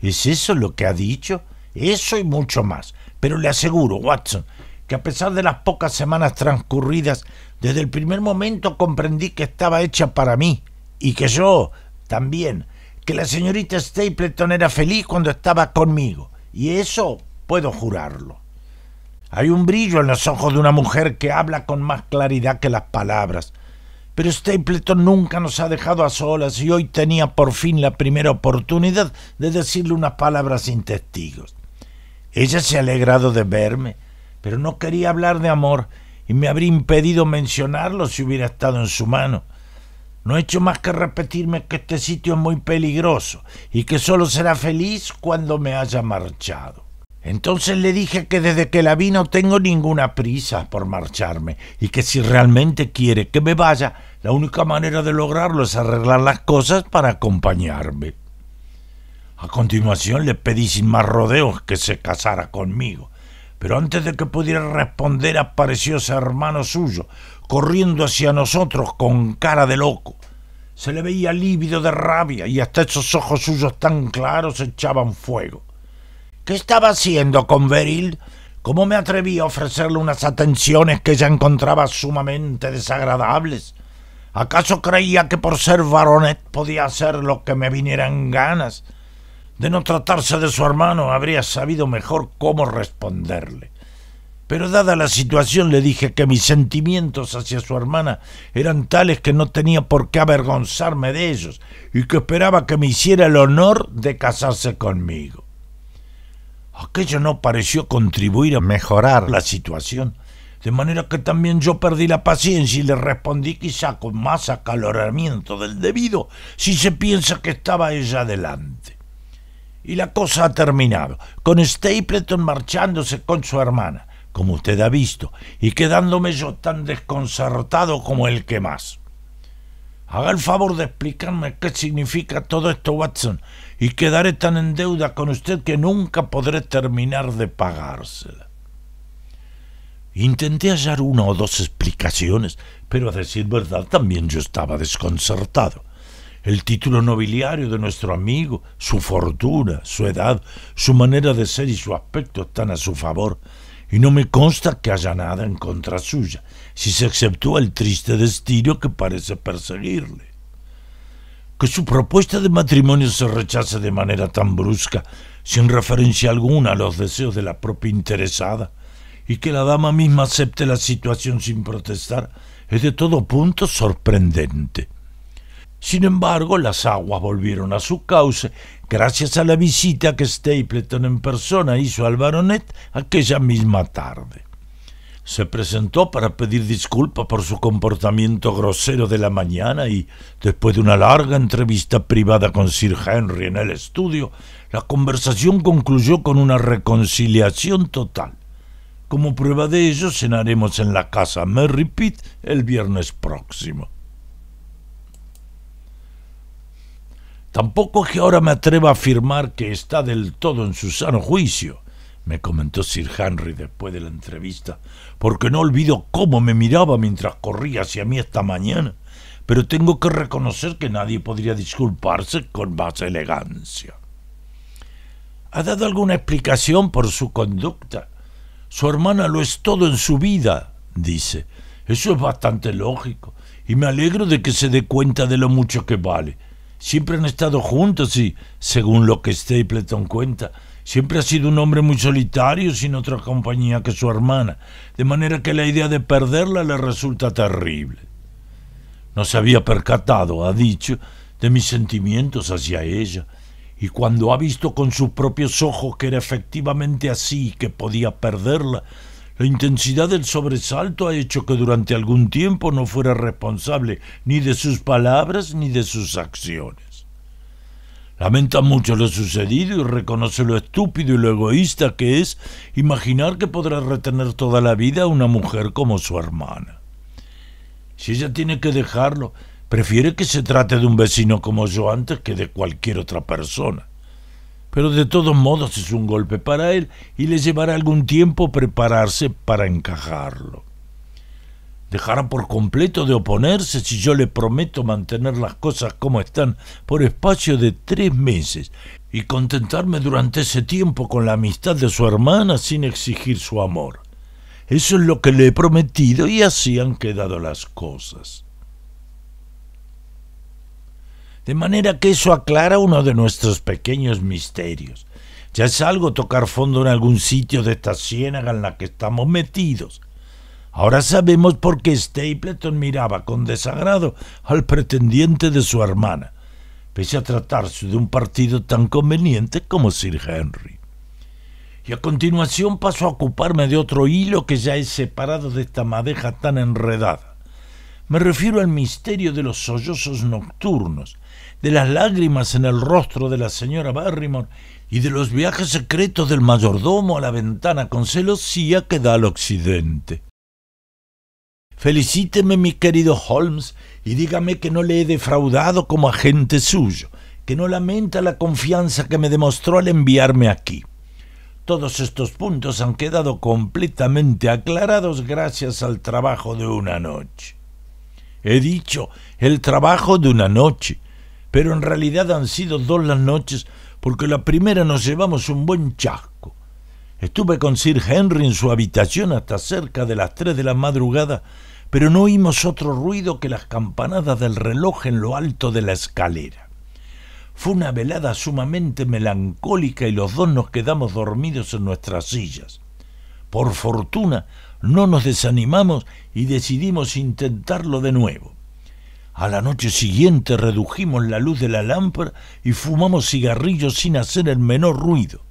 ¿Es eso lo que ha dicho? Eso y mucho más. Pero le aseguro, Watson, que a pesar de las pocas semanas transcurridas, desde el primer momento comprendí que estaba hecha para mí y que yo también, que la señorita Stapleton era feliz cuando estaba conmigo, y eso puedo jurarlo. Hay un brillo en los ojos de una mujer que habla con más claridad que las palabras, pero Stapleton nunca nos ha dejado a solas y hoy tenía por fin la primera oportunidad de decirle unas palabras sin testigos. Ella se ha alegrado de verme, pero no quería hablar de amor y me habría impedido mencionarlo si hubiera estado en su mano. No he hecho más que repetirme que este sitio es muy peligroso y que solo será feliz cuando me haya marchado. Entonces le dije que desde que la vi no tengo ninguna prisa por marcharme y que si realmente quiere que me vaya, la única manera de lograrlo es arreglar las cosas para acompañarme. A continuación le pedí sin más rodeos que se casara conmigo, pero antes de que pudiera responder apareció ese hermano suyo, corriendo hacia nosotros con cara de loco. Se le veía lívido de rabia y hasta esos ojos suyos tan claros echaban fuego. ¿Qué estaba haciendo con Beryl? ¿Cómo me atreví a ofrecerle unas atenciones que ya encontraba sumamente desagradables? ¿Acaso creía que por ser baronet podía hacer lo que me vinieran ganas? De no tratarse de su hermano, habría sabido mejor cómo responderle. Pero dada la situación le dije que mis sentimientos hacia su hermana eran tales que no tenía por qué avergonzarme de ellos y que esperaba que me hiciera el honor de casarse conmigo. Aquello no pareció contribuir a mejorar la situación. De manera que también yo perdí la paciencia y le respondí quizá con más acaloramiento del debido si se piensa que estaba ella delante. Y la cosa ha terminado, con Stapleton marchándose con su hermana, como usted ha visto, y quedándome yo tan desconcertado como el que más. Haga el favor de explicarme qué significa todo esto, Watson, y quedaré tan en deuda con usted que nunca podré terminar de pagársela. Intenté hallar una o dos explicaciones, pero a decir verdad también yo estaba desconcertado. El título nobiliario de nuestro amigo, su fortuna, su edad, su manera de ser y su aspecto están a su favor, y no me consta que haya nada en contra suya, si se exceptúa el triste destino que parece perseguirle. Que su propuesta de matrimonio se rechace de manera tan brusca, sin referencia alguna a los deseos de la propia interesada, y que la dama misma acepte la situación sin protestar es de todo punto sorprendente. Sin embargo, las aguas volvieron a su cauce gracias a la visita que Stapleton en persona hizo al baronet aquella misma tarde. Se presentó para pedir disculpas por su comportamiento grosero de la mañana y, después de una larga entrevista privada con Sir Henry en el estudio, la conversación concluyó con una reconciliación total. Como prueba de ello, cenaremos en la casa Merry Pitt el viernes próximo. Tampoco es que ahora me atreva a afirmar que está del todo en su sano juicio, me comentó Sir Henry después de la entrevista, porque no olvido cómo me miraba mientras corría hacia mí esta mañana, pero tengo que reconocer que nadie podría disculparse con más elegancia. ¿Ha dado alguna explicación por su conducta? Su hermana lo es todo en su vida, dice. Eso es bastante lógico. Y me alegro de que se dé cuenta de lo mucho que vale. Siempre han estado juntos y, según lo que Stapleton cuenta, siempre ha sido un hombre muy solitario sin otra compañía que su hermana, de manera que la idea de perderla le resulta terrible. No se había percatado, ha dicho, de mis sentimientos hacia ella y cuando ha visto con sus propios ojos que era efectivamente así y que podía perderla, la intensidad del sobresalto ha hecho que durante algún tiempo no fuera responsable ni de sus palabras ni de sus acciones. Lamenta mucho lo sucedido y reconoce lo estúpido y lo egoísta que es imaginar que podrá retener toda la vida a una mujer como su hermana. Si ella tiene que dejarlo, prefiere que se trate de un vecino como yo antes que de cualquier otra persona. Pero de todos modos es un golpe para él y le llevará algún tiempo prepararse para encajarlo. Dejará por completo de oponerse si yo le prometo mantener las cosas como están por espacio de tres meses y contentarme durante ese tiempo con la amistad de su hermana sin exigir su amor. Eso es lo que le he prometido y así han quedado las cosas. De manera que eso aclara uno de nuestros pequeños misterios. Ya es algo tocar fondo en algún sitio de esta ciénaga en la que estamos metidos. Ahora sabemos por qué Stapleton miraba con desagrado al pretendiente de su hermana, pese a tratarse de un partido tan conveniente como Sir Henry. Y a continuación paso a ocuparme de otro hilo que ya he separado de esta madeja tan enredada. Me refiero al misterio de los sollozos nocturnos, de las lágrimas en el rostro de la señora Barrymore y de los viajes secretos del mayordomo a la ventana con celosía que da al occidente. Felicíteme, mi querido Holmes, y dígame que no le he defraudado como agente suyo, que no lamenta la confianza que me demostró al enviarme aquí. Todos estos puntos han quedado completamente aclarados gracias al trabajo de una noche. He dicho, el trabajo de una noche, pero en realidad han sido dos las noches porque la primera nos llevamos un buen chasco. Estuve con Sir Henry en su habitación hasta cerca de las tres de la madrugada, pero no oímos otro ruido que las campanadas del reloj en lo alto de la escalera. Fue una velada sumamente melancólica y los dos nos quedamos dormidos en nuestras sillas. Por fortuna, no nos desanimamos y decidimos intentarlo de nuevo. A la noche siguiente redujimos la luz de la lámpara y fumamos cigarrillos sin hacer el menor ruido.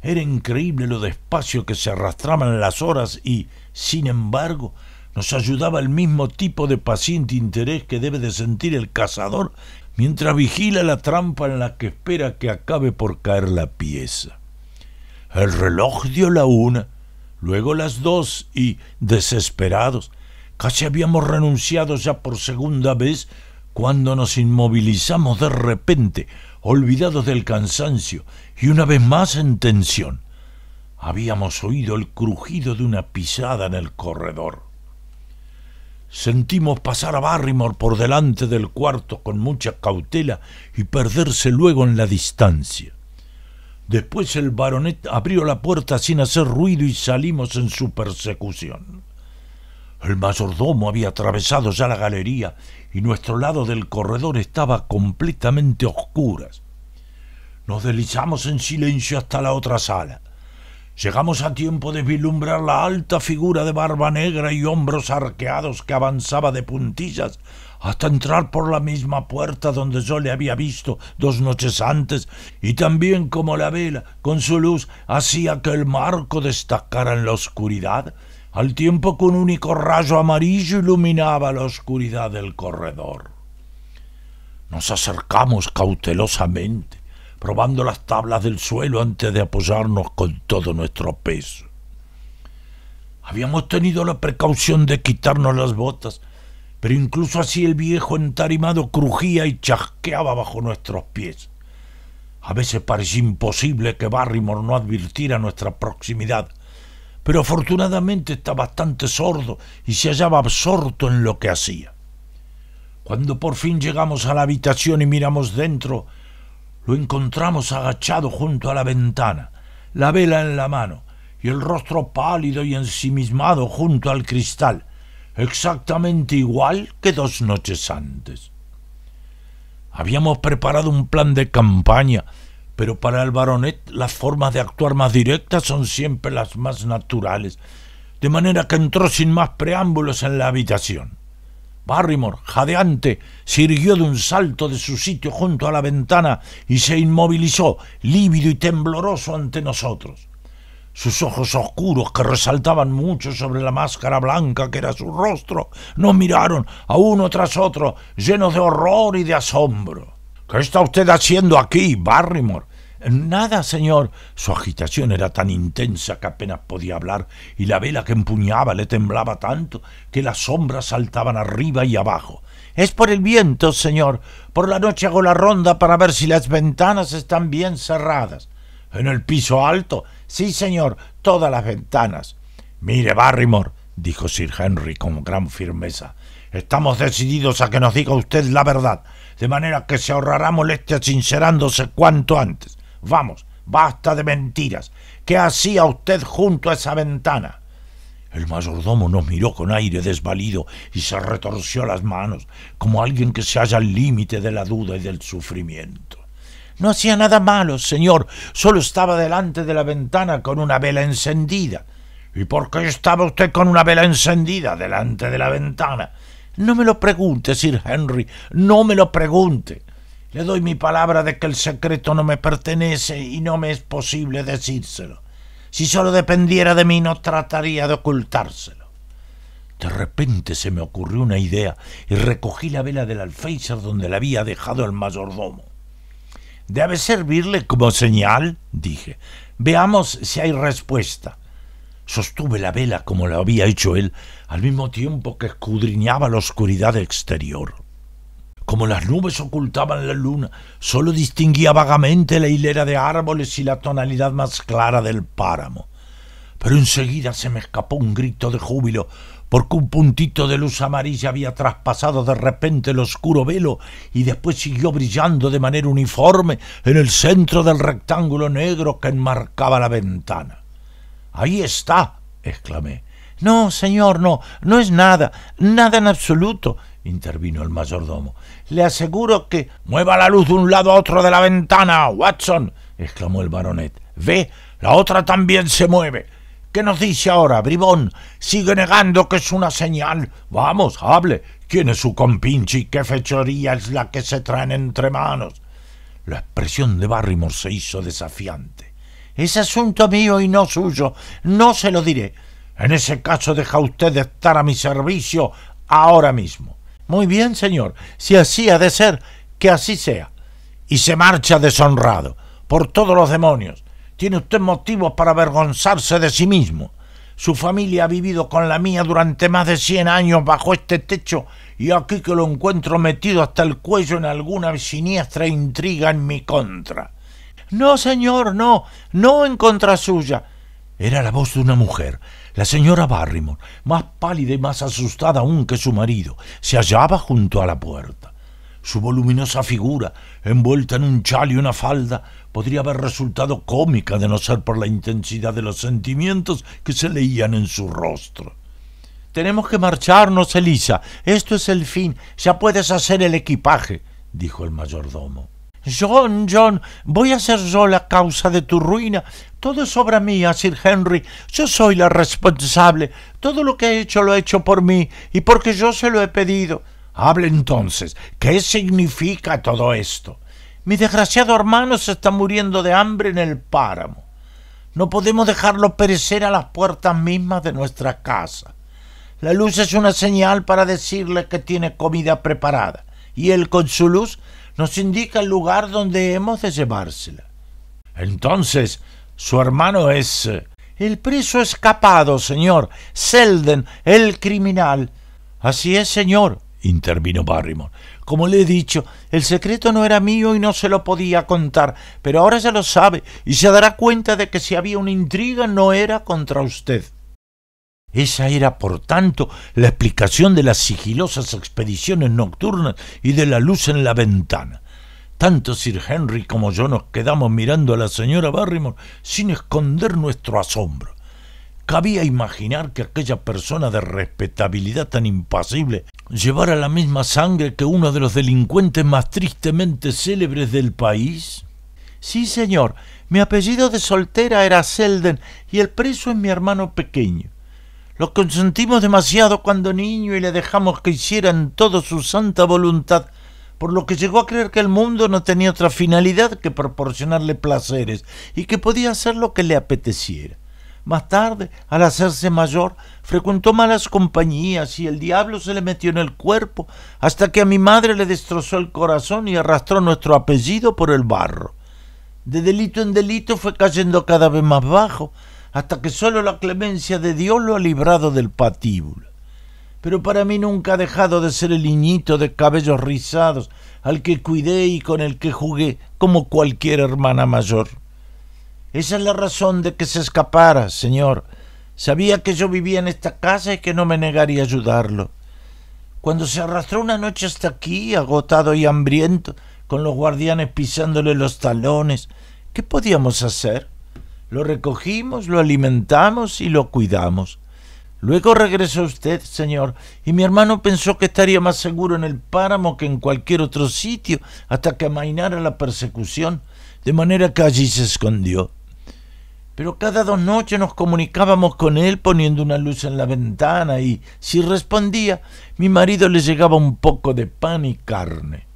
Era increíble lo despacio que se arrastraban las horas y, sin embargo, nos ayudaba el mismo tipo de paciente interés que debe de sentir el cazador mientras vigila la trampa en la que espera que acabe por caer la pieza. El reloj dio la una, luego las dos y, desesperados, Casi habíamos renunciado ya por segunda vez cuando nos inmovilizamos de repente, olvidados del cansancio y una vez más en tensión. Habíamos oído el crujido de una pisada en el corredor. Sentimos pasar a Barrymore por delante del cuarto con mucha cautela y perderse luego en la distancia. Después el baronet abrió la puerta sin hacer ruido y salimos en su persecución. El mayordomo había atravesado ya la galería y nuestro lado del corredor estaba completamente oscuras. Nos deslizamos en silencio hasta la otra sala. Llegamos a tiempo de vislumbrar la alta figura de barba negra y hombros arqueados que avanzaba de puntillas hasta entrar por la misma puerta donde yo le había visto dos noches antes, y también como la vela, con su luz, hacía que el marco destacara en la oscuridad, al tiempo que un único rayo amarillo iluminaba la oscuridad del corredor. Nos acercamos cautelosamente, probando las tablas del suelo antes de apoyarnos con todo nuestro peso. Habíamos tenido la precaución de quitarnos las botas, pero incluso así el viejo entarimado crujía y chasqueaba bajo nuestros pies. A veces parecía imposible que Barrymore no advirtiera nuestra proximidad pero afortunadamente está bastante sordo y se hallaba absorto en lo que hacía. Cuando por fin llegamos a la habitación y miramos dentro, lo encontramos agachado junto a la ventana, la vela en la mano y el rostro pálido y ensimismado junto al cristal, exactamente igual que dos noches antes. Habíamos preparado un plan de campaña pero para el baronet las formas de actuar más directas son siempre las más naturales, de manera que entró sin más preámbulos en la habitación. Barrymore, jadeante, se de un salto de su sitio junto a la ventana y se inmovilizó, lívido y tembloroso ante nosotros. Sus ojos oscuros, que resaltaban mucho sobre la máscara blanca que era su rostro, nos miraron a uno tras otro, llenos de horror y de asombro. ¿Qué está usted haciendo aquí, Barrymore? Nada, señor. Su agitación era tan intensa que apenas podía hablar, y la vela que empuñaba le temblaba tanto que las sombras saltaban arriba y abajo. Es por el viento, señor. Por la noche hago la ronda para ver si las ventanas están bien cerradas. ¿En el piso alto? Sí, señor, todas las ventanas. Mire, Barrymore, dijo Sir Henry con gran firmeza, estamos decididos a que nos diga usted la verdad de manera que se ahorrará molestia sincerándose cuanto antes. Vamos, basta de mentiras. ¿Qué hacía usted junto a esa ventana? El mayordomo nos miró con aire desvalido y se retorció las manos, como alguien que se halla al límite de la duda y del sufrimiento. No hacía nada malo, señor, solo estaba delante de la ventana con una vela encendida. ¿Y por qué estaba usted con una vela encendida delante de la ventana? No me lo pregunte, Sir Henry, no me lo pregunte. Le doy mi palabra de que el secreto no me pertenece y no me es posible decírselo. Si solo dependiera de mí no trataría de ocultárselo. De repente se me ocurrió una idea y recogí la vela del alféizar donde la había dejado el mayordomo. Debe servirle como señal, dije. Veamos si hay respuesta. Sostuve la vela como la había hecho él, al mismo tiempo que escudriñaba la oscuridad exterior. Como las nubes ocultaban la luna, solo distinguía vagamente la hilera de árboles y la tonalidad más clara del páramo. Pero enseguida se me escapó un grito de júbilo, porque un puntito de luz amarilla había traspasado de repente el oscuro velo y después siguió brillando de manera uniforme en el centro del rectángulo negro que enmarcaba la ventana. Ahí está, exclamé. No, señor, no, no es nada, nada en absoluto, intervino el mayordomo. Le aseguro que... Mueva la luz de un lado a otro de la ventana, Watson, exclamó el baronet. Ve, la otra también se mueve. ¿Qué nos dice ahora, bribón? Sigue negando que es una señal. Vamos, hable. ¿Quién es su compinche y qué fechoría es la que se traen entre manos? La expresión de Barrymore se hizo desafiante. Es asunto mío y no suyo. No se lo diré. En ese caso deja usted de estar a mi servicio ahora mismo. Muy bien, señor. Si así ha de ser, que así sea. Y se marcha deshonrado. Por todos los demonios. Tiene usted motivos para avergonzarse de sí mismo. Su familia ha vivido con la mía durante más de cien años bajo este techo y aquí que lo encuentro metido hasta el cuello en alguna siniestra intriga en mi contra. No, señor, no, no en contra suya. Era la voz de una mujer. La señora Barrymore, más pálida y más asustada aún que su marido, se hallaba junto a la puerta. Su voluminosa figura, envuelta en un chal y una falda, podría haber resultado cómica de no ser por la intensidad de los sentimientos que se leían en su rostro. Tenemos que marcharnos, Elisa. Esto es el fin. Ya puedes hacer el equipaje, dijo el mayordomo. John, John, voy a ser yo la causa de tu ruina. Todo es obra mía, Sir Henry. Yo soy la responsable. Todo lo que he hecho lo he hecho por mí y porque yo se lo he pedido. Hable entonces. ¿Qué significa todo esto? Mi desgraciado hermano se está muriendo de hambre en el páramo. No podemos dejarlo perecer a las puertas mismas de nuestra casa. La luz es una señal para decirle que tiene comida preparada, y él con su luz nos indica el lugar donde hemos de llevársela. Entonces, su hermano es... Eh, el preso escapado, señor. Selden, el criminal. Así es, señor, intervino Barrymore. Como le he dicho, el secreto no era mío y no se lo podía contar, pero ahora ya lo sabe y se dará cuenta de que si había una intriga no era contra usted. Esa era, por tanto, la explicación de las sigilosas expediciones nocturnas y de la luz en la ventana. Tanto Sir Henry como yo nos quedamos mirando a la señora Barrymore sin esconder nuestro asombro. Cabía imaginar que aquella persona de respetabilidad tan impasible llevara la misma sangre que uno de los delincuentes más tristemente célebres del país. Sí, señor, mi apellido de soltera era Selden y el preso es mi hermano pequeño. Lo consentimos demasiado cuando niño y le dejamos que hiciera en todo su santa voluntad, por lo que llegó a creer que el mundo no tenía otra finalidad que proporcionarle placeres y que podía hacer lo que le apeteciera. Más tarde, al hacerse mayor, frecuentó malas compañías y el diablo se le metió en el cuerpo hasta que a mi madre le destrozó el corazón y arrastró nuestro apellido por el barro. De delito en delito fue cayendo cada vez más bajo, hasta que solo la clemencia de Dios lo ha librado del patíbulo. Pero para mí nunca ha dejado de ser el niñito de cabellos rizados, al que cuidé y con el que jugué, como cualquier hermana mayor. Esa es la razón de que se escapara, señor. Sabía que yo vivía en esta casa y que no me negaría a ayudarlo. Cuando se arrastró una noche hasta aquí, agotado y hambriento, con los guardianes pisándole los talones, ¿qué podíamos hacer? Lo recogimos, lo alimentamos y lo cuidamos. Luego regresó usted, señor, y mi hermano pensó que estaría más seguro en el páramo que en cualquier otro sitio hasta que amainara la persecución, de manera que allí se escondió. Pero cada dos noches nos comunicábamos con él poniendo una luz en la ventana y, si respondía, mi marido le llegaba un poco de pan y carne.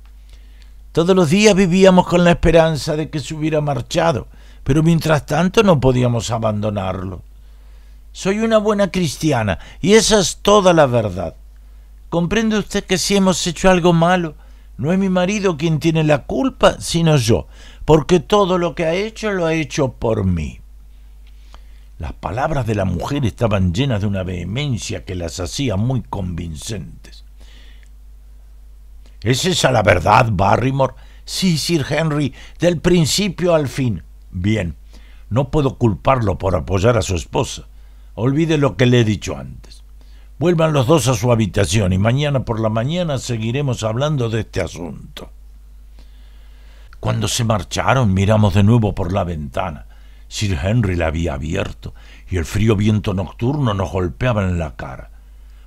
Todos los días vivíamos con la esperanza de que se hubiera marchado, pero mientras tanto no podíamos abandonarlo. Soy una buena cristiana, y esa es toda la verdad. ¿Comprende usted que si hemos hecho algo malo, no es mi marido quien tiene la culpa, sino yo, porque todo lo que ha hecho lo ha hecho por mí? Las palabras de la mujer estaban llenas de una vehemencia que las hacía muy convincentes. ¿Es esa la verdad, Barrymore? Sí, Sir Henry, del principio al fin. Bien, no puedo culparlo por apoyar a su esposa. Olvide lo que le he dicho antes. Vuelvan los dos a su habitación y mañana por la mañana seguiremos hablando de este asunto. Cuando se marcharon miramos de nuevo por la ventana. Sir Henry la había abierto y el frío viento nocturno nos golpeaba en la cara.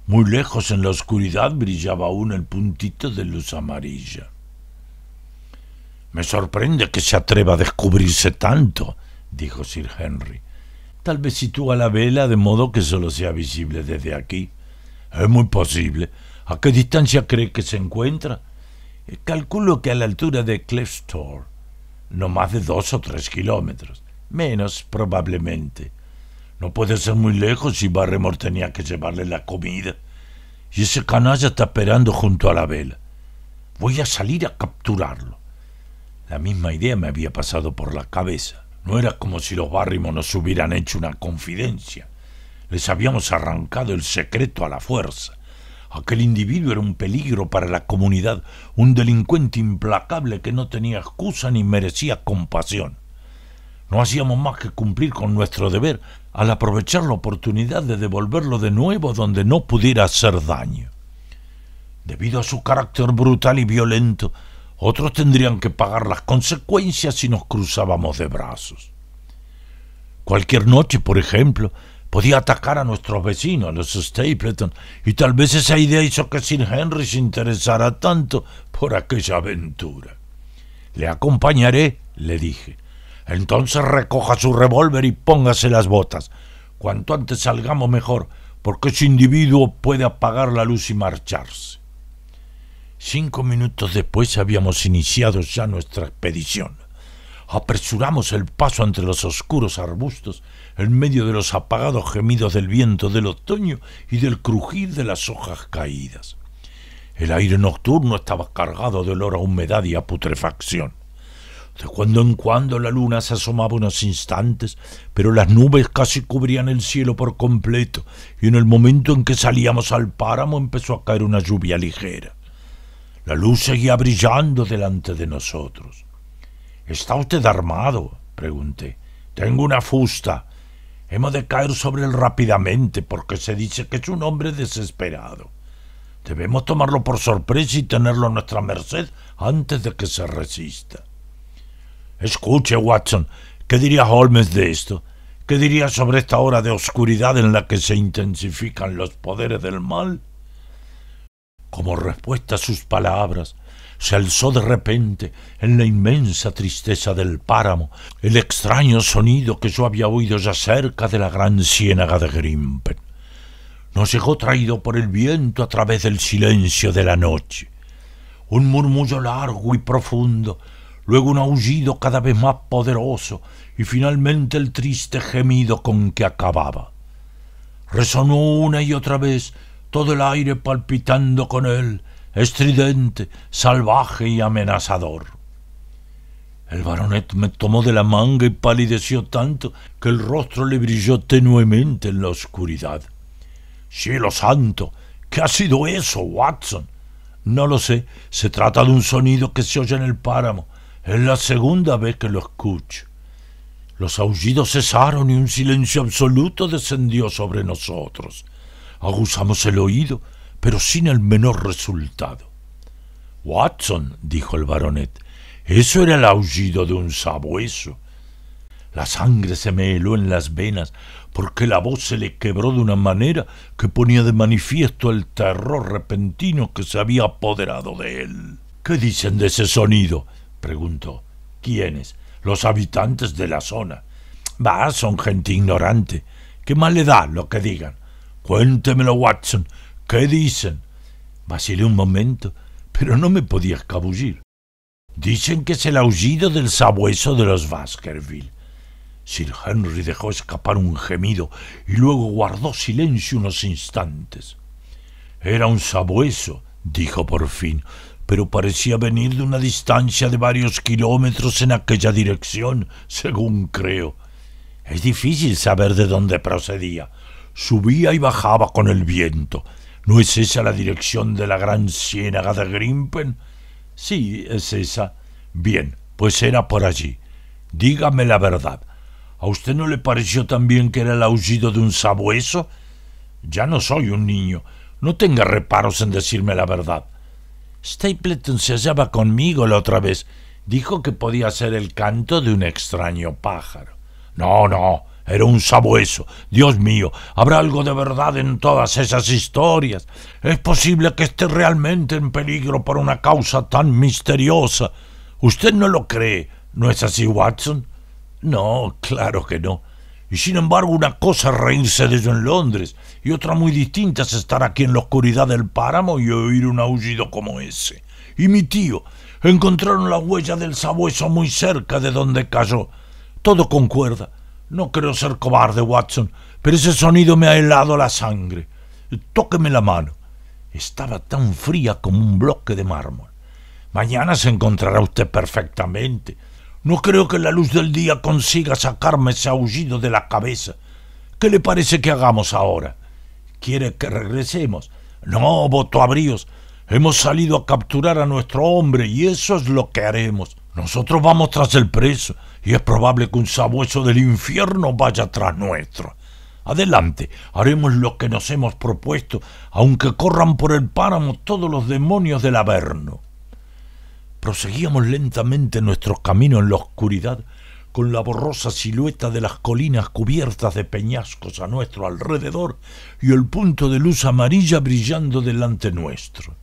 Muy lejos en la oscuridad brillaba aún el puntito de luz amarilla. Me sorprende que se atreva a descubrirse tanto, dijo Sir Henry. Tal vez sitúa la vela de modo que solo sea visible desde aquí. Es muy posible. ¿A qué distancia cree que se encuentra? Eh, calculo que a la altura de store no más de dos o tres kilómetros, menos probablemente. No puede ser muy lejos si Barrymore tenía que llevarle la comida. Y ese canalla está esperando junto a la vela. Voy a salir a capturarlo. La misma idea me había pasado por la cabeza. No era como si los Barrymore nos hubieran hecho una confidencia. Les habíamos arrancado el secreto a la fuerza. Aquel individuo era un peligro para la comunidad, un delincuente implacable que no tenía excusa ni merecía compasión. No hacíamos más que cumplir con nuestro deber al aprovechar la oportunidad de devolverlo de nuevo donde no pudiera hacer daño. Debido a su carácter brutal y violento, otros tendrían que pagar las consecuencias si nos cruzábamos de brazos. Cualquier noche, por ejemplo, podía atacar a nuestros vecinos, los Stapleton, y tal vez esa idea hizo que Sir Henry se interesara tanto por aquella aventura. Le acompañaré, le dije. Entonces recoja su revólver y póngase las botas. Cuanto antes salgamos mejor, porque ese individuo puede apagar la luz y marcharse. Cinco minutos después habíamos iniciado ya nuestra expedición. Apresuramos el paso entre los oscuros arbustos, en medio de los apagados gemidos del viento del otoño y del crujir de las hojas caídas. El aire nocturno estaba cargado de olor a humedad y a putrefacción. De cuando en cuando la luna se asomaba unos instantes, pero las nubes casi cubrían el cielo por completo, y en el momento en que salíamos al páramo empezó a caer una lluvia ligera. La luz seguía brillando delante de nosotros. ¿Está usted armado? pregunté. Tengo una fusta. Hemos de caer sobre él rápidamente porque se dice que es un hombre desesperado. Debemos tomarlo por sorpresa y tenerlo a nuestra merced antes de que se resista. Escuche, Watson, ¿qué diría Holmes de esto? ¿Qué diría sobre esta hora de oscuridad en la que se intensifican los poderes del mal? Como respuesta a sus palabras, se alzó de repente en la inmensa tristeza del páramo el extraño sonido que yo había oído ya cerca de la gran ciénaga de Grimpen. Nos llegó traído por el viento a través del silencio de la noche. Un murmullo largo y profundo, luego un aullido cada vez más poderoso y finalmente el triste gemido con que acababa. Resonó una y otra vez todo el aire palpitando con él, estridente, salvaje y amenazador. El baronet me tomó de la manga y palideció tanto que el rostro le brilló tenuemente en la oscuridad. Cielo santo, ¿qué ha sido eso, Watson? No lo sé, se trata de un sonido que se oye en el páramo. Es la segunda vez que lo escucho. Los aullidos cesaron y un silencio absoluto descendió sobre nosotros. Aguzamos el oído, pero sin el menor resultado. Watson, dijo el baronet, eso era el aullido de un sabueso. La sangre se me heló en las venas porque la voz se le quebró de una manera que ponía de manifiesto el terror repentino que se había apoderado de él. ¿Qué dicen de ese sonido? preguntó. ¿Quiénes? Los habitantes de la zona. Bah, son gente ignorante. ¿Qué mal le da lo que digan? Cuéntemelo, Watson. ¿Qué dicen? Vacilé un momento, pero no me podía escabullir. Dicen que es el aullido del sabueso de los Baskerville. Sir Henry dejó escapar un gemido y luego guardó silencio unos instantes. Era un sabueso, dijo por fin, pero parecía venir de una distancia de varios kilómetros en aquella dirección, según creo. Es difícil saber de dónde procedía, subía y bajaba con el viento. ¿No es esa la dirección de la gran ciénaga de Grimpen? Sí, es esa. Bien, pues era por allí. Dígame la verdad. ¿A usted no le pareció también que era el aullido de un sabueso? Ya no soy un niño. No tenga reparos en decirme la verdad. Stapleton se hallaba conmigo la otra vez. Dijo que podía ser el canto de un extraño pájaro. No, no, era un sabueso. Dios mío, ¿habrá algo de verdad en todas esas historias? ¿Es posible que esté realmente en peligro por una causa tan misteriosa? Usted no lo cree, ¿no es así, Watson? No, claro que no. Y sin embargo, una cosa es reírse de eso en Londres, y otra muy distinta es estar aquí en la oscuridad del páramo y oír un aullido como ese. Y mi tío, encontraron la huella del sabueso muy cerca de donde cayó. Todo concuerda. No creo ser cobarde, Watson, pero ese sonido me ha helado la sangre. Tóqueme la mano. Estaba tan fría como un bloque de mármol. Mañana se encontrará usted perfectamente. No creo que la luz del día consiga sacarme ese aullido de la cabeza. ¿Qué le parece que hagamos ahora? ¿Quiere que regresemos? No, voto abríos. Hemos salido a capturar a nuestro hombre y eso es lo que haremos. Nosotros vamos tras el preso y es probable que un sabueso del infierno vaya tras nuestro. Adelante, haremos lo que nos hemos propuesto, aunque corran por el páramo todos los demonios del Averno. Proseguíamos lentamente nuestro camino en la oscuridad, con la borrosa silueta de las colinas cubiertas de peñascos a nuestro alrededor y el punto de luz amarilla brillando delante nuestro.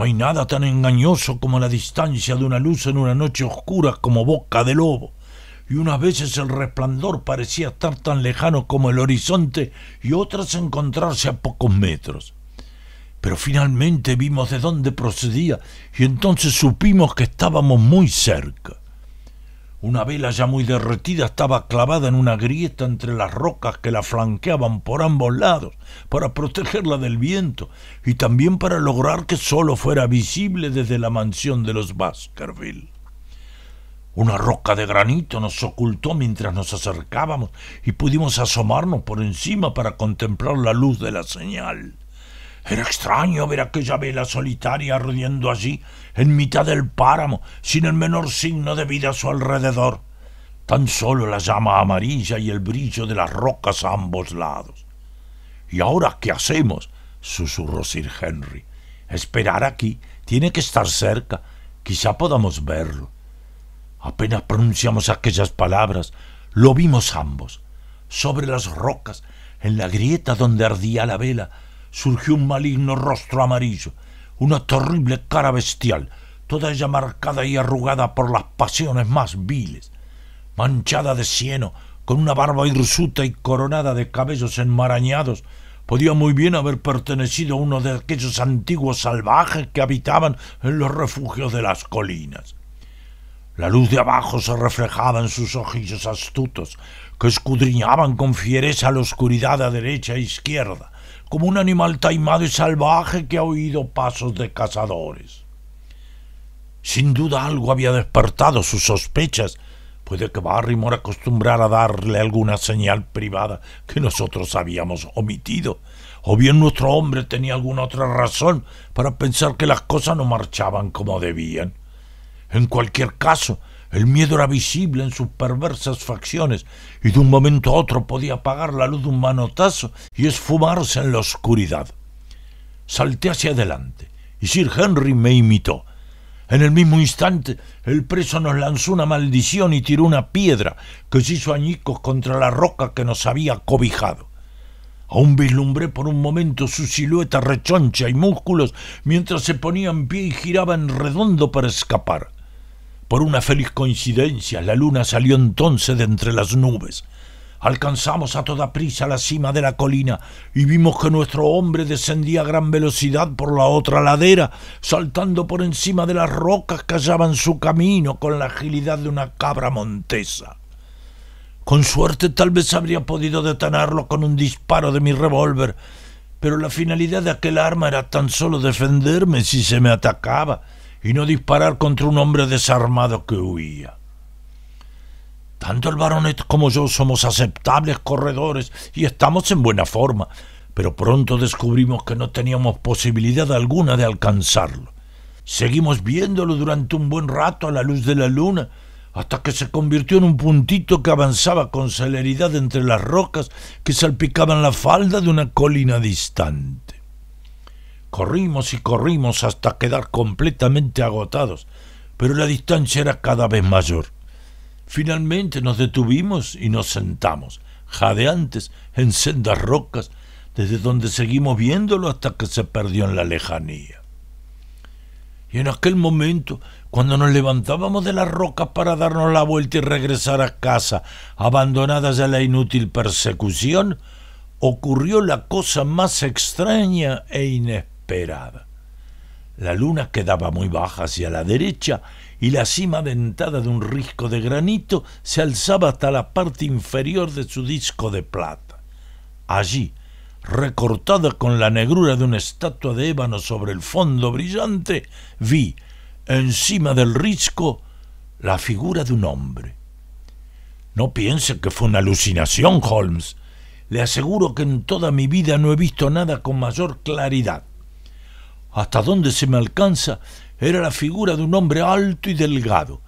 No hay nada tan engañoso como la distancia de una luz en una noche oscura como boca de lobo y unas veces el resplandor parecía estar tan lejano como el horizonte y otras encontrarse a pocos metros. Pero finalmente vimos de dónde procedía y entonces supimos que estábamos muy cerca. Una vela ya muy derretida estaba clavada en una grieta entre las rocas que la flanqueaban por ambos lados, para protegerla del viento y también para lograr que sólo fuera visible desde la mansión de los Baskerville. Una roca de granito nos ocultó mientras nos acercábamos y pudimos asomarnos por encima para contemplar la luz de la señal. Era extraño ver aquella vela solitaria ardiendo allí en mitad del páramo, sin el menor signo de vida a su alrededor, tan solo la llama amarilla y el brillo de las rocas a ambos lados. ¿Y ahora qué hacemos? susurró Sir Henry. Esperar aquí, tiene que estar cerca, quizá podamos verlo. Apenas pronunciamos aquellas palabras, lo vimos ambos. Sobre las rocas, en la grieta donde ardía la vela, surgió un maligno rostro amarillo, una terrible cara bestial, toda ella marcada y arrugada por las pasiones más viles, manchada de cieno, con una barba hirsuta y coronada de cabellos enmarañados, podía muy bien haber pertenecido a uno de aquellos antiguos salvajes que habitaban en los refugios de las colinas. La luz de abajo se reflejaba en sus ojillos astutos, que escudriñaban con fiereza la oscuridad a derecha e izquierda, como un animal taimado y salvaje que ha oído pasos de cazadores. Sin duda algo había despertado sus sospechas. Puede que Barrymore acostumbrara a darle alguna señal privada que nosotros habíamos omitido, o bien nuestro hombre tenía alguna otra razón para pensar que las cosas no marchaban como debían. En cualquier caso, el miedo era visible en sus perversas facciones y de un momento a otro podía apagar la luz de un manotazo y esfumarse en la oscuridad. Salté hacia adelante y Sir Henry me imitó. En el mismo instante, el preso nos lanzó una maldición y tiró una piedra que se hizo añicos contra la roca que nos había cobijado. Aún vislumbré por un momento su silueta rechoncha y músculos mientras se ponía en pie y giraba en redondo para escapar. Por una feliz coincidencia, la luna salió entonces de entre las nubes. Alcanzamos a toda prisa la cima de la colina y vimos que nuestro hombre descendía a gran velocidad por la otra ladera, saltando por encima de las rocas que hallaban su camino con la agilidad de una cabra montesa. Con suerte tal vez habría podido detenerlo con un disparo de mi revólver, pero la finalidad de aquel arma era tan solo defenderme si se me atacaba y no disparar contra un hombre desarmado que huía. Tanto el baronet como yo somos aceptables corredores y estamos en buena forma, pero pronto descubrimos que no teníamos posibilidad alguna de alcanzarlo. Seguimos viéndolo durante un buen rato a la luz de la luna, hasta que se convirtió en un puntito que avanzaba con celeridad entre las rocas que salpicaban la falda de una colina distante. Corrimos y corrimos hasta quedar completamente agotados, pero la distancia era cada vez mayor. Finalmente nos detuvimos y nos sentamos, jadeantes, en sendas rocas, desde donde seguimos viéndolo hasta que se perdió en la lejanía. Y en aquel momento, cuando nos levantábamos de las rocas para darnos la vuelta y regresar a casa, abandonadas a la inútil persecución, ocurrió la cosa más extraña e inesperada la luna quedaba muy baja hacia la derecha y la cima dentada de un risco de granito se alzaba hasta la parte inferior de su disco de plata. Allí, recortada con la negrura de una estatua de ébano sobre el fondo brillante, vi, encima del risco, la figura de un hombre. No piense que fue una alucinación, Holmes. Le aseguro que en toda mi vida no he visto nada con mayor claridad hasta donde se me alcanza, era la figura de un hombre alto y delgado.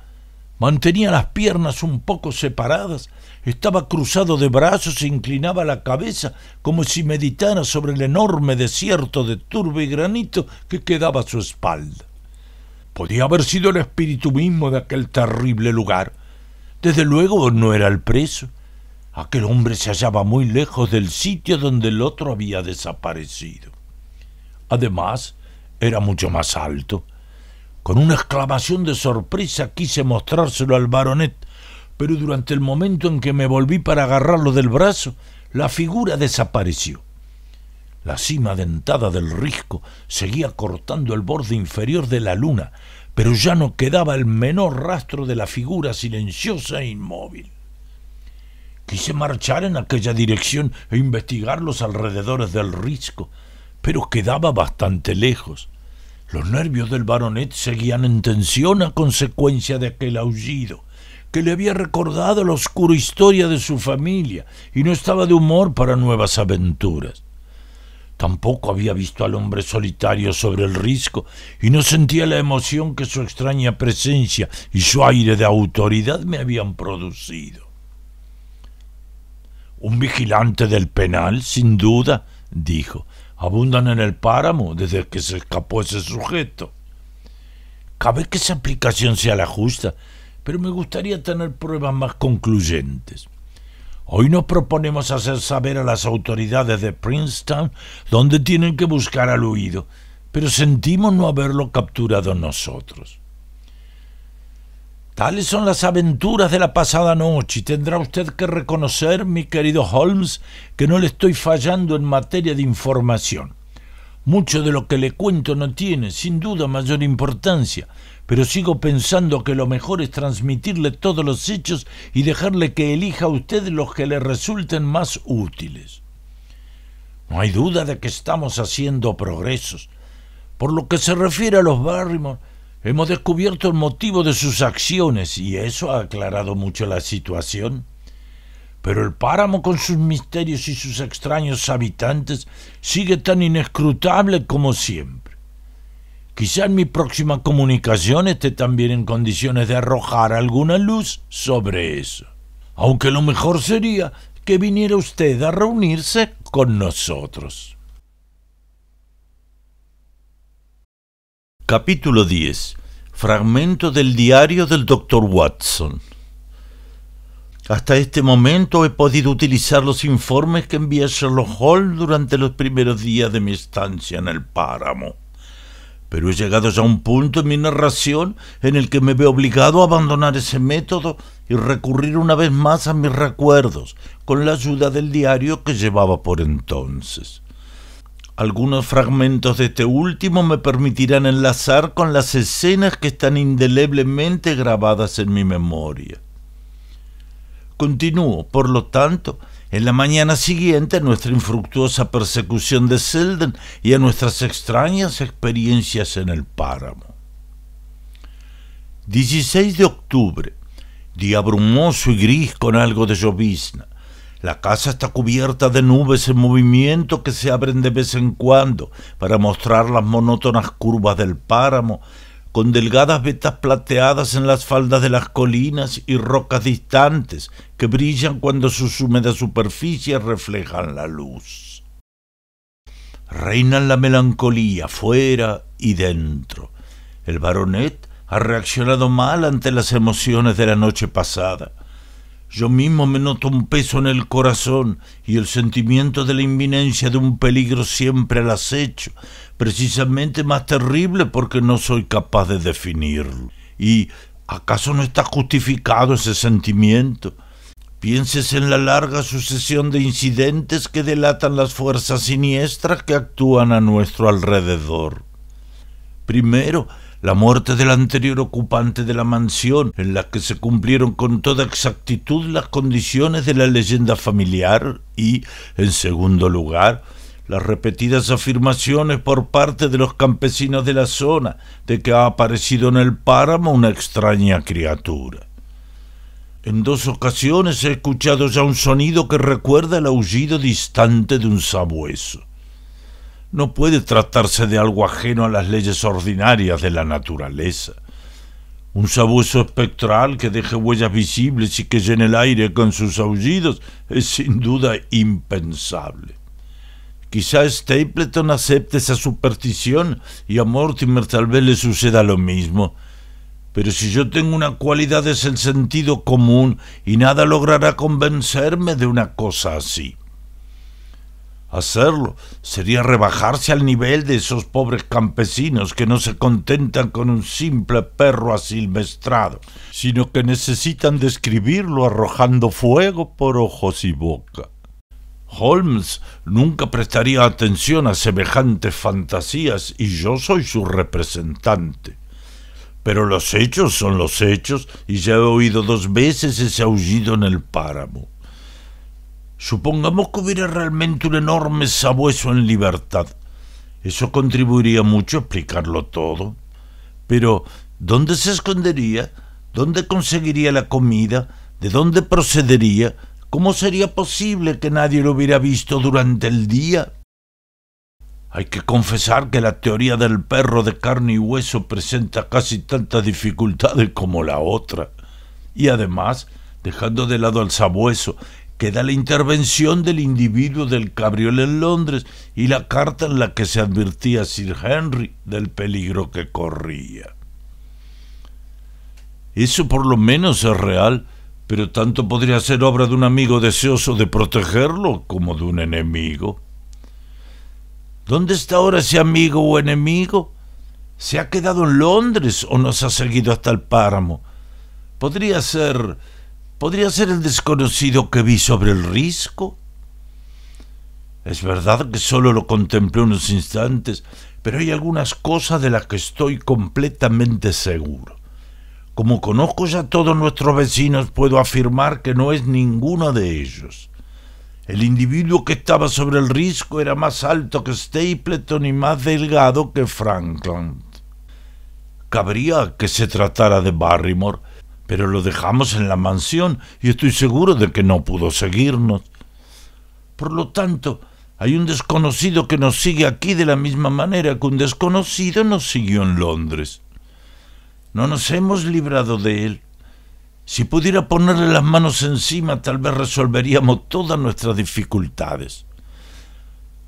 Mantenía las piernas un poco separadas, estaba cruzado de brazos e inclinaba la cabeza como si meditara sobre el enorme desierto de turba y granito que quedaba a su espalda. Podía haber sido el espíritu mismo de aquel terrible lugar. Desde luego no era el preso. Aquel hombre se hallaba muy lejos del sitio donde el otro había desaparecido. Además, era mucho más alto. Con una exclamación de sorpresa quise mostrárselo al baronet, pero durante el momento en que me volví para agarrarlo del brazo, la figura desapareció. La cima dentada del risco seguía cortando el borde inferior de la luna, pero ya no quedaba el menor rastro de la figura silenciosa e inmóvil. Quise marchar en aquella dirección e investigar los alrededores del risco, pero quedaba bastante lejos. Los nervios del baronet seguían en tensión a consecuencia de aquel aullido, que le había recordado la oscura historia de su familia y no estaba de humor para nuevas aventuras. Tampoco había visto al hombre solitario sobre el risco y no sentía la emoción que su extraña presencia y su aire de autoridad me habían producido. Un vigilante del penal, sin duda, dijo abundan en el páramo desde que se escapó ese sujeto. Cabe que esa aplicación sea la justa, pero me gustaría tener pruebas más concluyentes. Hoy nos proponemos hacer saber a las autoridades de Princeton dónde tienen que buscar al huido, pero sentimos no haberlo capturado nosotros. Tales son las aventuras de la pasada noche y tendrá usted que reconocer, mi querido Holmes, que no le estoy fallando en materia de información. Mucho de lo que le cuento no tiene, sin duda, mayor importancia, pero sigo pensando que lo mejor es transmitirle todos los hechos y dejarle que elija a usted los que le resulten más útiles. No hay duda de que estamos haciendo progresos. Por lo que se refiere a los Barrymore, Hemos descubierto el motivo de sus acciones y eso ha aclarado mucho la situación. Pero el páramo con sus misterios y sus extraños habitantes sigue tan inescrutable como siempre. Quizá en mi próxima comunicación esté también en condiciones de arrojar alguna luz sobre eso. Aunque lo mejor sería que viniera usted a reunirse con nosotros. Capítulo 10. Fragmento del diario del Dr. Watson. Hasta este momento he podido utilizar los informes que envía Sherlock Holmes durante los primeros días de mi estancia en el páramo. Pero he llegado ya a un punto en mi narración en el que me veo obligado a abandonar ese método y recurrir una vez más a mis recuerdos, con la ayuda del diario que llevaba por entonces. Algunos fragmentos de este último me permitirán enlazar con las escenas que están indeleblemente grabadas en mi memoria. Continúo, por lo tanto, en la mañana siguiente a nuestra infructuosa persecución de Selden y a nuestras extrañas experiencias en el páramo. 16 de octubre, día brumoso y gris con algo de llovizna. La casa está cubierta de nubes en movimiento que se abren de vez en cuando para mostrar las monótonas curvas del páramo, con delgadas vetas plateadas en las faldas de las colinas y rocas distantes que brillan cuando sus húmedas superficies reflejan la luz. Reinan la melancolía fuera y dentro. El baronet ha reaccionado mal ante las emociones de la noche pasada. Yo mismo me noto un peso en el corazón y el sentimiento de la inminencia de un peligro siempre al acecho, precisamente más terrible porque no soy capaz de definirlo. ¿Y acaso no está justificado ese sentimiento? Pienses en la larga sucesión de incidentes que delatan las fuerzas siniestras que actúan a nuestro alrededor. Primero, la muerte del anterior ocupante de la mansión, en la que se cumplieron con toda exactitud las condiciones de la leyenda familiar y, en segundo lugar, las repetidas afirmaciones por parte de los campesinos de la zona de que ha aparecido en el páramo una extraña criatura. En dos ocasiones he escuchado ya un sonido que recuerda el aullido distante de un sabueso no puede tratarse de algo ajeno a las leyes ordinarias de la naturaleza. Un sabueso espectral que deje huellas visibles y que llene el aire con sus aullidos es sin duda impensable. Quizá Stapleton acepte esa superstición y a Mortimer tal vez le suceda lo mismo. Pero si yo tengo una cualidad es el sentido común y nada logrará convencerme de una cosa así. Hacerlo sería rebajarse al nivel de esos pobres campesinos que no se contentan con un simple perro asilvestrado, sino que necesitan describirlo arrojando fuego por ojos y boca. Holmes nunca prestaría atención a semejantes fantasías y yo soy su representante. Pero los hechos son los hechos y ya he oído dos veces ese aullido en el páramo. Supongamos que hubiera realmente un enorme sabueso en libertad. Eso contribuiría mucho a explicarlo todo. Pero, ¿dónde se escondería? ¿Dónde conseguiría la comida? ¿De dónde procedería? ¿Cómo sería posible que nadie lo hubiera visto durante el día? Hay que confesar que la teoría del perro de carne y hueso presenta casi tantas dificultades como la otra. Y además, dejando de lado al sabueso queda la intervención del individuo del cabriol en Londres y la carta en la que se advertía a Sir Henry del peligro que corría. Eso por lo menos es real, pero tanto podría ser obra de un amigo deseoso de protegerlo como de un enemigo. ¿Dónde está ahora ese amigo o enemigo? ¿Se ha quedado en Londres o nos ha seguido hasta el páramo? Podría ser ¿Podría ser el desconocido que vi sobre el risco? Es verdad que solo lo contemplé unos instantes, pero hay algunas cosas de las que estoy completamente seguro. Como conozco ya a todos nuestros vecinos, puedo afirmar que no es ninguno de ellos. El individuo que estaba sobre el risco era más alto que Stapleton y más delgado que Franklin. Cabría que se tratara de Barrymore, pero lo dejamos en la mansión y estoy seguro de que no pudo seguirnos. Por lo tanto, hay un desconocido que nos sigue aquí de la misma manera que un desconocido nos siguió en Londres. No nos hemos librado de él. Si pudiera ponerle las manos encima, tal vez resolveríamos todas nuestras dificultades.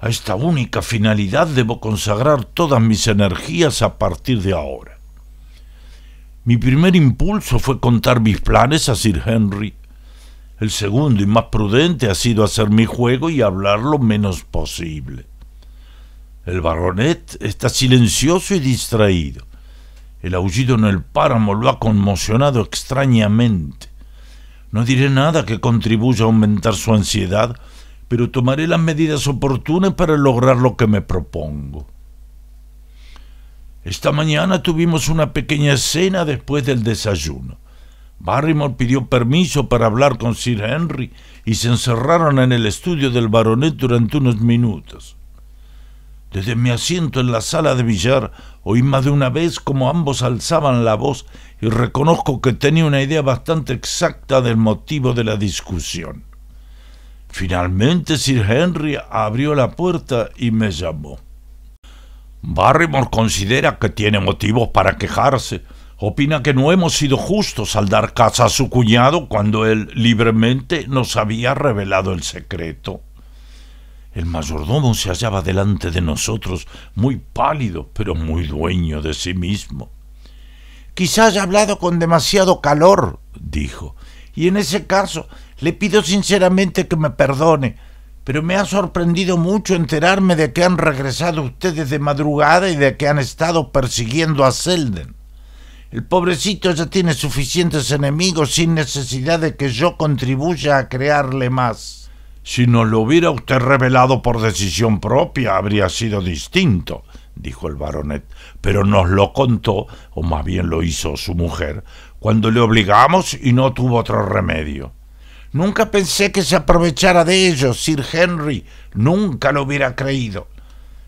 A esta única finalidad debo consagrar todas mis energías a partir de ahora. Mi primer impulso fue contar mis planes a Sir Henry. El segundo y más prudente ha sido hacer mi juego y hablar lo menos posible. El baronet está silencioso y distraído. El aullido en el páramo lo ha conmocionado extrañamente. No diré nada que contribuya a aumentar su ansiedad, pero tomaré las medidas oportunas para lograr lo que me propongo. Esta mañana tuvimos una pequeña cena después del desayuno. Barrymore pidió permiso para hablar con Sir Henry y se encerraron en el estudio del baronet durante unos minutos. Desde mi asiento en la sala de billar oí más de una vez cómo ambos alzaban la voz y reconozco que tenía una idea bastante exacta del motivo de la discusión. Finalmente Sir Henry abrió la puerta y me llamó. Barrymore considera que tiene motivos para quejarse. Opina que no hemos sido justos al dar casa a su cuñado cuando él libremente nos había revelado el secreto. El mayordomo se hallaba delante de nosotros, muy pálido, pero muy dueño de sí mismo. Quizá haya hablado con demasiado calor, dijo, y en ese caso le pido sinceramente que me perdone pero me ha sorprendido mucho enterarme de que han regresado ustedes de madrugada y de que han estado persiguiendo a Selden. El pobrecito ya tiene suficientes enemigos sin necesidad de que yo contribuya a crearle más. Si nos lo hubiera usted revelado por decisión propia, habría sido distinto, dijo el baronet, pero nos lo contó, o más bien lo hizo su mujer, cuando le obligamos y no tuvo otro remedio. Nunca pensé que se aprovechara de ello, Sir Henry. Nunca lo hubiera creído.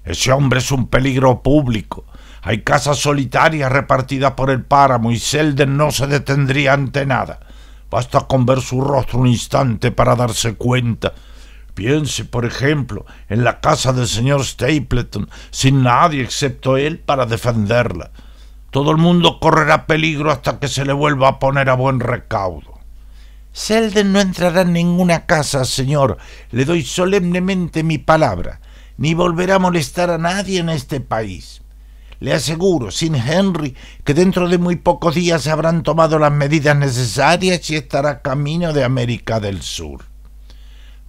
Ese hombre es un peligro público. Hay casas solitarias repartidas por el páramo y Selden no se detendría ante nada. Basta con ver su rostro un instante para darse cuenta. Piense, por ejemplo, en la casa del señor Stapleton, sin nadie excepto él para defenderla. Todo el mundo correrá peligro hasta que se le vuelva a poner a buen recaudo. Selden no entrará en ninguna casa, señor. Le doy solemnemente mi palabra. Ni volverá a molestar a nadie en este país. Le aseguro, sin Henry, que dentro de muy pocos días se habrán tomado las medidas necesarias y estará camino de América del Sur.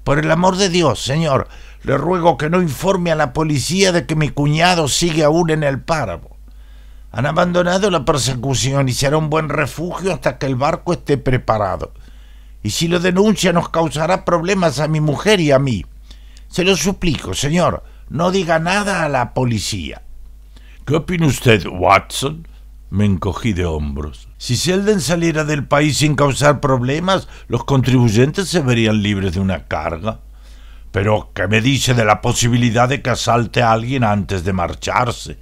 Por el amor de Dios, señor, le ruego que no informe a la policía de que mi cuñado sigue aún en el páramo. Han abandonado la persecución y será un buen refugio hasta que el barco esté preparado y si lo denuncia nos causará problemas a mi mujer y a mí. Se lo suplico, señor, no diga nada a la policía. ¿Qué opina usted, Watson? Me encogí de hombros. Si Selden saliera del país sin causar problemas, los contribuyentes se verían libres de una carga. Pero, ¿qué me dice de la posibilidad de que asalte a alguien antes de marcharse?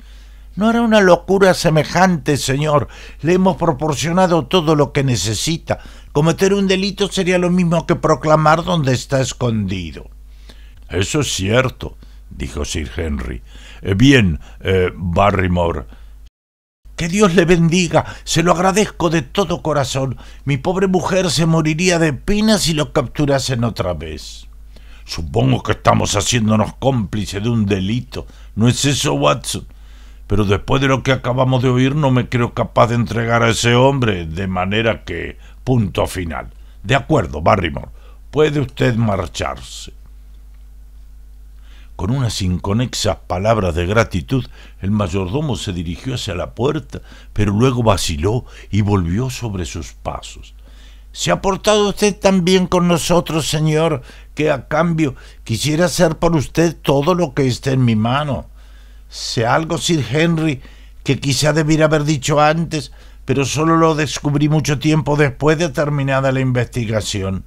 No era una locura semejante, señor. Le hemos proporcionado todo lo que necesita. Cometer un delito sería lo mismo que proclamar donde está escondido. Eso es cierto, dijo Sir Henry. Eh, bien, eh, Barrymore. Que Dios le bendiga, se lo agradezco de todo corazón. Mi pobre mujer se moriría de pena si lo capturasen otra vez. Supongo que estamos haciéndonos cómplices de un delito. ¿No es eso, Watson? Pero después de lo que acabamos de oír no me creo capaz de entregar a ese hombre, de manera que Punto final. De acuerdo, Barrymore. Puede usted marcharse. Con unas inconexas palabras de gratitud, el mayordomo se dirigió hacia la puerta, pero luego vaciló y volvió sobre sus pasos. Se ha portado usted tan bien con nosotros, señor, que a cambio quisiera hacer por usted todo lo que esté en mi mano. Sé algo, Sir Henry, que quizá debiera haber dicho antes, pero solo lo descubrí mucho tiempo después de terminada la investigación.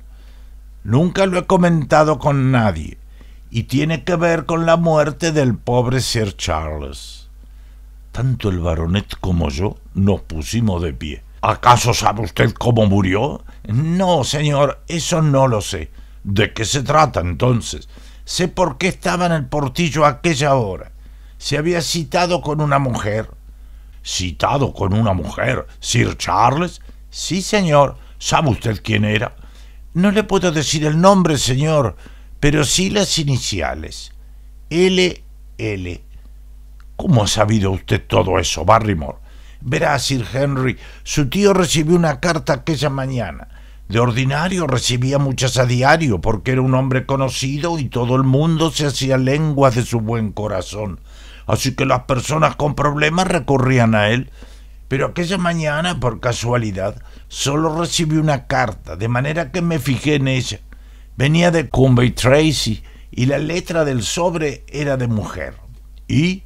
Nunca lo he comentado con nadie, y tiene que ver con la muerte del pobre Sir Charles. Tanto el baronet como yo nos pusimos de pie. ¿Acaso sabe usted cómo murió? No, señor, eso no lo sé. ¿De qué se trata entonces? Sé por qué estaba en el portillo aquella hora. Se había citado con una mujer citado con una mujer, Sir Charles? Sí, señor. ¿Sabe usted quién era? No le puedo decir el nombre, señor, pero sí las iniciales. L. L. ¿Cómo ha sabido usted todo eso, Barrymore? Verá, Sir Henry, su tío recibió una carta aquella mañana. De ordinario recibía muchas a diario porque era un hombre conocido y todo el mundo se hacía lengua de su buen corazón así que las personas con problemas recurrían a él. Pero aquella mañana, por casualidad, solo recibí una carta, de manera que me fijé en ella. Venía de Cumbay Tracy y la letra del sobre era de mujer. Y,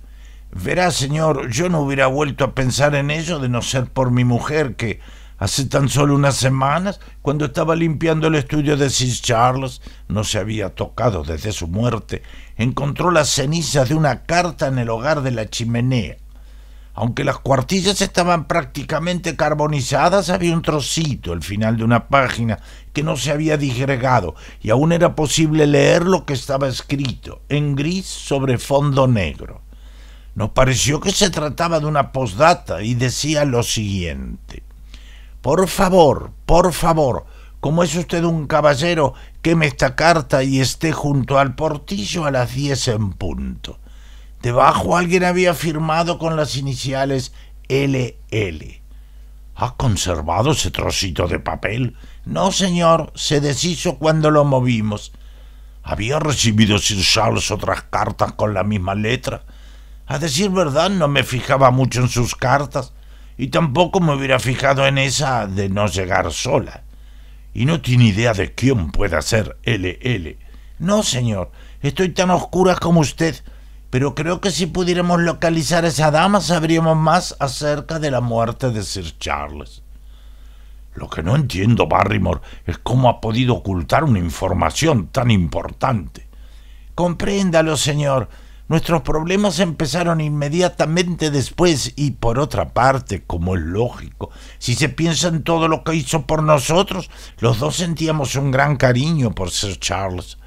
verá señor, yo no hubiera vuelto a pensar en ello de no ser por mi mujer que, hace tan solo unas semanas, cuando estaba limpiando el estudio de Sir Charles, no se había tocado desde su muerte encontró las cenizas de una carta en el hogar de la chimenea. Aunque las cuartillas estaban prácticamente carbonizadas, había un trocito al final de una página que no se había digregado... y aún era posible leer lo que estaba escrito, en gris sobre fondo negro. Nos pareció que se trataba de una posdata y decía lo siguiente. Por favor, por favor, como es usted un caballero, queme esta carta y esté junto al portillo a las diez en punto. Debajo alguien había firmado con las iniciales LL. ¿Ha conservado ese trocito de papel? No, señor, se deshizo cuando lo movimos. ¿Había recibido Sir Charles otras cartas con la misma letra? A decir verdad, no me fijaba mucho en sus cartas, y tampoco me hubiera fijado en esa de no llegar sola y no tiene idea de quién pueda ser LL. No, señor, estoy tan oscura como usted, pero creo que si pudiéramos localizar a esa dama sabríamos más acerca de la muerte de Sir Charles. Lo que no entiendo, Barrymore, es cómo ha podido ocultar una información tan importante. Compréndalo, señor. Nuestros problemas empezaron inmediatamente después y por otra parte, como es lógico, si se piensa en todo lo que hizo por nosotros, los dos sentíamos un gran cariño por Sir Charles.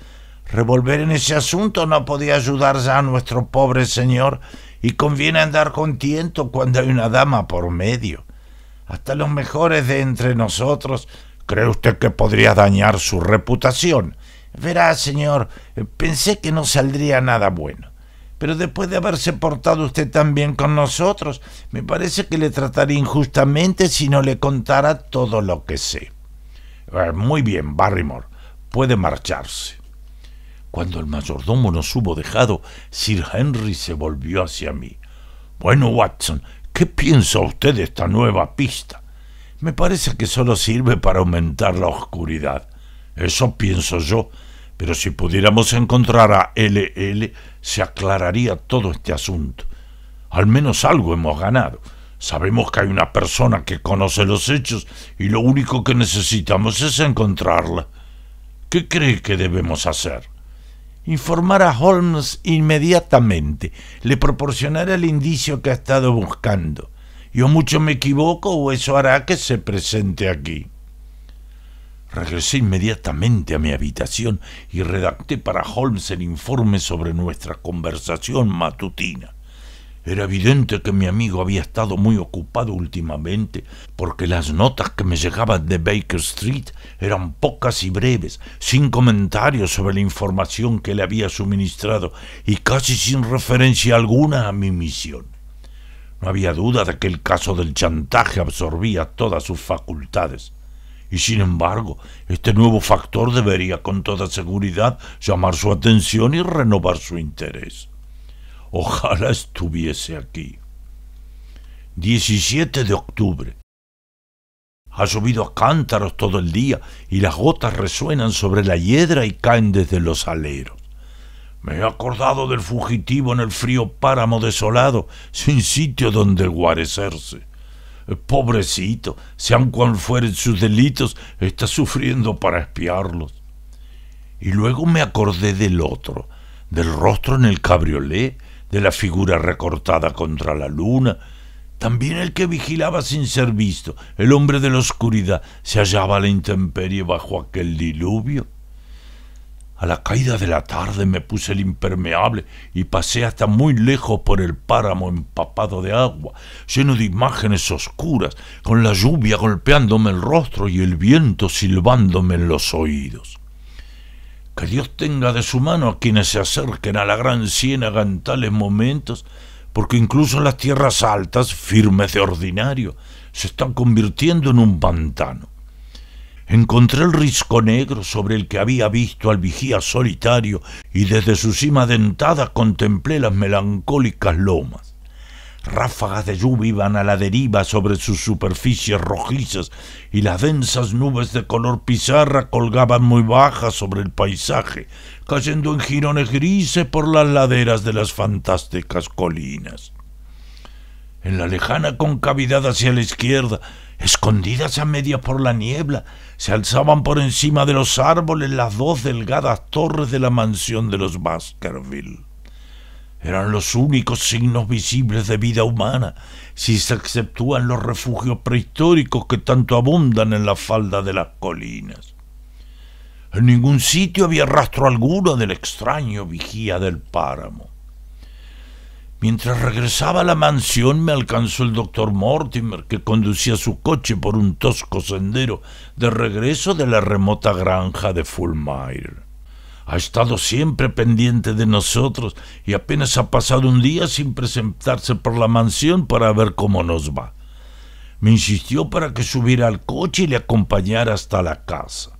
Revolver en ese asunto no podía ayudar ya a nuestro pobre señor y conviene andar contento cuando hay una dama por medio. Hasta los mejores de entre nosotros, ¿cree usted que podría dañar su reputación? Verá, señor, eh, pensé que no saldría nada bueno pero después de haberse portado usted tan bien con nosotros, me parece que le trataría injustamente si no le contara todo lo que sé. Ah, muy bien, Barrymore, puede marcharse. Cuando el mayordomo nos hubo dejado, Sir Henry se volvió hacia mí. Bueno, Watson, ¿qué piensa usted de esta nueva pista? Me parece que solo sirve para aumentar la oscuridad. Eso pienso yo, pero si pudiéramos encontrar a LL, se aclararía todo este asunto. Al menos algo hemos ganado. Sabemos que hay una persona que conoce los hechos y lo único que necesitamos es encontrarla. ¿Qué cree que debemos hacer? Informar a Holmes inmediatamente. Le proporcionará el indicio que ha estado buscando. Yo mucho me equivoco o eso hará que se presente aquí. Regresé inmediatamente a mi habitación y redacté para Holmes el informe sobre nuestra conversación matutina. Era evidente que mi amigo había estado muy ocupado últimamente, porque las notas que me llegaban de Baker Street eran pocas y breves, sin comentarios sobre la información que le había suministrado y casi sin referencia alguna a mi misión. No había duda de que el caso del chantaje absorbía todas sus facultades. Y sin embargo, este nuevo factor debería con toda seguridad llamar su atención y renovar su interés. Ojalá estuviese aquí. 17 de octubre. Ha subido a cántaros todo el día y las gotas resuenan sobre la hiedra y caen desde los aleros. Me he acordado del fugitivo en el frío páramo desolado, sin sitio donde guarecerse. Eh, pobrecito, sean cual fueren sus delitos, está sufriendo para espiarlos. Y luego me acordé del otro, del rostro en el cabriolé, de la figura recortada contra la luna. También el que vigilaba sin ser visto, el hombre de la oscuridad, se hallaba a la intemperie bajo aquel diluvio. A la caída de la tarde me puse el impermeable y pasé hasta muy lejos por el páramo empapado de agua, lleno de imágenes oscuras, con la lluvia golpeándome el rostro y el viento silbándome en los oídos. Que Dios tenga de su mano a quienes se acerquen a la gran ciénaga en tales momentos, porque incluso las tierras altas, firmes de ordinario, se están convirtiendo en un pantano. Encontré el risco negro sobre el que había visto al vigía solitario y desde su cima dentada contemplé las melancólicas lomas. Ráfagas de lluvia iban a la deriva sobre sus superficies rojizas y las densas nubes de color pizarra colgaban muy bajas sobre el paisaje, cayendo en jirones grises por las laderas de las fantásticas colinas. En la lejana concavidad hacia la izquierda escondidas a medias por la niebla, se alzaban por encima de los árboles las dos delgadas torres de la mansión de los Baskerville. Eran los únicos signos visibles de vida humana, si se exceptúan los refugios prehistóricos que tanto abundan en la falda de las colinas. En ningún sitio había rastro alguno del extraño vigía del páramo. Mientras regresaba a la mansión me alcanzó el doctor Mortimer, que conducía su coche por un tosco sendero de regreso de la remota granja de Fulmire. Ha estado siempre pendiente de nosotros y apenas ha pasado un día sin presentarse por la mansión para ver cómo nos va. Me insistió para que subiera al coche y le acompañara hasta la casa.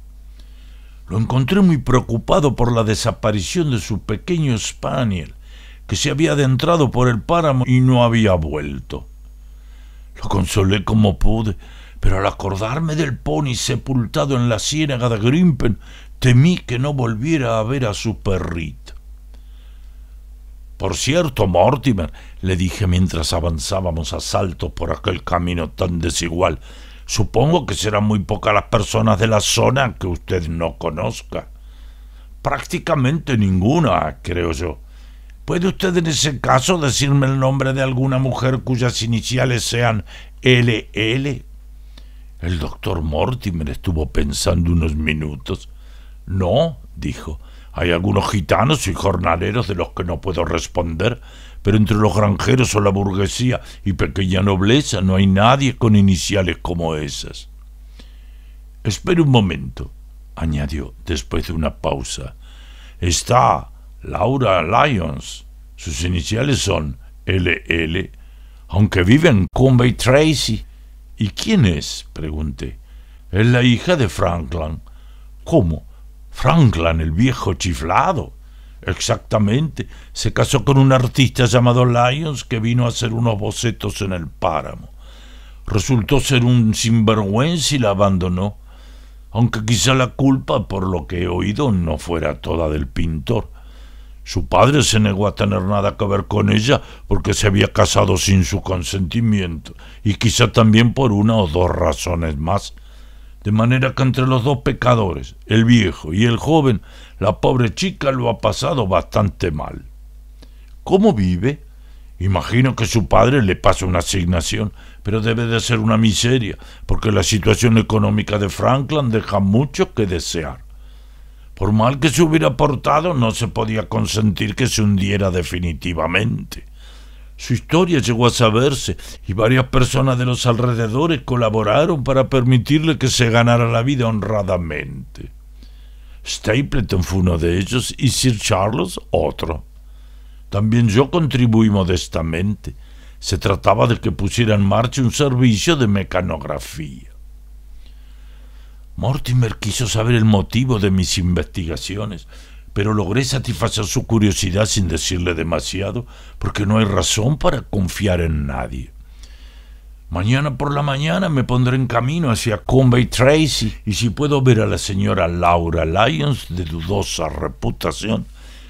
Lo encontré muy preocupado por la desaparición de su pequeño spaniel, que se había adentrado por el páramo y no había vuelto. Lo consolé como pude, pero al acordarme del pony sepultado en la ciénaga de Grimpen, temí que no volviera a ver a su perrito. Por cierto, Mortimer, le dije mientras avanzábamos a saltos por aquel camino tan desigual, supongo que serán muy pocas las personas de la zona que usted no conozca. Prácticamente ninguna, creo yo. ¿Puede usted en ese caso decirme el nombre de alguna mujer cuyas iniciales sean LL? El doctor Mortimer estuvo pensando unos minutos. No, dijo, hay algunos gitanos y jornaleros de los que no puedo responder, pero entre los granjeros o la burguesía y pequeña nobleza no hay nadie con iniciales como esas. Espere un momento, añadió después de una pausa. Está Laura Lyons. Sus iniciales son LL, aunque vive en Conway Tracy. ¿Y quién es? pregunté. Es la hija de Franklin. ¿Cómo? Franklin, el viejo chiflado. Exactamente. Se casó con un artista llamado Lyons que vino a hacer unos bocetos en el páramo. Resultó ser un sinvergüenza y la abandonó, aunque quizá la culpa, por lo que he oído, no fuera toda del pintor. Su padre se negó a tener nada que ver con ella porque se había casado sin su consentimiento, y quizá también por una o dos razones más. De manera que entre los dos pecadores, el viejo y el joven, la pobre chica lo ha pasado bastante mal. ¿Cómo vive? Imagino que su padre le pasa una asignación, pero debe de ser una miseria, porque la situación económica de Franklin deja mucho que desear. Por mal que se hubiera portado, no se podía consentir que se hundiera definitivamente. Su historia llegó a saberse y varias personas de los alrededores colaboraron para permitirle que se ganara la vida honradamente. Stapleton fue uno de ellos y Sir Charles otro. También yo contribuí modestamente. Se trataba de que pusiera en marcha un servicio de mecanografía. Mortimer quiso saber el motivo de mis investigaciones, pero logré satisfacer su curiosidad sin decirle demasiado, porque no hay razón para confiar en nadie. Mañana por la mañana me pondré en camino hacia Conway Tracy y si puedo ver a la señora Laura Lyons, de dudosa reputación,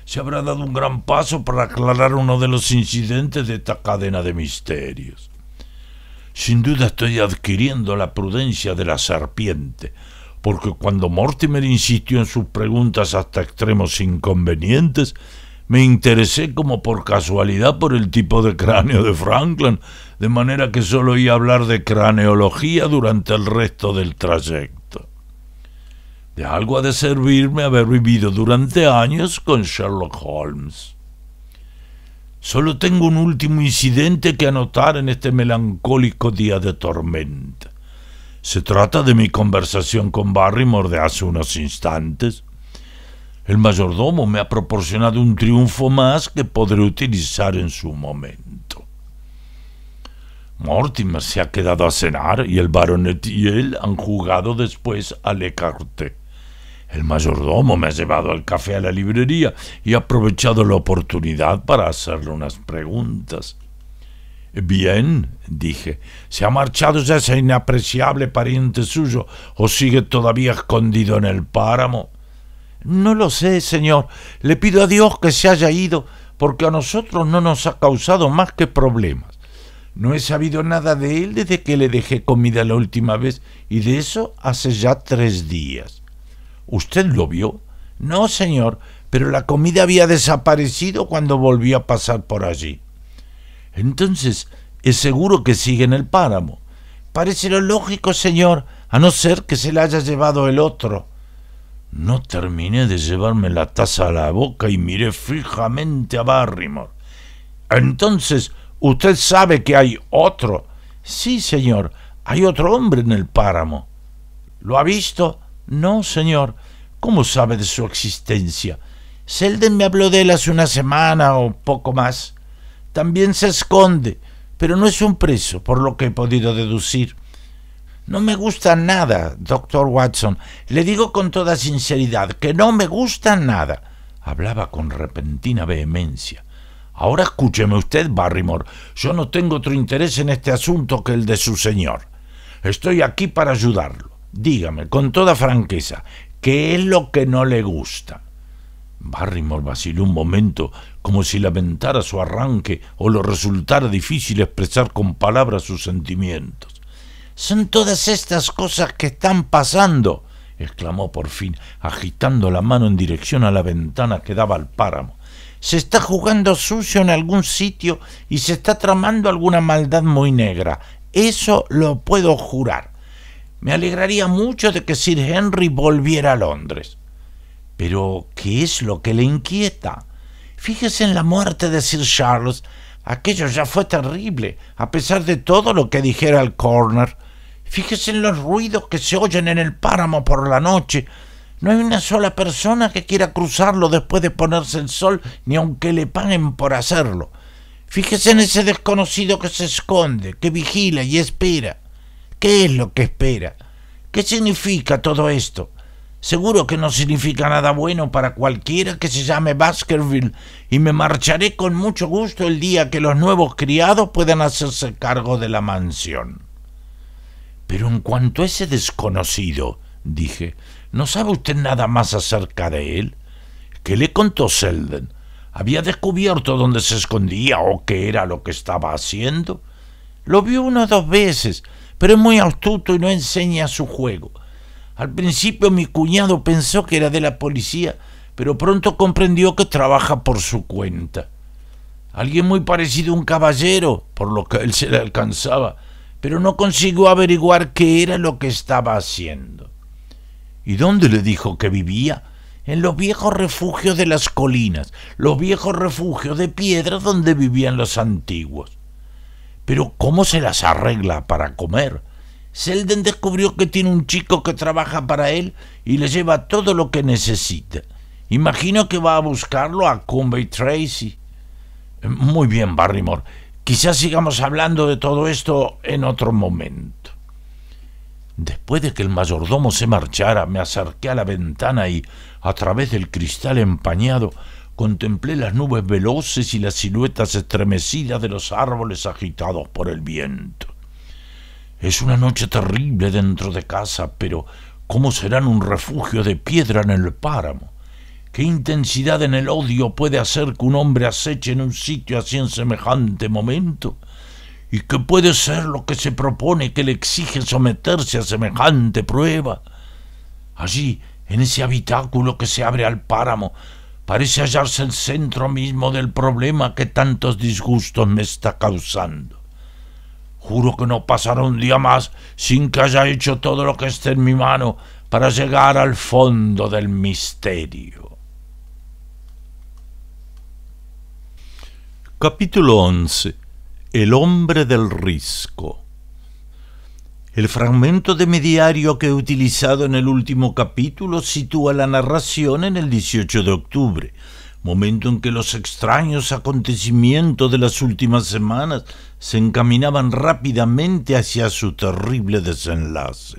se habrá dado un gran paso para aclarar uno de los incidentes de esta cadena de misterios. Sin duda estoy adquiriendo la prudencia de la serpiente, porque cuando Mortimer insistió en sus preguntas hasta extremos inconvenientes, me interesé como por casualidad por el tipo de cráneo de Franklin, de manera que solo oí hablar de craneología durante el resto del trayecto. De algo ha de servirme haber vivido durante años con Sherlock Holmes. Solo tengo un último incidente que anotar en este melancólico día de tormenta. ¿Se trata de mi conversación con Barrymore de hace unos instantes? El mayordomo me ha proporcionado un triunfo más que podré utilizar en su momento. Mortimer se ha quedado a cenar y el baronet y él han jugado después al ecarte. El mayordomo me ha llevado al café a la librería y ha aprovechado la oportunidad para hacerle unas preguntas. Bien, dije, ¿se ha marchado ya ese inapreciable pariente suyo o sigue todavía escondido en el páramo? No lo sé, señor. Le pido a Dios que se haya ido, porque a nosotros no nos ha causado más que problemas. No he sabido nada de él desde que le dejé comida la última vez, y de eso hace ya tres días. ¿Usted lo vio? No, señor, pero la comida había desaparecido cuando volvió a pasar por allí. Entonces, es seguro que sigue en el páramo. Parece lo lógico, señor, a no ser que se la haya llevado el otro. No terminé de llevarme la taza a la boca y miré fijamente a Barrymore. Entonces, ¿usted sabe que hay otro? Sí, señor, hay otro hombre en el páramo. ¿Lo ha visto? No, señor. ¿Cómo sabe de su existencia? Selden me habló de él hace una semana o poco más también se esconde, pero no es un preso, por lo que he podido deducir. No me gusta nada, doctor Watson. Le digo con toda sinceridad que no me gusta nada. Hablaba con repentina vehemencia. Ahora escúcheme usted, Barrymore. Yo no tengo otro interés en este asunto que el de su señor. Estoy aquí para ayudarlo. Dígame, con toda franqueza, ¿qué es lo que no le gusta? Barrymore vaciló un momento, como si lamentara su arranque o lo resultara difícil expresar con palabras sus sentimientos. Son todas estas cosas que están pasando, exclamó por fin, agitando la mano en dirección a la ventana que daba al páramo. Se está jugando sucio en algún sitio y se está tramando alguna maldad muy negra. Eso lo puedo jurar. Me alegraría mucho de que Sir Henry volviera a Londres. Pero, ¿qué es lo que le inquieta? Fíjese en la muerte de Sir Charles. Aquello ya fue terrible, a pesar de todo lo que dijera el corner. Fíjese en los ruidos que se oyen en el páramo por la noche. No hay una sola persona que quiera cruzarlo después de ponerse el sol, ni aunque le paguen por hacerlo. Fíjese en ese desconocido que se esconde, que vigila y espera. ¿Qué es lo que espera? ¿Qué significa todo esto? Seguro que no significa nada bueno para cualquiera que se llame Baskerville, y me marcharé con mucho gusto el día que los nuevos criados puedan hacerse cargo de la mansión. Pero en cuanto a ese desconocido, dije, ¿no sabe usted nada más acerca de él? ¿Qué le contó Selden? ¿Había descubierto dónde se escondía o qué era lo que estaba haciendo? Lo vio una o dos veces, pero es muy astuto y no enseña su juego. Al principio mi cuñado pensó que era de la policía, pero pronto comprendió que trabaja por su cuenta. Alguien muy parecido a un caballero, por lo que él se le alcanzaba, pero no consiguió averiguar qué era lo que estaba haciendo. ¿Y dónde le dijo que vivía? En los viejos refugios de las colinas, los viejos refugios de piedra donde vivían los antiguos. Pero ¿cómo se las arregla para comer? Selden descubrió que tiene un chico que trabaja para él y le lleva todo lo que necesita. Imagino que va a buscarlo a y Tracy. Muy bien, Barrymore. Quizás sigamos hablando de todo esto en otro momento. Después de que el mayordomo se marchara, me acerqué a la ventana y, a través del cristal empañado, contemplé las nubes veloces y las siluetas estremecidas de los árboles agitados por el viento. Es una noche terrible dentro de casa, pero ¿cómo serán un refugio de piedra en el páramo? ¿Qué intensidad en el odio puede hacer que un hombre aceche en un sitio así en semejante momento? ¿Y qué puede ser lo que se propone que le exige someterse a semejante prueba? Allí, en ese habitáculo que se abre al páramo, parece hallarse el centro mismo del problema que tantos disgustos me está causando. Juro que no pasará un día más sin que haya hecho todo lo que esté en mi mano para llegar al fondo del misterio. Capítulo 11 El hombre del risco El fragmento de mi diario que he utilizado en el último capítulo sitúa la narración en el 18 de octubre, momento en que los extraños acontecimientos de las últimas semanas se encaminaban rápidamente hacia su terrible desenlace.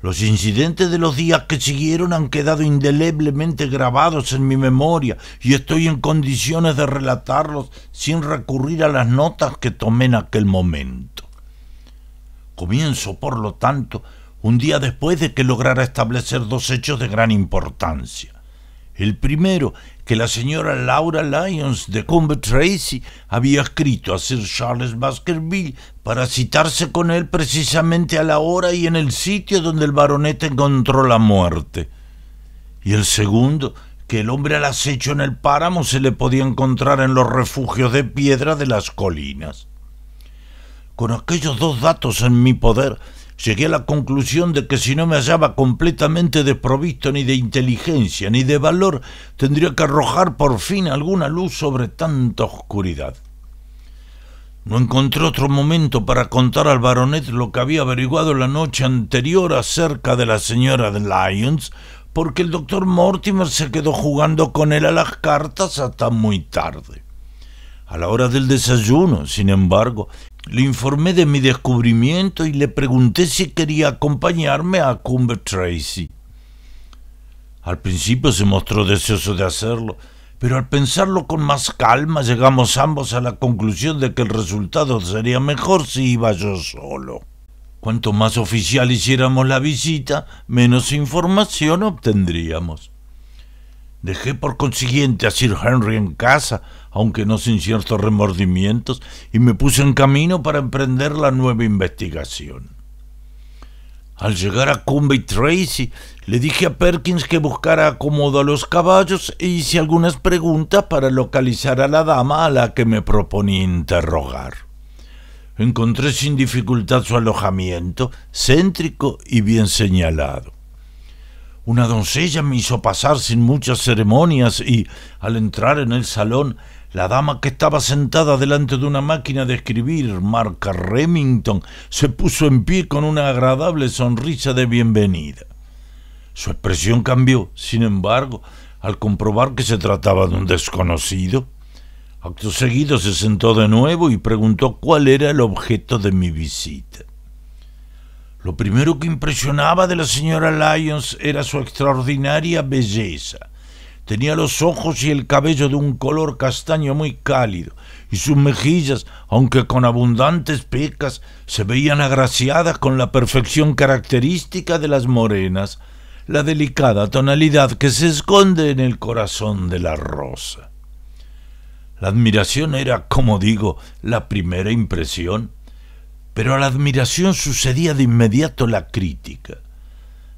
Los incidentes de los días que siguieron han quedado indeleblemente grabados en mi memoria y estoy en condiciones de relatarlos sin recurrir a las notas que tomé en aquel momento. Comienzo, por lo tanto, un día después de que lograra establecer dos hechos de gran importancia. El primero, que la señora Laura Lyons de Combe Tracy había escrito a Sir Charles Baskerville para citarse con él precisamente a la hora y en el sitio donde el baronet encontró la muerte. Y el segundo, que el hombre al acecho en el páramo se le podía encontrar en los refugios de piedra de las colinas. Con aquellos dos datos en mi poder, Llegué a la conclusión de que si no me hallaba completamente desprovisto ni de inteligencia ni de valor, tendría que arrojar por fin alguna luz sobre tanta oscuridad. No encontré otro momento para contar al baronet lo que había averiguado la noche anterior acerca de la señora de Lyons, porque el doctor Mortimer se quedó jugando con él a las cartas hasta muy tarde. A la hora del desayuno, sin embargo, le informé de mi descubrimiento y le pregunté si quería acompañarme a Cumber Tracy. Al principio se mostró deseoso de hacerlo, pero al pensarlo con más calma llegamos ambos a la conclusión de que el resultado sería mejor si iba yo solo. Cuanto más oficial hiciéramos la visita, menos información obtendríamos. Dejé por consiguiente a Sir Henry en casa, aunque no sin ciertos remordimientos, y me puse en camino para emprender la nueva investigación. Al llegar a Cumbey Tracy, le dije a Perkins que buscara acomodo a los caballos e hice algunas preguntas para localizar a la dama a la que me proponía interrogar. Encontré sin dificultad su alojamiento, céntrico y bien señalado. Una doncella me hizo pasar sin muchas ceremonias y, al entrar en el salón, la dama que estaba sentada delante de una máquina de escribir, marca Remington, se puso en pie con una agradable sonrisa de bienvenida. Su expresión cambió, sin embargo, al comprobar que se trataba de un desconocido. Acto seguido se sentó de nuevo y preguntó cuál era el objeto de mi visita. Lo primero que impresionaba de la señora Lyons era su extraordinaria belleza. Tenía los ojos y el cabello de un color castaño muy cálido, y sus mejillas, aunque con abundantes pecas, se veían agraciadas con la perfección característica de las morenas, la delicada tonalidad que se esconde en el corazón de la rosa. La admiración era, como digo, la primera impresión pero a la admiración sucedía de inmediato la crítica.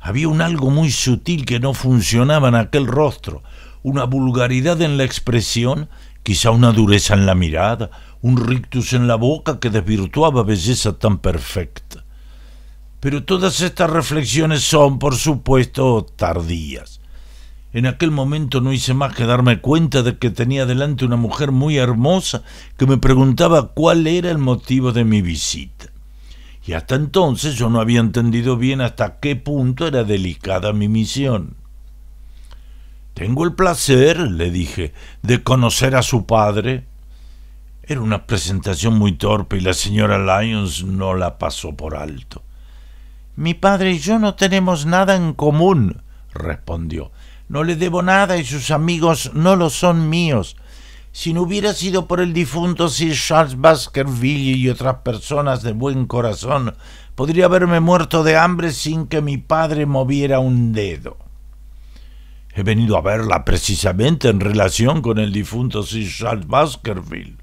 Había un algo muy sutil que no funcionaba en aquel rostro, una vulgaridad en la expresión, quizá una dureza en la mirada, un rictus en la boca que desvirtuaba belleza tan perfecta. Pero todas estas reflexiones son, por supuesto, tardías. En aquel momento no hice más que darme cuenta de que tenía delante una mujer muy hermosa que me preguntaba cuál era el motivo de mi visita. Y hasta entonces yo no había entendido bien hasta qué punto era delicada mi misión. Tengo el placer, le dije, de conocer a su padre. Era una presentación muy torpe y la señora Lyons no la pasó por alto. Mi padre y yo no tenemos nada en común, respondió. No le debo nada y sus amigos no lo son míos. Si no hubiera sido por el difunto Sir Charles Baskerville y otras personas de buen corazón, podría haberme muerto de hambre sin que mi padre moviera un dedo. He venido a verla precisamente en relación con el difunto Sir Charles Baskerville.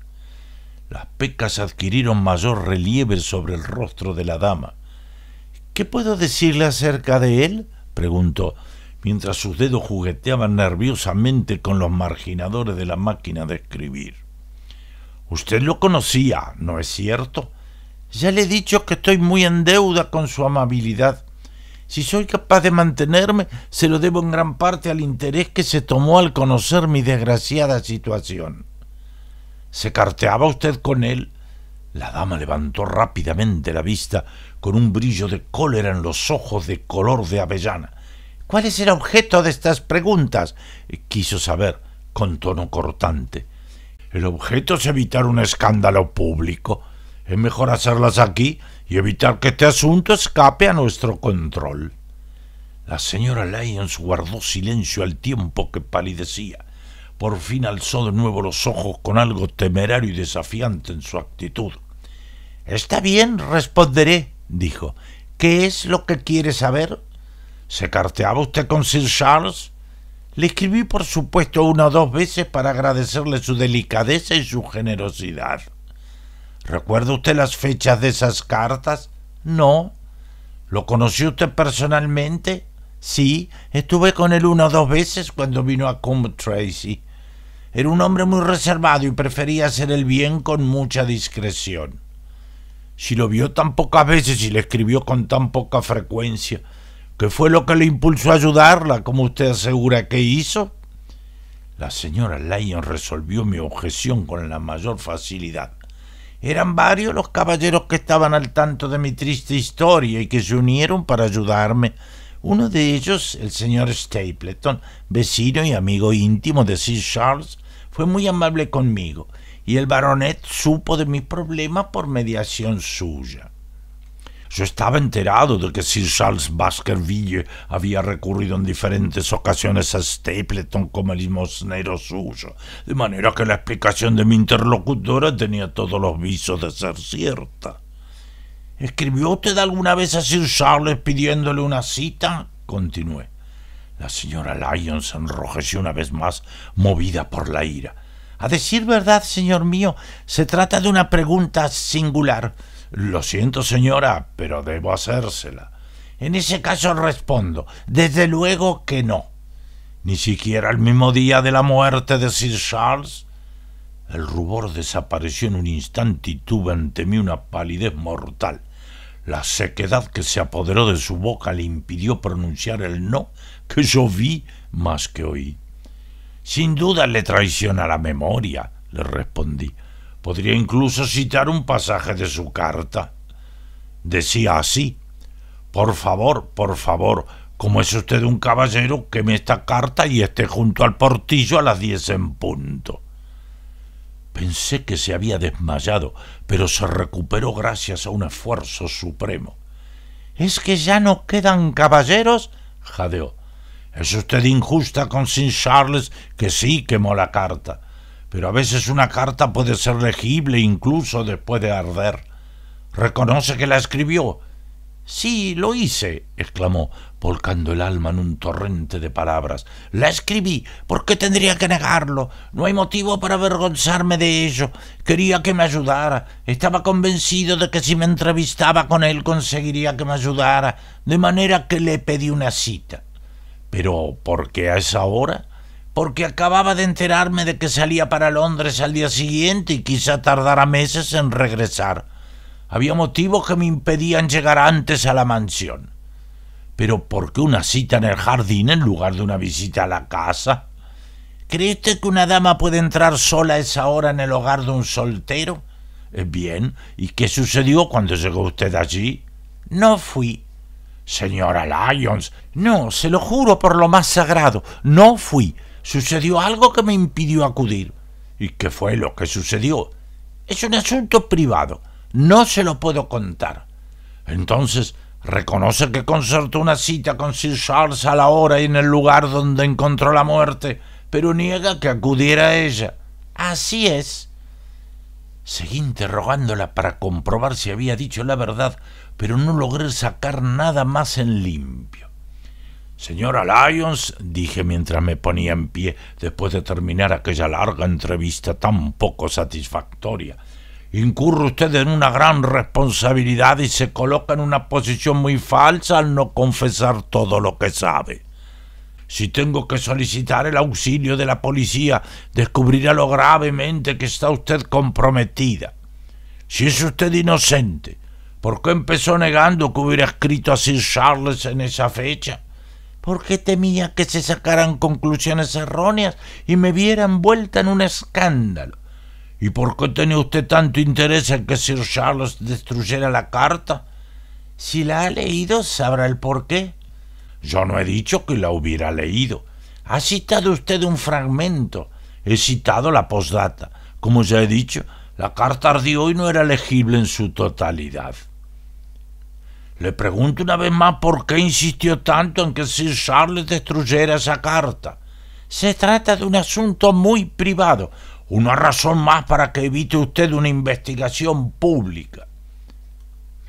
Las pecas adquirieron mayor relieve sobre el rostro de la dama. ¿Qué puedo decirle acerca de él? preguntó mientras sus dedos jugueteaban nerviosamente con los marginadores de la máquina de escribir. Usted lo conocía, ¿no es cierto? Ya le he dicho que estoy muy en deuda con su amabilidad. Si soy capaz de mantenerme, se lo debo en gran parte al interés que se tomó al conocer mi desgraciada situación. ¿Se carteaba usted con él? La dama levantó rápidamente la vista con un brillo de cólera en los ojos de color de avellana. ¿Cuál es el objeto de estas preguntas? quiso saber con tono cortante. El objeto es evitar un escándalo público. Es mejor hacerlas aquí y evitar que este asunto escape a nuestro control. La señora Lyons guardó silencio al tiempo que palidecía. Por fin alzó de nuevo los ojos con algo temerario y desafiante en su actitud. Está bien, responderé, dijo. ¿Qué es lo que quiere saber? ¿Se carteaba usted con Sir Charles? Le escribí, por supuesto, una o dos veces para agradecerle su delicadeza y su generosidad. ¿Recuerda usted las fechas de esas cartas? No. ¿Lo conoció usted personalmente? Sí, estuve con él una o dos veces cuando vino a Combe Tracy. Era un hombre muy reservado y prefería hacer el bien con mucha discreción. Si lo vio tan pocas veces y le escribió con tan poca frecuencia, ¿Qué fue lo que le impulsó a ayudarla, como usted asegura que hizo? La señora Lyon resolvió mi objeción con la mayor facilidad. Eran varios los caballeros que estaban al tanto de mi triste historia y que se unieron para ayudarme. Uno de ellos, el señor Stapleton, vecino y amigo íntimo de Sir Charles, fue muy amable conmigo y el baronet supo de mis problemas por mediación suya. Yo estaba enterado de que Sir Charles Baskerville había recurrido en diferentes ocasiones a Stapleton como limosnero suyo, de manera que la explicación de mi interlocutora tenía todos los visos de ser cierta. ¿Escribió usted alguna vez a Sir Charles pidiéndole una cita? Continué. La señora Lyons enrojeció una vez más, movida por la ira. A decir verdad, señor mío, se trata de una pregunta singular. Lo siento señora, pero debo hacérsela. En ese caso respondo, desde luego que no. Ni siquiera el mismo día de la muerte de Sir Charles. El rubor desapareció en un instante y tuve ante mí una palidez mortal. La sequedad que se apoderó de su boca le impidió pronunciar el no que yo vi más que oí. Sin duda le traiciona la memoria, le respondí. Podría incluso citar un pasaje de su carta. Decía así, por favor, por favor, como es usted un caballero, queme esta carta y esté junto al portillo a las diez en punto. Pensé que se había desmayado, pero se recuperó gracias a un esfuerzo supremo. ¿Es que ya no quedan caballeros? jadeó. Es usted injusta con Sin Charles, que sí quemó la carta pero a veces una carta puede ser legible incluso después de arder. ¿Reconoce que la escribió? Sí, lo hice, exclamó, volcando el alma en un torrente de palabras. La escribí. ¿Por qué tendría que negarlo? No hay motivo para avergonzarme de ello. Quería que me ayudara. Estaba convencido de que si me entrevistaba con él conseguiría que me ayudara, de manera que le pedí una cita. Pero ¿por qué a esa hora? porque acababa de enterarme de que salía para Londres al día siguiente y quizá tardara meses en regresar. Había motivos que me impedían llegar antes a la mansión. Pero ¿por qué una cita en el jardín en lugar de una visita a la casa? ¿Cree usted que una dama puede entrar sola a esa hora en el hogar de un soltero? Eh, bien, ¿y qué sucedió cuando llegó usted allí? No fui. Señora Lyons, no, se lo juro por lo más sagrado, no fui sucedió algo que me impidió acudir. ¿Y qué fue lo que sucedió? Es un asunto privado. No se lo puedo contar. Entonces, reconoce que concertó una cita con Sir Charles a la hora y en el lugar donde encontró la muerte, pero niega que acudiera a ella. Así es. Seguí interrogándola para comprobar si había dicho la verdad, pero no logré sacar nada más en limpio. Señora Lyons, dije mientras me ponía en pie después de terminar aquella larga entrevista tan poco satisfactoria, incurre usted en una gran responsabilidad y se coloca en una posición muy falsa al no confesar todo lo que sabe. Si tengo que solicitar el auxilio de la policía, descubrirá lo gravemente que está usted comprometida. Si es usted inocente, ¿por qué empezó negando que hubiera escrito a Sir Charles en esa fecha? porque temía que se sacaran conclusiones erróneas y me vieran vuelta en un escándalo. ¿Y por qué tenía usted tanto interés en que Sir Charles destruyera la carta? Si la ha leído, sabrá el por qué. Yo no he dicho que la hubiera leído. Ha citado usted un fragmento. He citado la postdata. Como ya he dicho, la carta ardió y no era legible en su totalidad. Le pregunto una vez más por qué insistió tanto en que Sir Charles destruyera esa carta. Se trata de un asunto muy privado, una razón más para que evite usted una investigación pública.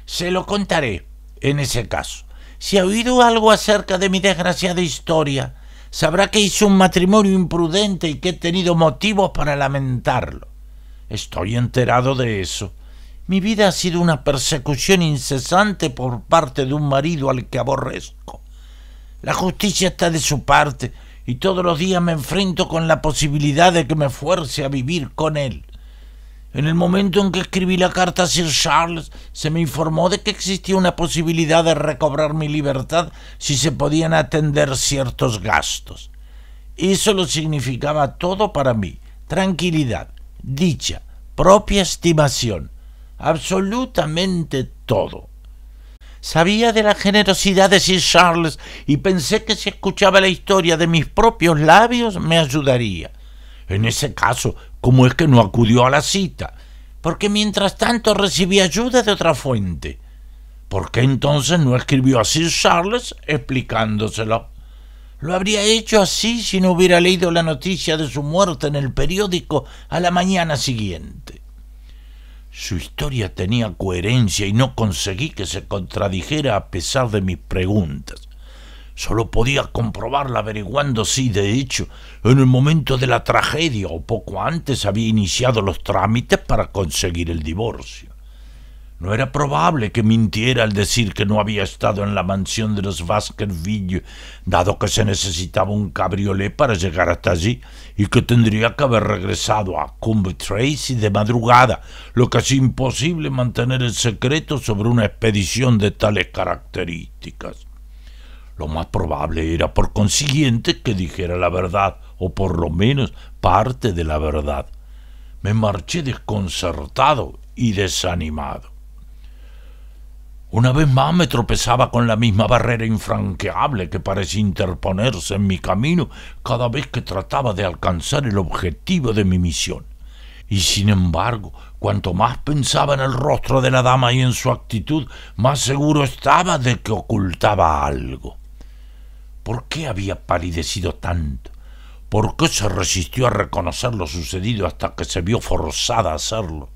Se lo contaré, en ese caso. Si ha oído algo acerca de mi desgraciada historia, sabrá que hice un matrimonio imprudente y que he tenido motivos para lamentarlo. Estoy enterado de eso. Mi vida ha sido una persecución incesante por parte de un marido al que aborrezco. La justicia está de su parte y todos los días me enfrento con la posibilidad de que me fuerce a vivir con él. En el momento en que escribí la carta a Sir Charles, se me informó de que existía una posibilidad de recobrar mi libertad si se podían atender ciertos gastos. Eso lo significaba todo para mí, tranquilidad, dicha, propia estimación absolutamente todo. Sabía de la generosidad de Sir Charles y pensé que si escuchaba la historia de mis propios labios me ayudaría. En ese caso, ¿cómo es que no acudió a la cita? Porque mientras tanto recibí ayuda de otra fuente. ¿Por qué entonces no escribió a Sir Charles explicándoselo? Lo habría hecho así si no hubiera leído la noticia de su muerte en el periódico a la mañana siguiente. Su historia tenía coherencia y no conseguí que se contradijera a pesar de mis preguntas. Solo podía comprobarla averiguando si, de hecho, en el momento de la tragedia o poco antes había iniciado los trámites para conseguir el divorcio. No era probable que mintiera al decir que no había estado en la mansión de los Baskerville, dado que se necesitaba un cabriolé para llegar hasta allí y que tendría que haber regresado a Cumbe Tracy de madrugada, lo que es imposible mantener el secreto sobre una expedición de tales características. Lo más probable era, por consiguiente, que dijera la verdad, o por lo menos parte de la verdad. Me marché desconcertado y desanimado. Una vez más me tropezaba con la misma barrera infranqueable que parecía interponerse en mi camino cada vez que trataba de alcanzar el objetivo de mi misión. Y sin embargo, cuanto más pensaba en el rostro de la dama y en su actitud, más seguro estaba de que ocultaba algo. ¿Por qué había palidecido tanto? ¿Por qué se resistió a reconocer lo sucedido hasta que se vio forzada a hacerlo?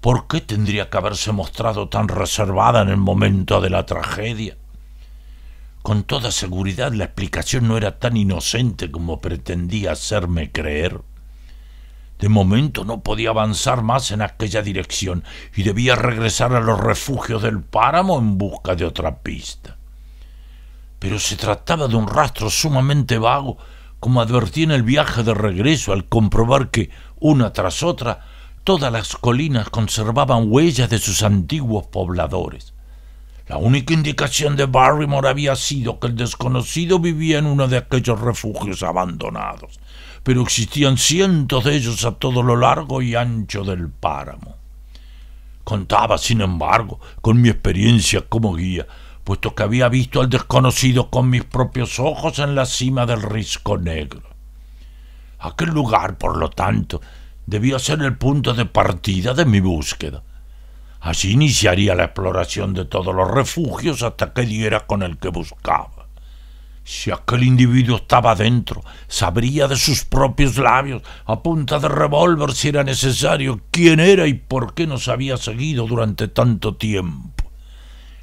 ¿Por qué tendría que haberse mostrado tan reservada en el momento de la tragedia? Con toda seguridad la explicación no era tan inocente como pretendía hacerme creer. De momento no podía avanzar más en aquella dirección y debía regresar a los refugios del páramo en busca de otra pista. Pero se trataba de un rastro sumamente vago, como advertí en el viaje de regreso al comprobar que, una tras otra, Todas las colinas conservaban huellas de sus antiguos pobladores. La única indicación de Barrymore había sido que el desconocido vivía en uno de aquellos refugios abandonados, pero existían cientos de ellos a todo lo largo y ancho del páramo. Contaba, sin embargo, con mi experiencia como guía, puesto que había visto al desconocido con mis propios ojos en la cima del risco negro. Aquel lugar, por lo tanto, debía ser el punto de partida de mi búsqueda. Así iniciaría la exploración de todos los refugios hasta que diera con el que buscaba. Si aquel individuo estaba dentro, sabría de sus propios labios, a punta de revólver si era necesario, quién era y por qué nos había seguido durante tanto tiempo.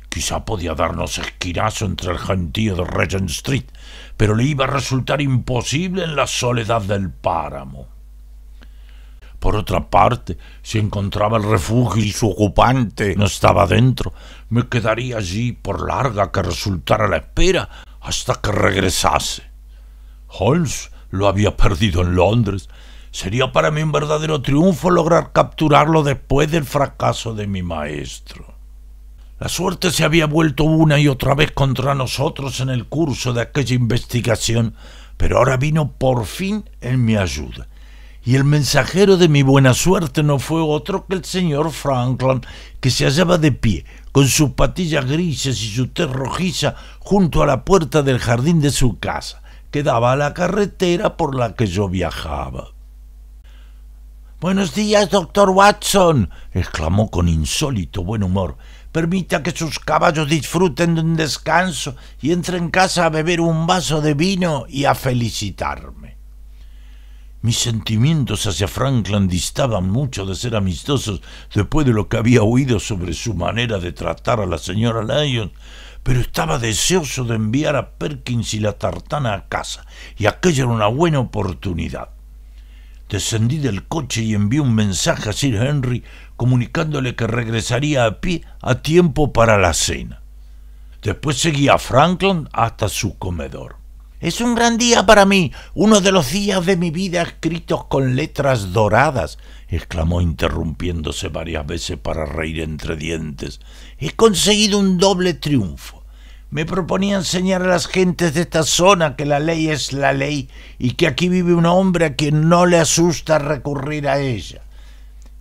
Quizá podía darnos esquinazo entre el gentío de Regent Street, pero le iba a resultar imposible en la soledad del páramo. Por otra parte, si encontraba el refugio y su ocupante no estaba dentro, me quedaría allí por larga que resultara la espera hasta que regresase. Holmes lo había perdido en Londres. Sería para mí un verdadero triunfo lograr capturarlo después del fracaso de mi maestro. La suerte se había vuelto una y otra vez contra nosotros en el curso de aquella investigación, pero ahora vino por fin en mi ayuda y el mensajero de mi buena suerte no fue otro que el señor Franklin, que se hallaba de pie, con sus patillas grises y su tez rojiza, junto a la puerta del jardín de su casa, que daba a la carretera por la que yo viajaba. Buenos días, doctor Watson, exclamó con insólito buen humor. Permita que sus caballos disfruten de un descanso y entre en casa a beber un vaso de vino y a felicitarme. Mis sentimientos hacia Franklin distaban mucho de ser amistosos después de lo que había oído sobre su manera de tratar a la señora Lyon, pero estaba deseoso de enviar a Perkins y la tartana a casa, y aquella era una buena oportunidad. Descendí del coche y envié un mensaje a Sir Henry comunicándole que regresaría a pie a tiempo para la cena. Después seguí a Franklin hasta su comedor. Es un gran día para mí, uno de los días de mi vida escritos con letras doradas, exclamó interrumpiéndose varias veces para reír entre dientes. He conseguido un doble triunfo. Me proponía enseñar a las gentes de esta zona que la ley es la ley y que aquí vive un hombre a quien no le asusta recurrir a ella.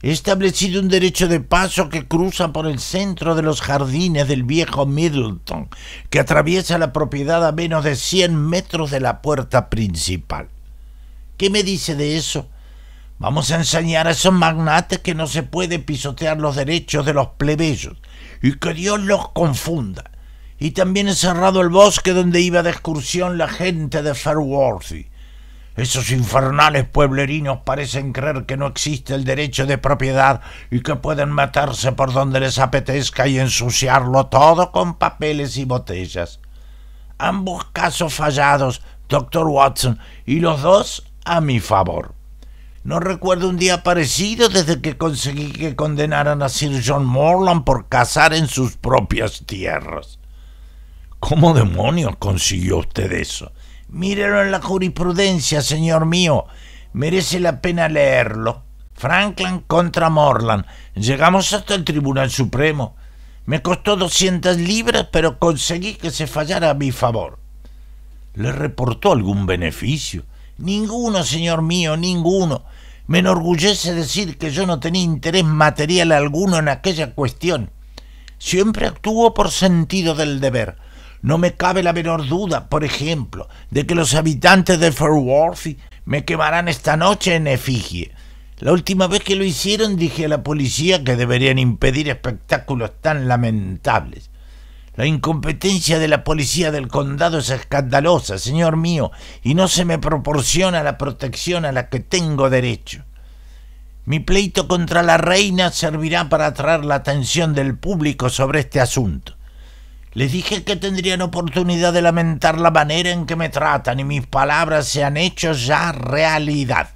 He establecido un derecho de paso que cruza por el centro de los jardines del viejo Middleton, que atraviesa la propiedad a menos de 100 metros de la puerta principal. ¿Qué me dice de eso? Vamos a enseñar a esos magnates que no se puede pisotear los derechos de los plebeyos y que Dios los confunda. Y también he cerrado el bosque donde iba de excursión la gente de Fairworthy esos infernales pueblerinos parecen creer que no existe el derecho de propiedad y que pueden matarse por donde les apetezca y ensuciarlo todo con papeles y botellas. Ambos casos fallados, doctor Watson, y los dos a mi favor. No recuerdo un día parecido desde que conseguí que condenaran a Sir John Morland por cazar en sus propias tierras. ¿Cómo demonios consiguió usted eso? Míralo en la jurisprudencia, señor mío. Merece la pena leerlo. Franklin contra Morland. Llegamos hasta el Tribunal Supremo. Me costó doscientas libras, pero conseguí que se fallara a mi favor. ¿Le reportó algún beneficio? Ninguno, señor mío, ninguno. Me enorgullece decir que yo no tenía interés material alguno en aquella cuestión. Siempre actuó por sentido del deber. No me cabe la menor duda, por ejemplo, de que los habitantes de Fairworthy me quemarán esta noche en efigie. La última vez que lo hicieron dije a la policía que deberían impedir espectáculos tan lamentables. La incompetencia de la policía del condado es escandalosa, señor mío, y no se me proporciona la protección a la que tengo derecho. Mi pleito contra la reina servirá para atraer la atención del público sobre este asunto. Les dije que tendrían oportunidad de lamentar la manera en que me tratan y mis palabras se han hecho ya realidad.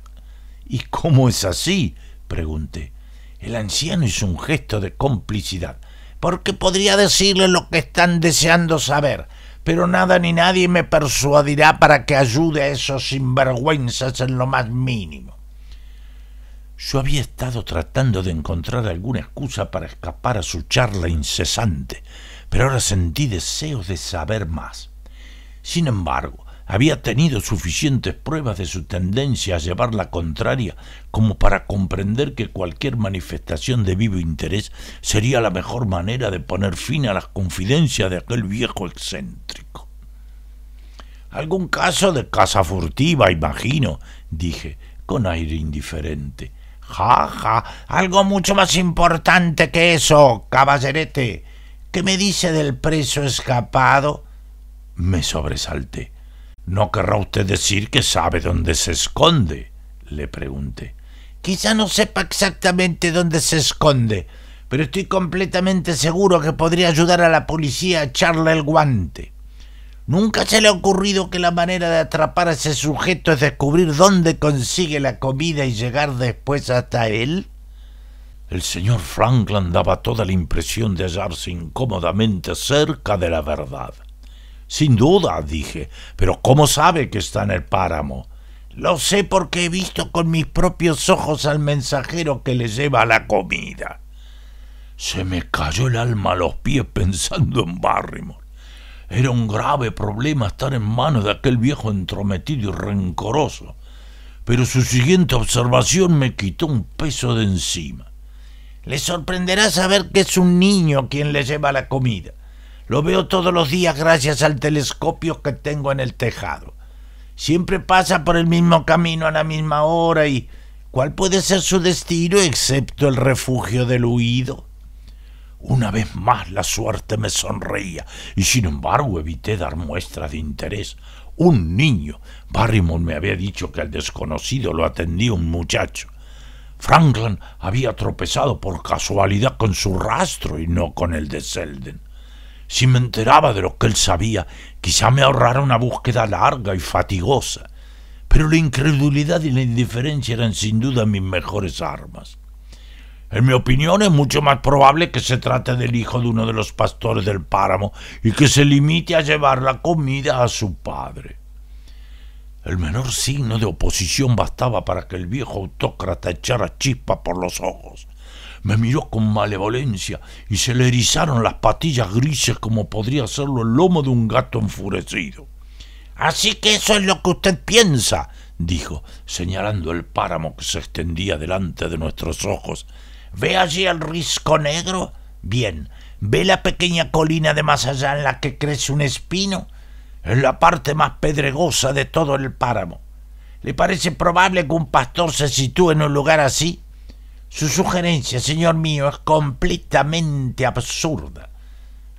¿Y cómo es así? pregunté. El anciano hizo un gesto de complicidad, porque podría decirle lo que están deseando saber, pero nada ni nadie me persuadirá para que ayude a esos sinvergüenzas en lo más mínimo. Yo había estado tratando de encontrar alguna excusa para escapar a su charla incesante, pero ahora sentí deseos de saber más. Sin embargo, había tenido suficientes pruebas de su tendencia a llevar la contraria como para comprender que cualquier manifestación de vivo interés sería la mejor manera de poner fin a las confidencias de aquel viejo excéntrico. Algún caso de casa furtiva, imagino, dije, con aire indiferente. Ja, ja, algo mucho más importante que eso, caballerete. ¿Qué me dice del preso escapado? Me sobresalté. ¿No querrá usted decir que sabe dónde se esconde? le pregunté. Quizá no sepa exactamente dónde se esconde, pero estoy completamente seguro que podría ayudar a la policía a echarle el guante. Nunca se le ha ocurrido que la manera de atrapar a ese sujeto es descubrir dónde consigue la comida y llegar después hasta él. El señor Franklin daba toda la impresión de hallarse incómodamente cerca de la verdad. Sin duda, dije, pero ¿cómo sabe que está en el páramo? Lo sé porque he visto con mis propios ojos al mensajero que le lleva la comida. Se me cayó el alma a los pies pensando en Barrymore. Era un grave problema estar en manos de aquel viejo entrometido y rencoroso, pero su siguiente observación me quitó un peso de encima. Le sorprenderá saber que es un niño quien le lleva la comida. Lo veo todos los días gracias al telescopio que tengo en el tejado. Siempre pasa por el mismo camino a la misma hora y ¿cuál puede ser su destino excepto el refugio del huido? Una vez más la suerte me sonreía y sin embargo evité dar muestras de interés. Un niño. Barrymore me había dicho que al desconocido lo atendía un muchacho. Franklin había tropezado por casualidad con su rastro y no con el de Selden. Si me enteraba de lo que él sabía, quizá me ahorrara una búsqueda larga y fatigosa, pero la incredulidad y la indiferencia eran sin duda mis mejores armas. En mi opinión es mucho más probable que se trate del hijo de uno de los pastores del páramo y que se limite a llevar la comida a su padre. El menor signo de oposición bastaba para que el viejo autócrata echara chispa por los ojos. Me miró con malevolencia y se le erizaron las patillas grises como podría serlo el lomo de un gato enfurecido. Así que eso es lo que usted piensa, dijo, señalando el páramo que se extendía delante de nuestros ojos. ¿Ve allí el risco negro? Bien. ¿Ve la pequeña colina de más allá en la que crece un espino? Es la parte más pedregosa de todo el páramo. ¿Le parece probable que un pastor se sitúe en un lugar así? Su sugerencia, señor mío, es completamente absurda.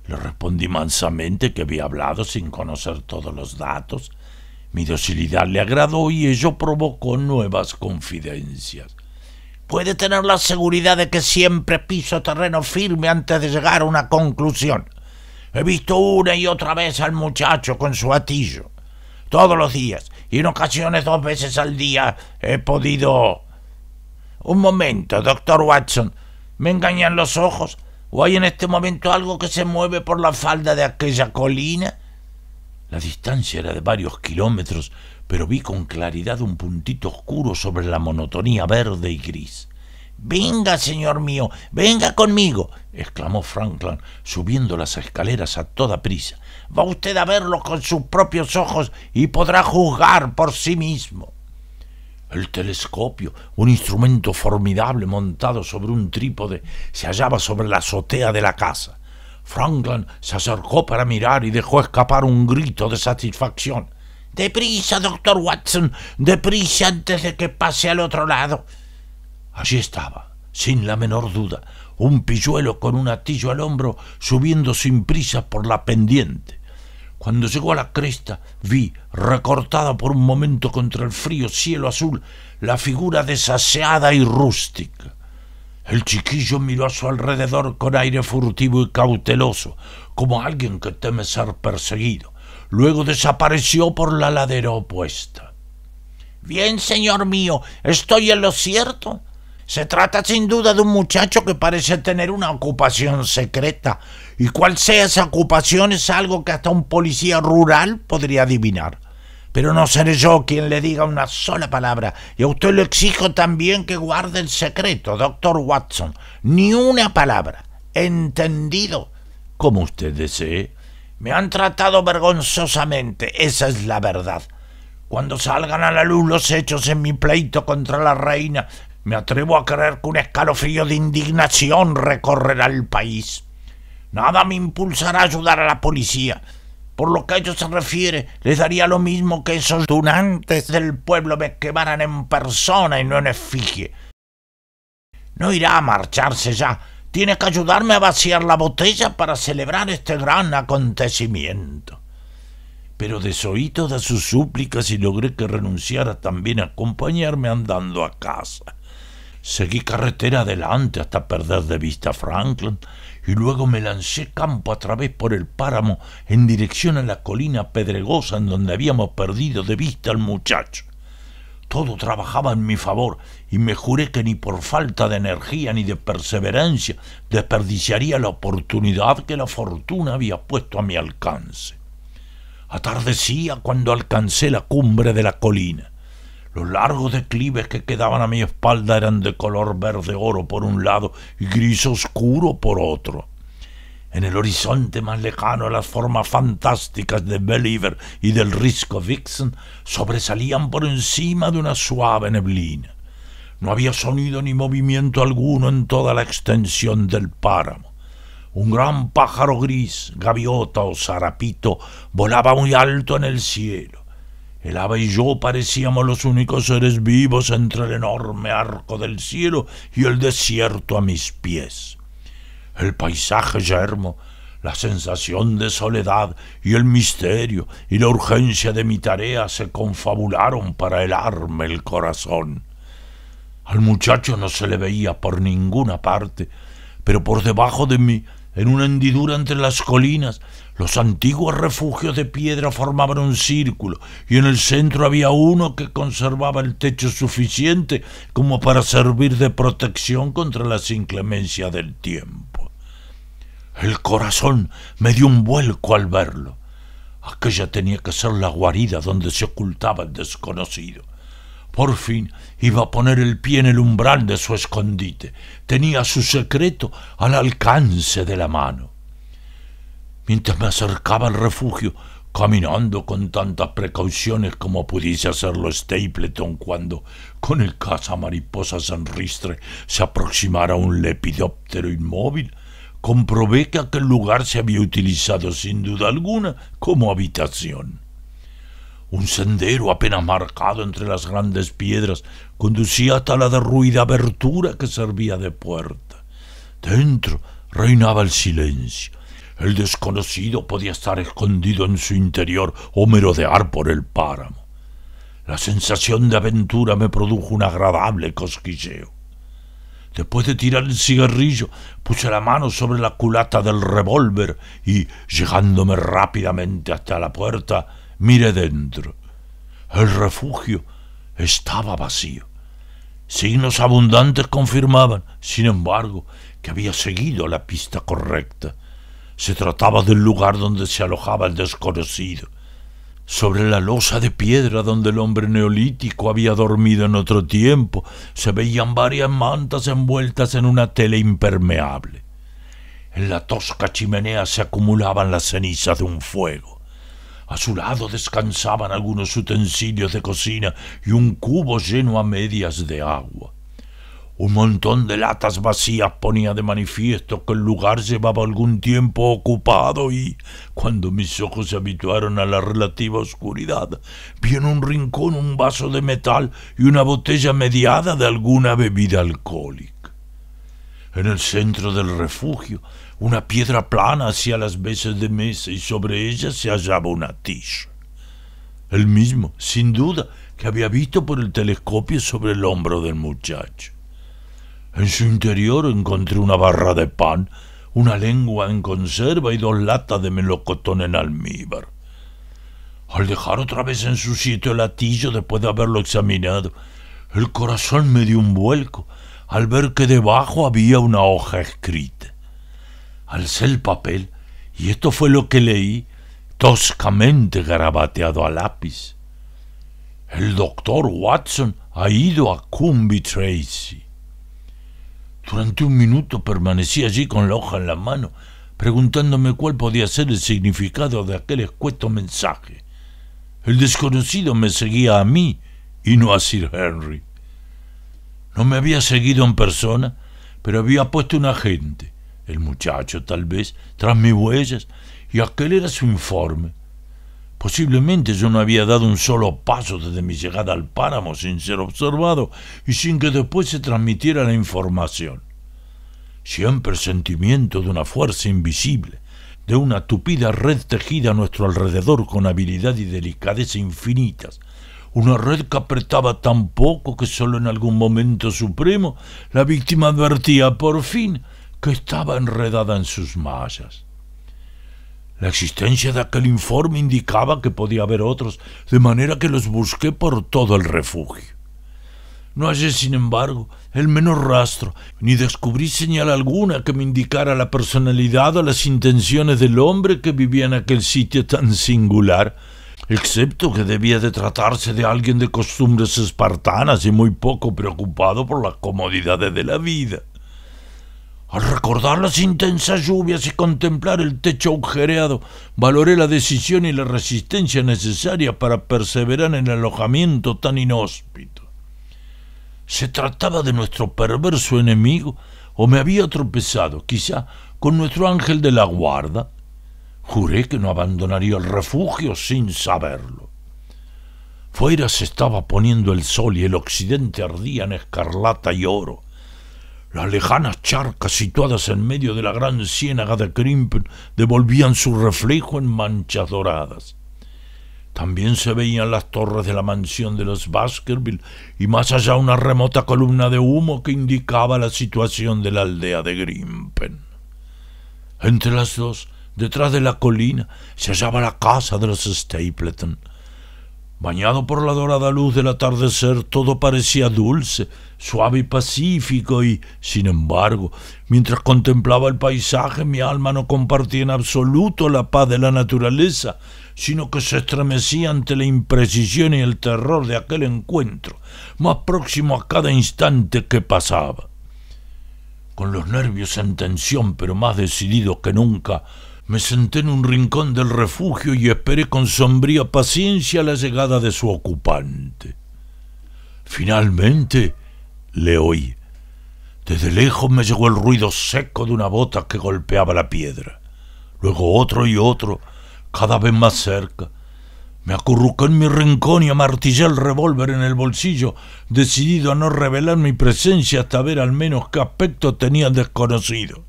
Le respondí mansamente que había hablado sin conocer todos los datos. Mi docilidad le agradó y ello provocó nuevas confidencias. Puede tener la seguridad de que siempre piso terreno firme antes de llegar a una conclusión. He visto una y otra vez al muchacho con su atillo. Todos los días. Y en ocasiones dos veces al día he podido... Un momento, doctor Watson. ¿Me engañan los ojos? ¿O hay en este momento algo que se mueve por la falda de aquella colina? La distancia era de varios kilómetros, pero vi con claridad un puntito oscuro sobre la monotonía verde y gris. Venga, señor mío, venga conmigo exclamó Franklin, subiendo las escaleras a toda prisa. Va usted a verlo con sus propios ojos y podrá juzgar por sí mismo. El telescopio, un instrumento formidable montado sobre un trípode, se hallaba sobre la azotea de la casa. Franklin se acercó para mirar y dejó escapar un grito de satisfacción. Deprisa, doctor Watson, deprisa antes de que pase al otro lado. Allí estaba, sin la menor duda, un pilluelo con un atillo al hombro, subiendo sin prisa por la pendiente. Cuando llegó a la cresta, vi, recortada por un momento contra el frío cielo azul, la figura desaseada y rústica. El chiquillo miró a su alrededor con aire furtivo y cauteloso, como alguien que teme ser perseguido. Luego desapareció por la ladera opuesta. Bien, señor mío, estoy en lo cierto. Se trata sin duda de un muchacho que parece tener una ocupación secreta, y cuál sea esa ocupación es algo que hasta un policía rural podría adivinar. Pero no seré yo quien le diga una sola palabra, y a usted lo exijo también que guarde el secreto, doctor Watson. Ni una palabra. ¿Entendido? Como usted desee. Me han tratado vergonzosamente, esa es la verdad. Cuando salgan a la luz los hechos en mi pleito contra la reina, me atrevo a creer que un escalofrío de indignación recorrerá el país. Nada me impulsará a ayudar a la policía. Por lo que a ellos se refiere, les daría lo mismo que esos tunantes del pueblo me quemaran en persona y no en efigie. No irá a marcharse ya. Tiene que ayudarme a vaciar la botella para celebrar este gran acontecimiento. Pero desoí todas sus súplicas y logré que renunciara también a acompañarme andando a casa. Seguí carretera adelante hasta perder de vista Franklin y luego me lancé campo a través por el páramo en dirección a la colina pedregosa en donde habíamos perdido de vista al muchacho. Todo trabajaba en mi favor y me juré que ni por falta de energía ni de perseverancia desperdiciaría la oportunidad que la fortuna había puesto a mi alcance. Atardecía cuando alcancé la cumbre de la colina. Los largos declives que quedaban a mi espalda eran de color verde oro por un lado y gris oscuro por otro. En el horizonte más lejano las formas fantásticas de Believer y del Risco Vixen sobresalían por encima de una suave neblina. No había sonido ni movimiento alguno en toda la extensión del páramo. Un gran pájaro gris, gaviota o zarapito, volaba muy alto en el cielo. El ave y yo parecíamos los únicos seres vivos entre el enorme arco del cielo y el desierto a mis pies. El paisaje yermo, la sensación de soledad y el misterio y la urgencia de mi tarea se confabularon para helarme el corazón. Al muchacho no se le veía por ninguna parte, pero por debajo de mí, en una hendidura entre las colinas, los antiguos refugios de piedra formaban un círculo y en el centro había uno que conservaba el techo suficiente como para servir de protección contra las inclemencias del tiempo. El corazón me dio un vuelco al verlo. Aquella tenía que ser la guarida donde se ocultaba el desconocido. Por fin iba a poner el pie en el umbral de su escondite. Tenía su secreto al alcance de la mano mientras me acercaba al refugio, caminando con tantas precauciones como pudiese hacerlo Stapleton cuando, con el mariposa ristre, se aproximara un lepidóptero inmóvil, comprobé que aquel lugar se había utilizado sin duda alguna como habitación. Un sendero apenas marcado entre las grandes piedras conducía hasta la derruida abertura que servía de puerta. Dentro reinaba el silencio el desconocido podía estar escondido en su interior o merodear por el páramo. La sensación de aventura me produjo un agradable cosquilleo. Después de tirar el cigarrillo, puse la mano sobre la culata del revólver y, llegándome rápidamente hasta la puerta, miré dentro. El refugio estaba vacío. Signos abundantes confirmaban, sin embargo, que había seguido la pista correcta. Se trataba del lugar donde se alojaba el desconocido, sobre la losa de piedra donde el hombre neolítico había dormido en otro tiempo, se veían varias mantas envueltas en una tela impermeable. En la tosca chimenea se acumulaban las cenizas de un fuego. A su lado descansaban algunos utensilios de cocina y un cubo lleno a medias de agua. Un montón de latas vacías ponía de manifiesto que el lugar llevaba algún tiempo ocupado y, cuando mis ojos se habituaron a la relativa oscuridad, vi en un rincón un vaso de metal y una botella mediada de alguna bebida alcohólica. En el centro del refugio, una piedra plana hacía las veces de mesa y sobre ella se hallaba una tiza. El mismo, sin duda, que había visto por el telescopio sobre el hombro del muchacho. En su interior encontré una barra de pan, una lengua en conserva y dos latas de melocotón en almíbar. Al dejar otra vez en su sitio el latillo después de haberlo examinado, el corazón me dio un vuelco al ver que debajo había una hoja escrita. Alcé el papel y esto fue lo que leí, toscamente garabateado a lápiz. El doctor Watson ha ido a Cumby Tracy. Durante un minuto permanecí allí con la hoja en la mano, preguntándome cuál podía ser el significado de aquel escueto mensaje. El desconocido me seguía a mí y no a Sir Henry. No me había seguido en persona, pero había puesto un agente, el muchacho tal vez, tras mis huellas, y aquel era su informe. Posiblemente yo no había dado un solo paso desde mi llegada al páramo sin ser observado y sin que después se transmitiera la información. Siempre sentimiento de una fuerza invisible, de una tupida red tejida a nuestro alrededor con habilidad y delicadeza infinitas, una red que apretaba tan poco que solo en algún momento supremo la víctima advertía por fin que estaba enredada en sus mallas. La existencia de aquel informe indicaba que podía haber otros, de manera que los busqué por todo el refugio. No hallé, sin embargo, el menor rastro, ni descubrí señal alguna que me indicara la personalidad o las intenciones del hombre que vivía en aquel sitio tan singular, excepto que debía de tratarse de alguien de costumbres espartanas y muy poco preocupado por las comodidades de la vida. Al recordar las intensas lluvias y contemplar el techo agujereado, valoré la decisión y la resistencia necesaria para perseverar en el alojamiento tan inhóspito. ¿Se trataba de nuestro perverso enemigo o me había tropezado, quizá, con nuestro ángel de la guarda? Juré que no abandonaría el refugio sin saberlo. Fuera se estaba poniendo el sol y el occidente ardía en escarlata y oro. Las lejanas charcas situadas en medio de la gran ciénaga de Grimpen devolvían su reflejo en manchas doradas. También se veían las torres de la mansión de los Baskerville y más allá una remota columna de humo que indicaba la situación de la aldea de Grimpen. Entre las dos, detrás de la colina, se hallaba la casa de los Stapleton, Bañado por la dorada luz del atardecer, todo parecía dulce, suave y pacífico, y, sin embargo, mientras contemplaba el paisaje, mi alma no compartía en absoluto la paz de la naturaleza, sino que se estremecía ante la imprecisión y el terror de aquel encuentro, más próximo a cada instante que pasaba. Con los nervios en tensión, pero más decididos que nunca, me senté en un rincón del refugio y esperé con sombría paciencia la llegada de su ocupante. Finalmente le oí. Desde lejos me llegó el ruido seco de una bota que golpeaba la piedra. Luego otro y otro, cada vez más cerca. Me acurruqué en mi rincón y amartillé el revólver en el bolsillo, decidido a no revelar mi presencia hasta ver al menos qué aspecto tenía desconocido.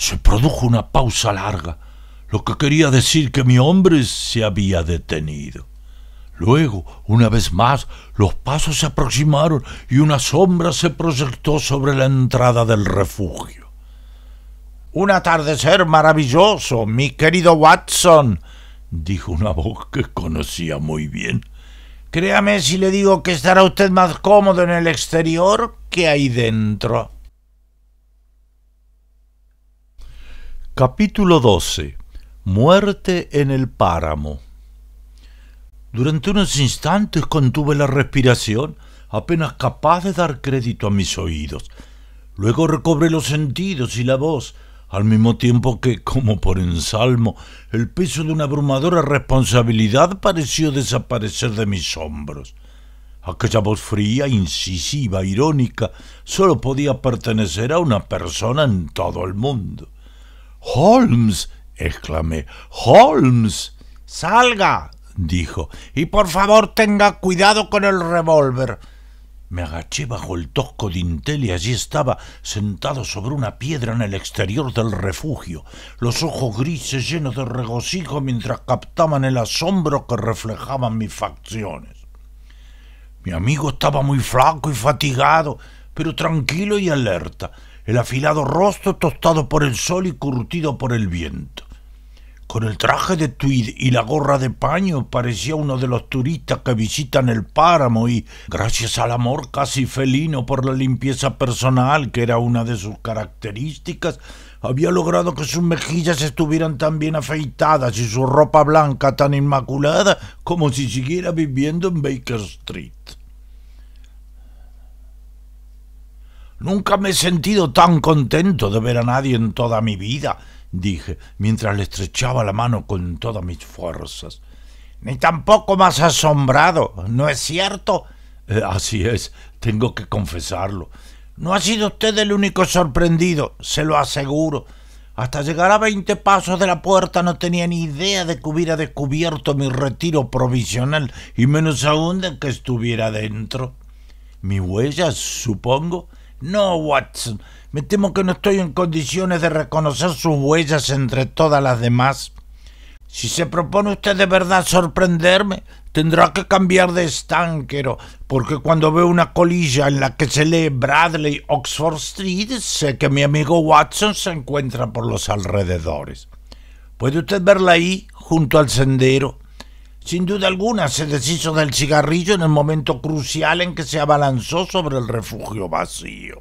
Se produjo una pausa larga, lo que quería decir que mi hombre se había detenido. Luego, una vez más, los pasos se aproximaron y una sombra se proyectó sobre la entrada del refugio. Un atardecer maravilloso, mi querido Watson, dijo una voz que conocía muy bien. Créame si le digo que estará usted más cómodo en el exterior que ahí dentro. Capítulo 12. Muerte en el páramo. Durante unos instantes contuve la respiración, apenas capaz de dar crédito a mis oídos. Luego recobré los sentidos y la voz, al mismo tiempo que, como por ensalmo, el peso de una abrumadora responsabilidad pareció desaparecer de mis hombros. Aquella voz fría, incisiva, irónica, sólo podía pertenecer a una persona en todo el mundo. Holmes. exclamé. Holmes. Salga. dijo. Y por favor tenga cuidado con el revólver. Me agaché bajo el tosco dintel y allí estaba, sentado sobre una piedra en el exterior del refugio, los ojos grises llenos de regocijo mientras captaban el asombro que reflejaban mis facciones. Mi amigo estaba muy flaco y fatigado, pero tranquilo y alerta el afilado rostro tostado por el sol y curtido por el viento. Con el traje de tweed y la gorra de paño parecía uno de los turistas que visitan el páramo y, gracias al amor casi felino por la limpieza personal que era una de sus características, había logrado que sus mejillas estuvieran tan bien afeitadas y su ropa blanca tan inmaculada como si siguiera viviendo en Baker Street. Nunca me he sentido tan contento de ver a nadie en toda mi vida, dije, mientras le estrechaba la mano con todas mis fuerzas. Ni tampoco más asombrado, ¿no es cierto? Eh, así es, tengo que confesarlo. No ha sido usted el único sorprendido, se lo aseguro. Hasta llegar a veinte pasos de la puerta no tenía ni idea de que hubiera descubierto mi retiro provisional, y menos aún de que estuviera dentro. Mi huella, supongo, no, Watson, me temo que no estoy en condiciones de reconocer sus huellas entre todas las demás. Si se propone usted de verdad sorprenderme, tendrá que cambiar de estanquero, porque cuando veo una colilla en la que se lee Bradley Oxford Street, sé que mi amigo Watson se encuentra por los alrededores. ¿Puede usted verla ahí, junto al sendero? Sin duda alguna se deshizo del cigarrillo en el momento crucial en que se abalanzó sobre el refugio vacío.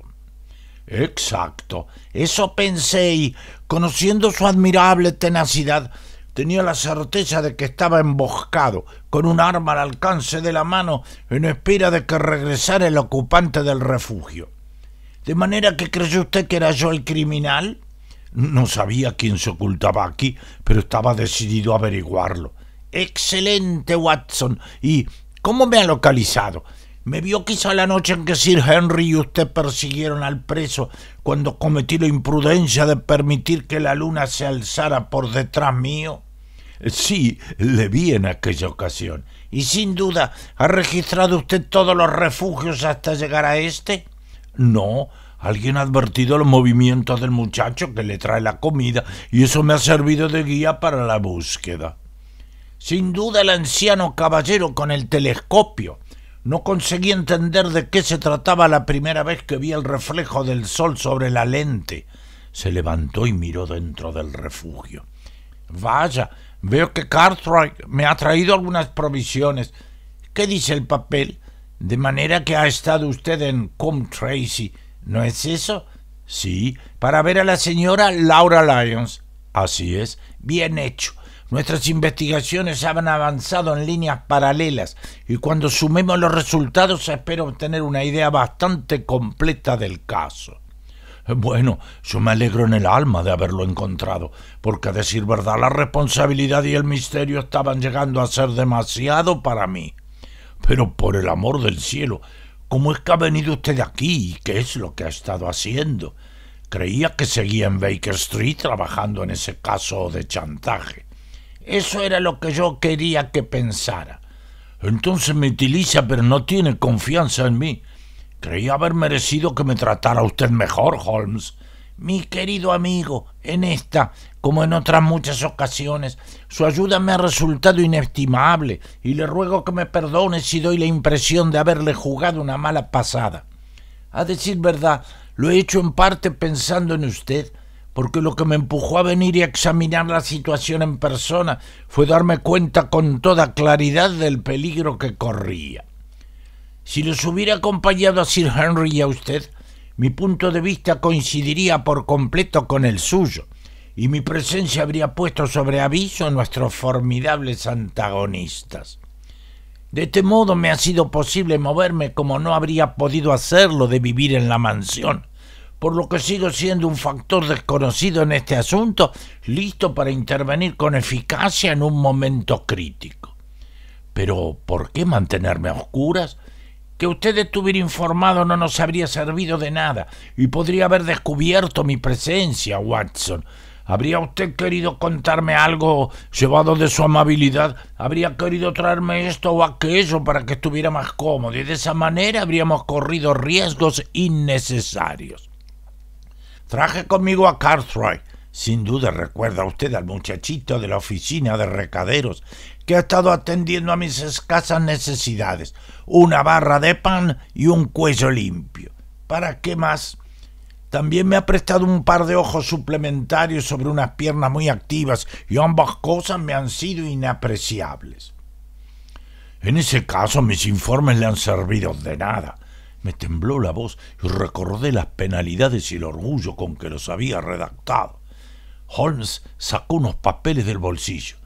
Exacto, eso pensé y, conociendo su admirable tenacidad, tenía la certeza de que estaba emboscado, con un arma al alcance de la mano, en espera de que regresara el ocupante del refugio. ¿De manera que creyó usted que era yo el criminal? No sabía quién se ocultaba aquí, pero estaba decidido a averiguarlo. Excelente, Watson. ¿Y cómo me ha localizado? ¿Me vio quizá la noche en que Sir Henry y usted persiguieron al preso cuando cometí la imprudencia de permitir que la luna se alzara por detrás mío? Sí, le vi en aquella ocasión. Y sin duda, ¿ha registrado usted todos los refugios hasta llegar a este? No, Alguien ha advertido los movimientos del muchacho que le trae la comida y eso me ha servido de guía para la búsqueda. Sin duda el anciano caballero con el telescopio. No conseguí entender de qué se trataba la primera vez que vi el reflejo del sol sobre la lente. Se levantó y miró dentro del refugio. Vaya, veo que Cartwright me ha traído algunas provisiones. ¿Qué dice el papel? De manera que ha estado usted en Com Tracy, ¿no es eso? Sí, para ver a la señora Laura Lyons. Así es, bien hecho. Nuestras investigaciones han avanzado en líneas paralelas y cuando sumemos los resultados espero obtener una idea bastante completa del caso. Bueno, yo me alegro en el alma de haberlo encontrado, porque a decir verdad la responsabilidad y el misterio estaban llegando a ser demasiado para mí. Pero por el amor del cielo, ¿cómo es que ha venido usted aquí y qué es lo que ha estado haciendo? Creía que seguía en Baker Street trabajando en ese caso de chantaje. Eso era lo que yo quería que pensara. Entonces me utiliza, pero no tiene confianza en mí. Creía haber merecido que me tratara usted mejor, Holmes. Mi querido amigo, en esta, como en otras muchas ocasiones, su ayuda me ha resultado inestimable y le ruego que me perdone si doy la impresión de haberle jugado una mala pasada. A decir verdad, lo he hecho en parte pensando en usted porque lo que me empujó a venir y a examinar la situación en persona fue darme cuenta con toda claridad del peligro que corría. Si los hubiera acompañado a Sir Henry y a usted, mi punto de vista coincidiría por completo con el suyo, y mi presencia habría puesto sobre aviso a nuestros formidables antagonistas. De este modo me ha sido posible moverme como no habría podido hacerlo de vivir en la mansión por lo que sigo siendo un factor desconocido en este asunto, listo para intervenir con eficacia en un momento crítico. Pero, ¿por qué mantenerme a oscuras? Que usted estuviera informado no nos habría servido de nada y podría haber descubierto mi presencia, Watson. Habría usted querido contarme algo llevado de su amabilidad, habría querido traerme esto o aquello para que estuviera más cómodo y de esa manera habríamos corrido riesgos innecesarios. Traje conmigo a Cartwright. Sin duda recuerda usted al muchachito de la oficina de recaderos que ha estado atendiendo a mis escasas necesidades. Una barra de pan y un cuello limpio. ¿Para qué más? También me ha prestado un par de ojos suplementarios sobre unas piernas muy activas y ambas cosas me han sido inapreciables. En ese caso mis informes le han servido de nada. Me tembló la voz y recordé las penalidades y el orgullo con que los había redactado. Holmes sacó unos papeles del bolsillo.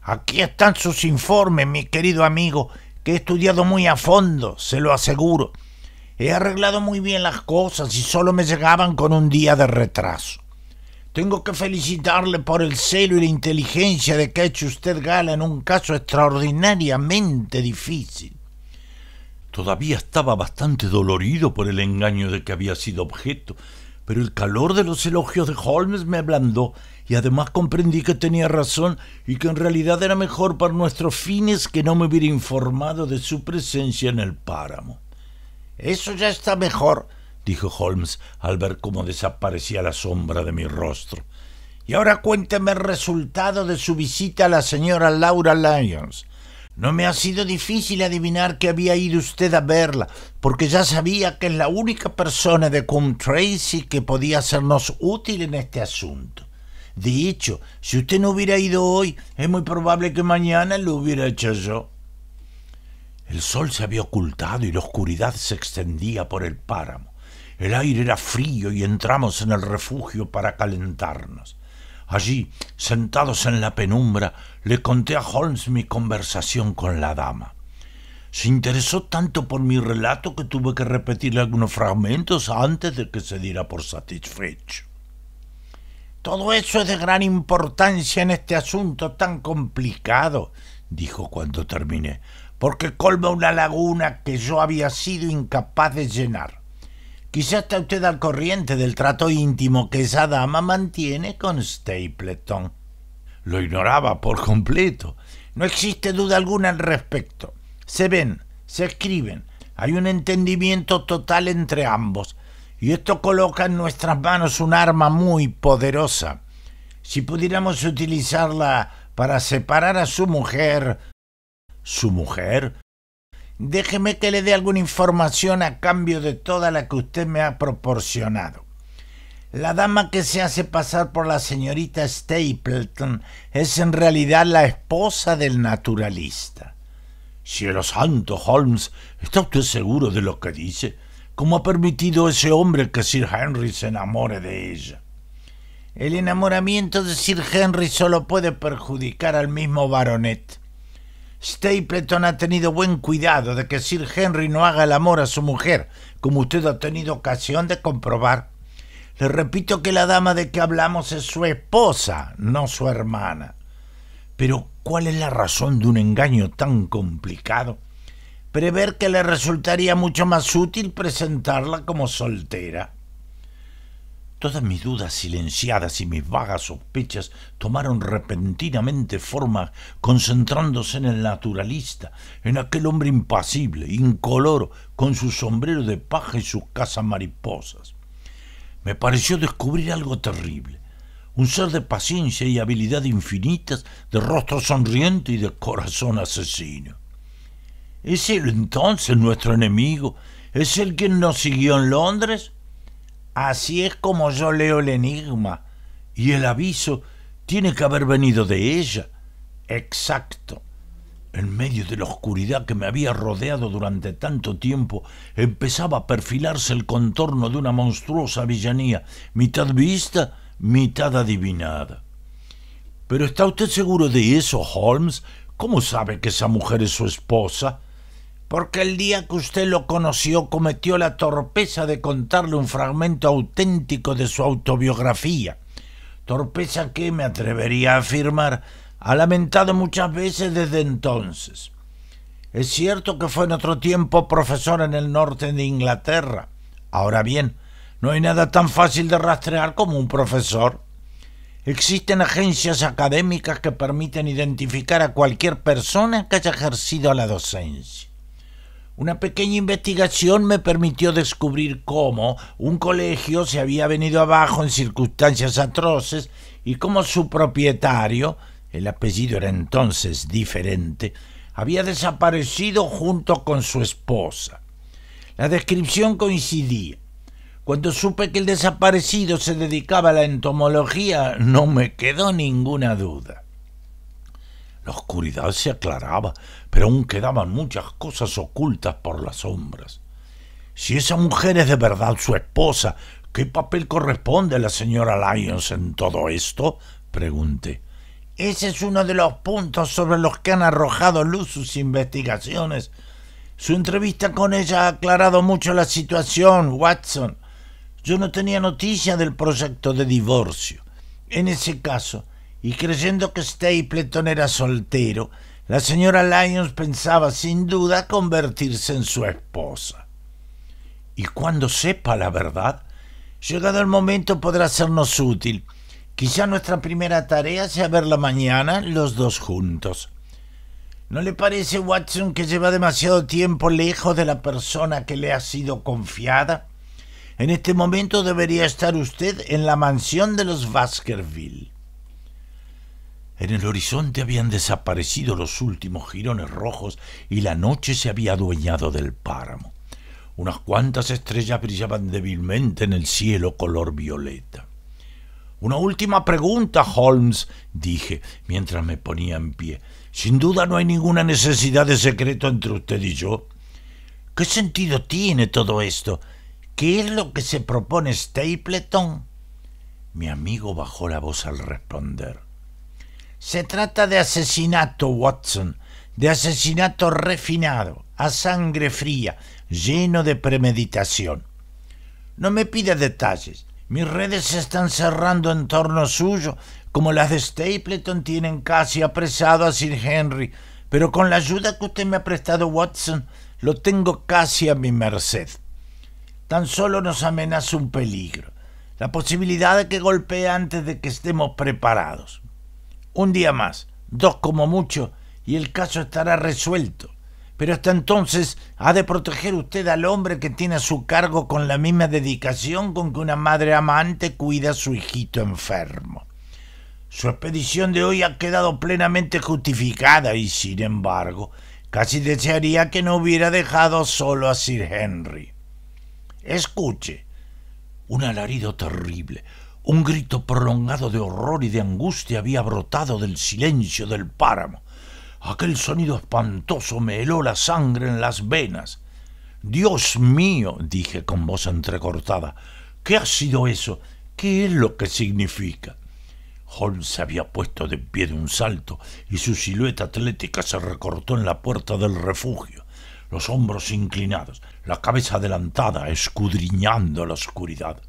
Aquí están sus informes, mi querido amigo, que he estudiado muy a fondo, se lo aseguro. He arreglado muy bien las cosas y solo me llegaban con un día de retraso. Tengo que felicitarle por el celo y la inteligencia de que ha hecho usted gala en un caso extraordinariamente difícil. Todavía estaba bastante dolorido por el engaño de que había sido objeto, pero el calor de los elogios de Holmes me ablandó y además comprendí que tenía razón y que en realidad era mejor para nuestros fines que no me hubiera informado de su presencia en el páramo. Eso ya está mejor, dijo Holmes al ver cómo desaparecía la sombra de mi rostro. Y ahora cuénteme el resultado de su visita a la señora Laura Lyons. No me ha sido difícil adivinar que había ido usted a verla, porque ya sabía que es la única persona de Coombe Tracy que podía hacernos útil en este asunto. De hecho, si usted no hubiera ido hoy, es muy probable que mañana lo hubiera hecho yo. El sol se había ocultado y la oscuridad se extendía por el páramo. El aire era frío y entramos en el refugio para calentarnos. Allí, sentados en la penumbra, le conté a Holmes mi conversación con la dama. Se interesó tanto por mi relato que tuve que repetirle algunos fragmentos antes de que se diera por satisfecho. Todo eso es de gran importancia en este asunto tan complicado, dijo cuando terminé, porque colma una laguna que yo había sido incapaz de llenar. Quizá está usted al corriente del trato íntimo que esa dama mantiene con Stapleton. Lo ignoraba por completo. No existe duda alguna al respecto. Se ven, se escriben, hay un entendimiento total entre ambos, y esto coloca en nuestras manos un arma muy poderosa. Si pudiéramos utilizarla para separar a su mujer... ¿Su mujer? déjeme que le dé alguna información a cambio de toda la que usted me ha proporcionado. La dama que se hace pasar por la señorita Stapleton es en realidad la esposa del naturalista. Cielo santo, Holmes, ¿está usted seguro de lo que dice? ¿Cómo ha permitido ese hombre que Sir Henry se enamore de ella? El enamoramiento de Sir Henry solo puede perjudicar al mismo baronet. Stapleton ha tenido buen cuidado de que Sir Henry no haga el amor a su mujer, como usted ha tenido ocasión de comprobar. Le repito que la dama de que hablamos es su esposa, no su hermana. Pero, ¿cuál es la razón de un engaño tan complicado? Prever que le resultaría mucho más útil presentarla como soltera. Todas mis dudas silenciadas y mis vagas sospechas tomaron repentinamente forma, concentrándose en el naturalista, en aquel hombre impasible, incoloro, con su sombrero de paja y sus casas mariposas. Me pareció descubrir algo terrible, un ser de paciencia y habilidad infinitas, de rostro sonriente y de corazón asesino. ¿Es él entonces nuestro enemigo? ¿Es él quien nos siguió en Londres? Así es como yo leo el enigma. Y el aviso tiene que haber venido de ella. Exacto. En medio de la oscuridad que me había rodeado durante tanto tiempo, empezaba a perfilarse el contorno de una monstruosa villanía, mitad vista, mitad adivinada. ¿Pero está usted seguro de eso, Holmes? ¿Cómo sabe que esa mujer es su esposa? porque el día que usted lo conoció cometió la torpeza de contarle un fragmento auténtico de su autobiografía. Torpeza que, me atrevería a afirmar, ha lamentado muchas veces desde entonces. Es cierto que fue en otro tiempo profesor en el norte de Inglaterra. Ahora bien, no hay nada tan fácil de rastrear como un profesor. Existen agencias académicas que permiten identificar a cualquier persona que haya ejercido la docencia. Una pequeña investigación me permitió descubrir cómo un colegio se había venido abajo en circunstancias atroces y cómo su propietario, el apellido era entonces diferente, había desaparecido junto con su esposa. La descripción coincidía. Cuando supe que el desaparecido se dedicaba a la entomología, no me quedó ninguna duda. La oscuridad se aclaraba, pero aún quedaban muchas cosas ocultas por las sombras. Si esa mujer es de verdad su esposa, ¿qué papel corresponde a la señora Lyons en todo esto? pregunté. Ese es uno de los puntos sobre los que han arrojado luz sus investigaciones. Su entrevista con ella ha aclarado mucho la situación, Watson. Yo no tenía noticia del proyecto de divorcio. En ese caso, y creyendo que Stapleton era soltero, la señora Lyons pensaba sin duda convertirse en su esposa. Y cuando sepa la verdad, llegado el momento podrá sernos útil. Quizá nuestra primera tarea sea verla mañana los dos juntos. ¿No le parece, Watson, que lleva demasiado tiempo lejos de la persona que le ha sido confiada? En este momento debería estar usted en la mansión de los Baskerville. En el horizonte habían desaparecido los últimos jirones rojos y la noche se había adueñado del páramo. Unas cuantas estrellas brillaban débilmente en el cielo color violeta. Una última pregunta, Holmes, dije mientras me ponía en pie. Sin duda no hay ninguna necesidad de secreto entre usted y yo. ¿Qué sentido tiene todo esto? ¿Qué es lo que se propone Stapleton? Mi amigo bajó la voz al responder. Se trata de asesinato, Watson, de asesinato refinado, a sangre fría, lleno de premeditación. No me pida detalles. Mis redes se están cerrando en torno suyo, como las de Stapleton tienen casi apresado a Sir Henry, pero con la ayuda que usted me ha prestado, Watson, lo tengo casi a mi merced. Tan solo nos amenaza un peligro, la posibilidad de que golpee antes de que estemos preparados. Un día más, dos como mucho, y el caso estará resuelto. Pero hasta entonces ha de proteger usted al hombre que tiene a su cargo con la misma dedicación con que una madre amante cuida a su hijito enfermo. Su expedición de hoy ha quedado plenamente justificada y, sin embargo, casi desearía que no hubiera dejado solo a Sir Henry. Escuche. Un alarido terrible, un grito prolongado de horror y de angustia había brotado del silencio del páramo. Aquel sonido espantoso me heló la sangre en las venas. Dios mío, dije con voz entrecortada, ¿qué ha sido eso? ¿Qué es lo que significa? Holmes se había puesto de pie de un salto y su silueta atlética se recortó en la puerta del refugio, los hombros inclinados, la cabeza adelantada, escudriñando la oscuridad.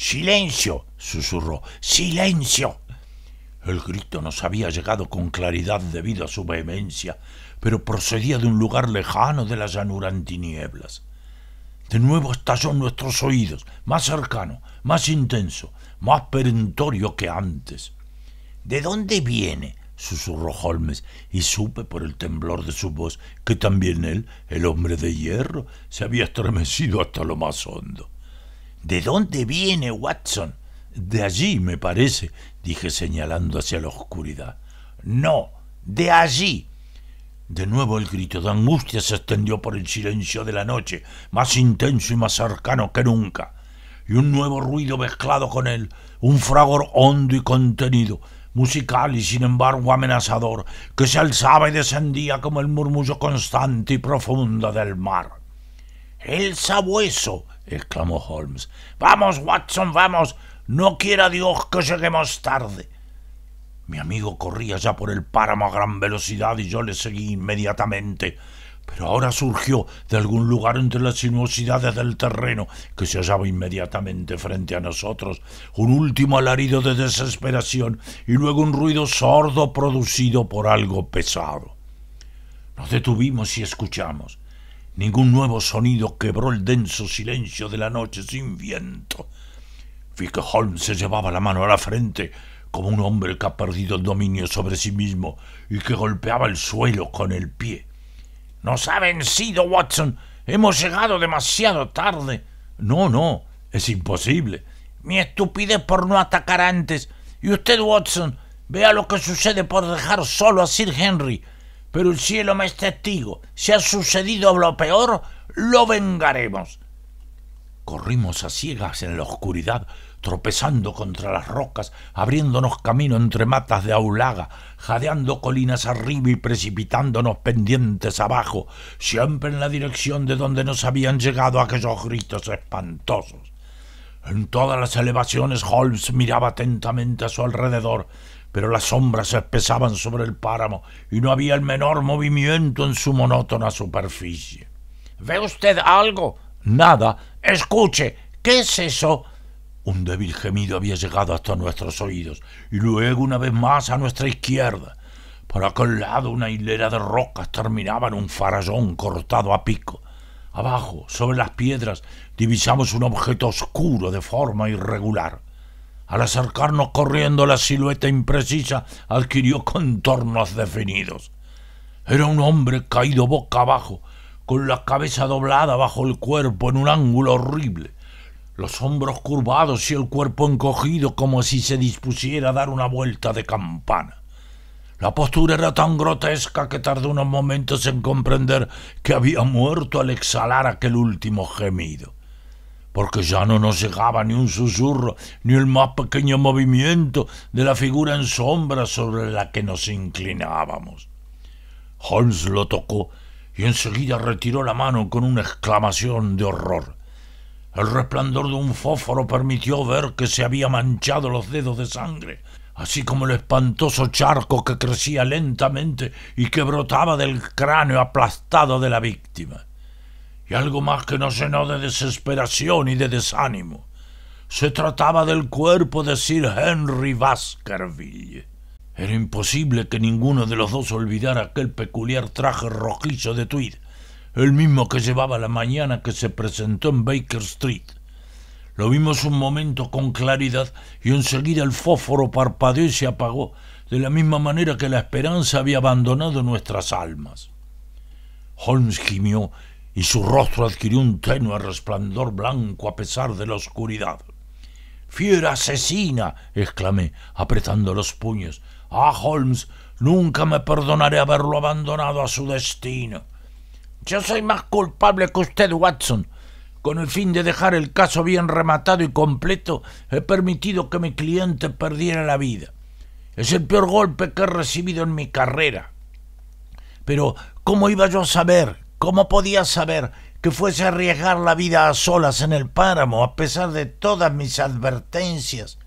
Silencio, susurró. Silencio. El grito nos había llegado con claridad debido a su vehemencia, pero procedía de un lugar lejano de la llanura en tinieblas. De nuevo estalló en nuestros oídos, más cercano, más intenso, más perentorio que antes. ¿De dónde viene? susurró Holmes, y supe por el temblor de su voz que también él, el hombre de hierro, se había estremecido hasta lo más hondo. ¿De dónde viene Watson? De allí, me parece, dije señalando hacia la oscuridad. No, de allí. De nuevo el grito de angustia se extendió por el silencio de la noche, más intenso y más cercano que nunca, y un nuevo ruido mezclado con él, un fragor hondo y contenido, musical y sin embargo amenazador, que se alzaba y descendía como el murmullo constante y profundo del mar. El sabueso, exclamó Holmes. Vamos, Watson, vamos. No quiera Dios que lleguemos tarde. Mi amigo corría ya por el páramo a gran velocidad y yo le seguí inmediatamente. Pero ahora surgió de algún lugar entre las sinuosidades del terreno que se hallaba inmediatamente frente a nosotros un último alarido de desesperación y luego un ruido sordo producido por algo pesado. Nos detuvimos y escuchamos. Ningún nuevo sonido quebró el denso silencio de la noche sin viento. Vi que Holmes se llevaba la mano a la frente como un hombre que ha perdido el dominio sobre sí mismo y que golpeaba el suelo con el pie. Nos ha vencido, Watson. Hemos llegado demasiado tarde. No, no, es imposible. Mi estupidez por no atacar antes. Y usted, Watson, vea lo que sucede por dejar solo a Sir Henry pero el cielo me es testigo. Si ha sucedido lo peor, lo vengaremos. Corrimos a ciegas en la oscuridad, tropezando contra las rocas, abriéndonos camino entre matas de aulaga, jadeando colinas arriba y precipitándonos pendientes abajo, siempre en la dirección de donde nos habían llegado aquellos gritos espantosos. En todas las elevaciones Holmes miraba atentamente a su alrededor, pero las sombras se espesaban sobre el páramo y no había el menor movimiento en su monótona superficie. ¿Ve usted algo? Nada. Escuche. ¿Qué es eso? Un débil gemido había llegado hasta nuestros oídos y luego una vez más a nuestra izquierda. Por aquel lado una hilera de rocas terminaba en un farallón cortado a pico. Abajo, sobre las piedras, divisamos un objeto oscuro de forma irregular. Al acercarnos corriendo la silueta imprecisa adquirió contornos definidos. Era un hombre caído boca abajo, con la cabeza doblada bajo el cuerpo en un ángulo horrible, los hombros curvados y el cuerpo encogido como si se dispusiera a dar una vuelta de campana. La postura era tan grotesca que tardó unos momentos en comprender que había muerto al exhalar aquel último gemido porque ya no nos llegaba ni un susurro, ni el más pequeño movimiento de la figura en sombra sobre la que nos inclinábamos. Holmes lo tocó y enseguida retiró la mano con una exclamación de horror. El resplandor de un fósforo permitió ver que se había manchado los dedos de sangre, así como el espantoso charco que crecía lentamente y que brotaba del cráneo aplastado de la víctima y algo más que no llenó de desesperación y de desánimo. Se trataba del cuerpo de Sir Henry Baskerville. Era imposible que ninguno de los dos olvidara aquel peculiar traje rojizo de tweed, el mismo que llevaba la mañana que se presentó en Baker Street. Lo vimos un momento con claridad y enseguida el fósforo parpadeó y se apagó, de la misma manera que la esperanza había abandonado nuestras almas. Holmes gimió y su rostro adquirió un tenue resplandor blanco a pesar de la oscuridad. Fiera asesina, exclamé, apretando los puños. Ah, Holmes, nunca me perdonaré haberlo abandonado a su destino. Yo soy más culpable que usted, Watson. Con el fin de dejar el caso bien rematado y completo, he permitido que mi cliente perdiera la vida. Es el peor golpe que he recibido en mi carrera. Pero, ¿cómo iba yo a saber ¿Cómo podía saber que fuese a arriesgar la vida a solas en el páramo, a pesar de todas mis advertencias?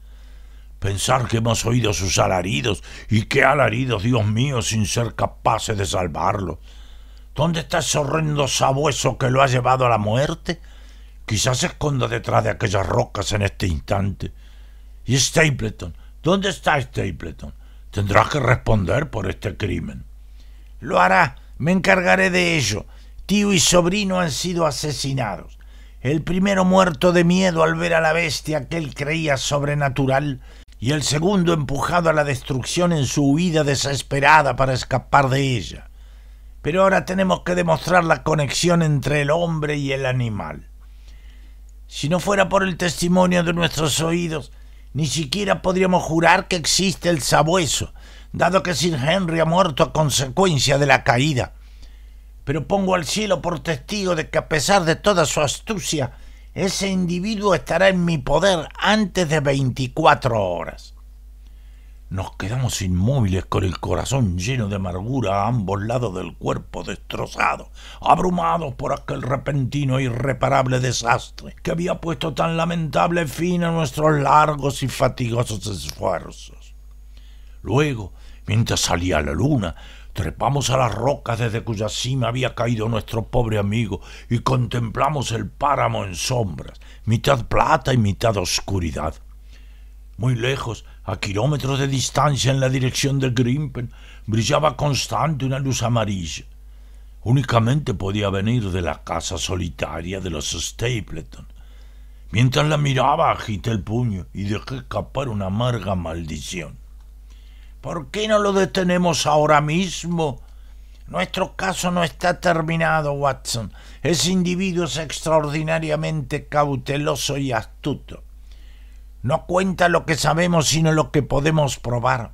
Pensar que hemos oído sus alaridos, y qué alaridos, Dios mío, sin ser capaces de salvarlo. ¿Dónde está ese horrendo sabueso que lo ha llevado a la muerte? Quizás se esconda detrás de aquellas rocas en este instante. ¿Y Stapleton? ¿Dónde está Stapleton? Tendrá que responder por este crimen. Lo hará, me encargaré de ello tío y sobrino han sido asesinados. El primero muerto de miedo al ver a la bestia que él creía sobrenatural y el segundo empujado a la destrucción en su huida desesperada para escapar de ella. Pero ahora tenemos que demostrar la conexión entre el hombre y el animal. Si no fuera por el testimonio de nuestros oídos, ni siquiera podríamos jurar que existe el sabueso, dado que Sir Henry ha muerto a consecuencia de la caída pero pongo al cielo por testigo de que a pesar de toda su astucia, ese individuo estará en mi poder antes de veinticuatro horas. Nos quedamos inmóviles con el corazón lleno de amargura a ambos lados del cuerpo destrozado, abrumados por aquel repentino e irreparable desastre que había puesto tan lamentable fin a nuestros largos y fatigosos esfuerzos. Luego, mientras salía la luna, Trepamos a las rocas desde cuya cima había caído nuestro pobre amigo y contemplamos el páramo en sombras, mitad plata y mitad oscuridad. Muy lejos, a kilómetros de distancia en la dirección del Grimpen, brillaba constante una luz amarilla. Únicamente podía venir de la casa solitaria de los Stapleton. Mientras la miraba agité el puño y dejé escapar una amarga maldición. ¿Por qué no lo detenemos ahora mismo? Nuestro caso no está terminado, Watson. Ese individuo es extraordinariamente cauteloso y astuto. No cuenta lo que sabemos, sino lo que podemos probar.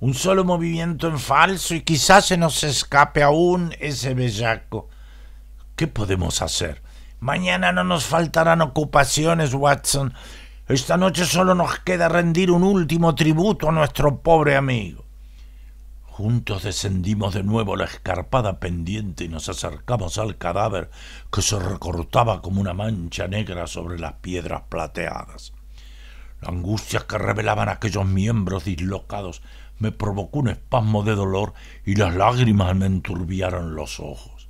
Un solo movimiento en falso y quizás se nos escape aún ese bellaco. ¿Qué podemos hacer? Mañana no nos faltarán ocupaciones, Watson. Esta noche solo nos queda rendir un último tributo a nuestro pobre amigo. Juntos descendimos de nuevo la escarpada pendiente y nos acercamos al cadáver que se recortaba como una mancha negra sobre las piedras plateadas. La angustia que revelaban aquellos miembros dislocados me provocó un espasmo de dolor y las lágrimas me enturbiaron los ojos.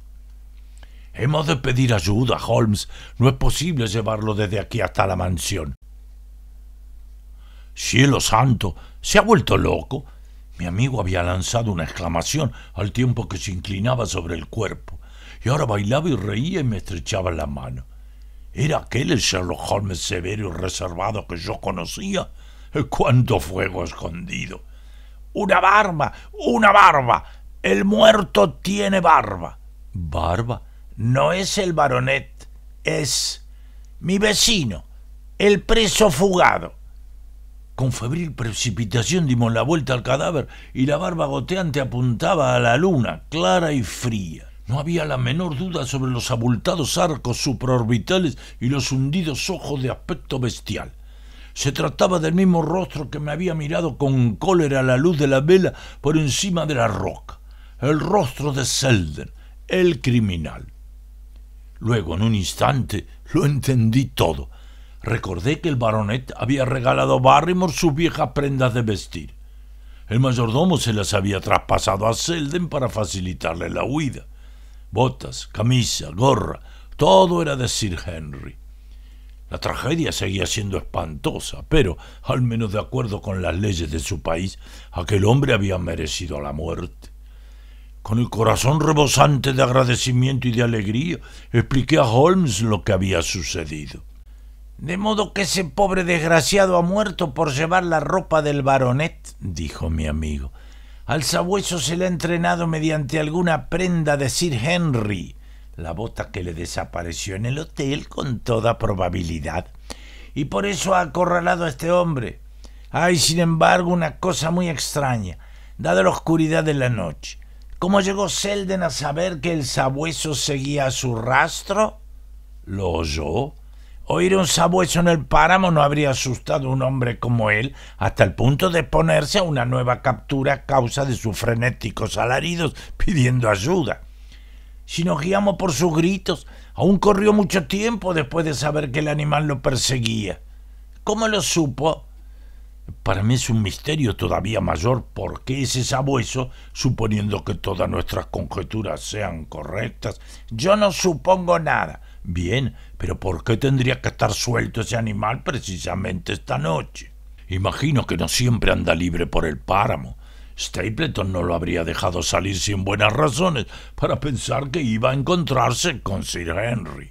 Hemos de pedir ayuda, Holmes. No es posible llevarlo desde aquí hasta la mansión. Cielo santo, se ha vuelto loco. Mi amigo había lanzado una exclamación al tiempo que se inclinaba sobre el cuerpo, y ahora bailaba y reía y me estrechaba la mano. ¿Era aquel el Sherlock Holmes severo y reservado que yo conocía? ¡Cuánto fuego escondido! ¡Una barba! ¡Una barba! El muerto tiene barba. ¿Barba? No es el baronet, es mi vecino, el preso fugado. Con febril precipitación dimos la vuelta al cadáver y la barba goteante apuntaba a la luna, clara y fría. No había la menor duda sobre los abultados arcos supraorbitales y los hundidos ojos de aspecto bestial. Se trataba del mismo rostro que me había mirado con cólera a la luz de la vela por encima de la roca. El rostro de Selden, el criminal. Luego, en un instante, lo entendí todo. Recordé que el baronet había regalado a Barrymore sus viejas prendas de vestir. El mayordomo se las había traspasado a Selden para facilitarle la huida. Botas, camisa, gorra, todo era de Sir Henry. La tragedia seguía siendo espantosa, pero, al menos de acuerdo con las leyes de su país, aquel hombre había merecido la muerte. Con el corazón rebosante de agradecimiento y de alegría, expliqué a Holmes lo que había sucedido. De modo que ese pobre desgraciado ha muerto por llevar la ropa del baronet, dijo mi amigo. Al sabueso se le ha entrenado mediante alguna prenda de Sir Henry, la bota que le desapareció en el hotel con toda probabilidad, y por eso ha acorralado a este hombre. Hay, sin embargo, una cosa muy extraña, dada la oscuridad de la noche. ¿Cómo llegó Selden a saber que el sabueso seguía su rastro? ¿Lo oyó? Oír un sabueso en el páramo no habría asustado a un hombre como él hasta el punto de ponerse a una nueva captura a causa de sus frenéticos alaridos pidiendo ayuda. Si nos guiamos por sus gritos, aún corrió mucho tiempo después de saber que el animal lo perseguía. ¿Cómo lo supo? Para mí es un misterio todavía mayor por qué ese sabueso, suponiendo que todas nuestras conjeturas sean correctas, yo no supongo nada. Bien, pero ¿por qué tendría que estar suelto ese animal precisamente esta noche? Imagino que no siempre anda libre por el páramo. Stapleton no lo habría dejado salir sin buenas razones para pensar que iba a encontrarse con Sir Henry.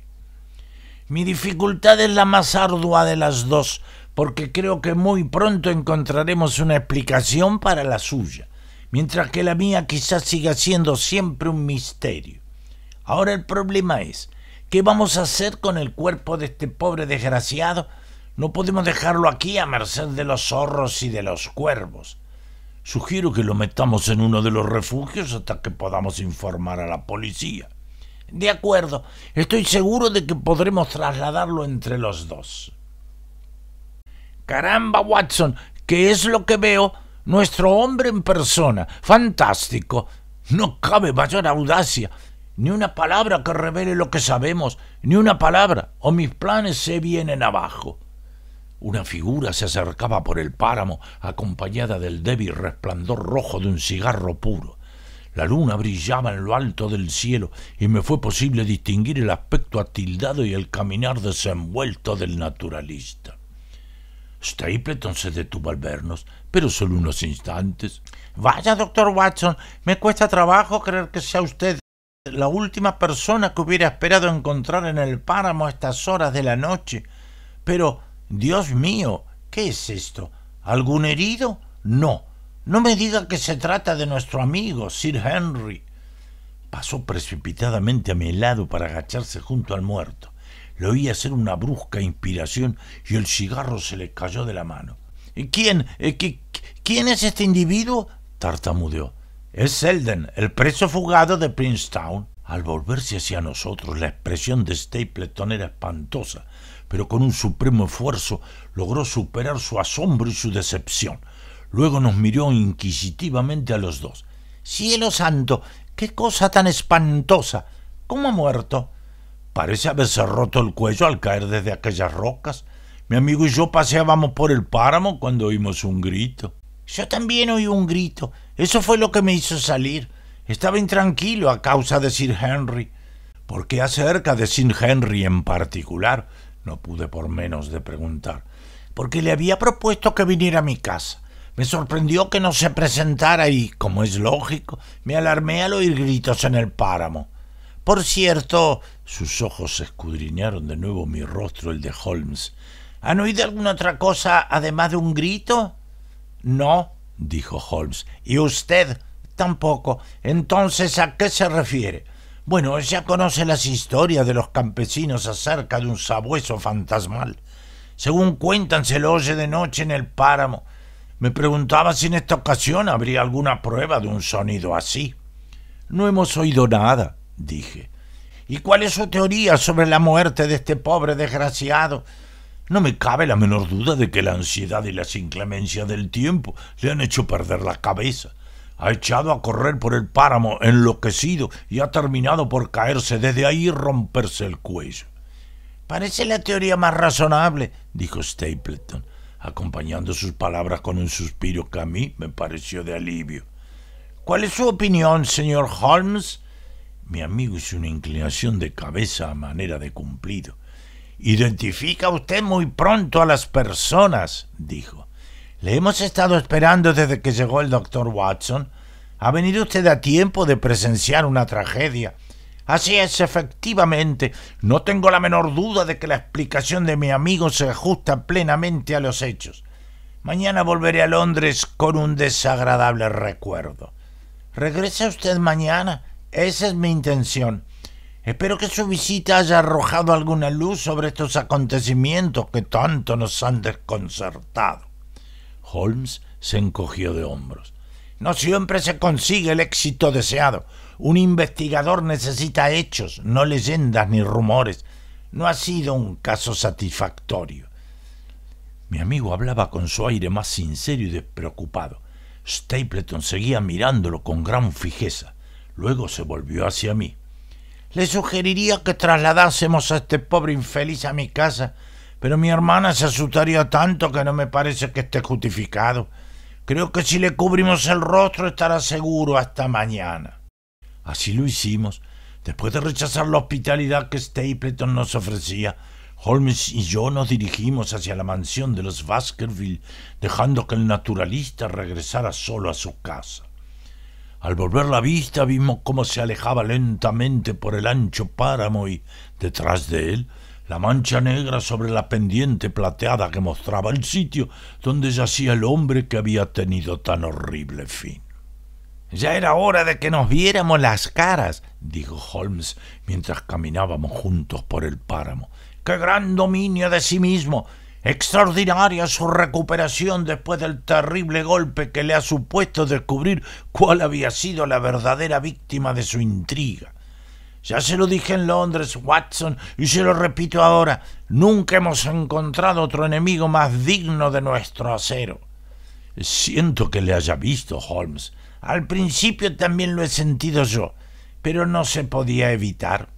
Mi dificultad es la más ardua de las dos, porque creo que muy pronto encontraremos una explicación para la suya, mientras que la mía quizás siga siendo siempre un misterio. Ahora el problema es, ¿Qué vamos a hacer con el cuerpo de este pobre desgraciado? No podemos dejarlo aquí a merced de los zorros y de los cuervos. Sugiero que lo metamos en uno de los refugios hasta que podamos informar a la policía. De acuerdo, estoy seguro de que podremos trasladarlo entre los dos. Caramba, Watson, ¿qué es lo que veo? Nuestro hombre en persona. Fantástico. No cabe mayor audacia. Ni una palabra que revele lo que sabemos, ni una palabra, o mis planes se vienen abajo. Una figura se acercaba por el páramo, acompañada del débil resplandor rojo de un cigarro puro. La luna brillaba en lo alto del cielo y me fue posible distinguir el aspecto atildado y el caminar desenvuelto del naturalista. Stapleton se detuvo al vernos, pero solo unos instantes. Vaya, doctor Watson, me cuesta trabajo creer que sea usted la última persona que hubiera esperado encontrar en el páramo a estas horas de la noche. Pero, Dios mío, ¿qué es esto? ¿Algún herido? No. No me diga que se trata de nuestro amigo, Sir Henry. Pasó precipitadamente a mi lado para agacharse junto al muerto. Le oí hacer una brusca inspiración y el cigarro se le cayó de la mano. ¿Quién? Eh, ¿Quién es este individuo? tartamudeó. Es Selden, el preso fugado de Princetown. Al volverse hacia nosotros, la expresión de Stapleton era espantosa, pero con un supremo esfuerzo logró superar su asombro y su decepción. Luego nos miró inquisitivamente a los dos. Cielo santo, qué cosa tan espantosa. ¿Cómo ha muerto? Parece haberse roto el cuello al caer desde aquellas rocas. Mi amigo y yo paseábamos por el páramo cuando oímos un grito. Yo también oí un grito. Eso fue lo que me hizo salir. Estaba intranquilo a causa de Sir Henry. «¿Por qué acerca de Sir Henry en particular? No pude por menos de preguntar. Porque le había propuesto que viniera a mi casa. Me sorprendió que no se presentara y, como es lógico, me alarmé al oír gritos en el páramo. Por cierto, sus ojos escudriñaron de nuevo mi rostro, el de Holmes. ¿Han oído alguna otra cosa además de un grito? No, dijo Holmes. ¿Y usted? Tampoco. Entonces, ¿a qué se refiere? Bueno, ya conoce las historias de los campesinos acerca de un sabueso fantasmal. Según cuentan, se lo oye de noche en el páramo. Me preguntaba si en esta ocasión habría alguna prueba de un sonido así. No hemos oído nada, dije. ¿Y cuál es su teoría sobre la muerte de este pobre desgraciado? No me cabe la menor duda de que la ansiedad y las inclemencias del tiempo le han hecho perder la cabeza. Ha echado a correr por el páramo enloquecido y ha terminado por caerse desde ahí y romperse el cuello. Parece la teoría más razonable, dijo Stapleton, acompañando sus palabras con un suspiro que a mí me pareció de alivio. ¿Cuál es su opinión, señor Holmes? Mi amigo hizo una inclinación de cabeza a manera de cumplido. Identifica usted muy pronto a las personas, dijo. Le hemos estado esperando desde que llegó el doctor Watson. Ha venido usted a tiempo de presenciar una tragedia. Así es, efectivamente. No tengo la menor duda de que la explicación de mi amigo se ajusta plenamente a los hechos. Mañana volveré a Londres con un desagradable recuerdo. ¿Regresa usted mañana? Esa es mi intención. Espero que su visita haya arrojado alguna luz sobre estos acontecimientos que tanto nos han desconcertado. Holmes se encogió de hombros. No siempre se consigue el éxito deseado. Un investigador necesita hechos, no leyendas ni rumores. No ha sido un caso satisfactorio. Mi amigo hablaba con su aire más sincero y despreocupado. Stapleton seguía mirándolo con gran fijeza. Luego se volvió hacia mí. Le sugeriría que trasladásemos a este pobre infeliz a mi casa, pero mi hermana se asustaría tanto que no me parece que esté justificado. Creo que si le cubrimos el rostro estará seguro hasta mañana. Así lo hicimos. Después de rechazar la hospitalidad que Stapleton nos ofrecía, Holmes y yo nos dirigimos hacia la mansión de los Baskerville, dejando que el naturalista regresara solo a su casa. Al volver la vista vimos cómo se alejaba lentamente por el ancho páramo y, detrás de él, la mancha negra sobre la pendiente plateada que mostraba el sitio donde yacía el hombre que había tenido tan horrible fin. Ya era hora de que nos viéramos las caras, dijo Holmes mientras caminábamos juntos por el páramo. ¡Qué gran dominio de sí mismo! Extraordinaria su recuperación después del terrible golpe que le ha supuesto descubrir cuál había sido la verdadera víctima de su intriga. Ya se lo dije en Londres, Watson, y se lo repito ahora, nunca hemos encontrado otro enemigo más digno de nuestro acero. Siento que le haya visto, Holmes. Al principio también lo he sentido yo, pero no se podía evitar.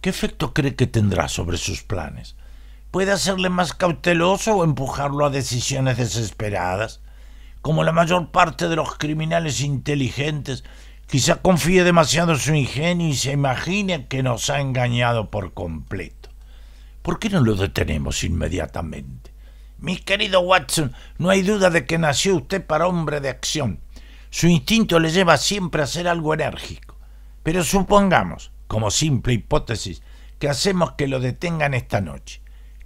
¿Qué efecto cree que tendrá sobre sus planes? puede hacerle más cauteloso o empujarlo a decisiones desesperadas. Como la mayor parte de los criminales inteligentes, quizá confíe demasiado en su ingenio y se imagine que nos ha engañado por completo. ¿Por qué no lo detenemos inmediatamente? Mi querido Watson, no hay duda de que nació usted para hombre de acción. Su instinto le lleva siempre a hacer algo enérgico. Pero supongamos, como simple hipótesis, que hacemos que lo detengan esta noche.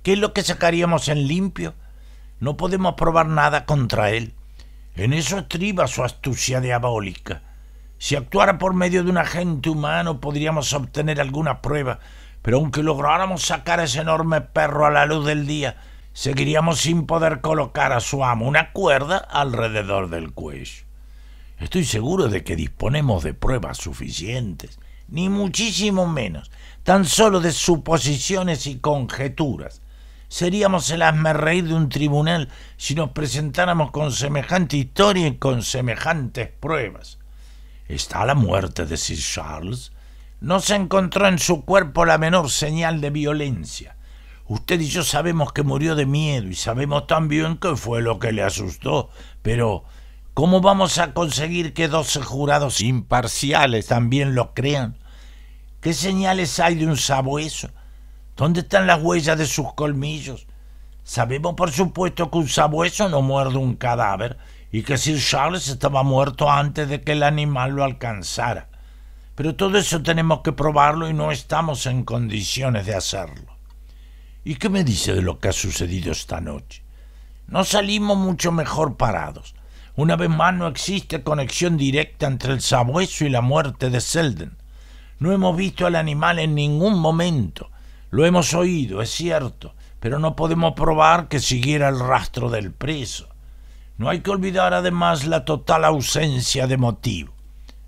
¿Qué es lo que sacaríamos en limpio? No podemos probar nada contra él. En eso estriba su astucia diabólica. Si actuara por medio de un agente humano podríamos obtener alguna prueba, pero aunque lográramos sacar a ese enorme perro a la luz del día, seguiríamos sin poder colocar a su amo una cuerda alrededor del cuello. Estoy seguro de que disponemos de pruebas suficientes, ni muchísimo menos, tan solo de suposiciones y conjeturas seríamos el asmerreír de un tribunal si nos presentáramos con semejante historia y con semejantes pruebas. Está la muerte de Sir Charles. No se encontró en su cuerpo la menor señal de violencia. Usted y yo sabemos que murió de miedo y sabemos también que fue lo que le asustó, pero ¿cómo vamos a conseguir que doce jurados imparciales también lo crean? ¿Qué señales hay de un sabueso? ¿Dónde están las huellas de sus colmillos? Sabemos por supuesto que un sabueso no muerde un cadáver y que Sir Charles estaba muerto antes de que el animal lo alcanzara. Pero todo eso tenemos que probarlo y no estamos en condiciones de hacerlo. ¿Y qué me dice de lo que ha sucedido esta noche? No salimos mucho mejor parados. Una vez más no existe conexión directa entre el sabueso y la muerte de Selden. No hemos visto al animal en ningún momento lo hemos oído, es cierto, pero no podemos probar que siguiera el rastro del preso. No hay que olvidar además la total ausencia de motivo.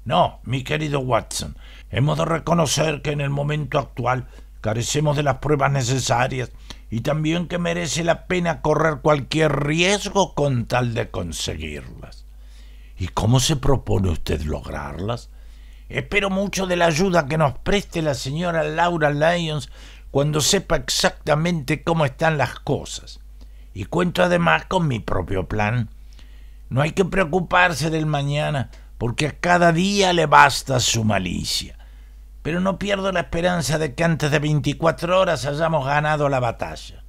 No, mi querido Watson, hemos de reconocer que en el momento actual carecemos de las pruebas necesarias y también que merece la pena correr cualquier riesgo con tal de conseguirlas. ¿Y cómo se propone usted lograrlas? Espero mucho de la ayuda que nos preste la señora Laura Lyons cuando sepa exactamente cómo están las cosas. Y cuento además con mi propio plan. No hay que preocuparse del mañana, porque a cada día le basta su malicia. Pero no pierdo la esperanza de que antes de 24 horas hayamos ganado la batalla.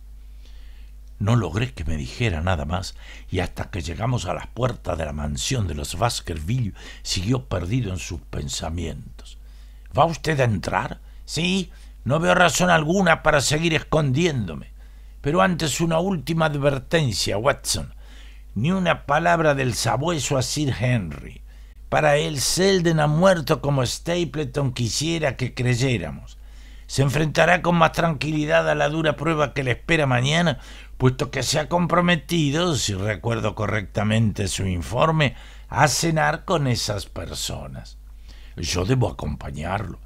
No logré que me dijera nada más, y hasta que llegamos a las puertas de la mansión de los Baskerville, siguió perdido en sus pensamientos. ¿Va usted a entrar? Sí, no veo razón alguna para seguir escondiéndome. Pero antes una última advertencia, Watson. Ni una palabra del sabueso a Sir Henry. Para él Selden ha muerto como Stapleton quisiera que creyéramos. Se enfrentará con más tranquilidad a la dura prueba que le espera mañana, puesto que se ha comprometido, si recuerdo correctamente su informe, a cenar con esas personas. Yo debo acompañarlo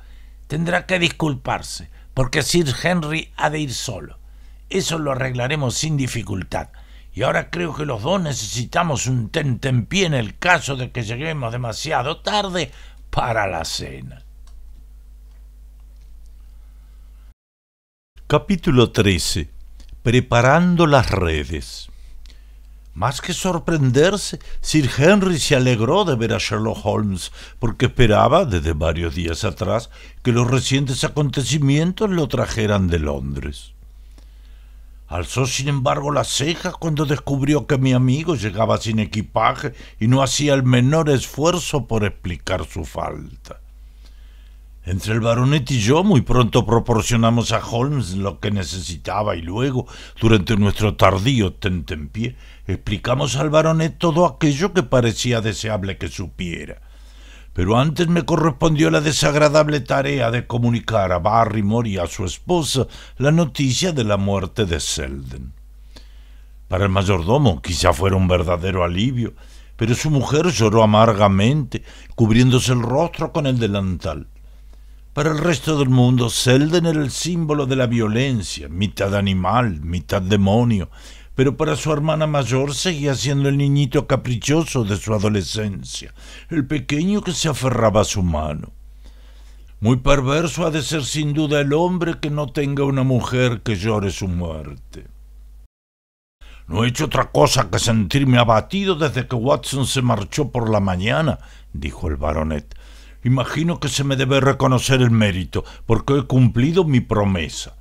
tendrá que disculparse, porque Sir Henry ha de ir solo. Eso lo arreglaremos sin dificultad. Y ahora creo que los dos necesitamos un tentempié en el caso de que lleguemos demasiado tarde para la cena. Capítulo 13. Preparando las redes. Más que sorprenderse, Sir Henry se alegró de ver a Sherlock Holmes, porque esperaba, desde varios días atrás, que los recientes acontecimientos lo trajeran de Londres. Alzó, sin embargo, las cejas cuando descubrió que mi amigo llegaba sin equipaje y no hacía el menor esfuerzo por explicar su falta. Entre el baronet y yo muy pronto proporcionamos a Holmes lo que necesitaba y luego, durante nuestro tardío tentempié, explicamos al baronet todo aquello que parecía deseable que supiera. Pero antes me correspondió la desagradable tarea de comunicar a Barrymore y a su esposa la noticia de la muerte de Selden. Para el mayordomo quizá fuera un verdadero alivio, pero su mujer lloró amargamente, cubriéndose el rostro con el delantal. Para el resto del mundo, Selden era el símbolo de la violencia, mitad animal, mitad demonio, pero para su hermana mayor seguía siendo el niñito caprichoso de su adolescencia, el pequeño que se aferraba a su mano. Muy perverso ha de ser sin duda el hombre que no tenga una mujer que llore su muerte. No he hecho otra cosa que sentirme abatido desde que Watson se marchó por la mañana, dijo el baronet. Imagino que se me debe reconocer el mérito, porque he cumplido mi promesa.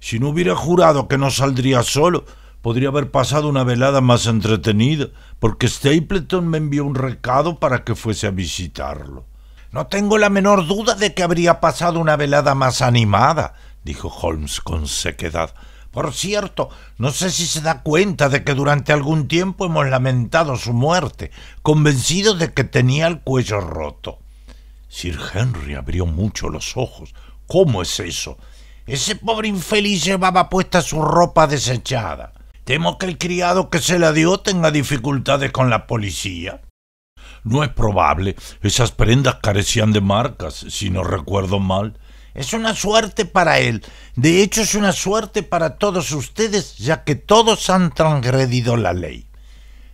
Si no hubiera jurado que no saldría solo, Podría haber pasado una velada más entretenida, porque Stapleton me envió un recado para que fuese a visitarlo. No tengo la menor duda de que habría pasado una velada más animada, dijo Holmes con sequedad. Por cierto, no sé si se da cuenta de que durante algún tiempo hemos lamentado su muerte, convencido de que tenía el cuello roto. Sir Henry abrió mucho los ojos. ¿Cómo es eso? Ese pobre infeliz llevaba puesta su ropa desechada. Temo que el criado que se la dio tenga dificultades con la policía. No es probable. Esas prendas carecían de marcas, si no recuerdo mal. Es una suerte para él. De hecho, es una suerte para todos ustedes, ya que todos han transgredido la ley.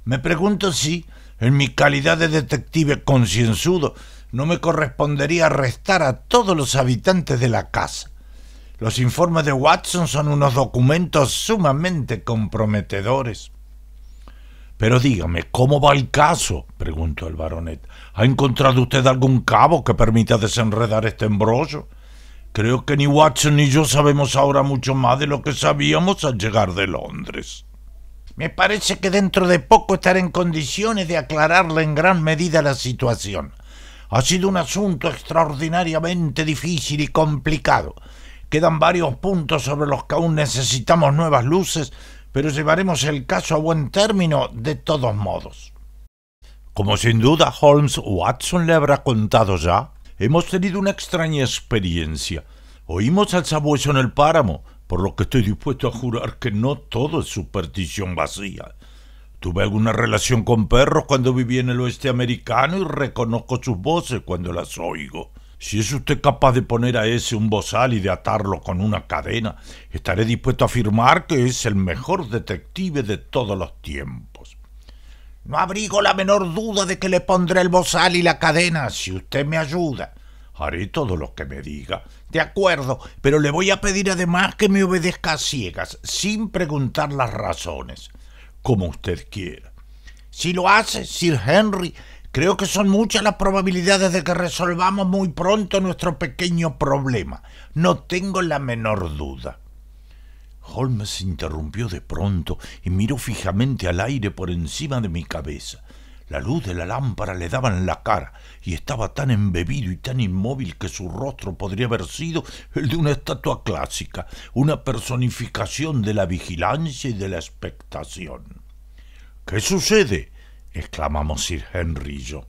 Me pregunto si, en mi calidad de detective concienzudo, no me correspondería arrestar a todos los habitantes de la casa. Los informes de Watson son unos documentos sumamente comprometedores. Pero dígame, ¿cómo va el caso? preguntó el baronet. ¿Ha encontrado usted algún cabo que permita desenredar este embrollo? Creo que ni Watson ni yo sabemos ahora mucho más de lo que sabíamos al llegar de Londres. Me parece que dentro de poco estaré en condiciones de aclararle en gran medida la situación. Ha sido un asunto extraordinariamente difícil y complicado, Quedan varios puntos sobre los que aún necesitamos nuevas luces, pero llevaremos el caso a buen término de todos modos. Como sin duda Holmes Watson le habrá contado ya, hemos tenido una extraña experiencia. Oímos al sabueso en el páramo, por lo que estoy dispuesto a jurar que no todo es superstición vacía. Tuve alguna relación con perros cuando viví en el oeste americano y reconozco sus voces cuando las oigo. Si es usted capaz de poner a ese un bozal y de atarlo con una cadena, estaré dispuesto a afirmar que es el mejor detective de todos los tiempos. No abrigo la menor duda de que le pondré el bozal y la cadena, si usted me ayuda. Haré todo lo que me diga. De acuerdo, pero le voy a pedir además que me obedezca a ciegas, sin preguntar las razones. Como usted quiera. Si lo hace, Sir Henry, Creo que son muchas las probabilidades de que resolvamos muy pronto nuestro pequeño problema. No tengo la menor duda. Holmes interrumpió de pronto y miró fijamente al aire por encima de mi cabeza. La luz de la lámpara le daba en la cara y estaba tan embebido y tan inmóvil que su rostro podría haber sido el de una estatua clásica, una personificación de la vigilancia y de la expectación. ¿Qué sucede? exclamamos Sir Henry yo.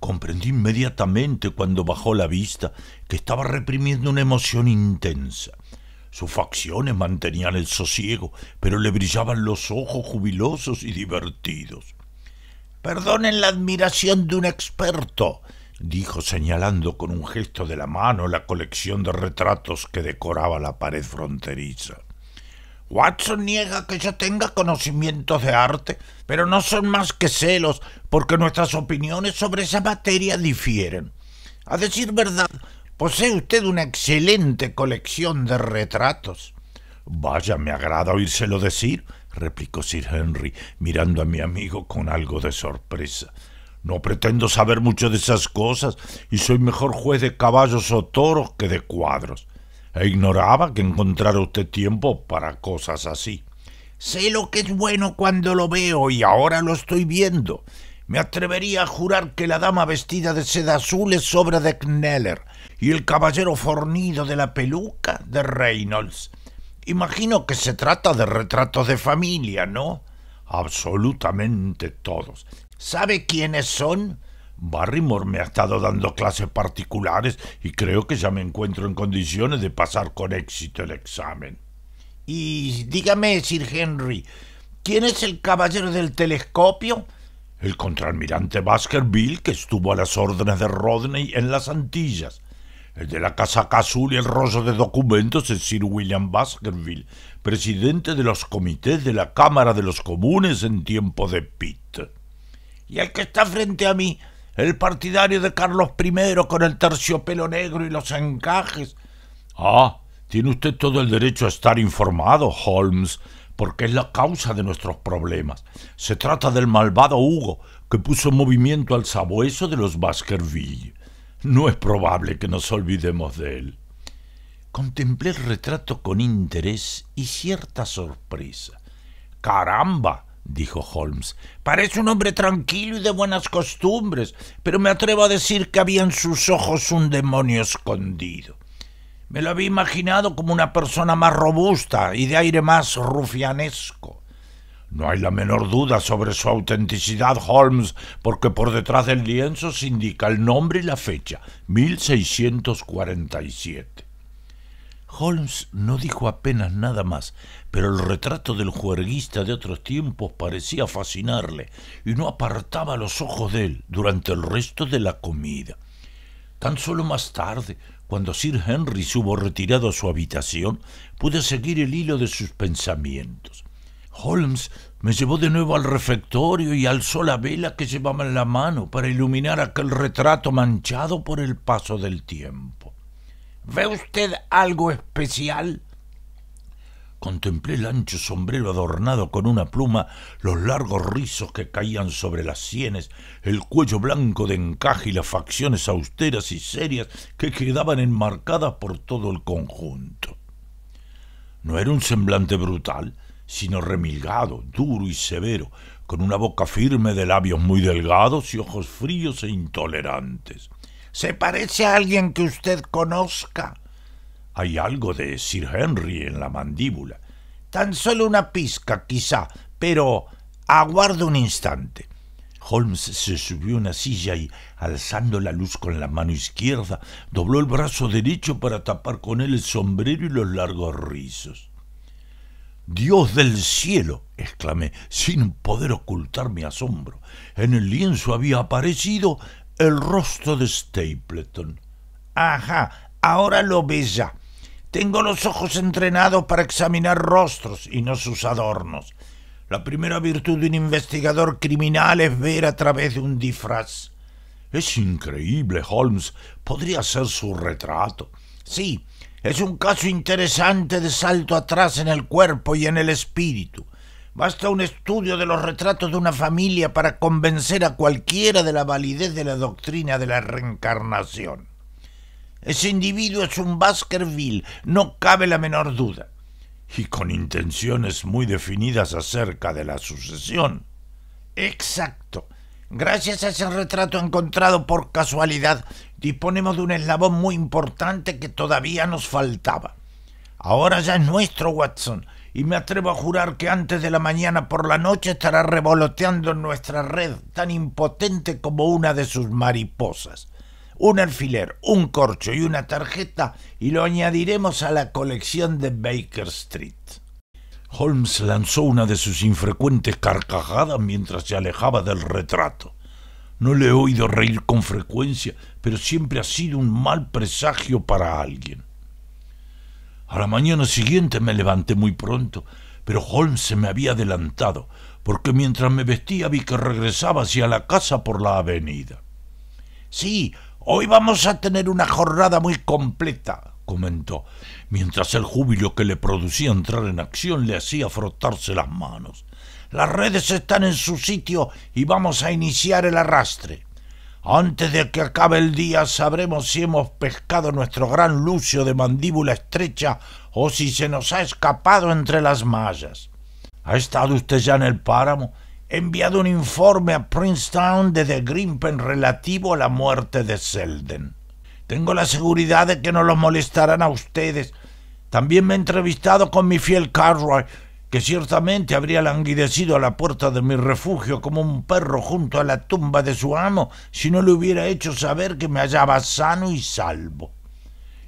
Comprendí inmediatamente cuando bajó la vista que estaba reprimiendo una emoción intensa. Sus facciones mantenían el sosiego, pero le brillaban los ojos jubilosos y divertidos. Perdonen la admiración de un experto, dijo señalando con un gesto de la mano la colección de retratos que decoraba la pared fronteriza. Watson niega que yo tenga conocimientos de arte, pero no son más que celos, porque nuestras opiniones sobre esa materia difieren. A decir verdad, posee usted una excelente colección de retratos. Vaya, me agrada oírselo decir, replicó Sir Henry, mirando a mi amigo con algo de sorpresa. No pretendo saber mucho de esas cosas, y soy mejor juez de caballos o toros que de cuadros e ignoraba que encontrara usted tiempo para cosas así. Sé lo que es bueno cuando lo veo y ahora lo estoy viendo. Me atrevería a jurar que la dama vestida de seda azul es obra de Kneller y el caballero fornido de la peluca de Reynolds. Imagino que se trata de retratos de familia, ¿no? Absolutamente todos. ¿Sabe quiénes son? Barrymore me ha estado dando clases particulares y creo que ya me encuentro en condiciones de pasar con éxito el examen. Y dígame, Sir Henry, ¿quién es el caballero del telescopio? El contraalmirante Baskerville, que estuvo a las órdenes de Rodney en las Antillas. El de la casaca azul y el rollo de documentos es Sir William Baskerville, presidente de los comités de la Cámara de los Comunes en tiempo de Pitt. Y el que está frente a mí el partidario de Carlos I con el terciopelo negro y los encajes. Ah, tiene usted todo el derecho a estar informado, Holmes, porque es la causa de nuestros problemas. Se trata del malvado Hugo, que puso en movimiento al sabueso de los Baskerville. No es probable que nos olvidemos de él. Contemplé el retrato con interés y cierta sorpresa. ¡Caramba! dijo Holmes. Parece un hombre tranquilo y de buenas costumbres, pero me atrevo a decir que había en sus ojos un demonio escondido. Me lo había imaginado como una persona más robusta y de aire más rufianesco. No hay la menor duda sobre su autenticidad, Holmes, porque por detrás del lienzo se indica el nombre y la fecha, 1647. Holmes no dijo apenas nada más, pero el retrato del juerguista de otros tiempos parecía fascinarle y no apartaba los ojos de él durante el resto de la comida. Tan solo más tarde, cuando Sir Henry se hubo retirado a su habitación, pude seguir el hilo de sus pensamientos. Holmes me llevó de nuevo al refectorio y alzó la vela que llevaba en la mano para iluminar aquel retrato manchado por el paso del tiempo. ¿Ve usted algo especial? Contemplé el ancho sombrero adornado con una pluma, los largos rizos que caían sobre las sienes, el cuello blanco de encaje y las facciones austeras y serias que quedaban enmarcadas por todo el conjunto. No era un semblante brutal, sino remilgado, duro y severo, con una boca firme de labios muy delgados y ojos fríos e intolerantes. ¿Se parece a alguien que usted conozca? Hay algo de Sir Henry en la mandíbula. Tan solo una pizca, quizá, pero aguardo un instante. Holmes se subió a una silla y, alzando la luz con la mano izquierda, dobló el brazo derecho para tapar con él el sombrero y los largos rizos. Dios del cielo, exclamé, sin poder ocultar mi asombro. En el lienzo había aparecido el rostro de Stapleton. Ajá, ahora lo ve ya. Tengo los ojos entrenados para examinar rostros y no sus adornos. La primera virtud de un investigador criminal es ver a través de un disfraz. Es increíble, Holmes. Podría ser su retrato. Sí, es un caso interesante de salto atrás en el cuerpo y en el espíritu. Basta un estudio de los retratos de una familia para convencer a cualquiera de la validez de la doctrina de la reencarnación. Ese individuo es un Baskerville, no cabe la menor duda, y con intenciones muy definidas acerca de la sucesión. Exacto. Gracias a ese retrato encontrado por casualidad, disponemos de un eslabón muy importante que todavía nos faltaba. Ahora ya es nuestro, Watson y me atrevo a jurar que antes de la mañana por la noche estará revoloteando en nuestra red, tan impotente como una de sus mariposas. Un alfiler, un corcho y una tarjeta y lo añadiremos a la colección de Baker Street. Holmes lanzó una de sus infrecuentes carcajadas mientras se alejaba del retrato. No le he oído reír con frecuencia, pero siempre ha sido un mal presagio para alguien. A la mañana siguiente me levanté muy pronto, pero Holmes se me había adelantado, porque mientras me vestía vi que regresaba hacia la casa por la avenida. Sí, hoy vamos a tener una jornada muy completa, comentó, mientras el júbilo que le producía entrar en acción le hacía frotarse las manos. Las redes están en su sitio y vamos a iniciar el arrastre. Antes de que acabe el día sabremos si hemos pescado nuestro gran Lucio de mandíbula estrecha o si se nos ha escapado entre las mallas. ¿Ha estado usted ya en el páramo? He enviado un informe a Princeton The Grimpen relativo a la muerte de Selden. Tengo la seguridad de que no los molestarán a ustedes. También me he entrevistado con mi fiel Carroy, que ciertamente habría languidecido a la puerta de mi refugio como un perro junto a la tumba de su amo si no le hubiera hecho saber que me hallaba sano y salvo.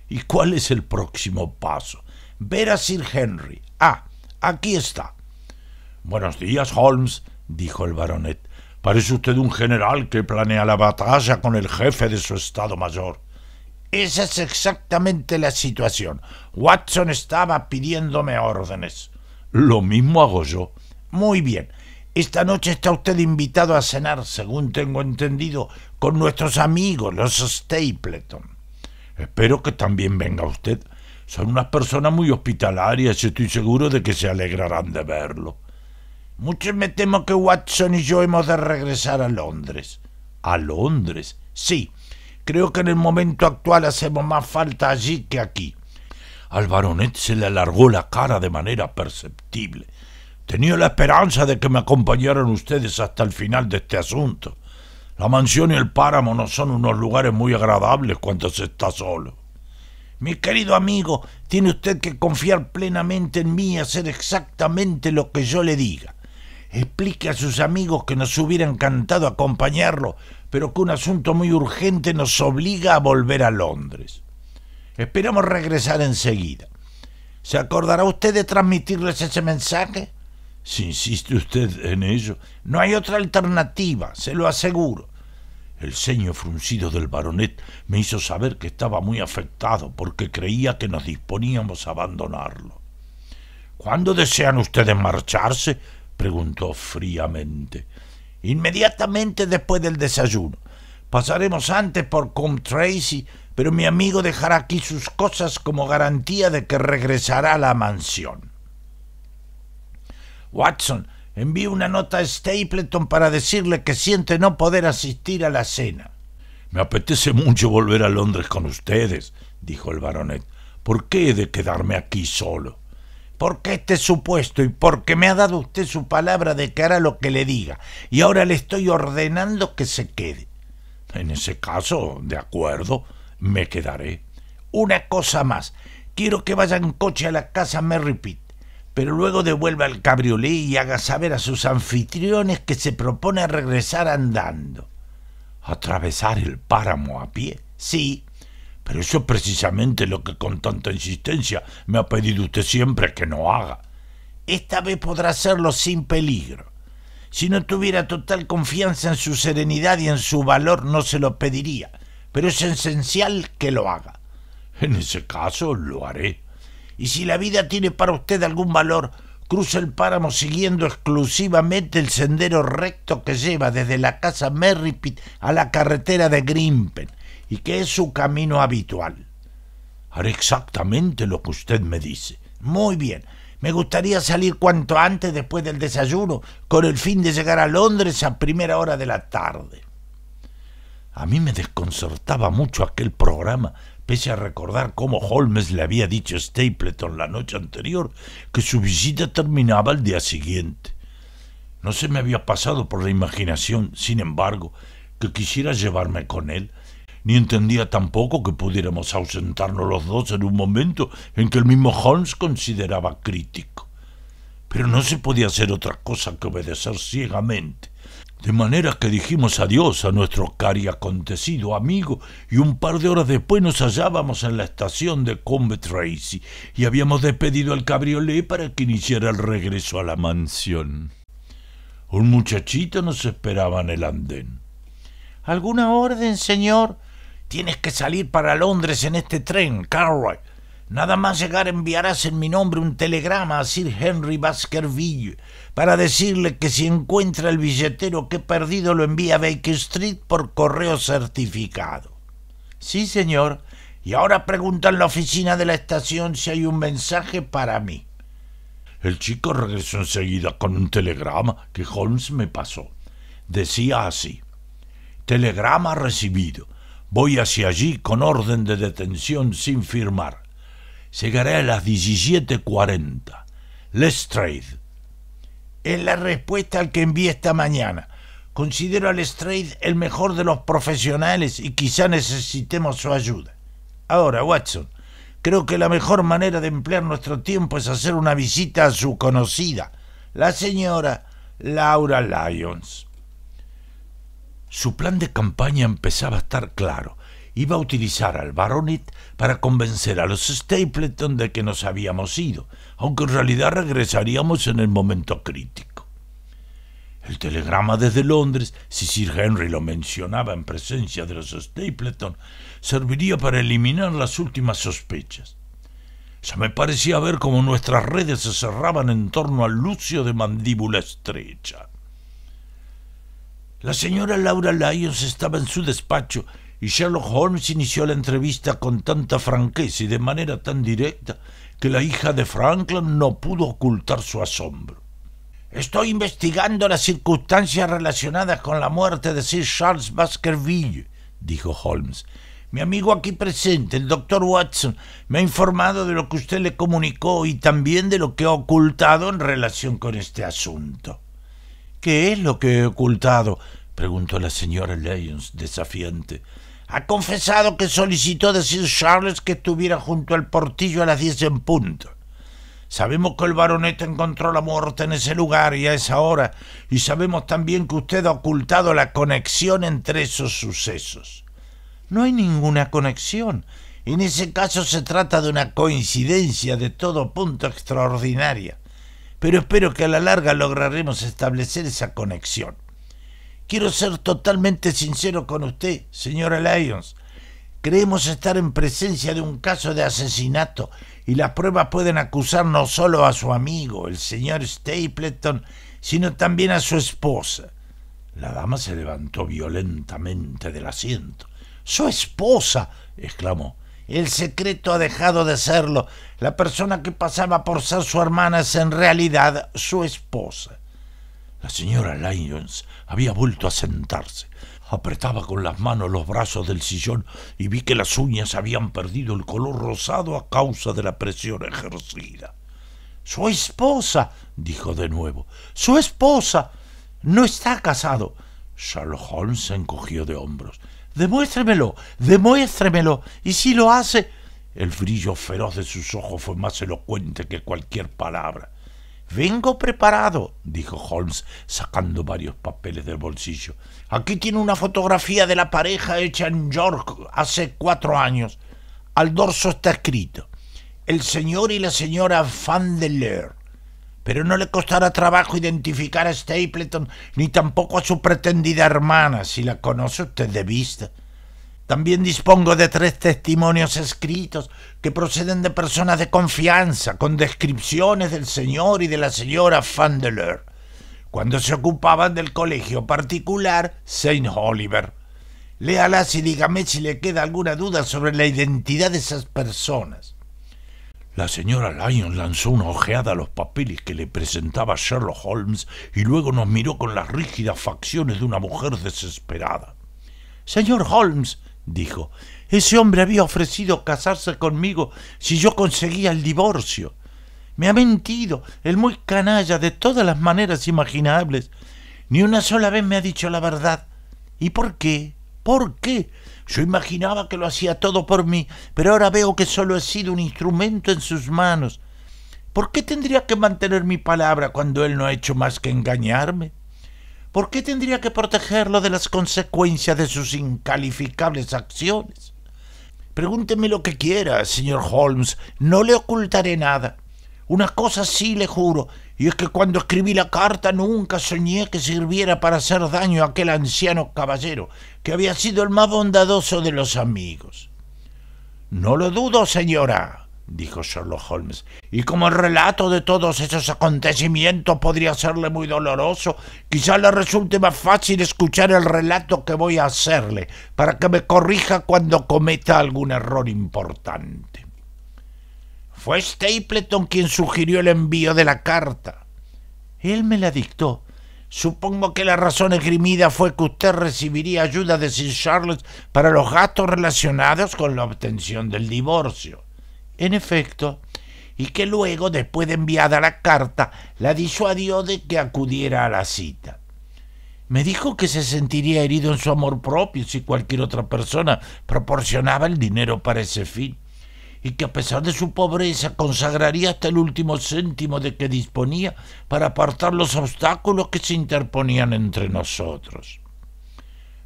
¿Y cuál es el próximo paso? Ver a Sir Henry. Ah, aquí está. Buenos días, Holmes, dijo el baronet. Parece usted un general que planea la batalla con el jefe de su Estado Mayor. Esa es exactamente la situación. Watson estaba pidiéndome órdenes. Lo mismo hago yo. Muy bien. Esta noche está usted invitado a cenar, según tengo entendido, con nuestros amigos, los Stapleton. Espero que también venga usted. Son unas personas muy hospitalarias y estoy seguro de que se alegrarán de verlo. Mucho me temo que Watson y yo hemos de regresar a Londres. ¿A Londres? Sí. Creo que en el momento actual hacemos más falta allí que aquí al baronet se le alargó la cara de manera perceptible. Tenía la esperanza de que me acompañaran ustedes hasta el final de este asunto. La mansión y el páramo no son unos lugares muy agradables cuando se está solo. Mi querido amigo, tiene usted que confiar plenamente en mí y hacer exactamente lo que yo le diga. Explique a sus amigos que nos hubiera encantado acompañarlo, pero que un asunto muy urgente nos obliga a volver a Londres. Esperamos regresar enseguida. ¿Se acordará usted de transmitirles ese mensaje? Si insiste usted en ello, no hay otra alternativa, se lo aseguro. El ceño fruncido del baronet me hizo saber que estaba muy afectado porque creía que nos disponíamos a abandonarlo. ¿Cuándo desean ustedes marcharse? preguntó fríamente. Inmediatamente después del desayuno. Pasaremos antes por coombe Tracy pero mi amigo dejará aquí sus cosas como garantía de que regresará a la mansión. Watson, envío una nota a Stapleton para decirle que siente no poder asistir a la cena. Me apetece mucho volver a Londres con ustedes, dijo el baronet. ¿Por qué he de quedarme aquí solo? Porque este es su puesto y porque me ha dado usted su palabra de que hará lo que le diga, y ahora le estoy ordenando que se quede. En ese caso, de acuerdo, me quedaré. Una cosa más, quiero que vaya en coche a la casa Merry Pitt, pero luego devuelva el cabriolet y haga saber a sus anfitriones que se propone regresar andando. ¿Atravesar el páramo a pie? Sí, pero eso es precisamente lo que con tanta insistencia me ha pedido usted siempre que no haga. Esta vez podrá hacerlo sin peligro. Si no tuviera total confianza en su serenidad y en su valor, no se lo pediría pero es esencial que lo haga. En ese caso, lo haré. Y si la vida tiene para usted algún valor, cruce el páramo siguiendo exclusivamente el sendero recto que lleva desde la casa Merripit a la carretera de Grimpen, y que es su camino habitual. Haré exactamente lo que usted me dice. Muy bien. Me gustaría salir cuanto antes después del desayuno, con el fin de llegar a Londres a primera hora de la tarde. A mí me desconcertaba mucho aquel programa, pese a recordar cómo Holmes le había dicho a Stapleton la noche anterior que su visita terminaba al día siguiente. No se me había pasado por la imaginación, sin embargo, que quisiera llevarme con él, ni entendía tampoco que pudiéramos ausentarnos los dos en un momento en que el mismo Holmes consideraba crítico. Pero no se podía hacer otra cosa que obedecer ciegamente, de manera que dijimos adiós a nuestro acontecido amigo y un par de horas después nos hallábamos en la estación de Combe Tracy y habíamos despedido al cabriolé para que iniciara el regreso a la mansión. Un muchachito nos esperaba en el andén. ¿Alguna orden, señor? Tienes que salir para Londres en este tren, Cartwright. Nada más llegar enviarás en mi nombre un telegrama a Sir Henry Baskerville para decirle que si encuentra el billetero que he perdido lo envía a Baker Street por correo certificado. Sí, señor. Y ahora pregunta en la oficina de la estación si hay un mensaje para mí. El chico regresó enseguida con un telegrama que Holmes me pasó. Decía así. Telegrama recibido. Voy hacia allí con orden de detención sin firmar. Llegaré a las 17.40. Lestrade, es la respuesta al que envié esta mañana. Considero al Strait el mejor de los profesionales y quizá necesitemos su ayuda. Ahora, Watson, creo que la mejor manera de emplear nuestro tiempo es hacer una visita a su conocida, la señora Laura Lyons. Su plan de campaña empezaba a estar claro iba a utilizar al baronet para convencer a los Stapleton de que nos habíamos ido, aunque en realidad regresaríamos en el momento crítico. El telegrama desde Londres, si Sir Henry lo mencionaba en presencia de los Stapleton, serviría para eliminar las últimas sospechas. Ya me parecía ver cómo nuestras redes se cerraban en torno al Lucio de mandíbula estrecha. La señora Laura Lyons estaba en su despacho y Sherlock Holmes inició la entrevista con tanta franqueza y de manera tan directa que la hija de Franklin no pudo ocultar su asombro. Estoy investigando las circunstancias relacionadas con la muerte de Sir Charles Baskerville, dijo Holmes. Mi amigo aquí presente, el doctor Watson, me ha informado de lo que usted le comunicó y también de lo que ha ocultado en relación con este asunto. ¿Qué es lo que he ocultado? preguntó la señora Lyons, desafiante ha confesado que solicitó decir Sir Charles que estuviera junto al portillo a las diez en punto. Sabemos que el baroneta encontró la muerte en ese lugar y a esa hora, y sabemos también que usted ha ocultado la conexión entre esos sucesos. No hay ninguna conexión. En ese caso se trata de una coincidencia de todo punto extraordinaria. Pero espero que a la larga lograremos establecer esa conexión. Quiero ser totalmente sincero con usted, señora Lyons. Creemos estar en presencia de un caso de asesinato y las pruebas pueden acusar no solo a su amigo, el señor Stapleton, sino también a su esposa. La dama se levantó violentamente del asiento. ¡Su esposa! exclamó. El secreto ha dejado de serlo. La persona que pasaba por ser su hermana es en realidad su esposa. La señora Lyons había vuelto a sentarse. Apretaba con las manos los brazos del sillón y vi que las uñas habían perdido el color rosado a causa de la presión ejercida. Su esposa, dijo de nuevo, su esposa no está casado. Sherlock Holmes se encogió de hombros. Demuéstremelo, demuéstremelo, y si lo hace... El brillo feroz de sus ojos fue más elocuente que cualquier palabra. Vengo preparado, dijo Holmes, sacando varios papeles del bolsillo. Aquí tiene una fotografía de la pareja hecha en York hace cuatro años. Al dorso está escrito, el señor y la señora Van Leer. Pero no le costará trabajo identificar a Stapleton ni tampoco a su pretendida hermana si la conoce usted de vista. También dispongo de tres testimonios escritos que proceden de personas de confianza, con descripciones del señor y de la señora Fandeleur, cuando se ocupaban del colegio particular Saint Oliver. Léalas y dígame si le queda alguna duda sobre la identidad de esas personas. La señora Lyon lanzó una ojeada a los papeles que le presentaba Sherlock Holmes y luego nos miró con las rígidas facciones de una mujer desesperada. Señor Holmes, dijo. Ese hombre había ofrecido casarse conmigo si yo conseguía el divorcio. Me ha mentido, el muy canalla, de todas las maneras imaginables. Ni una sola vez me ha dicho la verdad. ¿Y por qué? ¿Por qué? Yo imaginaba que lo hacía todo por mí, pero ahora veo que solo he sido un instrumento en sus manos. ¿Por qué tendría que mantener mi palabra cuando él no ha hecho más que engañarme? ¿Por qué tendría que protegerlo de las consecuencias de sus incalificables acciones? Pregúnteme lo que quiera, señor Holmes, no le ocultaré nada. Una cosa sí le juro, y es que cuando escribí la carta nunca soñé que sirviera para hacer daño a aquel anciano caballero, que había sido el más bondadoso de los amigos. No lo dudo, señora, dijo Sherlock Holmes, y como el relato de todos esos acontecimientos podría serle muy doloroso, quizá le resulte más fácil escuchar el relato que voy a hacerle, para que me corrija cuando cometa algún error importante. Fue Stapleton quien sugirió el envío de la carta. Él me la dictó. Supongo que la razón esgrimida fue que usted recibiría ayuda de Sir Charles para los gastos relacionados con la obtención del divorcio. En efecto, y que luego, después de enviada la carta, la disuadió de que acudiera a la cita. Me dijo que se sentiría herido en su amor propio si cualquier otra persona proporcionaba el dinero para ese fin, y que a pesar de su pobreza consagraría hasta el último céntimo de que disponía para apartar los obstáculos que se interponían entre nosotros.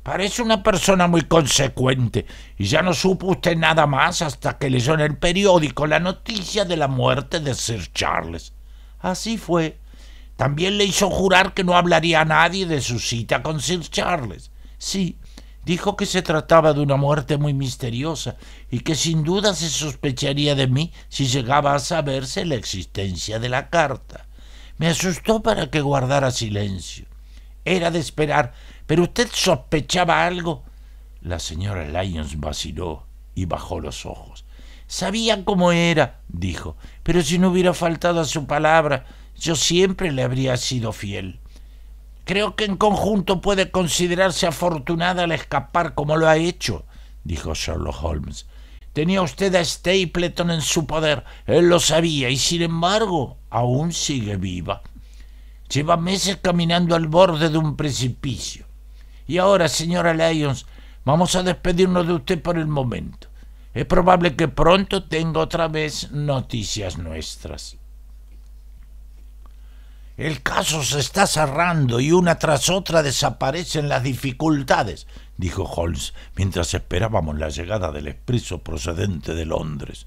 Parece una persona muy consecuente y ya no supo usted nada más hasta que leyó en el periódico la noticia de la muerte de Sir Charles. Así fue. También le hizo jurar que no hablaría a nadie de su cita con Sir Charles. Sí, dijo que se trataba de una muerte muy misteriosa y que sin duda se sospecharía de mí si llegaba a saberse la existencia de la carta. Me asustó para que guardara silencio. Era de esperar ¿Pero usted sospechaba algo? La señora Lyons vaciló y bajó los ojos. Sabía cómo era, dijo, pero si no hubiera faltado a su palabra, yo siempre le habría sido fiel. Creo que en conjunto puede considerarse afortunada al escapar como lo ha hecho, dijo Sherlock Holmes. Tenía usted a Stapleton en su poder, él lo sabía, y sin embargo, aún sigue viva. Lleva meses caminando al borde de un precipicio. Y ahora, señora Lyons, vamos a despedirnos de usted por el momento. Es probable que pronto tenga otra vez noticias nuestras. El caso se está cerrando y una tras otra desaparecen las dificultades, dijo Holmes mientras esperábamos la llegada del expreso procedente de Londres.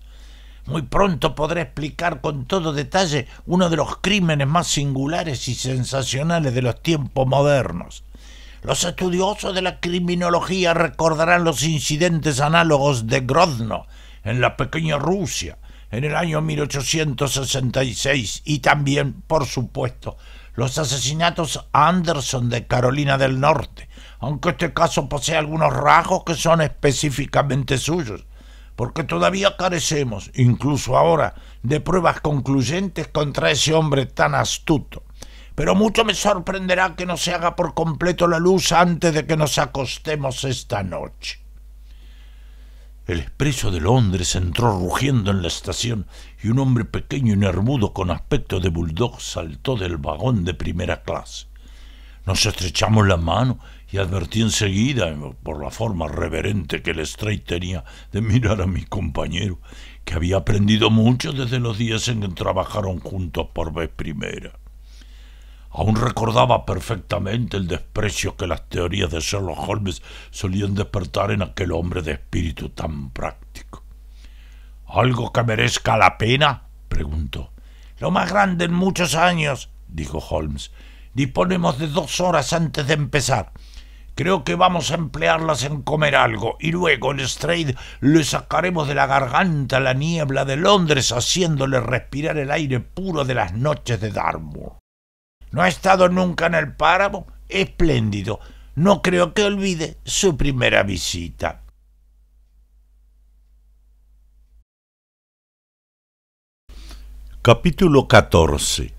Muy pronto podré explicar con todo detalle uno de los crímenes más singulares y sensacionales de los tiempos modernos. Los estudiosos de la criminología recordarán los incidentes análogos de Grozno, en la pequeña Rusia, en el año 1866, y también, por supuesto, los asesinatos Anderson de Carolina del Norte, aunque este caso posee algunos rasgos que son específicamente suyos, porque todavía carecemos, incluso ahora, de pruebas concluyentes contra ese hombre tan astuto pero mucho me sorprenderá que no se haga por completo la luz antes de que nos acostemos esta noche. El expreso de Londres entró rugiendo en la estación y un hombre pequeño y nervudo con aspecto de bulldog saltó del vagón de primera clase. Nos estrechamos la mano y advertí enseguida, por la forma reverente que el stray tenía de mirar a mi compañero, que había aprendido mucho desde los días en que trabajaron juntos por vez primera. Aún recordaba perfectamente el desprecio que las teorías de Sherlock Holmes solían despertar en aquel hombre de espíritu tan práctico. ¿Algo que merezca la pena? preguntó. Lo más grande en muchos años, dijo Holmes. Disponemos de dos horas antes de empezar. Creo que vamos a emplearlas en comer algo y luego en Strade le sacaremos de la garganta la niebla de Londres haciéndole respirar el aire puro de las noches de Dartmoor. No ha estado nunca en el páramo. Espléndido. No creo que olvide su primera visita. Capítulo 14.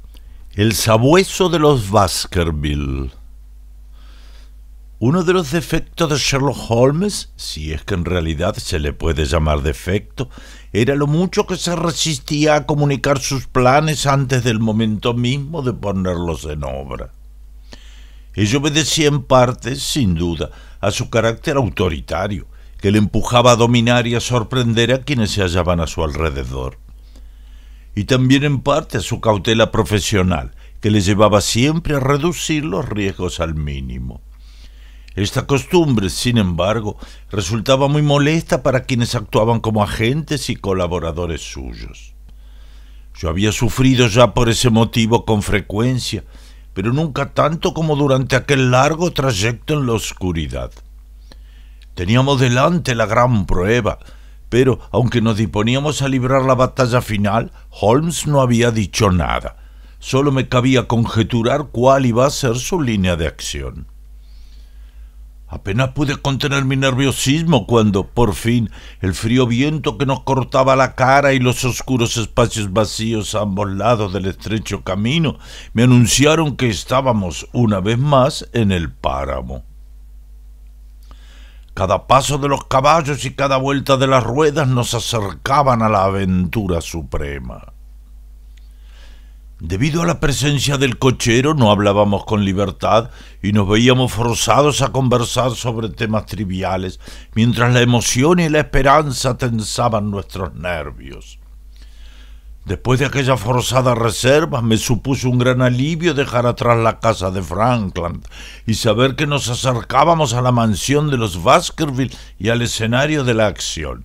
El sabueso de los Baskerville. Uno de los defectos de Sherlock Holmes, si es que en realidad se le puede llamar defecto, era lo mucho que se resistía a comunicar sus planes antes del momento mismo de ponerlos en obra. Ello obedecía en parte, sin duda, a su carácter autoritario, que le empujaba a dominar y a sorprender a quienes se hallaban a su alrededor. Y también en parte a su cautela profesional, que le llevaba siempre a reducir los riesgos al mínimo. Esta costumbre, sin embargo, resultaba muy molesta para quienes actuaban como agentes y colaboradores suyos. Yo había sufrido ya por ese motivo con frecuencia, pero nunca tanto como durante aquel largo trayecto en la oscuridad. Teníamos delante la gran prueba, pero aunque nos disponíamos a librar la batalla final, Holmes no había dicho nada. Solo me cabía conjeturar cuál iba a ser su línea de acción. Apenas pude contener mi nerviosismo cuando, por fin, el frío viento que nos cortaba la cara y los oscuros espacios vacíos a ambos lados del estrecho camino me anunciaron que estábamos una vez más en el páramo. Cada paso de los caballos y cada vuelta de las ruedas nos acercaban a la aventura suprema. Debido a la presencia del cochero no hablábamos con libertad y nos veíamos forzados a conversar sobre temas triviales, mientras la emoción y la esperanza tensaban nuestros nervios. Después de aquella forzada reserva, me supuso un gran alivio dejar atrás la casa de Frankland y saber que nos acercábamos a la mansión de los Baskerville y al escenario de la acción.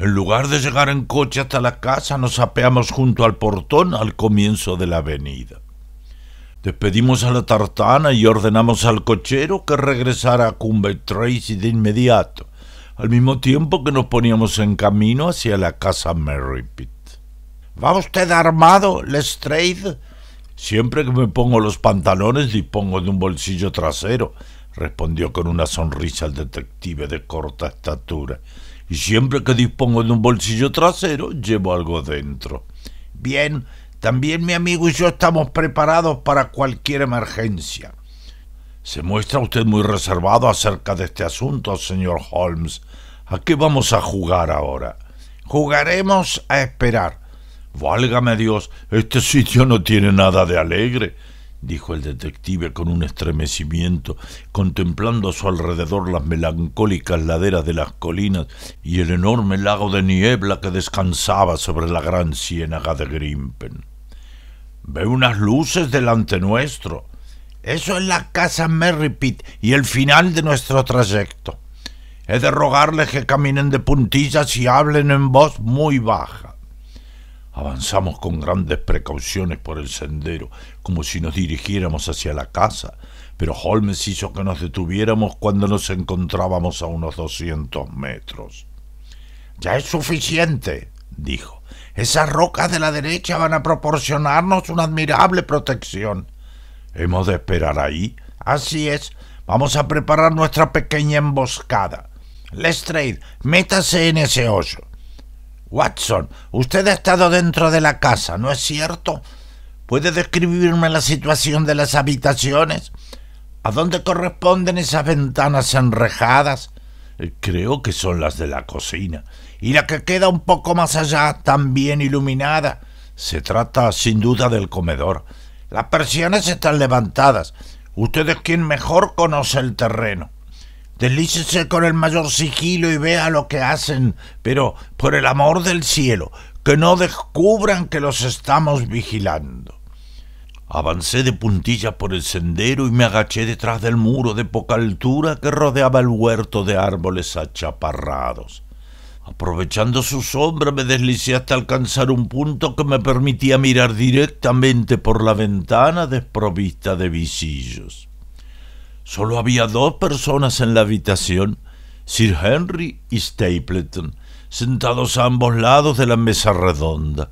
En lugar de llegar en coche hasta la casa, nos apeamos junto al portón al comienzo de la avenida. Despedimos a la tartana y ordenamos al cochero que regresara a Cumber Tracy de inmediato, al mismo tiempo que nos poníamos en camino hacia la casa Merripit. ¿Va usted armado, Lestrade? Siempre que me pongo los pantalones dispongo de un bolsillo trasero, respondió con una sonrisa el detective de corta estatura y siempre que dispongo de un bolsillo trasero llevo algo dentro. Bien, también mi amigo y yo estamos preparados para cualquier emergencia. Se muestra usted muy reservado acerca de este asunto, señor Holmes. ¿A qué vamos a jugar ahora? Jugaremos a esperar. Válgame Dios, este sitio no tiene nada de alegre dijo el detective con un estremecimiento, contemplando a su alrededor las melancólicas laderas de las colinas y el enorme lago de niebla que descansaba sobre la gran ciénaga de Grimpen. Ve unas luces delante nuestro. Eso es la casa Merripit y el final de nuestro trayecto. He de rogarles que caminen de puntillas y hablen en voz muy baja. Avanzamos con grandes precauciones por el sendero, como si nos dirigiéramos hacia la casa, pero Holmes hizo que nos detuviéramos cuando nos encontrábamos a unos doscientos metros. Ya es suficiente, dijo. Esas rocas de la derecha van a proporcionarnos una admirable protección. ¿Hemos de esperar ahí? Así es. Vamos a preparar nuestra pequeña emboscada. Lestrade, métase en ese hoyo. Watson, usted ha estado dentro de la casa, ¿no es cierto? ¿Puede describirme la situación de las habitaciones? ¿A dónde corresponden esas ventanas enrejadas? Eh, creo que son las de la cocina. Y la que queda un poco más allá, también iluminada. Se trata sin duda del comedor. Las persianas están levantadas. Usted es quien mejor conoce el terreno. Deslícese con el mayor sigilo y vea lo que hacen, pero por el amor del cielo, que no descubran que los estamos vigilando. Avancé de puntillas por el sendero y me agaché detrás del muro de poca altura que rodeaba el huerto de árboles achaparrados. Aprovechando su sombra me deslicé hasta alcanzar un punto que me permitía mirar directamente por la ventana desprovista de visillos. Solo había dos personas en la habitación, Sir Henry y Stapleton, sentados a ambos lados de la mesa redonda.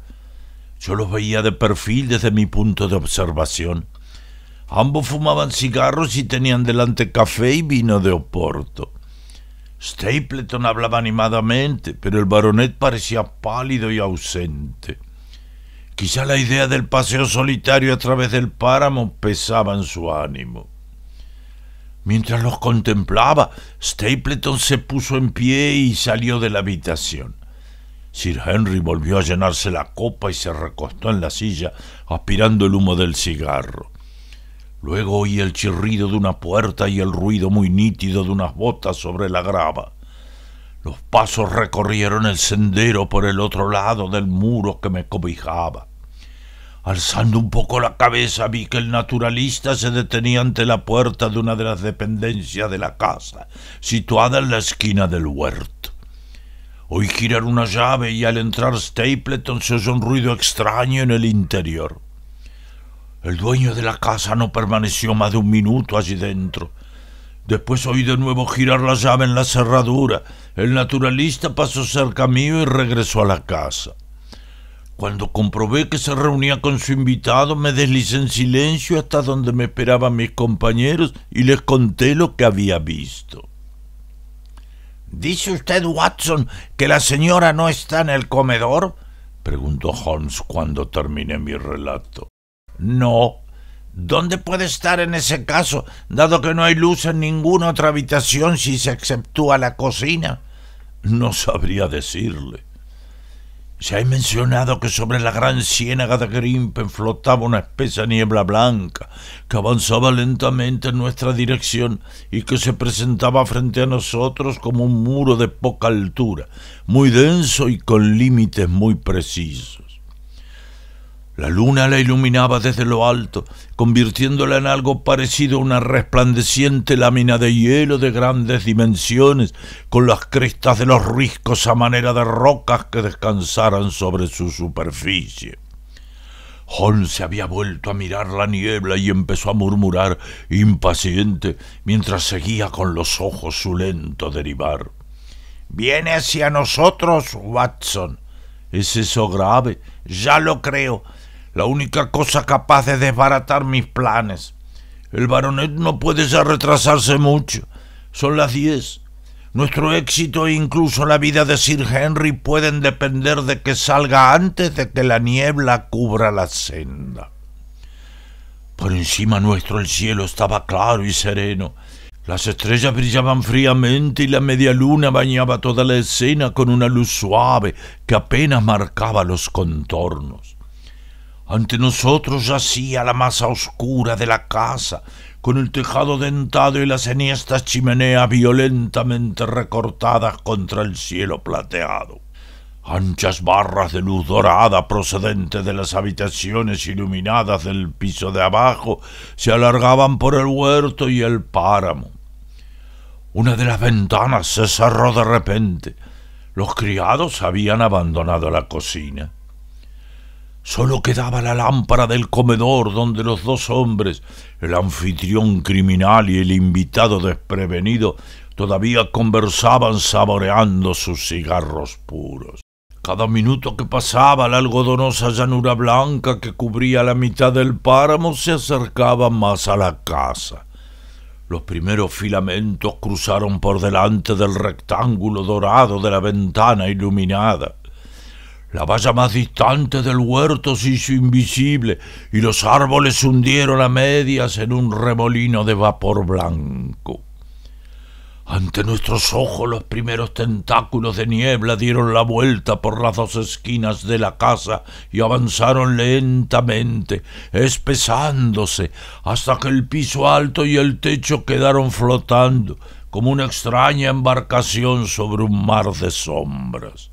Yo los veía de perfil desde mi punto de observación. Ambos fumaban cigarros y tenían delante café y vino de Oporto. Stapleton hablaba animadamente, pero el baronet parecía pálido y ausente. Quizá la idea del paseo solitario a través del páramo pesaba en su ánimo. Mientras los contemplaba, Stapleton se puso en pie y salió de la habitación. Sir Henry volvió a llenarse la copa y se recostó en la silla, aspirando el humo del cigarro. Luego oí el chirrido de una puerta y el ruido muy nítido de unas botas sobre la grava. Los pasos recorrieron el sendero por el otro lado del muro que me cobijaba. Alzando un poco la cabeza vi que el naturalista se detenía ante la puerta de una de las dependencias de la casa, situada en la esquina del huerto. Oí girar una llave y al entrar Stapleton se oyó un ruido extraño en el interior. El dueño de la casa no permaneció más de un minuto allí dentro. Después oí de nuevo girar la llave en la cerradura. El naturalista pasó cerca mío y regresó a la casa. Cuando comprobé que se reunía con su invitado, me deslicé en silencio hasta donde me esperaban mis compañeros y les conté lo que había visto. ¿Dice usted, Watson, que la señora no está en el comedor? preguntó Holmes cuando terminé mi relato. No. ¿Dónde puede estar en ese caso, dado que no hay luz en ninguna otra habitación si se exceptúa la cocina? No sabría decirle. Se ha mencionado que sobre la gran ciénaga de Grimpen flotaba una espesa niebla blanca que avanzaba lentamente en nuestra dirección y que se presentaba frente a nosotros como un muro de poca altura, muy denso y con límites muy precisos. La luna la iluminaba desde lo alto, convirtiéndola en algo parecido a una resplandeciente lámina de hielo de grandes dimensiones, con las crestas de los riscos a manera de rocas que descansaran sobre su superficie. Holmes se había vuelto a mirar la niebla y empezó a murmurar, impaciente, mientras seguía con los ojos su lento derivar. Viene hacia nosotros, Watson. ¿Es eso grave? Ya lo creo la única cosa capaz de desbaratar mis planes. El baronet no puede ya retrasarse mucho. Son las diez. Nuestro éxito e incluso la vida de Sir Henry pueden depender de que salga antes de que la niebla cubra la senda. Por encima nuestro el cielo estaba claro y sereno. Las estrellas brillaban fríamente y la media luna bañaba toda la escena con una luz suave que apenas marcaba los contornos. Ante nosotros yacía la masa oscura de la casa, con el tejado dentado y las enhiestas chimeneas violentamente recortadas contra el cielo plateado. Anchas barras de luz dorada procedente de las habitaciones iluminadas del piso de abajo se alargaban por el huerto y el páramo. Una de las ventanas se cerró de repente. Los criados habían abandonado la cocina. Solo quedaba la lámpara del comedor donde los dos hombres, el anfitrión criminal y el invitado desprevenido, todavía conversaban saboreando sus cigarros puros. Cada minuto que pasaba la algodonosa llanura blanca que cubría la mitad del páramo se acercaba más a la casa. Los primeros filamentos cruzaron por delante del rectángulo dorado de la ventana iluminada. La valla más distante del huerto se hizo invisible y los árboles hundieron a medias en un remolino de vapor blanco. Ante nuestros ojos los primeros tentáculos de niebla dieron la vuelta por las dos esquinas de la casa y avanzaron lentamente, espesándose, hasta que el piso alto y el techo quedaron flotando como una extraña embarcación sobre un mar de sombras.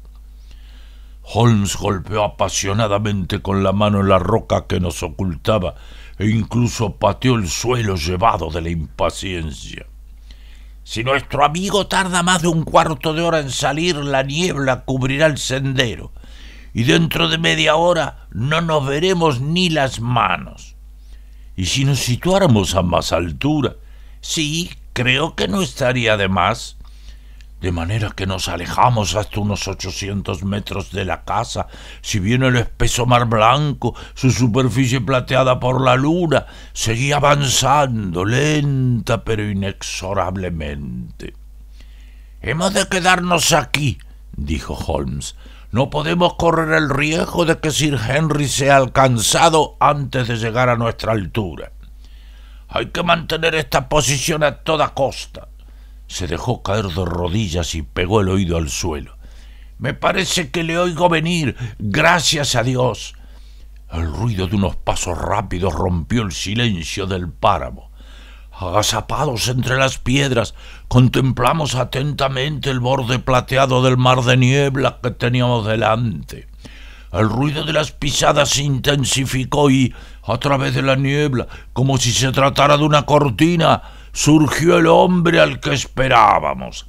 Holmes golpeó apasionadamente con la mano la roca que nos ocultaba e incluso pateó el suelo llevado de la impaciencia. Si nuestro amigo tarda más de un cuarto de hora en salir, la niebla cubrirá el sendero, y dentro de media hora no nos veremos ni las manos. Y si nos situáramos a más altura, sí, creo que no estaría de más de manera que nos alejamos hasta unos ochocientos metros de la casa, si bien el espeso mar blanco, su superficie plateada por la luna, seguía avanzando lenta pero inexorablemente. Hemos de quedarnos aquí, dijo Holmes. No podemos correr el riesgo de que Sir Henry sea alcanzado antes de llegar a nuestra altura. Hay que mantener esta posición a toda costa. Se dejó caer de rodillas y pegó el oído al suelo. Me parece que le oigo venir. Gracias a Dios. El ruido de unos pasos rápidos rompió el silencio del páramo. Agazapados entre las piedras, contemplamos atentamente el borde plateado del mar de niebla que teníamos delante. El ruido de las pisadas se intensificó y, a través de la niebla, como si se tratara de una cortina, surgió el hombre al que esperábamos.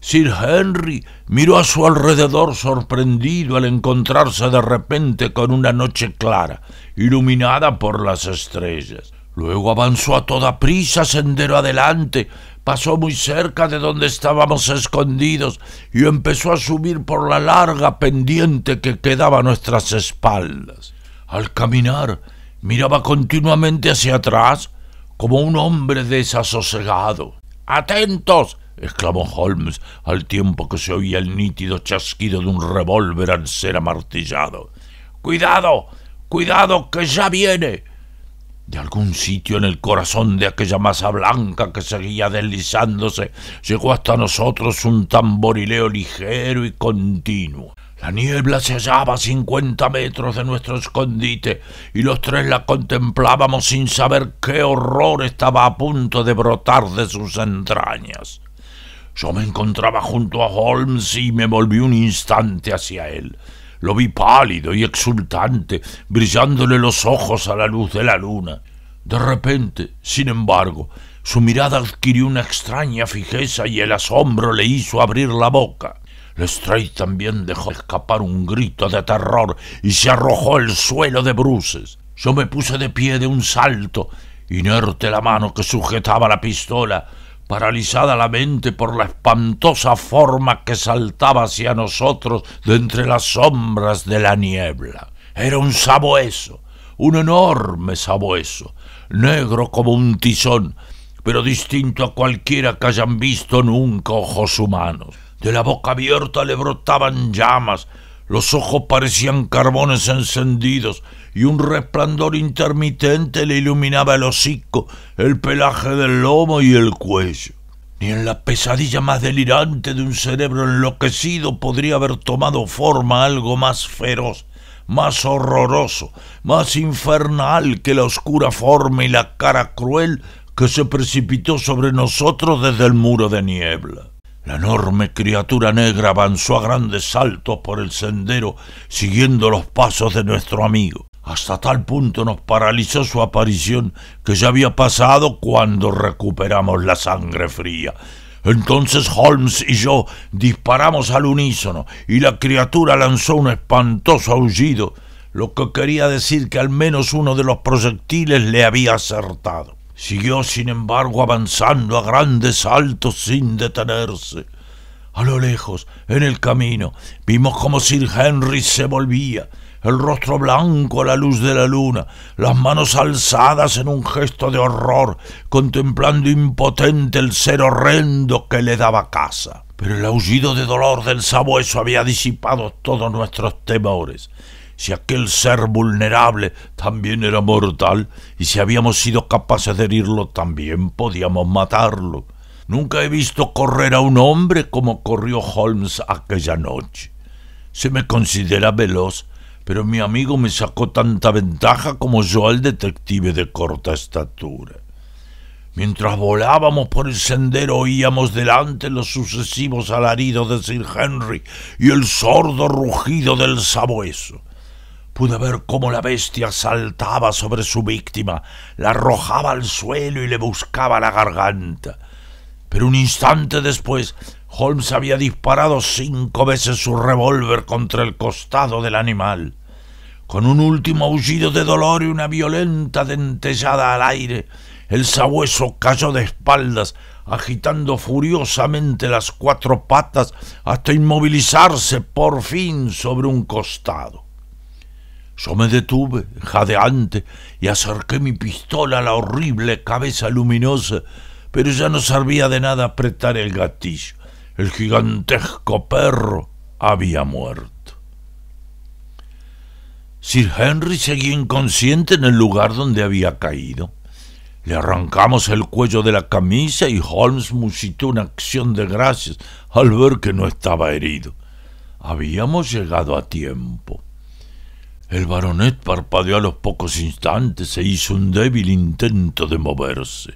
Sir Henry miró a su alrededor sorprendido al encontrarse de repente con una noche clara, iluminada por las estrellas. Luego avanzó a toda prisa sendero adelante, pasó muy cerca de donde estábamos escondidos y empezó a subir por la larga pendiente que quedaba a nuestras espaldas. Al caminar, miraba continuamente hacia atrás como un hombre desasosegado. ¡Atentos! exclamó Holmes al tiempo que se oía el nítido chasquido de un revólver al ser amartillado. ¡Cuidado! ¡Cuidado! que ya viene! De algún sitio en el corazón de aquella masa blanca que seguía deslizándose, llegó hasta nosotros un tamborileo ligero y continuo. La niebla se hallaba a cincuenta metros de nuestro escondite y los tres la contemplábamos sin saber qué horror estaba a punto de brotar de sus entrañas. Yo me encontraba junto a Holmes y me volví un instante hacia él. Lo vi pálido y exultante, brillándole los ojos a la luz de la luna. De repente, sin embargo, su mirada adquirió una extraña fijeza y el asombro le hizo abrir la boca. Lestrade también dejó escapar un grito de terror y se arrojó al suelo de bruces. Yo me puse de pie de un salto, inerte la mano que sujetaba la pistola, paralizada la mente por la espantosa forma que saltaba hacia nosotros de entre las sombras de la niebla. Era un sabueso, un enorme sabueso, negro como un tizón, pero distinto a cualquiera que hayan visto nunca ojos humanos. De la boca abierta le brotaban llamas, los ojos parecían carbones encendidos y un resplandor intermitente le iluminaba el hocico, el pelaje del lomo y el cuello. Ni en la pesadilla más delirante de un cerebro enloquecido podría haber tomado forma algo más feroz, más horroroso, más infernal que la oscura forma y la cara cruel que se precipitó sobre nosotros desde el muro de niebla. La enorme criatura negra avanzó a grandes saltos por el sendero, siguiendo los pasos de nuestro amigo. Hasta tal punto nos paralizó su aparición que ya había pasado cuando recuperamos la sangre fría. Entonces Holmes y yo disparamos al unísono y la criatura lanzó un espantoso aullido, lo que quería decir que al menos uno de los proyectiles le había acertado. Siguió, sin embargo, avanzando a grandes saltos sin detenerse. A lo lejos, en el camino, vimos como Sir Henry se volvía, el rostro blanco a la luz de la luna, las manos alzadas en un gesto de horror, contemplando impotente el ser horrendo que le daba caza. Pero el aullido de dolor del sabueso había disipado todos nuestros temores si aquel ser vulnerable también era mortal, y si habíamos sido capaces de herirlo, también podíamos matarlo. Nunca he visto correr a un hombre como corrió Holmes aquella noche. Se me considera veloz, pero mi amigo me sacó tanta ventaja como yo al detective de corta estatura. Mientras volábamos por el sendero oíamos delante los sucesivos alaridos de Sir Henry y el sordo rugido del sabueso. Pude ver cómo la bestia saltaba sobre su víctima, la arrojaba al suelo y le buscaba la garganta. Pero un instante después, Holmes había disparado cinco veces su revólver contra el costado del animal. Con un último aullido de dolor y una violenta dentellada al aire, el sabueso cayó de espaldas, agitando furiosamente las cuatro patas hasta inmovilizarse por fin sobre un costado. Yo me detuve, jadeante, y acerqué mi pistola a la horrible cabeza luminosa, pero ya no servía de nada apretar el gatillo. El gigantesco perro había muerto. Sir Henry seguía inconsciente en el lugar donde había caído. Le arrancamos el cuello de la camisa y Holmes musitó una acción de gracias al ver que no estaba herido. Habíamos llegado a tiempo. El baronet parpadeó a los pocos instantes e hizo un débil intento de moverse.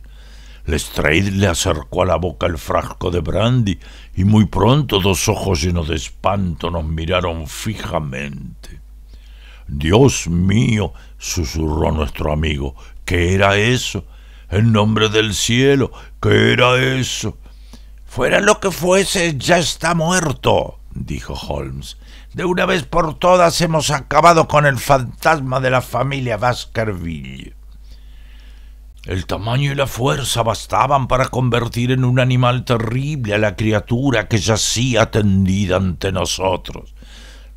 Lestrade le acercó a la boca el frasco de brandy y muy pronto dos ojos llenos de espanto nos miraron fijamente. Dios mío, susurró nuestro amigo, ¿qué era eso? En nombre del cielo, ¿qué era eso? Fuera lo que fuese, ya está muerto, dijo Holmes. De una vez por todas hemos acabado con el fantasma de la familia Baskerville. El tamaño y la fuerza bastaban para convertir en un animal terrible a la criatura que yacía tendida ante nosotros.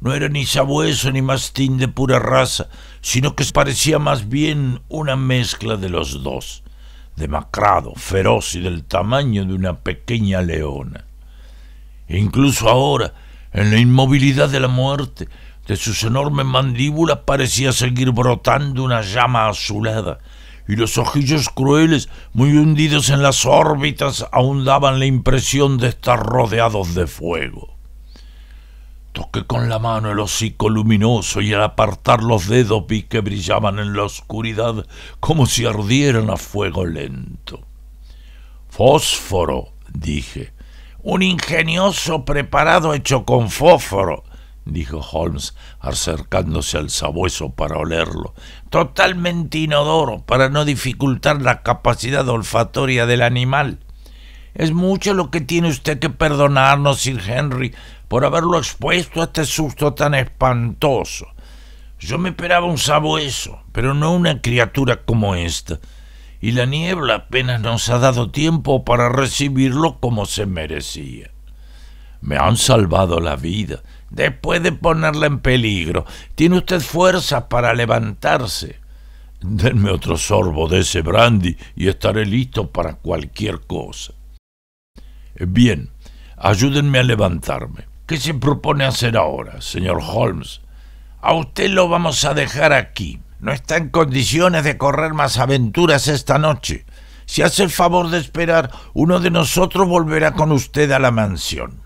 No era ni sabueso ni mastín de pura raza, sino que parecía más bien una mezcla de los dos, demacrado, feroz y del tamaño de una pequeña leona. E incluso ahora, en la inmovilidad de la muerte. De sus enormes mandíbulas parecía seguir brotando una llama azulada, y los ojillos crueles, muy hundidos en las órbitas, aún daban la impresión de estar rodeados de fuego. Toqué con la mano el hocico luminoso y al apartar los dedos vi que brillaban en la oscuridad como si ardieran a fuego lento. Fósforo, dije, un ingenioso preparado hecho con fósforo, dijo Holmes, acercándose al sabueso para olerlo. Totalmente inodoro, para no dificultar la capacidad olfatoria del animal. Es mucho lo que tiene usted que perdonarnos, Sir Henry, por haberlo expuesto a este susto tan espantoso. Yo me esperaba un sabueso, pero no una criatura como esta y la niebla apenas nos ha dado tiempo para recibirlo como se merecía. Me han salvado la vida, después de ponerla en peligro. Tiene usted fuerzas para levantarse. Denme otro sorbo de ese brandy y estaré listo para cualquier cosa. Bien, ayúdenme a levantarme. ¿Qué se propone hacer ahora, señor Holmes? A usted lo vamos a dejar aquí, no está en condiciones de correr más aventuras esta noche. Si hace el favor de esperar, uno de nosotros volverá con usted a la mansión.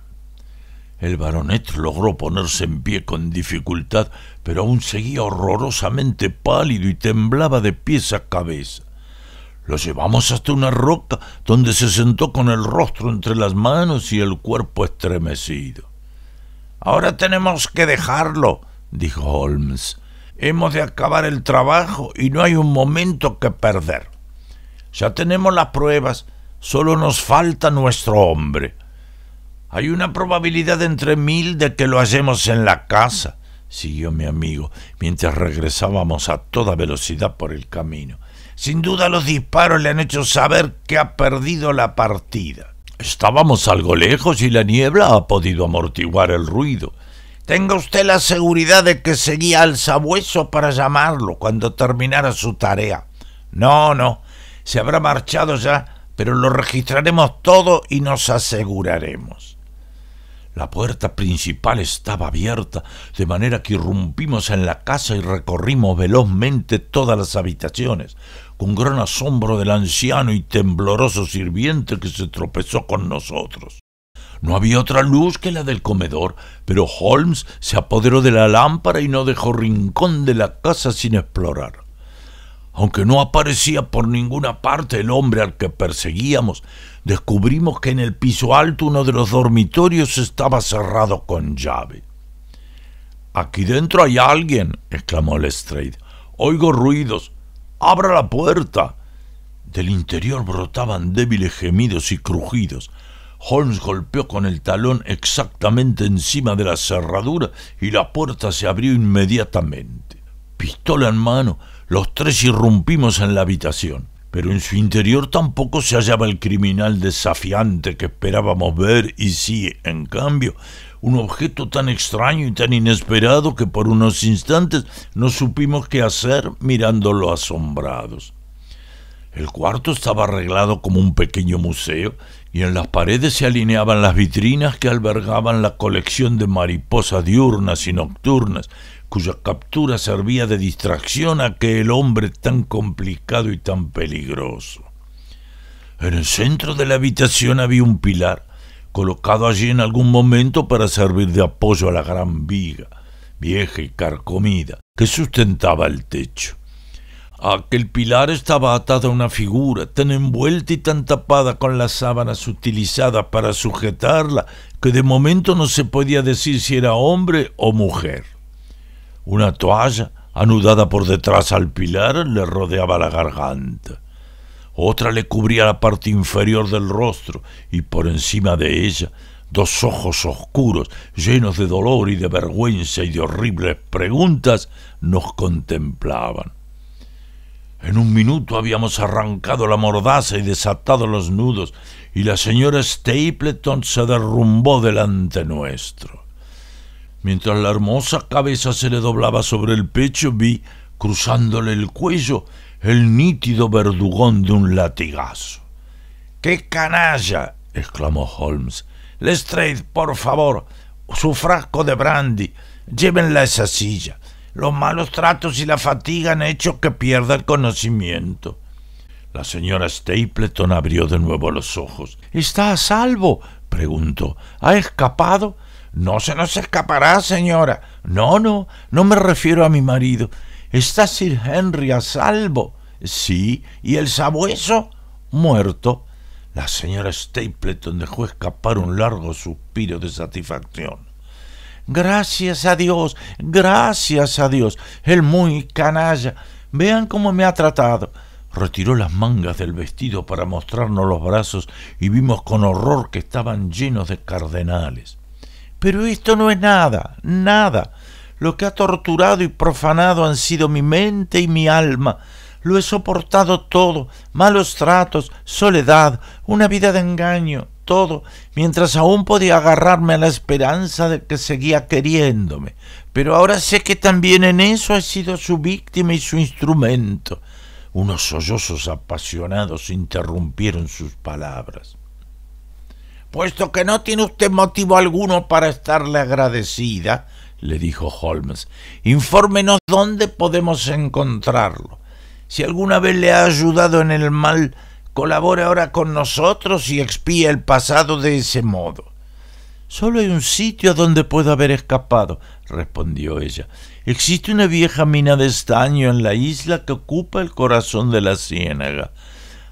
El baronet logró ponerse en pie con dificultad, pero aún seguía horrorosamente pálido y temblaba de pies a cabeza. Lo llevamos hasta una roca donde se sentó con el rostro entre las manos y el cuerpo estremecido. Ahora tenemos que dejarlo, dijo Holmes hemos de acabar el trabajo y no hay un momento que perder. Ya tenemos las pruebas, solo nos falta nuestro hombre. Hay una probabilidad entre mil de que lo hallemos en la casa, siguió mi amigo, mientras regresábamos a toda velocidad por el camino. Sin duda los disparos le han hecho saber que ha perdido la partida. Estábamos algo lejos y la niebla ha podido amortiguar el ruido. Tenga usted la seguridad de que seguía al sabueso para llamarlo cuando terminara su tarea. No, no, se habrá marchado ya, pero lo registraremos todo y nos aseguraremos. La puerta principal estaba abierta, de manera que irrumpimos en la casa y recorrimos velozmente todas las habitaciones, con gran asombro del anciano y tembloroso sirviente que se tropezó con nosotros. No había otra luz que la del comedor, pero Holmes se apoderó de la lámpara y no dejó rincón de la casa sin explorar. Aunque no aparecía por ninguna parte el hombre al que perseguíamos, descubrimos que en el piso alto uno de los dormitorios estaba cerrado con llave. Aquí dentro hay alguien, exclamó Lestrade. Oigo ruidos. Abra la puerta. Del interior brotaban débiles gemidos y crujidos. Holmes golpeó con el talón exactamente encima de la cerradura y la puerta se abrió inmediatamente. Pistola en mano, los tres irrumpimos en la habitación, pero en su interior tampoco se hallaba el criminal desafiante que esperábamos ver y sí, en cambio, un objeto tan extraño y tan inesperado que por unos instantes no supimos qué hacer mirándolo asombrados. El cuarto estaba arreglado como un pequeño museo y en las paredes se alineaban las vitrinas que albergaban la colección de mariposas diurnas y nocturnas, cuya captura servía de distracción a aquel hombre tan complicado y tan peligroso. En el centro de la habitación había un pilar, colocado allí en algún momento para servir de apoyo a la gran viga, vieja y carcomida, que sustentaba el techo. Aquel pilar estaba atada una figura tan envuelta y tan tapada con las sábanas utilizadas para sujetarla que de momento no se podía decir si era hombre o mujer. Una toalla, anudada por detrás al pilar, le rodeaba la garganta. Otra le cubría la parte inferior del rostro y por encima de ella dos ojos oscuros, llenos de dolor y de vergüenza y de horribles preguntas, nos contemplaban. En un minuto habíamos arrancado la mordaza y desatado los nudos, y la señora Stapleton se derrumbó delante nuestro. Mientras la hermosa cabeza se le doblaba sobre el pecho, vi, cruzándole el cuello, el nítido verdugón de un latigazo. ¡Qué canalla! exclamó Holmes. Lestrade, por favor, su frasco de brandy, llévenla a esa silla. Los malos tratos y la fatiga han hecho que pierda el conocimiento. La señora Stapleton abrió de nuevo los ojos. ¿Está a salvo? preguntó. ¿Ha escapado? No se nos escapará, señora. No, no, no me refiero a mi marido. ¿Está Sir Henry a salvo? Sí. ¿Y el sabueso? Muerto. La señora Stapleton dejó escapar un largo suspiro de satisfacción. Gracias a Dios, gracias a Dios. El muy canalla. Vean cómo me ha tratado. Retiró las mangas del vestido para mostrarnos los brazos y vimos con horror que estaban llenos de cardenales. Pero esto no es nada, nada. Lo que ha torturado y profanado han sido mi mente y mi alma. Lo he soportado todo, malos tratos, soledad, una vida de engaño todo, mientras aún podía agarrarme a la esperanza de que seguía queriéndome. Pero ahora sé que también en eso he sido su víctima y su instrumento. Unos sollozos apasionados interrumpieron sus palabras. Puesto que no tiene usted motivo alguno para estarle agradecida, le dijo Holmes, infórmenos dónde podemos encontrarlo. Si alguna vez le ha ayudado en el mal, colabore ahora con nosotros y expía el pasado de ese modo. Solo hay un sitio a donde puedo haber escapado, respondió ella. Existe una vieja mina de estaño en la isla que ocupa el corazón de la ciénaga.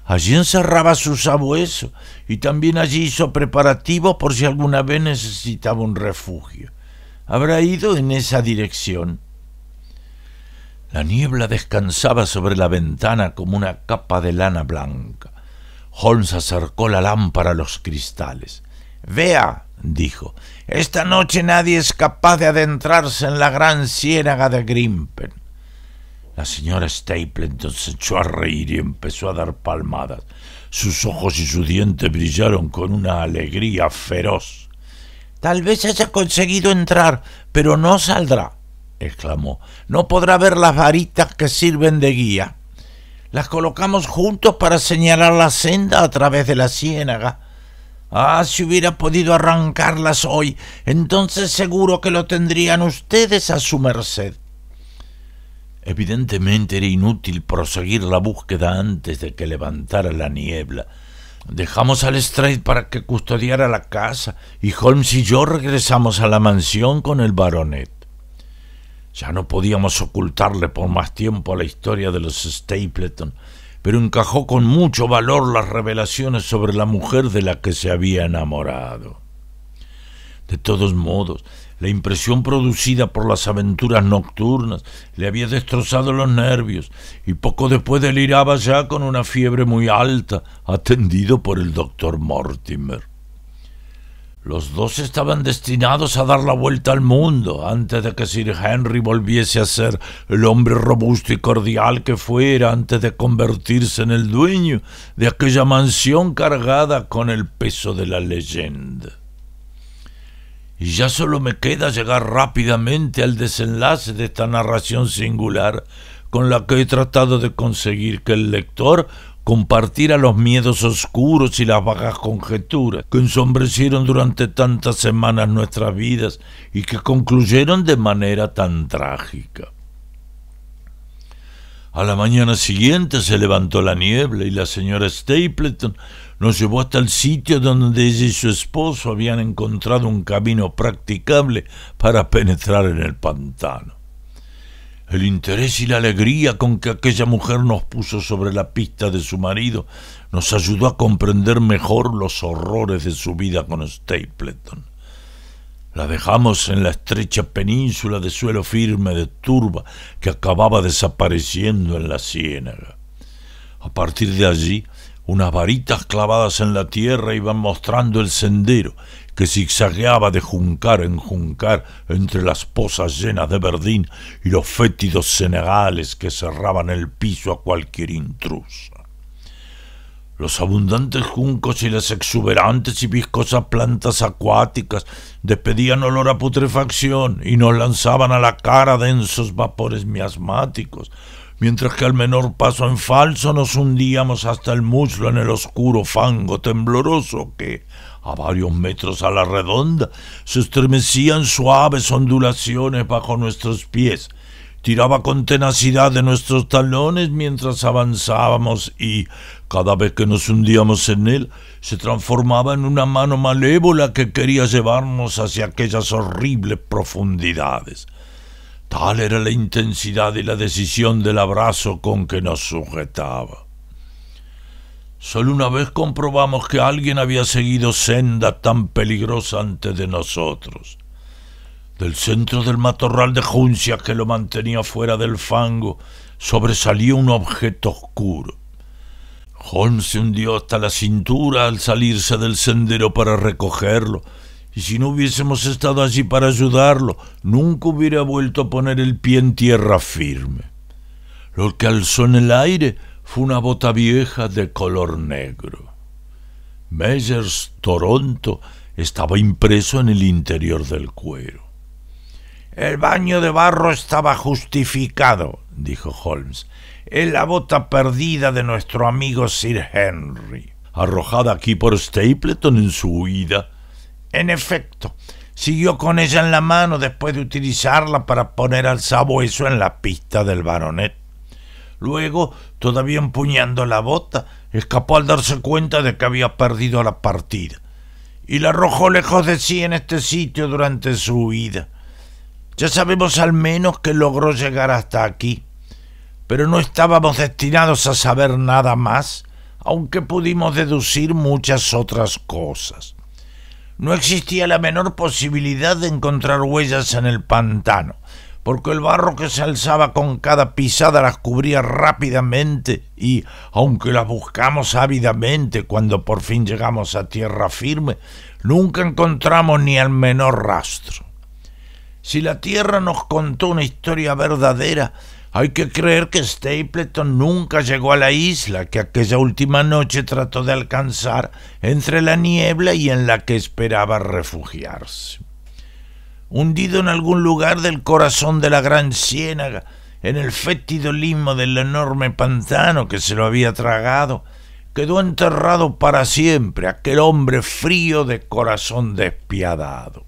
Allí encerraba sus su sabueso y también allí hizo preparativos por si alguna vez necesitaba un refugio. Habrá ido en esa dirección. La niebla descansaba sobre la ventana como una capa de lana blanca. Holmes acercó la lámpara a los cristales. Vea, dijo, esta noche nadie es capaz de adentrarse en la gran ciénaga de Grimpen. La señora Stapleton se echó a reír y empezó a dar palmadas. Sus ojos y su diente brillaron con una alegría feroz. Tal vez haya conseguido entrar, pero no saldrá, exclamó. No podrá ver las varitas que sirven de guía. Las colocamos juntos para señalar la senda a través de la ciénaga. Ah, si hubiera podido arrancarlas hoy, entonces seguro que lo tendrían ustedes a su merced. Evidentemente era inútil proseguir la búsqueda antes de que levantara la niebla. Dejamos al Strait para que custodiara la casa y Holmes y yo regresamos a la mansión con el baronet. Ya no podíamos ocultarle por más tiempo a la historia de los Stapleton, pero encajó con mucho valor las revelaciones sobre la mujer de la que se había enamorado. De todos modos, la impresión producida por las aventuras nocturnas le había destrozado los nervios y poco después deliraba ya con una fiebre muy alta, atendido por el doctor Mortimer. Los dos estaban destinados a dar la vuelta al mundo antes de que Sir Henry volviese a ser el hombre robusto y cordial que fuera antes de convertirse en el dueño de aquella mansión cargada con el peso de la leyenda. Y ya solo me queda llegar rápidamente al desenlace de esta narración singular con la que he tratado de conseguir que el lector compartir a los miedos oscuros y las vagas conjeturas que ensombrecieron durante tantas semanas nuestras vidas y que concluyeron de manera tan trágica. A la mañana siguiente se levantó la niebla y la señora Stapleton nos llevó hasta el sitio donde ella y su esposo habían encontrado un camino practicable para penetrar en el pantano. El interés y la alegría con que aquella mujer nos puso sobre la pista de su marido nos ayudó a comprender mejor los horrores de su vida con Stapleton. La dejamos en la estrecha península de suelo firme de turba que acababa desapareciendo en la ciénaga. A partir de allí, unas varitas clavadas en la tierra iban mostrando el sendero que zigzagueaba de juncar en juncar entre las pozas llenas de verdín y los fétidos senegales que cerraban el piso a cualquier intrusa. Los abundantes juncos y las exuberantes y viscosas plantas acuáticas despedían olor a putrefacción y nos lanzaban a la cara densos vapores miasmáticos, mientras que al menor paso en falso nos hundíamos hasta el muslo en el oscuro fango tembloroso que, a varios metros a la redonda, se estremecían suaves ondulaciones bajo nuestros pies. Tiraba con tenacidad de nuestros talones mientras avanzábamos y, cada vez que nos hundíamos en él, se transformaba en una mano malévola que quería llevarnos hacia aquellas horribles profundidades. Tal era la intensidad y la decisión del abrazo con que nos sujetaba. Solo una vez comprobamos que alguien había seguido senda tan peligrosa antes de nosotros. Del centro del matorral de Juncia, que lo mantenía fuera del fango sobresalió un objeto oscuro. Holmes se hundió hasta la cintura al salirse del sendero para recogerlo, y si no hubiésemos estado allí para ayudarlo, nunca hubiera vuelto a poner el pie en tierra firme. Lo que alzó en el aire fue una bota vieja de color negro. Meyers Toronto estaba impreso en el interior del cuero. El baño de barro estaba justificado, dijo Holmes. Es la bota perdida de nuestro amigo Sir Henry, arrojada aquí por Stapleton en su huida. En efecto, siguió con ella en la mano después de utilizarla para poner al sabueso en la pista del baronet. Luego, todavía empuñando la bota, escapó al darse cuenta de que había perdido la partida, y la arrojó lejos de sí en este sitio durante su huida. Ya sabemos al menos que logró llegar hasta aquí, pero no estábamos destinados a saber nada más, aunque pudimos deducir muchas otras cosas. No existía la menor posibilidad de encontrar huellas en el pantano, porque el barro que se alzaba con cada pisada las cubría rápidamente y, aunque las buscamos ávidamente cuando por fin llegamos a tierra firme, nunca encontramos ni el menor rastro. Si la tierra nos contó una historia verdadera, hay que creer que Stapleton nunca llegó a la isla que aquella última noche trató de alcanzar entre la niebla y en la que esperaba refugiarse hundido en algún lugar del corazón de la gran ciénaga, en el fétido limo del enorme pantano que se lo había tragado, quedó enterrado para siempre aquel hombre frío de corazón despiadado.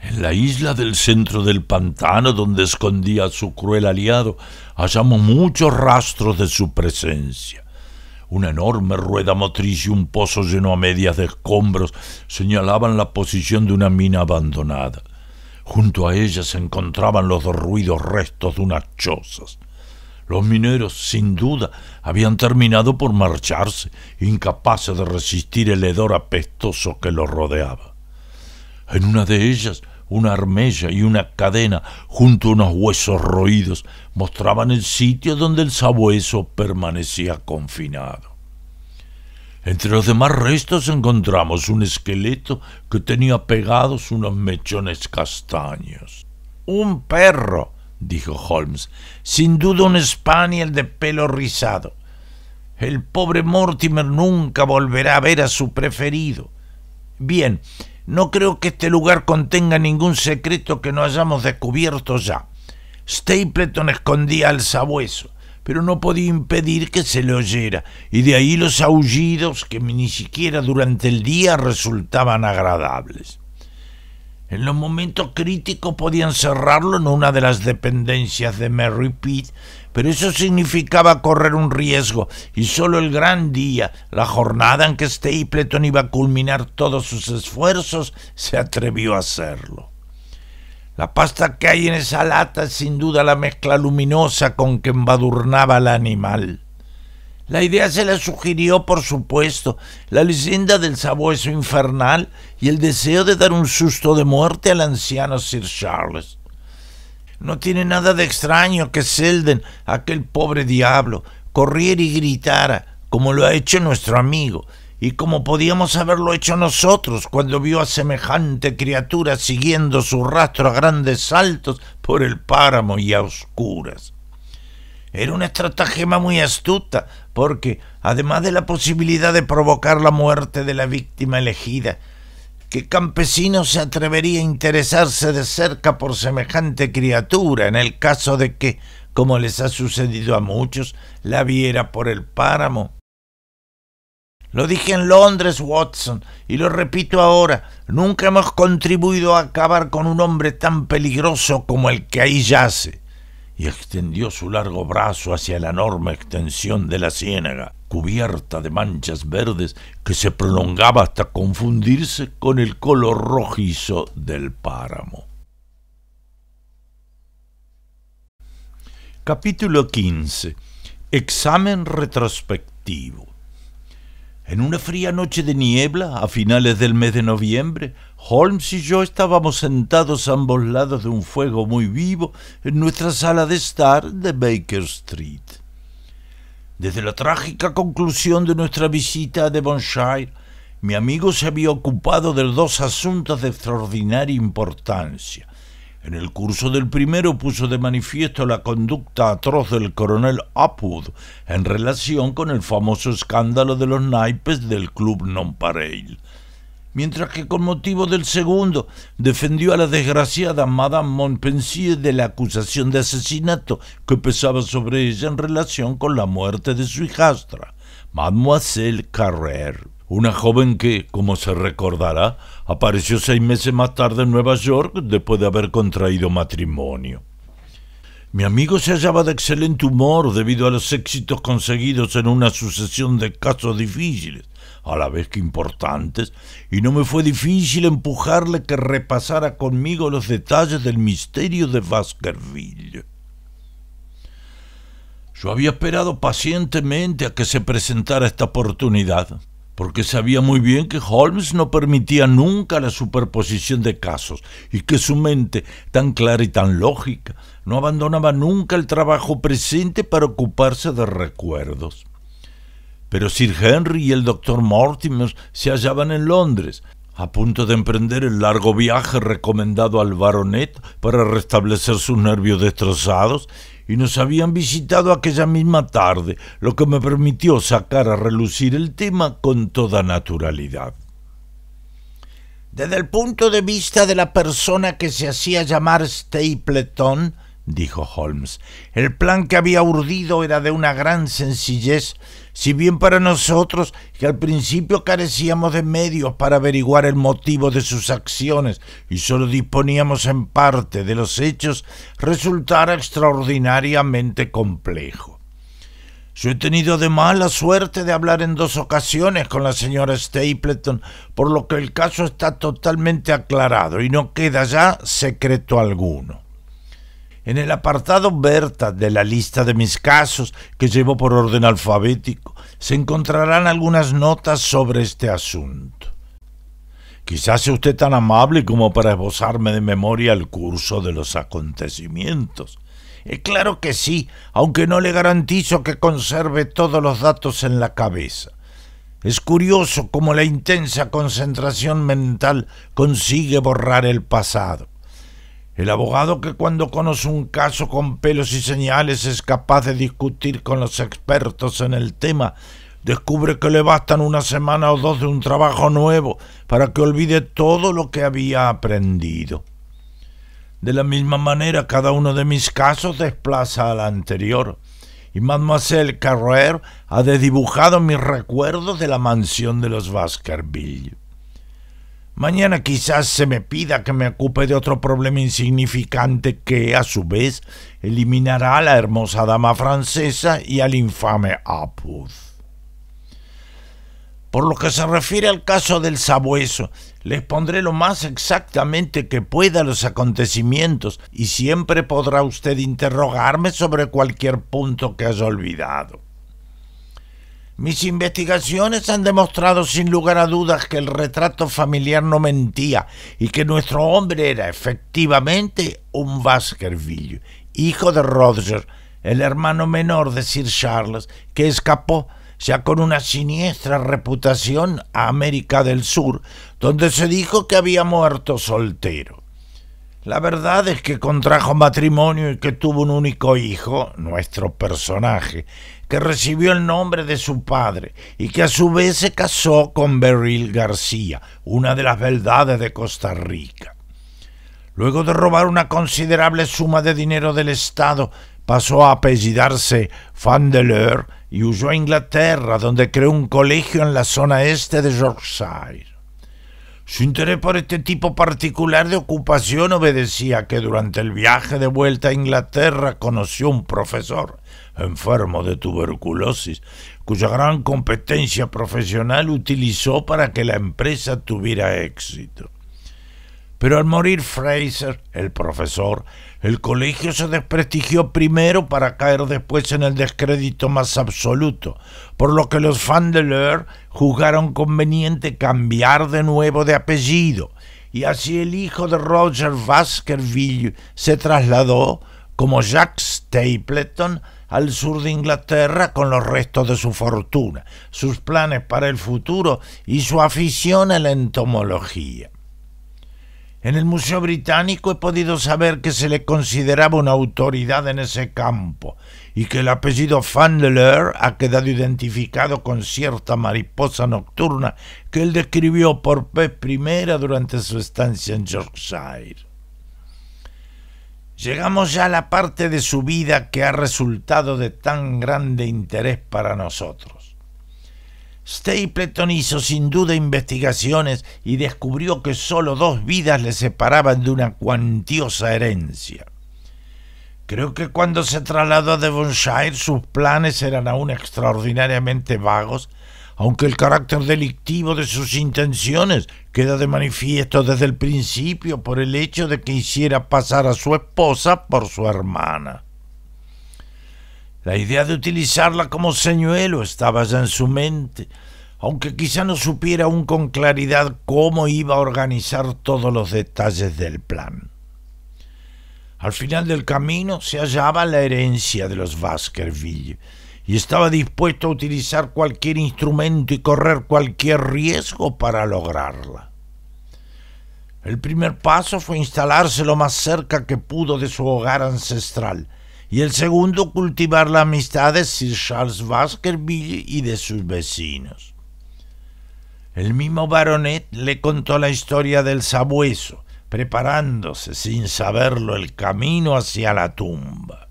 En la isla del centro del pantano donde escondía a su cruel aliado, hallamos muchos rastros de su presencia. Una enorme rueda motriz y un pozo lleno a medias de escombros señalaban la posición de una mina abandonada. Junto a ella se encontraban los ruidos restos de unas chozas. Los mineros, sin duda, habían terminado por marcharse, incapaces de resistir el hedor apestoso que los rodeaba. En una de ellas una armella y una cadena junto a unos huesos roídos mostraban el sitio donde el sabueso permanecía confinado. Entre los demás restos encontramos un esqueleto que tenía pegados unos mechones castaños. Un perro, dijo Holmes, sin duda un spaniel de pelo rizado. El pobre Mortimer nunca volverá a ver a su preferido. Bien, no creo que este lugar contenga ningún secreto que no hayamos descubierto ya. Stapleton escondía al sabueso, pero no podía impedir que se le oyera, y de ahí los aullidos que ni siquiera durante el día resultaban agradables. En los momentos críticos podían cerrarlo en una de las dependencias de Mary pero eso significaba correr un riesgo, y solo el gran día, la jornada en que Stapleton iba a culminar todos sus esfuerzos, se atrevió a hacerlo. La pasta que hay en esa lata es sin duda la mezcla luminosa con que embadurnaba al animal. La idea se le sugirió, por supuesto, la leyenda del sabueso infernal y el deseo de dar un susto de muerte al anciano Sir Charles. No tiene nada de extraño que Selden, aquel pobre diablo, corriera y gritara, como lo ha hecho nuestro amigo, y como podíamos haberlo hecho nosotros cuando vio a semejante criatura siguiendo su rastro a grandes saltos por el páramo y a oscuras. Era una estratagema muy astuta, porque, además de la posibilidad de provocar la muerte de la víctima elegida, ¿Qué campesino se atrevería a interesarse de cerca por semejante criatura en el caso de que, como les ha sucedido a muchos, la viera por el páramo? Lo dije en Londres, Watson, y lo repito ahora, nunca hemos contribuido a acabar con un hombre tan peligroso como el que ahí yace y extendió su largo brazo hacia la enorme extensión de la ciénaga, cubierta de manchas verdes que se prolongaba hasta confundirse con el color rojizo del páramo. Capítulo XV. Examen retrospectivo. En una fría noche de niebla, a finales del mes de noviembre, Holmes y yo estábamos sentados a ambos lados de un fuego muy vivo en nuestra sala de estar de Baker Street. Desde la trágica conclusión de nuestra visita a Devonshire, mi amigo se había ocupado de dos asuntos de extraordinaria importancia. En el curso del primero puso de manifiesto la conducta atroz del coronel Upwood en relación con el famoso escándalo de los naipes del club Nonpareil mientras que con motivo del segundo defendió a la desgraciada Madame Montpensier de la acusación de asesinato que pesaba sobre ella en relación con la muerte de su hijastra, Mademoiselle Carrère. Una joven que, como se recordará, apareció seis meses más tarde en Nueva York después de haber contraído matrimonio. Mi amigo se hallaba de excelente humor debido a los éxitos conseguidos en una sucesión de casos difíciles, a la vez que importantes, y no me fue difícil empujarle que repasara conmigo los detalles del misterio de Baskerville. Yo había esperado pacientemente a que se presentara esta oportunidad, porque sabía muy bien que Holmes no permitía nunca la superposición de casos y que su mente, tan clara y tan lógica, no abandonaba nunca el trabajo presente para ocuparse de recuerdos pero Sir Henry y el doctor Mortimer se hallaban en Londres, a punto de emprender el largo viaje recomendado al baronet para restablecer sus nervios destrozados, y nos habían visitado aquella misma tarde, lo que me permitió sacar a relucir el tema con toda naturalidad. Desde el punto de vista de la persona que se hacía llamar Stapleton, dijo Holmes. El plan que había urdido era de una gran sencillez, si bien para nosotros, que al principio carecíamos de medios para averiguar el motivo de sus acciones y solo disponíamos en parte de los hechos, resultara extraordinariamente complejo. Yo he tenido de mala suerte de hablar en dos ocasiones con la señora Stapleton, por lo que el caso está totalmente aclarado y no queda ya secreto alguno en el apartado Berta de la lista de mis casos, que llevo por orden alfabético, se encontrarán algunas notas sobre este asunto. Quizás sea usted tan amable como para esbozarme de memoria el curso de los acontecimientos. Es eh, claro que sí, aunque no le garantizo que conserve todos los datos en la cabeza. Es curioso cómo la intensa concentración mental consigue borrar el pasado. El abogado que cuando conoce un caso con pelos y señales es capaz de discutir con los expertos en el tema, descubre que le bastan una semana o dos de un trabajo nuevo para que olvide todo lo que había aprendido. De la misma manera, cada uno de mis casos desplaza al anterior, y Mademoiselle Carrer ha desdibujado mis recuerdos de la mansión de los Baskerville. Mañana quizás se me pida que me ocupe de otro problema insignificante que, a su vez, eliminará a la hermosa dama francesa y al infame Apud. Por lo que se refiere al caso del sabueso, les pondré lo más exactamente que pueda los acontecimientos y siempre podrá usted interrogarme sobre cualquier punto que haya olvidado. Mis investigaciones han demostrado sin lugar a dudas que el retrato familiar no mentía y que nuestro hombre era efectivamente un Baskerville, hijo de Roger, el hermano menor de Sir Charles, que escapó ya con una siniestra reputación a América del Sur, donde se dijo que había muerto soltero. La verdad es que contrajo matrimonio y que tuvo un único hijo, nuestro personaje, que recibió el nombre de su padre y que a su vez se casó con Beryl García, una de las beldades de Costa Rica. Luego de robar una considerable suma de dinero del Estado, pasó a apellidarse Fandeleur y huyó a Inglaterra, donde creó un colegio en la zona este de Yorkshire. Su interés por este tipo particular de ocupación obedecía que durante el viaje de vuelta a Inglaterra conoció un profesor enfermo de tuberculosis, cuya gran competencia profesional utilizó para que la empresa tuviera éxito. Pero al morir Fraser, el profesor, el colegio se desprestigió primero para caer después en el descrédito más absoluto, por lo que los fans de juzgaron conveniente cambiar de nuevo de apellido, y así el hijo de Roger Baskerville se trasladó, como Jack Stapleton, al sur de Inglaterra con los restos de su fortuna, sus planes para el futuro y su afición a la entomología. En el Museo Británico he podido saber que se le consideraba una autoridad en ese campo y que el apellido Fandler ha quedado identificado con cierta mariposa nocturna que él describió por vez primera durante su estancia en Yorkshire. Llegamos ya a la parte de su vida que ha resultado de tan grande interés para nosotros. Stapleton hizo sin duda investigaciones y descubrió que solo dos vidas le separaban de una cuantiosa herencia. Creo que cuando se trasladó a Devonshire sus planes eran aún extraordinariamente vagos, aunque el carácter delictivo de sus intenciones queda de manifiesto desde el principio por el hecho de que hiciera pasar a su esposa por su hermana. La idea de utilizarla como señuelo estaba ya en su mente, aunque quizá no supiera aún con claridad cómo iba a organizar todos los detalles del plan. Al final del camino se hallaba la herencia de los Baskerville y estaba dispuesto a utilizar cualquier instrumento y correr cualquier riesgo para lograrla. El primer paso fue instalarse lo más cerca que pudo de su hogar ancestral y el segundo cultivar la amistad de Sir Charles Baskerville y de sus vecinos. El mismo baronet le contó la historia del sabueso, preparándose sin saberlo el camino hacia la tumba.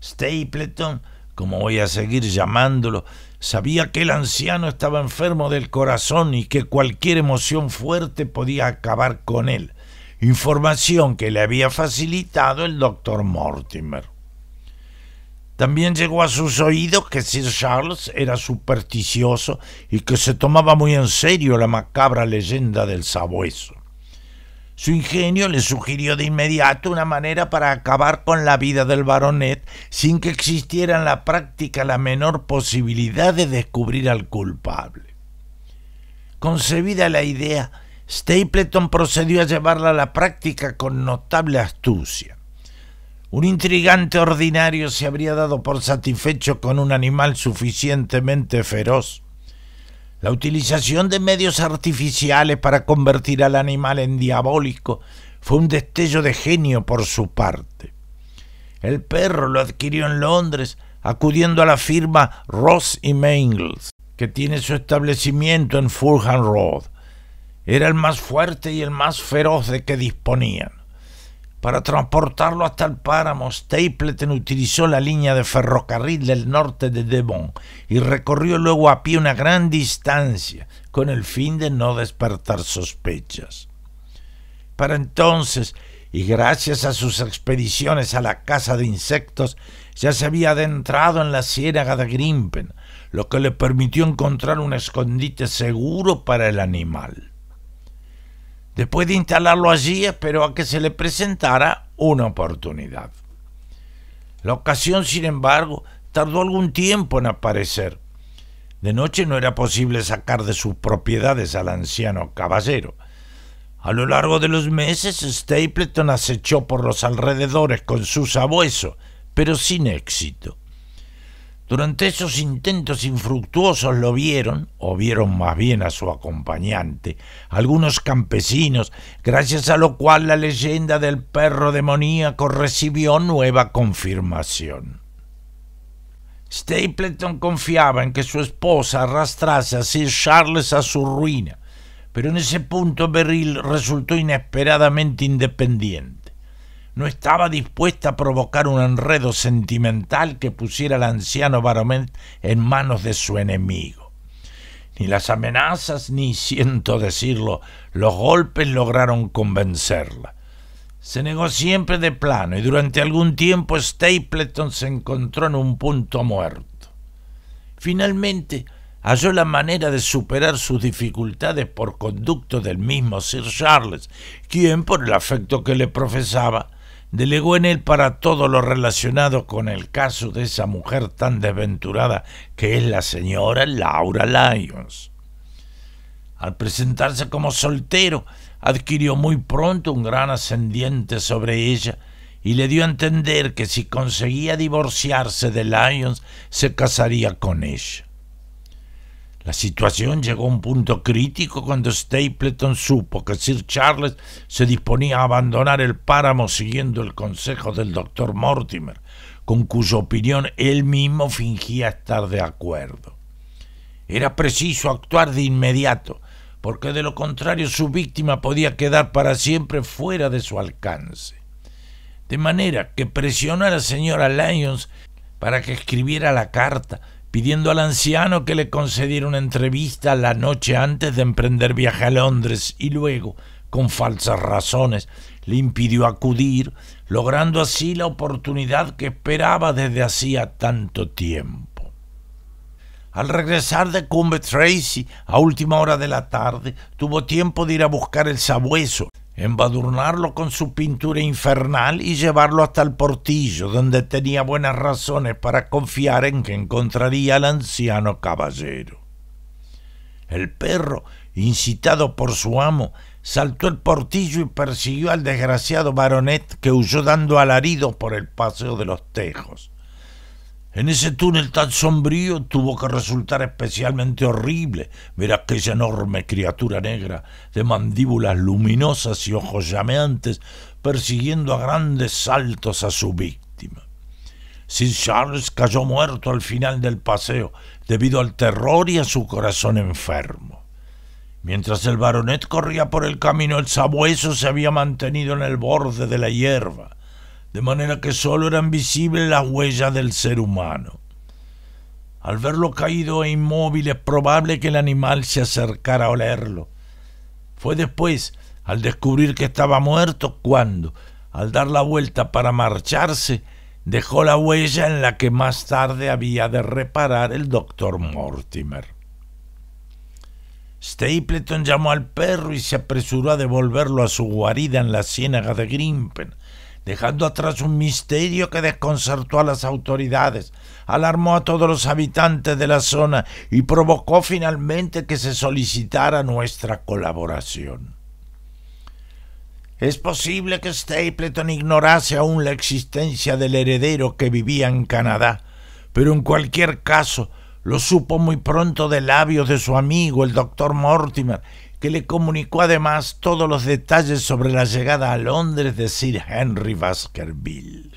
Stapleton, como voy a seguir llamándolo, sabía que el anciano estaba enfermo del corazón y que cualquier emoción fuerte podía acabar con él, información que le había facilitado el doctor Mortimer. También llegó a sus oídos que Sir Charles era supersticioso y que se tomaba muy en serio la macabra leyenda del sabueso. Su ingenio le sugirió de inmediato una manera para acabar con la vida del baronet sin que existiera en la práctica la menor posibilidad de descubrir al culpable. Concebida la idea, Stapleton procedió a llevarla a la práctica con notable astucia. Un intrigante ordinario se habría dado por satisfecho con un animal suficientemente feroz la utilización de medios artificiales para convertir al animal en diabólico fue un destello de genio por su parte. El perro lo adquirió en Londres acudiendo a la firma Ross y Mangles, que tiene su establecimiento en Fulham Road. Era el más fuerte y el más feroz de que disponían. Para transportarlo hasta el páramo, Stapleton utilizó la línea de ferrocarril del norte de Devon y recorrió luego a pie una gran distancia con el fin de no despertar sospechas. Para entonces, y gracias a sus expediciones a la caza de insectos, ya se había adentrado en la sierra de Grimpen, lo que le permitió encontrar un escondite seguro para el animal después de instalarlo allí esperó a que se le presentara una oportunidad. La ocasión, sin embargo, tardó algún tiempo en aparecer. De noche no era posible sacar de sus propiedades al anciano caballero. A lo largo de los meses, Stapleton acechó por los alrededores con su sabueso, pero sin éxito. Durante esos intentos infructuosos lo vieron, o vieron más bien a su acompañante, algunos campesinos, gracias a lo cual la leyenda del perro demoníaco recibió nueva confirmación. Stapleton confiaba en que su esposa arrastrase a Sir Charles a su ruina, pero en ese punto Beryl resultó inesperadamente independiente no estaba dispuesta a provocar un enredo sentimental que pusiera al anciano Baromet en manos de su enemigo. Ni las amenazas, ni, siento decirlo, los golpes lograron convencerla. Se negó siempre de plano y durante algún tiempo Stapleton se encontró en un punto muerto. Finalmente, halló la manera de superar sus dificultades por conducto del mismo Sir Charles, quien, por el afecto que le profesaba, delegó en él para todo lo relacionado con el caso de esa mujer tan desventurada que es la señora Laura Lyons. Al presentarse como soltero, adquirió muy pronto un gran ascendiente sobre ella y le dio a entender que si conseguía divorciarse de Lyons, se casaría con ella. La situación llegó a un punto crítico cuando Stapleton supo que Sir Charles se disponía a abandonar el páramo siguiendo el consejo del doctor Mortimer, con cuya opinión él mismo fingía estar de acuerdo. Era preciso actuar de inmediato, porque de lo contrario su víctima podía quedar para siempre fuera de su alcance. De manera que presionó a la señora Lyons para que escribiera la carta pidiendo al anciano que le concediera una entrevista la noche antes de emprender viaje a Londres y luego, con falsas razones, le impidió acudir, logrando así la oportunidad que esperaba desde hacía tanto tiempo. Al regresar de Cumbe Tracy a última hora de la tarde, tuvo tiempo de ir a buscar el sabueso, embadurnarlo con su pintura infernal y llevarlo hasta el portillo, donde tenía buenas razones para confiar en que encontraría al anciano caballero. El perro, incitado por su amo, saltó el portillo y persiguió al desgraciado baronet que huyó dando alaridos por el paseo de los tejos. En ese túnel tan sombrío tuvo que resultar especialmente horrible ver aquella enorme criatura negra, de mandíbulas luminosas y ojos llameantes, persiguiendo a grandes saltos a su víctima. Sir Charles cayó muerto al final del paseo, debido al terror y a su corazón enfermo. Mientras el baronet corría por el camino, el sabueso se había mantenido en el borde de la hierba, de manera que solo eran visibles las huellas del ser humano. Al verlo caído e inmóvil es probable que el animal se acercara a olerlo. Fue después, al descubrir que estaba muerto, cuando, al dar la vuelta para marcharse, dejó la huella en la que más tarde había de reparar el doctor Mortimer. Stapleton llamó al perro y se apresuró a devolverlo a su guarida en la ciénaga de Grimpen, dejando atrás un misterio que desconcertó a las autoridades, alarmó a todos los habitantes de la zona y provocó finalmente que se solicitara nuestra colaboración. Es posible que Stapleton ignorase aún la existencia del heredero que vivía en Canadá, pero en cualquier caso lo supo muy pronto de labios de su amigo el doctor Mortimer que le comunicó además todos los detalles sobre la llegada a Londres de Sir Henry Baskerville.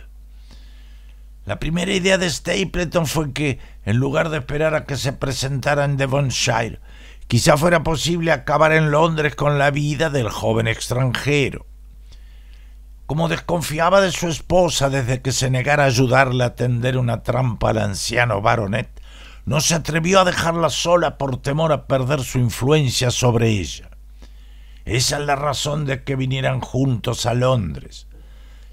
La primera idea de Stapleton fue que, en lugar de esperar a que se presentara en Devonshire, quizá fuera posible acabar en Londres con la vida del joven extranjero. Como desconfiaba de su esposa desde que se negara a ayudarle a tender una trampa al anciano baronet, no se atrevió a dejarla sola por temor a perder su influencia sobre ella. Esa es la razón de que vinieran juntos a Londres.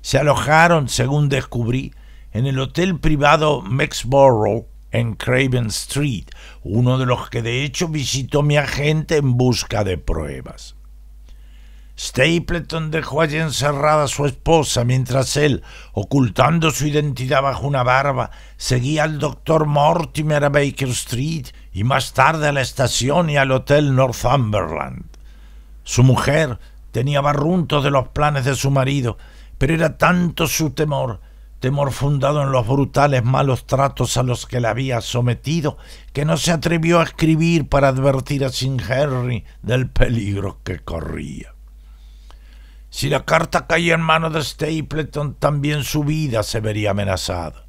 Se alojaron, según descubrí, en el hotel privado Mexborough en Craven Street, uno de los que de hecho visitó mi agente en busca de pruebas. Stapleton dejó allí encerrada a su esposa mientras él, ocultando su identidad bajo una barba, seguía al doctor Mortimer a Baker Street y más tarde a la estación y al hotel Northumberland. Su mujer tenía barruntos de los planes de su marido, pero era tanto su temor, temor fundado en los brutales malos tratos a los que la había sometido, que no se atrevió a escribir para advertir a Sin Henry del peligro que corría. Si la carta caía en manos de Stapleton, también su vida se vería amenazada.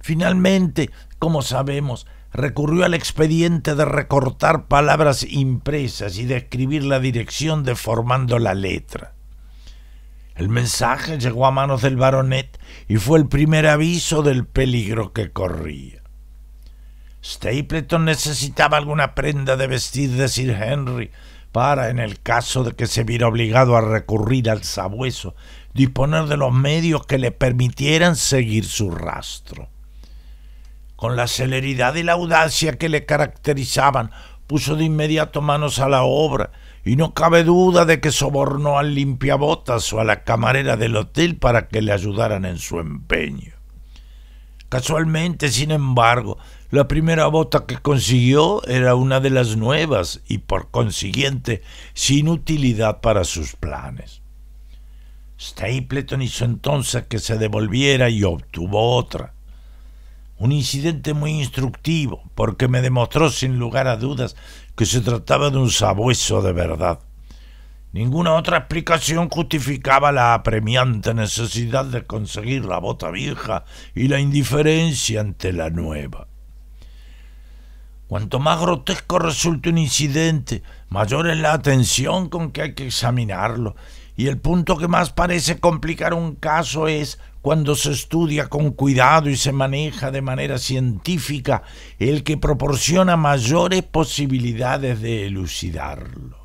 Finalmente, como sabemos, recurrió al expediente de recortar palabras impresas y de escribir la dirección deformando la letra. El mensaje llegó a manos del baronet y fue el primer aviso del peligro que corría. Stapleton necesitaba alguna prenda de vestir de Sir Henry, para, en el caso de que se viera obligado a recurrir al sabueso, disponer de los medios que le permitieran seguir su rastro. Con la celeridad y la audacia que le caracterizaban, puso de inmediato manos a la obra, y no cabe duda de que sobornó al limpiabotas o a la camarera del hotel para que le ayudaran en su empeño. Casualmente, sin embargo, la primera bota que consiguió era una de las nuevas y por consiguiente sin utilidad para sus planes. Stapleton hizo entonces que se devolviera y obtuvo otra. Un incidente muy instructivo, porque me demostró sin lugar a dudas que se trataba de un sabueso de verdad. Ninguna otra explicación justificaba la apremiante necesidad de conseguir la bota vieja y la indiferencia ante la nueva. Cuanto más grotesco resulte un incidente, mayor es la atención con que hay que examinarlo. Y el punto que más parece complicar un caso es cuando se estudia con cuidado y se maneja de manera científica el que proporciona mayores posibilidades de elucidarlo.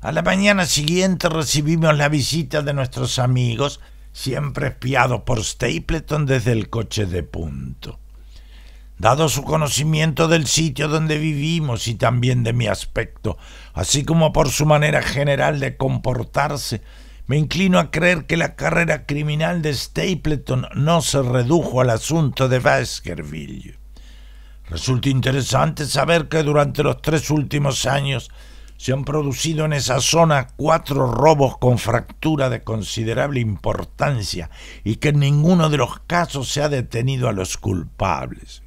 A la mañana siguiente recibimos la visita de nuestros amigos, siempre espiados por Stapleton desde el coche de punto dado su conocimiento del sitio donde vivimos y también de mi aspecto, así como por su manera general de comportarse, me inclino a creer que la carrera criminal de Stapleton no se redujo al asunto de Baskerville. Resulta interesante saber que durante los tres últimos años se han producido en esa zona cuatro robos con fractura de considerable importancia y que en ninguno de los casos se ha detenido a los culpables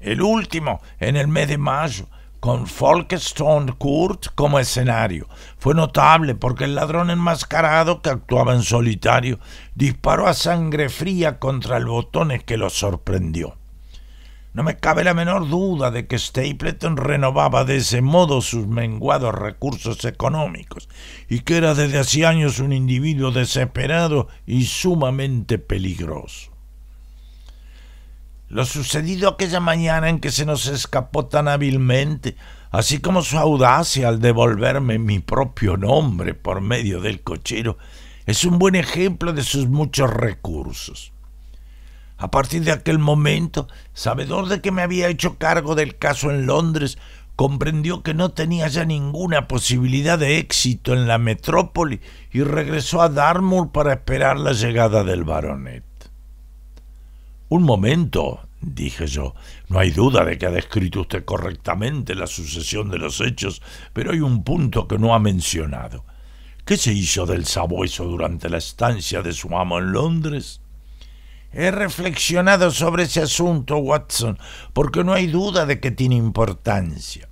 el último en el mes de mayo, con Folkestone Court como escenario. Fue notable porque el ladrón enmascarado, que actuaba en solitario, disparó a sangre fría contra el botones que lo sorprendió. No me cabe la menor duda de que Stapleton renovaba de ese modo sus menguados recursos económicos y que era desde hacía años un individuo desesperado y sumamente peligroso lo sucedido aquella mañana en que se nos escapó tan hábilmente, así como su audacia al devolverme mi propio nombre por medio del cochero, es un buen ejemplo de sus muchos recursos. A partir de aquel momento, sabedor de que me había hecho cargo del caso en Londres, comprendió que no tenía ya ninguna posibilidad de éxito en la metrópoli y regresó a Dartmoor para esperar la llegada del baronet. Un momento, dije yo, no hay duda de que ha descrito usted correctamente la sucesión de los hechos, pero hay un punto que no ha mencionado. ¿Qué se hizo del sabueso durante la estancia de su amo en Londres? He reflexionado sobre ese asunto, Watson, porque no hay duda de que tiene importancia.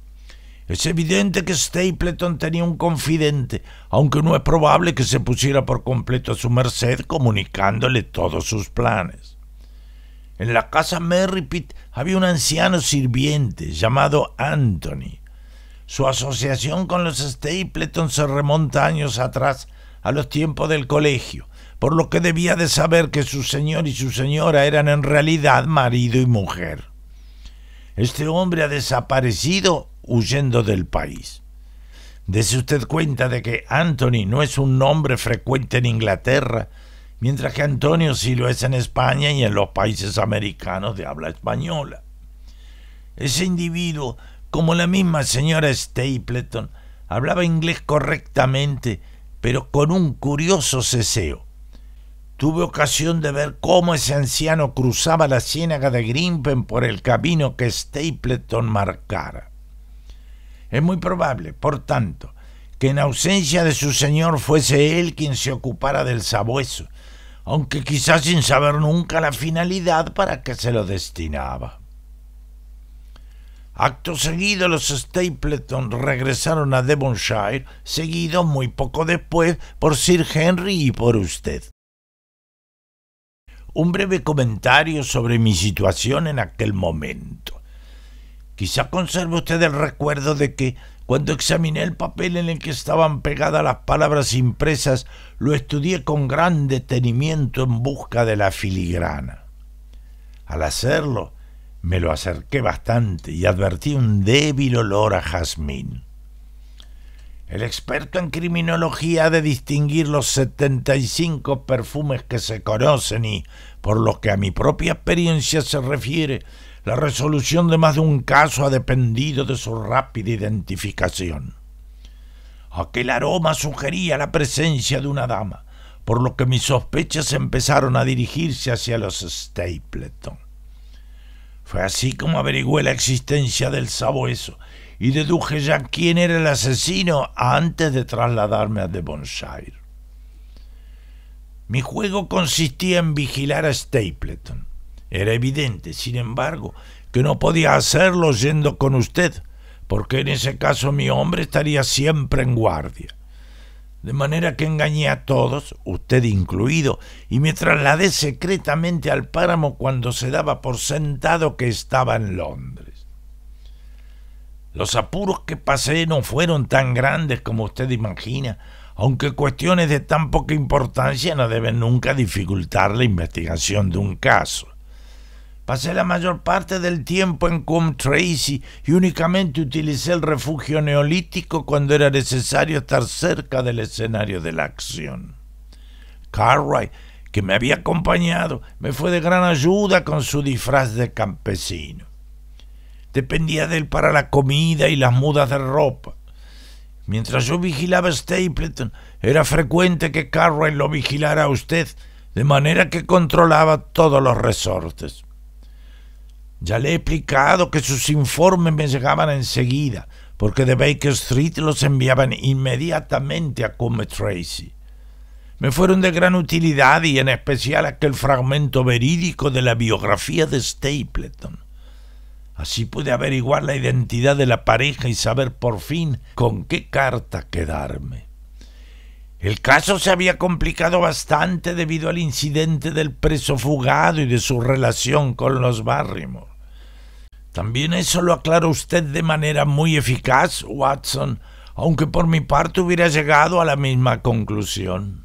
Es evidente que Stapleton tenía un confidente, aunque no es probable que se pusiera por completo a su merced comunicándole todos sus planes. En la casa Merripit había un anciano sirviente llamado Anthony. Su asociación con los Stapleton se remonta años atrás a los tiempos del colegio, por lo que debía de saber que su señor y su señora eran en realidad marido y mujer. Este hombre ha desaparecido huyendo del país. Dese usted cuenta de que Anthony no es un nombre frecuente en Inglaterra, mientras que Antonio sí lo es en España y en los países americanos de habla española. Ese individuo, como la misma señora Stapleton, hablaba inglés correctamente, pero con un curioso ceseo. Tuve ocasión de ver cómo ese anciano cruzaba la ciénaga de Grimpen por el camino que Stapleton marcara. Es muy probable, por tanto, que en ausencia de su señor fuese él quien se ocupara del sabueso, aunque quizás sin saber nunca la finalidad para que se lo destinaba. Acto seguido, los Stapleton regresaron a Devonshire, seguidos muy poco después por Sir Henry y por usted. Un breve comentario sobre mi situación en aquel momento. Quizá conserve usted el recuerdo de que cuando examiné el papel en el que estaban pegadas las palabras impresas, lo estudié con gran detenimiento en busca de la filigrana. Al hacerlo, me lo acerqué bastante y advertí un débil olor a jazmín. El experto en criminología ha de distinguir los 75 perfumes que se conocen y, por los que a mi propia experiencia se refiere, la resolución de más de un caso ha dependido de su rápida identificación. Aquel aroma sugería la presencia de una dama, por lo que mis sospechas empezaron a dirigirse hacia los Stapleton. Fue así como averigüé la existencia del sabueso y deduje ya quién era el asesino antes de trasladarme a Devonshire. Mi juego consistía en vigilar a Stapleton, era evidente, sin embargo, que no podía hacerlo yendo con usted, porque en ese caso mi hombre estaría siempre en guardia. De manera que engañé a todos, usted incluido, y me trasladé secretamente al páramo cuando se daba por sentado que estaba en Londres. Los apuros que pasé no fueron tan grandes como usted imagina, aunque cuestiones de tan poca importancia no deben nunca dificultar la investigación de un caso. Pasé la mayor parte del tiempo en Coombe Tracy y únicamente utilicé el refugio neolítico cuando era necesario estar cerca del escenario de la acción. Cartwright, que me había acompañado, me fue de gran ayuda con su disfraz de campesino. Dependía de él para la comida y las mudas de ropa. Mientras yo vigilaba Stapleton, era frecuente que Cartwright lo vigilara a usted, de manera que controlaba todos los resortes. Ya le he explicado que sus informes me llegaban enseguida, porque de Baker Street los enviaban inmediatamente a Comet Tracy. Me fueron de gran utilidad y en especial aquel fragmento verídico de la biografía de Stapleton. Así pude averiguar la identidad de la pareja y saber por fin con qué carta quedarme. El caso se había complicado bastante debido al incidente del preso fugado y de su relación con los Barrymore. También eso lo aclara usted de manera muy eficaz, Watson, aunque por mi parte hubiera llegado a la misma conclusión.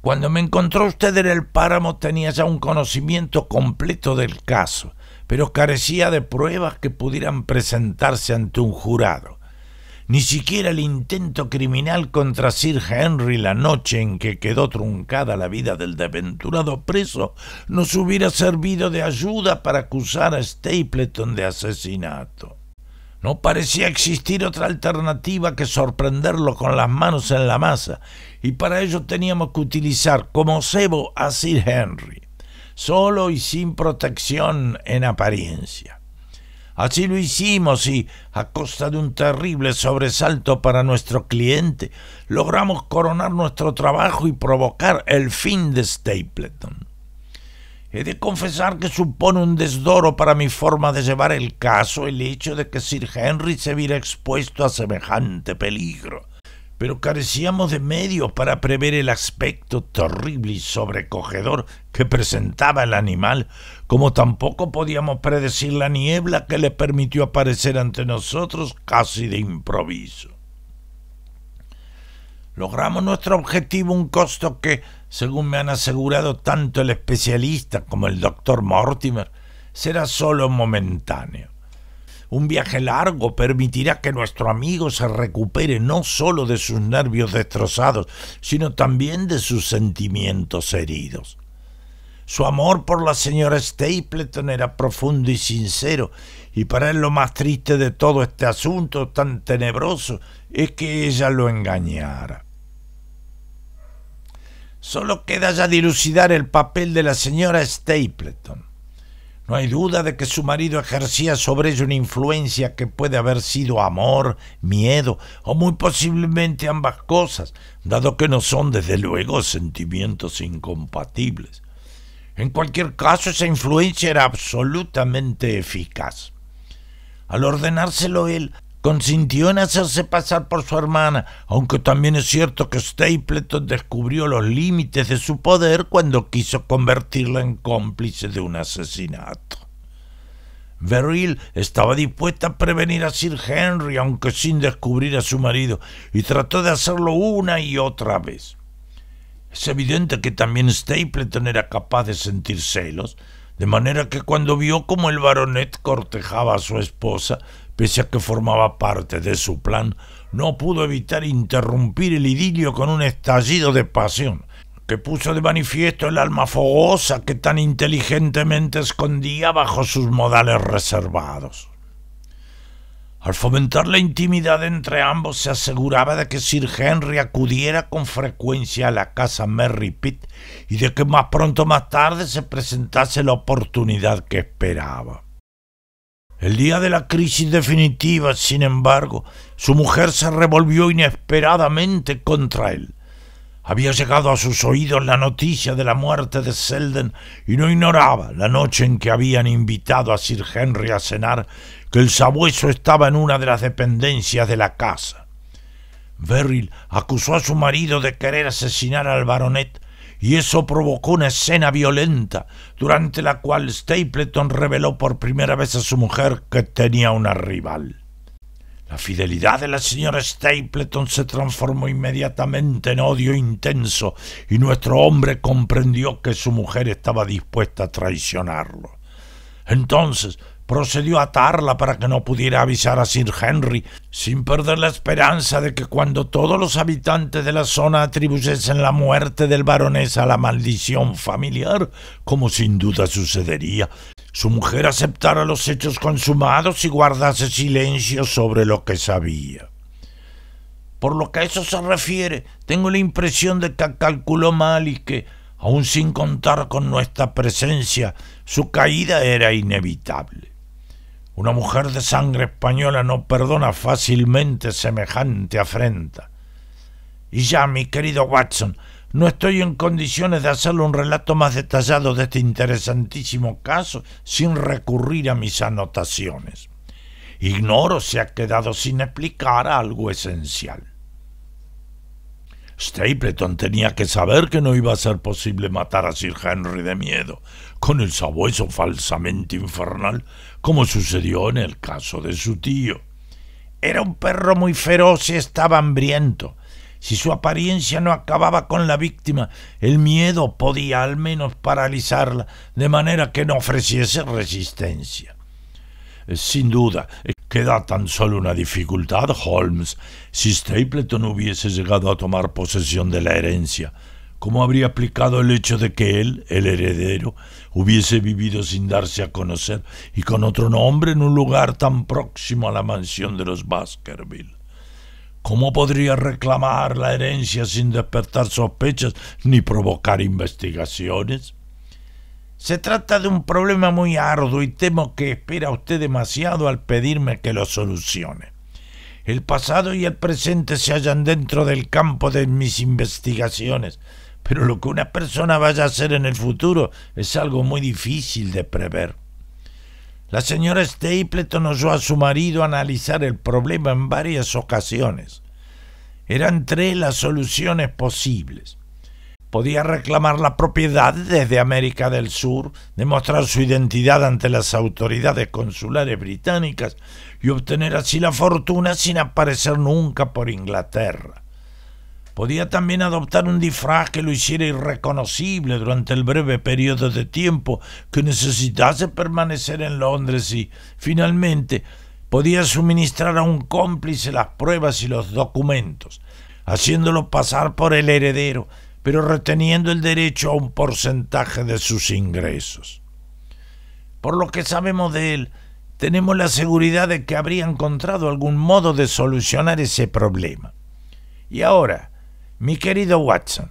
Cuando me encontró usted en el páramo tenía ya un conocimiento completo del caso, pero carecía de pruebas que pudieran presentarse ante un jurado ni siquiera el intento criminal contra Sir Henry la noche en que quedó truncada la vida del desventurado preso nos hubiera servido de ayuda para acusar a Stapleton de asesinato. No parecía existir otra alternativa que sorprenderlo con las manos en la masa, y para ello teníamos que utilizar como cebo a Sir Henry, solo y sin protección en apariencia. Así lo hicimos y, a costa de un terrible sobresalto para nuestro cliente, logramos coronar nuestro trabajo y provocar el fin de Stapleton. He de confesar que supone un desdoro para mi forma de llevar el caso el hecho de que Sir Henry se viera expuesto a semejante peligro pero carecíamos de medios para prever el aspecto terrible y sobrecogedor que presentaba el animal, como tampoco podíamos predecir la niebla que le permitió aparecer ante nosotros casi de improviso. Logramos nuestro objetivo un costo que, según me han asegurado tanto el especialista como el doctor Mortimer, será solo momentáneo. Un viaje largo permitirá que nuestro amigo se recupere no solo de sus nervios destrozados, sino también de sus sentimientos heridos. Su amor por la señora Stapleton era profundo y sincero, y para él lo más triste de todo este asunto tan tenebroso es que ella lo engañara. Solo queda ya dilucidar el papel de la señora Stapleton. No hay duda de que su marido ejercía sobre ella una influencia que puede haber sido amor, miedo o muy posiblemente ambas cosas, dado que no son desde luego sentimientos incompatibles. En cualquier caso, esa influencia era absolutamente eficaz. Al ordenárselo él, consintió en hacerse pasar por su hermana, aunque también es cierto que Stapleton descubrió los límites de su poder cuando quiso convertirla en cómplice de un asesinato. Beryl estaba dispuesta a prevenir a Sir Henry, aunque sin descubrir a su marido, y trató de hacerlo una y otra vez. Es evidente que también Stapleton era capaz de sentir celos, de manera que cuando vio cómo el baronet cortejaba a su esposa, pese a que formaba parte de su plan, no pudo evitar interrumpir el idilio con un estallido de pasión que puso de manifiesto el alma fogosa que tan inteligentemente escondía bajo sus modales reservados. Al fomentar la intimidad entre ambos se aseguraba de que Sir Henry acudiera con frecuencia a la casa Merry Pitt y de que más pronto más tarde se presentase la oportunidad que esperaba. El día de la crisis definitiva, sin embargo, su mujer se revolvió inesperadamente contra él. Había llegado a sus oídos la noticia de la muerte de Selden y no ignoraba, la noche en que habían invitado a Sir Henry a cenar, que el sabueso estaba en una de las dependencias de la casa. Beryl acusó a su marido de querer asesinar al baronet y eso provocó una escena violenta durante la cual Stapleton reveló por primera vez a su mujer que tenía una rival. La fidelidad de la señora Stapleton se transformó inmediatamente en odio intenso y nuestro hombre comprendió que su mujer estaba dispuesta a traicionarlo. Entonces procedió a atarla para que no pudiera avisar a Sir Henry, sin perder la esperanza de que cuando todos los habitantes de la zona atribuyesen la muerte del baronés a la maldición familiar, como sin duda sucedería, su mujer aceptara los hechos consumados y guardase silencio sobre lo que sabía. Por lo que a eso se refiere, tengo la impresión de que calculó mal y que, aun sin contar con nuestra presencia, su caída era inevitable. Una mujer de sangre española no perdona fácilmente semejante afrenta. Y ya, mi querido Watson, no estoy en condiciones de hacerle un relato más detallado de este interesantísimo caso sin recurrir a mis anotaciones. Ignoro si ha quedado sin explicar algo esencial. Stapleton tenía que saber que no iba a ser posible matar a Sir Henry de miedo, con el sabueso falsamente infernal como sucedió en el caso de su tío. Era un perro muy feroz y estaba hambriento. Si su apariencia no acababa con la víctima, el miedo podía al menos paralizarla, de manera que no ofreciese resistencia. Eh, sin duda, eh, queda tan solo una dificultad, Holmes. Si Stapleton hubiese llegado a tomar posesión de la herencia, ¿cómo habría aplicado el hecho de que él, el heredero, hubiese vivido sin darse a conocer y con otro nombre en un lugar tan próximo a la mansión de los Baskerville. ¿Cómo podría reclamar la herencia sin despertar sospechas ni provocar investigaciones? Se trata de un problema muy arduo y temo que espera usted demasiado al pedirme que lo solucione. El pasado y el presente se hallan dentro del campo de mis investigaciones pero lo que una persona vaya a hacer en el futuro es algo muy difícil de prever. La señora Stapleton oyó a su marido analizar el problema en varias ocasiones. Eran tres las soluciones posibles. Podía reclamar la propiedad desde América del Sur, demostrar su identidad ante las autoridades consulares británicas y obtener así la fortuna sin aparecer nunca por Inglaterra. Podía también adoptar un disfraz que lo hiciera irreconocible durante el breve periodo de tiempo que necesitase permanecer en Londres y, finalmente, podía suministrar a un cómplice las pruebas y los documentos, haciéndolo pasar por el heredero, pero reteniendo el derecho a un porcentaje de sus ingresos. Por lo que sabemos de él, tenemos la seguridad de que habría encontrado algún modo de solucionar ese problema. Y ahora, mi querido Watson,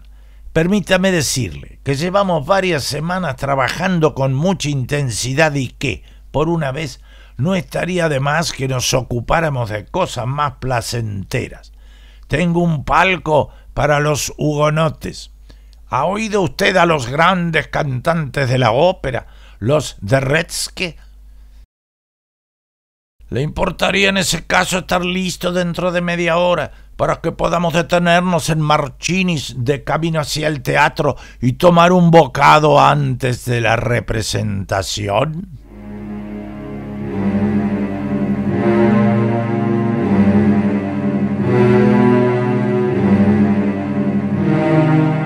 permítame decirle que llevamos varias semanas trabajando con mucha intensidad y que, por una vez, no estaría de más que nos ocupáramos de cosas más placenteras. Tengo un palco para los hugonotes. ¿Ha oído usted a los grandes cantantes de la ópera, los de ¿Le importaría en ese caso estar listo dentro de media hora para que podamos detenernos en Marchinis de camino hacia el teatro y tomar un bocado antes de la representación?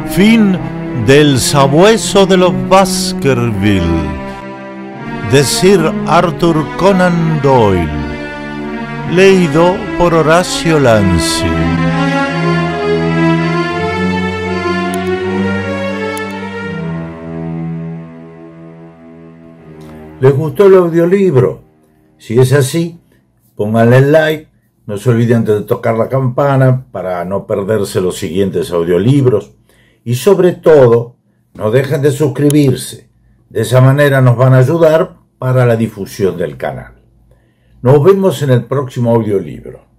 Fin del sabueso de los Baskerville de Sir Arthur Conan Doyle, leído por Horacio Lanzi. ¿Les gustó el audiolibro? Si es así, pónganle like, no se olviden de tocar la campana para no perderse los siguientes audiolibros y sobre todo, no dejen de suscribirse. De esa manera nos van a ayudar para la difusión del canal. Nos vemos en el próximo audiolibro.